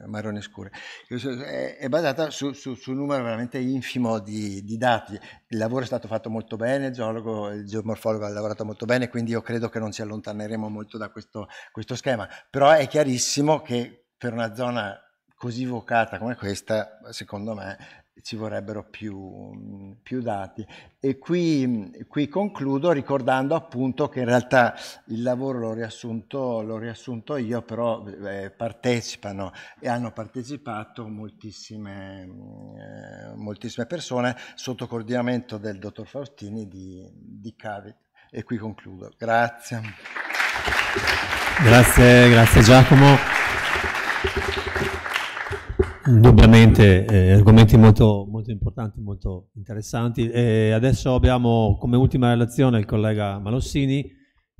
eh, marrone scure, è, è basata su, su, su, un numero veramente infimo di, di, dati. Il lavoro è stato fatto molto bene, il, geologo, il geomorfologo ha lavorato molto bene, quindi io credo che non ci allontaneremo molto da questo, questo schema, però è chiarissimo che per una zona così vocata come questa, secondo me, ci vorrebbero più, più dati. E qui, qui, concludo ricordando appunto che in realtà il lavoro l'ho riassunto, l'ho riassunto io, però eh, partecipano e hanno partecipato moltissime, eh, moltissime, persone sotto coordinamento del dottor Faustini di, di Cavi. E qui concludo. Grazie. Grazie, grazie Giacomo. Indubbiamente eh, argomenti molto, molto, importanti, molto interessanti. E adesso abbiamo come ultima relazione il collega Malossini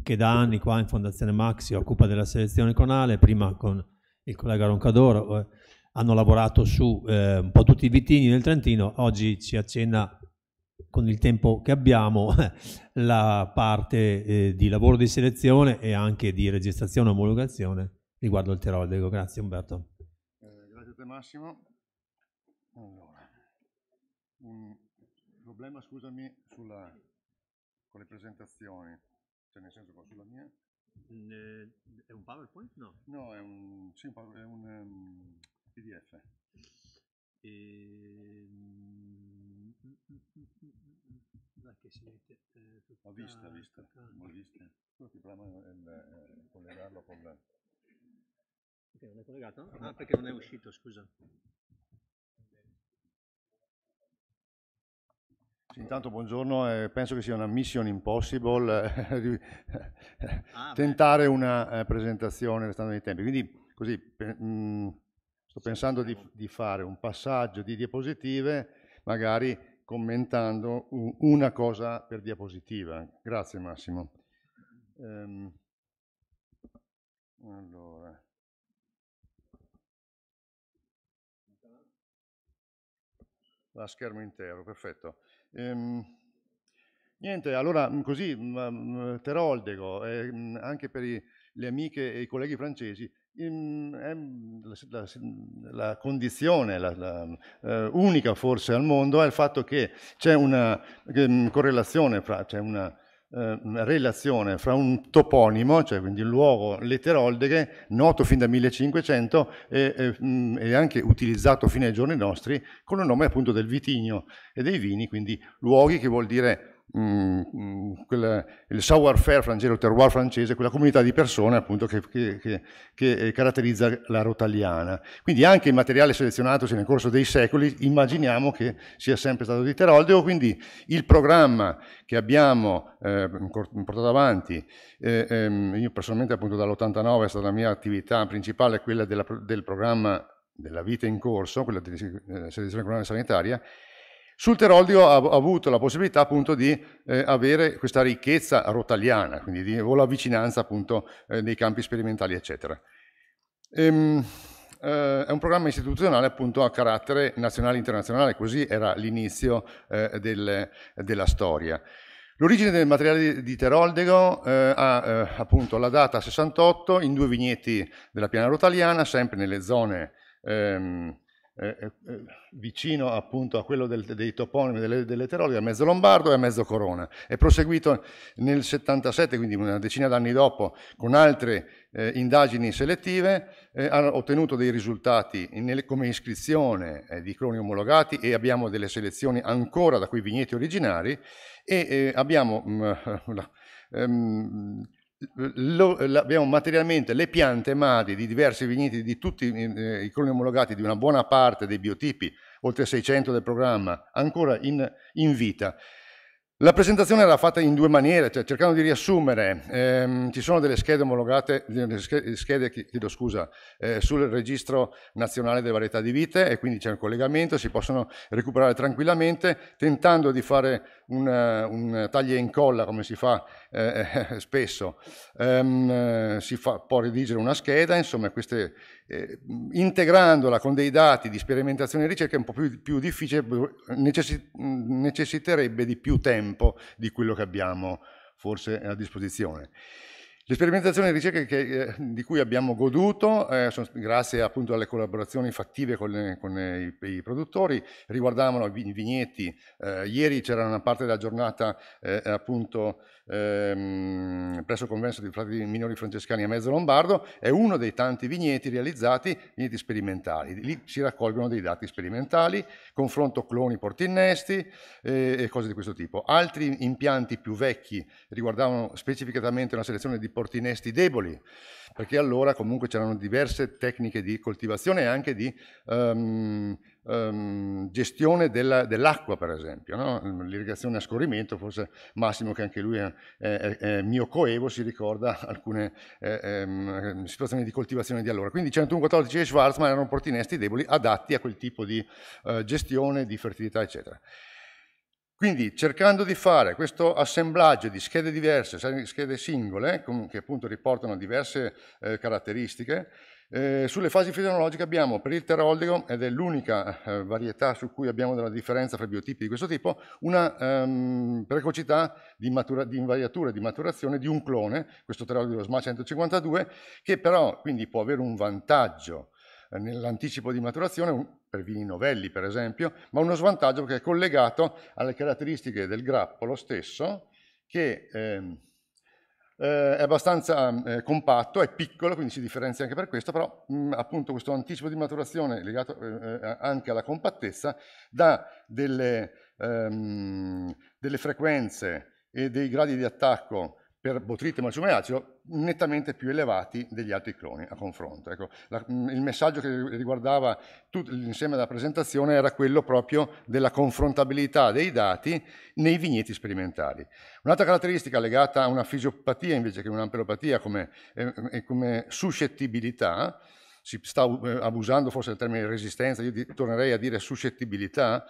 che da anni qua in Fondazione Max si occupa della selezione conale, prima con il collega Roncadoro, eh, hanno lavorato su eh, un po' tutti i vitigni nel Trentino, oggi ci accenna con il tempo che abbiamo la parte eh, di lavoro di selezione e anche di registrazione e omologazione riguardo al Tirol. Grazie Umberto. Massimo. Allora, un problema, scusami, sulla, con le presentazioni, cioè nel senso qua sulla mia. Mm, eh, è un PowerPoint? No, no è un, sì, un, è un um, ehm, PDF. E... Ehm, Perché si mette eh, tutta, ho visto, vista, tutta... ho visto. Il problema è eh, eh, collegarlo con la... Perché non è collegato? Ah, perché non è uscito, scusa. intanto buongiorno, eh, penso che sia una mission impossible eh, ah, tentare beh. una eh, presentazione restando nei tempi. Quindi così pe mh, mm, sto pensando di, di, fare un passaggio di diapositive, magari commentando una cosa per diapositiva. Grazie Massimo. Um, allora. a schermo intero, perfetto. Ehm, niente, allora mm, così, mm, mm, Teroldego, eh, anche per i, le amiche e i colleghi francesi, ehm, la, la, condizione la, la, eh, unica forse al mondo è il fatto che c'è una ehm, correlazione fra, c'è una eh, relazione fra un toponimo, cioè quindi un luogo Leteroldeghe, noto fin dal 1500 e, e, mm, e, anche utilizzato fino ai giorni nostri, con il nome appunto del vitigno e dei vini, quindi luoghi che vuol dire mh, mm, mm, quel, il savoir-faire francese, il terroir francese, quella comunità di persone appunto che, che, che, che, eh, caratterizza la rotaliana. Quindi anche il materiale selezionatosi nel corso dei secoli immaginiamo che sia sempre stato di Teroldeo, quindi il programma che abbiamo eh, portato avanti, eh, ehm, io personalmente appunto dall'89 è stata la mia attività principale, quella della, del programma della vita in corso, quella della eh, selezione economica sanitaria, sul Teroldeo ha, avuto la possibilità appunto di eh, avere questa ricchezza rotaliana, quindi di, o la vicinanza appunto eh, dei campi sperimentali, eccetera. Ehm, eh, è un programma istituzionale appunto a carattere nazionale e internazionale, così era l'inizio eh, del, della storia. L'origine del materiale di Teroldego eh, ha eh, appunto la data 68 in due vigneti della piana rotaliana, sempre nelle zone ehm, eh, eh, eh, vicino appunto a quello del, dei toponimi delle, delle terrore, a mezzo Lombardo e a mezzo Corona. È proseguito nel 77, quindi una decina d'anni dopo, con altre eh, indagini selettive, eh, hanno ottenuto dei risultati nelle, come iscrizione eh, di croni omologati e abbiamo delle selezioni ancora da quei vigneti originari e abbiamo... Mh, mm, ehm, lo, abbiamo materialmente le piante madri di diversi vigneti di tutti eh, i cloni omologati di una buona parte dei biotipi, oltre 600 del programma, ancora in, in vita. La presentazione era fatta in due maniere, cioè cercando di riassumere, ehm, ci sono delle schede omologate, delle schede, chiedo scusa, eh, sul registro nazionale delle varietà di vite e quindi c'è un collegamento, si possono recuperare tranquillamente, tentando di fare un, eh, un taglia e incolla come si fa eh, eh spesso, um, si fa, può redigere una scheda, insomma queste, eh, integrandola con dei dati di sperimentazione e ricerca è un po' più, più difficile, necessi, necessiterebbe di più tempo di quello che abbiamo forse a disposizione. Le sperimentazioni e ricerche che, eh, di cui abbiamo goduto, eh, sono, grazie appunto alle collaborazioni fattive con, le, con i, i, produttori, riguardavano i vigneti. Eh, ieri c'era una parte della giornata eh, appunto ehm, presso il convento dei frati minori francescani a Mezzo Lombardo, è uno dei tanti vigneti realizzati, vigneti sperimentali. Lì si raccolgono dei dati sperimentali, confronto cloni portinnesti eh, e cose di questo tipo. Altri impianti più vecchi riguardavano specificatamente una selezione di portinesti deboli, perché allora comunque c'erano diverse tecniche di coltivazione e anche di... Ehm, ehm, gestione dell'acqua, per esempio, no? l'irrigazione a scorrimento, forse Massimo che anche lui è, è, è mio coevo si ricorda alcune eh, ehm, situazioni di coltivazione di allora. Quindi 114 e Schwarzman erano portinesti deboli adatti a quel tipo di eh, gestione, di fertilità, eccetera. Quindi cercando di fare questo assemblaggio di schede diverse, schede singole, che appunto riportano diverse eh, caratteristiche, eh, sulle fasi fisiologiche abbiamo per il pteroldego, ed è l'unica eh, varietà su cui abbiamo della differenza fra biotipi di questo tipo, una ehm, precocità di, matura, di invariatura e di maturazione di un clone, questo pteroldego SMA 152, che però quindi può avere un vantaggio eh, nell'anticipo di maturazione, un, per vini novelli per esempio, ma uno svantaggio che è collegato alle caratteristiche del grappolo stesso, che... Ehm, eh, è abbastanza eh, compatto, è piccolo, quindi si differenzia anche per questo, però mh, mm, appunto questo anticipo di maturazione legato eh, eh anche alla compattezza dà delle, ehm, delle frequenze e dei gradi di attacco per botrite maciume acido nettamente più elevati degli altri cloni a confronto. Ecco, la, mm, il messaggio che riguardava tutto l'insieme della presentazione era quello proprio della confrontabilità dei dati nei vigneti sperimentali. Un'altra caratteristica legata a una fisiopatia invece che un'ampelopatia come, eh, eh come suscettibilità, si sta eh, abusando forse del termine resistenza, io tornerei a dire suscettibilità,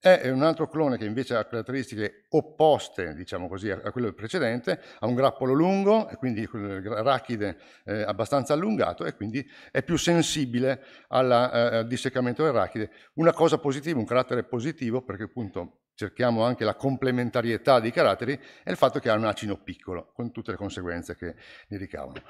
è un altro clone che invece ha caratteristiche opposte, diciamo così, a quello precedente, ha un grappolo lungo e quindi rachide eh, abbastanza allungato e quindi è più sensibile alla, eh, al disseccamento delle rachide. Una cosa positiva, un carattere positivo, perché appunto cerchiamo anche la complementarietà dei caratteri, è il fatto che ha un acino piccolo, con tutte le conseguenze che ne ricavano.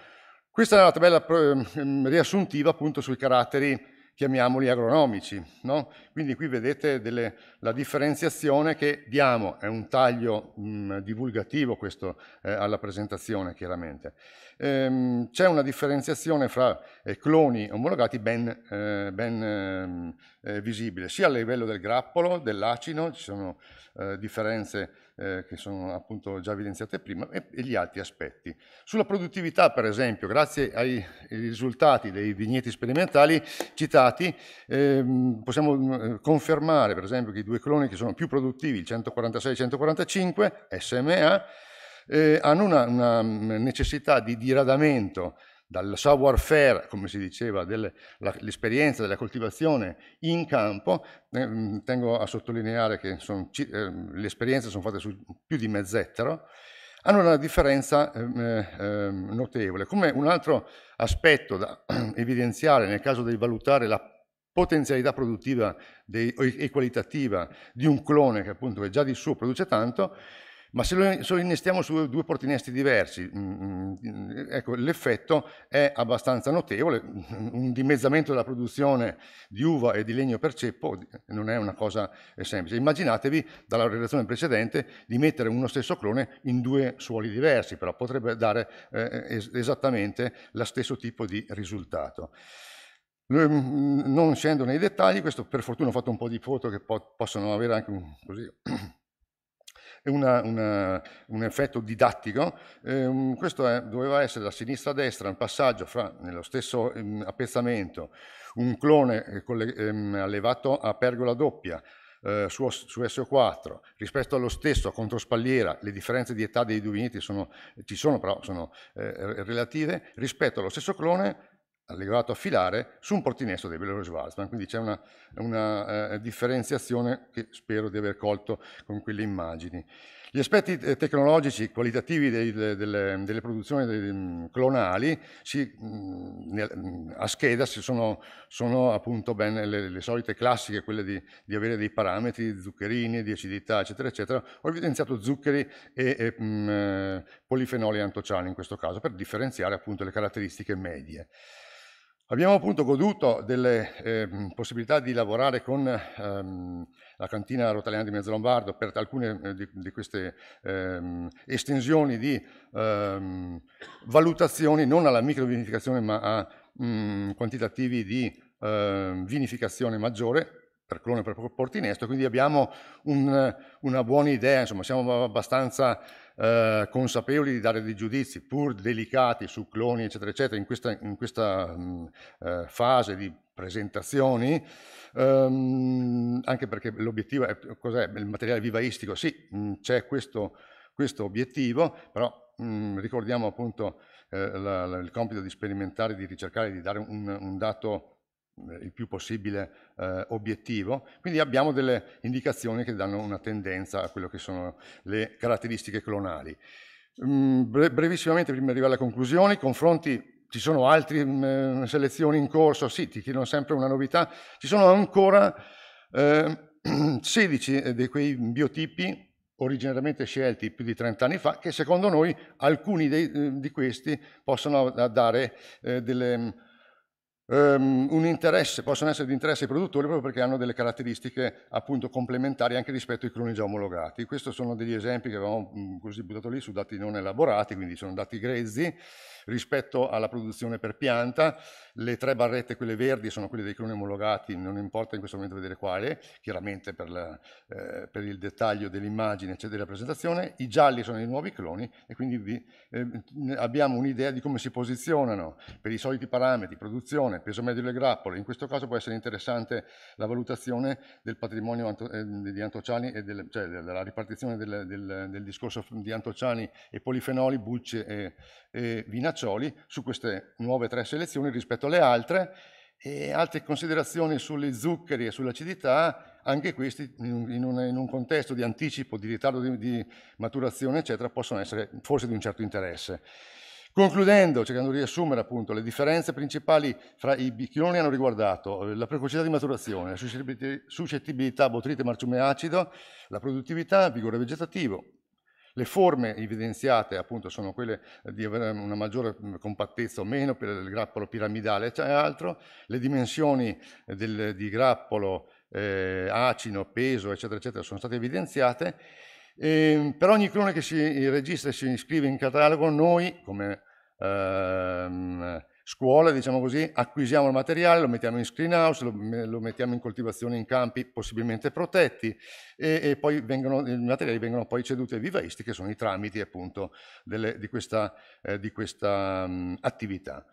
Questa è la tabella ehm, ehm, riassuntiva appunto sui caratteri chiamiamoli agronomici. No? Quindi qui vedete delle, la differenziazione che diamo, è un taglio mh, divulgativo questo eh, alla presentazione chiaramente ehm, c'è una differenziazione fra eh, cloni omologati ben, eh, ben ehm, eh, visibile, sia a livello del grappolo, dell'acino, ci sono eh, differenze eh, che sono appunto già evidenziate prima, e, e, gli altri aspetti. Sulla produttività, per esempio, grazie ai, ai risultati dei vigneti sperimentali citati, ehm, possiamo mm, confermare, per esempio, che i due cloni che sono più produttivi, il 146 e il 145, SMA, eh, hanno una, una, mm, necessità di diradamento dal savoir-faire, come si diceva, dell'esperienza della coltivazione in campo, eh, mm, tengo a sottolineare che son, eh, le esperienze sono fatte su più di mezz'ettaro, hanno una differenza ehm, eh, ehm, notevole. Come un altro aspetto da evidenziare nel caso di valutare la potenzialità produttiva e qualitativa di un clone che appunto è già di suo produce tanto, ma se lo, se lo innestiamo su due portinesti diversi, mm, mm, ecco, l'effetto è abbastanza notevole, un dimezzamento della produzione di uva e di legno per ceppo non è una cosa eh, semplice. Immaginatevi dalla relazione precedente di mettere uno stesso clone in due suoli diversi, però potrebbe dare eh, eh esattamente lo stesso tipo di risultato. Mm, non scendo nei dettagli, questo per fortuna ho fatto un po' di foto che po possono avere anche un, così, una, una, un effetto didattico. Eh, questo è, doveva essere da sinistra a destra un passaggio fra, nello stesso ehm, appezzamento, un clone eh, ehm, allevato a pergola doppia eh, su, su, SO4 rispetto allo stesso a controspalliera le differenze di età dei due vineti sono, ci sono però sono eh, relative rispetto allo stesso clone allegrato a filare su un portinesto del Bello Schwarzman, quindi c'è una, una eh, differenziazione che spero di aver colto con quelle immagini. Gli aspetti eh, tecnologici qualitativi dei, delle, delle, produzioni mm, clonali si, mm, mm, a scheda sono, sono, appunto ben le, le, solite classiche, quelle di, di, avere dei parametri zuccherini, di acidità, eccetera, eccetera. Ho evidenziato zuccheri e, e mh, eh, polifenoli antociani in questo caso per differenziare appunto le caratteristiche medie. Abbiamo appunto goduto delle eh, possibilità di lavorare con ehm, la cantina rotaliana di Mezzalombardo per alcune eh, di, di, queste ehm, estensioni di ehm, valutazioni non alla microvinificazione ma a mh, mm, quantitativi di ehm, vinificazione maggiore per clone e per portinesto, quindi abbiamo un, una buona idea, insomma siamo abbastanza eh, consapevoli di dare dei giudizi, pur delicati su cloni, eccetera, eccetera, in questa, in questa mh, mm, eh, fase di presentazioni, ehm, anche perché l'obiettivo è cos'è? Il materiale vivaistico, sì, mm, c'è questo, questo, obiettivo, però mh, mm, ricordiamo appunto eh, la, la, il compito di sperimentare, di ricercare, di dare un, un dato eh, il più possibile eh, obiettivo, quindi abbiamo delle indicazioni che danno una tendenza a quello che sono le caratteristiche clonali. Mm, bre brevissimamente, prima di arrivare alle conclusioni, confronti ci sono altre mm, eh, selezioni in corso, sì, ti chiedono sempre una novità, ci sono ancora eh, 16 eh, di quei biotipi originariamente scelti più di 30 anni fa, che secondo noi alcuni dei, di questi possono dare eh, delle mm, Um, un interesse, possono essere di interesse ai produttori proprio perché hanno delle caratteristiche appunto complementari anche rispetto ai cloni già omologati. Questi sono degli esempi che avevamo così buttato lì su dati non elaborati, quindi sono dati grezzi, Rispetto alla produzione per pianta, le tre barrette, quelle verdi, sono quelle dei cloni omologati, non importa in questo momento vedere quale, chiaramente per, la, eh, per il dettaglio dell'immagine, eccetera, della presentazione, i gialli sono i nuovi cloni e quindi vi, eh, abbiamo un'idea di come si posizionano per i soliti parametri, produzione, peso medio delle grappole, in questo caso può essere interessante la valutazione del patrimonio eh, di Antociani e del, cioè della ripartizione del, del, del, discorso di Antociani e polifenoli, bucce e, e vinacci Carcioli su queste nuove tre selezioni rispetto alle altre e altre considerazioni sugli zuccheri e sull'acidità, anche questi in un, in un, contesto di anticipo, di ritardo di, di maturazione, eccetera, possono essere forse di un certo interesse. Concludendo, cercando di riassumere appunto, le differenze principali fra i bicchioni hanno riguardato eh, la precocità di maturazione, la suscettibilità a botrite marciume acido, la produttività, il vigore vegetativo, le forme evidenziate appunto sono quelle eh, di avere una maggiore mm, compattezza o meno per il grappolo piramidale e altro, le dimensioni eh, del, di grappolo, eh, acino, peso eccetera eccetera sono state evidenziate. E ehm, per ogni clone che si registra e si iscrive in catalogo noi come ehm, scuola, diciamo così, acquisiamo il materiale, lo mettiamo in screen house, lo, lo mettiamo in coltivazione in campi possibilmente protetti e, e poi vengono, i materiali vengono poi ceduti ai vivaisti che sono i tramiti appunto delle, di questa, eh, di questa mh, attività.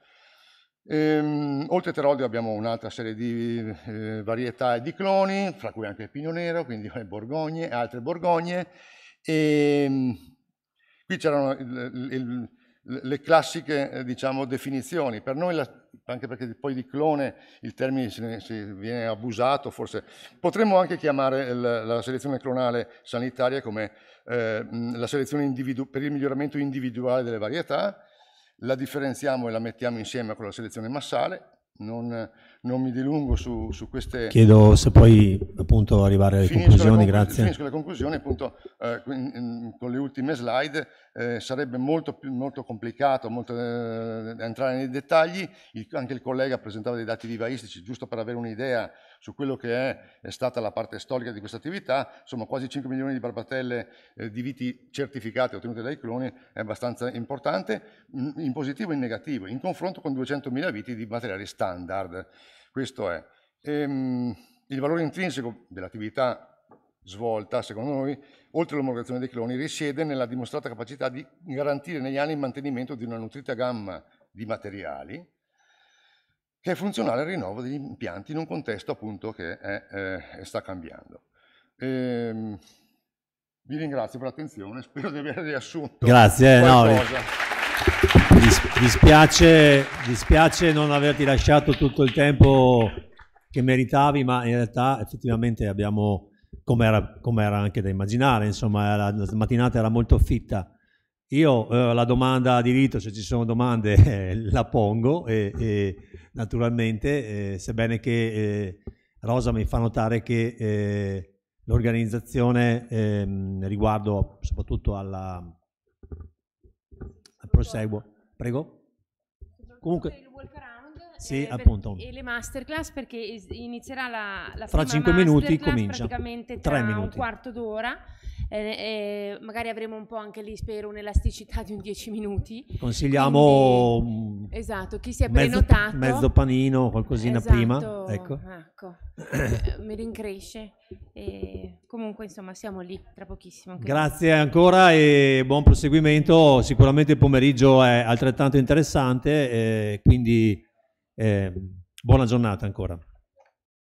Ehm, oltre a Terodio abbiamo un'altra serie di eh, varietà e di cloni, fra cui anche il pigno nero, quindi le borgogne e altre borgogne. E, ehm, qui c'erano il, il, il le classiche eh, diciamo, definizioni. Per noi, la, anche perché poi di clone il termine si viene abusato, forse potremmo anche chiamare la selezione clonale sanitaria come eh, mm, la selezione per il miglioramento individuale delle varietà, la differenziamo e la mettiamo insieme con la selezione massale, non, non mi dilungo su, su, queste... Chiedo se puoi appunto arrivare alle finisco conclusioni, conclu grazie. Finisco le conclusioni appunto eh, con le ultime slide eh, sarebbe molto, più, molto complicato molto, eh, entrare nei dettagli, il, anche il collega presentava dei dati vivaistici giusto per avere un'idea su quello che è, è, stata la parte storica di questa attività, insomma quasi 5 milioni di barbatelle eh, di viti certificate ottenute dai cloni è abbastanza importante, in positivo e in negativo, in confronto con 200.000 viti di materiali standard. Questo è. Ehm, il valore intrinseco dell'attività svolta, secondo noi, oltre all'omologazione dei cloni, risiede nella dimostrata capacità di garantire negli anni il mantenimento di una nutrita gamma di materiali che è funzionale al rinnovo degli impianti in un contesto appunto che è, eh, sta cambiando. Ehm, vi ringrazio per l'attenzione, spero di aver riassunto Grazie, eh, qualcosa. No, dispiace, dispiace non averti lasciato tutto il tempo che meritavi, ma in realtà effettivamente abbiamo, come era, anche da immaginare, insomma la, mattinata era molto fitta. Io eh, la domanda di rito, se ci sono domande, eh, la pongo e, e naturalmente, eh, sebbene che eh, Rosa mi fa notare che eh, l'organizzazione ehm, riguardo soprattutto alla... Proseguo Prego. Comunque... Sì, eh, appunto. E le masterclass perché inizierà la, la tra prima 5 minuti comincia. praticamente tra, Tre minuti. un quarto d'ora eh, eh, magari avremo un po' anche lì, spero, un'elasticità di un 10 minuti. Consigliamo Quindi, esatto, chi si è mezzo, prenotato. Mezzo panino, qualcosina esatto, prima. Ecco. ecco. Mi rincresce. E comunque, insomma, siamo lì tra pochissimo. Grazie lì. ancora e buon proseguimento. Sicuramente il pomeriggio è altrettanto interessante, eh, quindi eh, buona giornata ancora.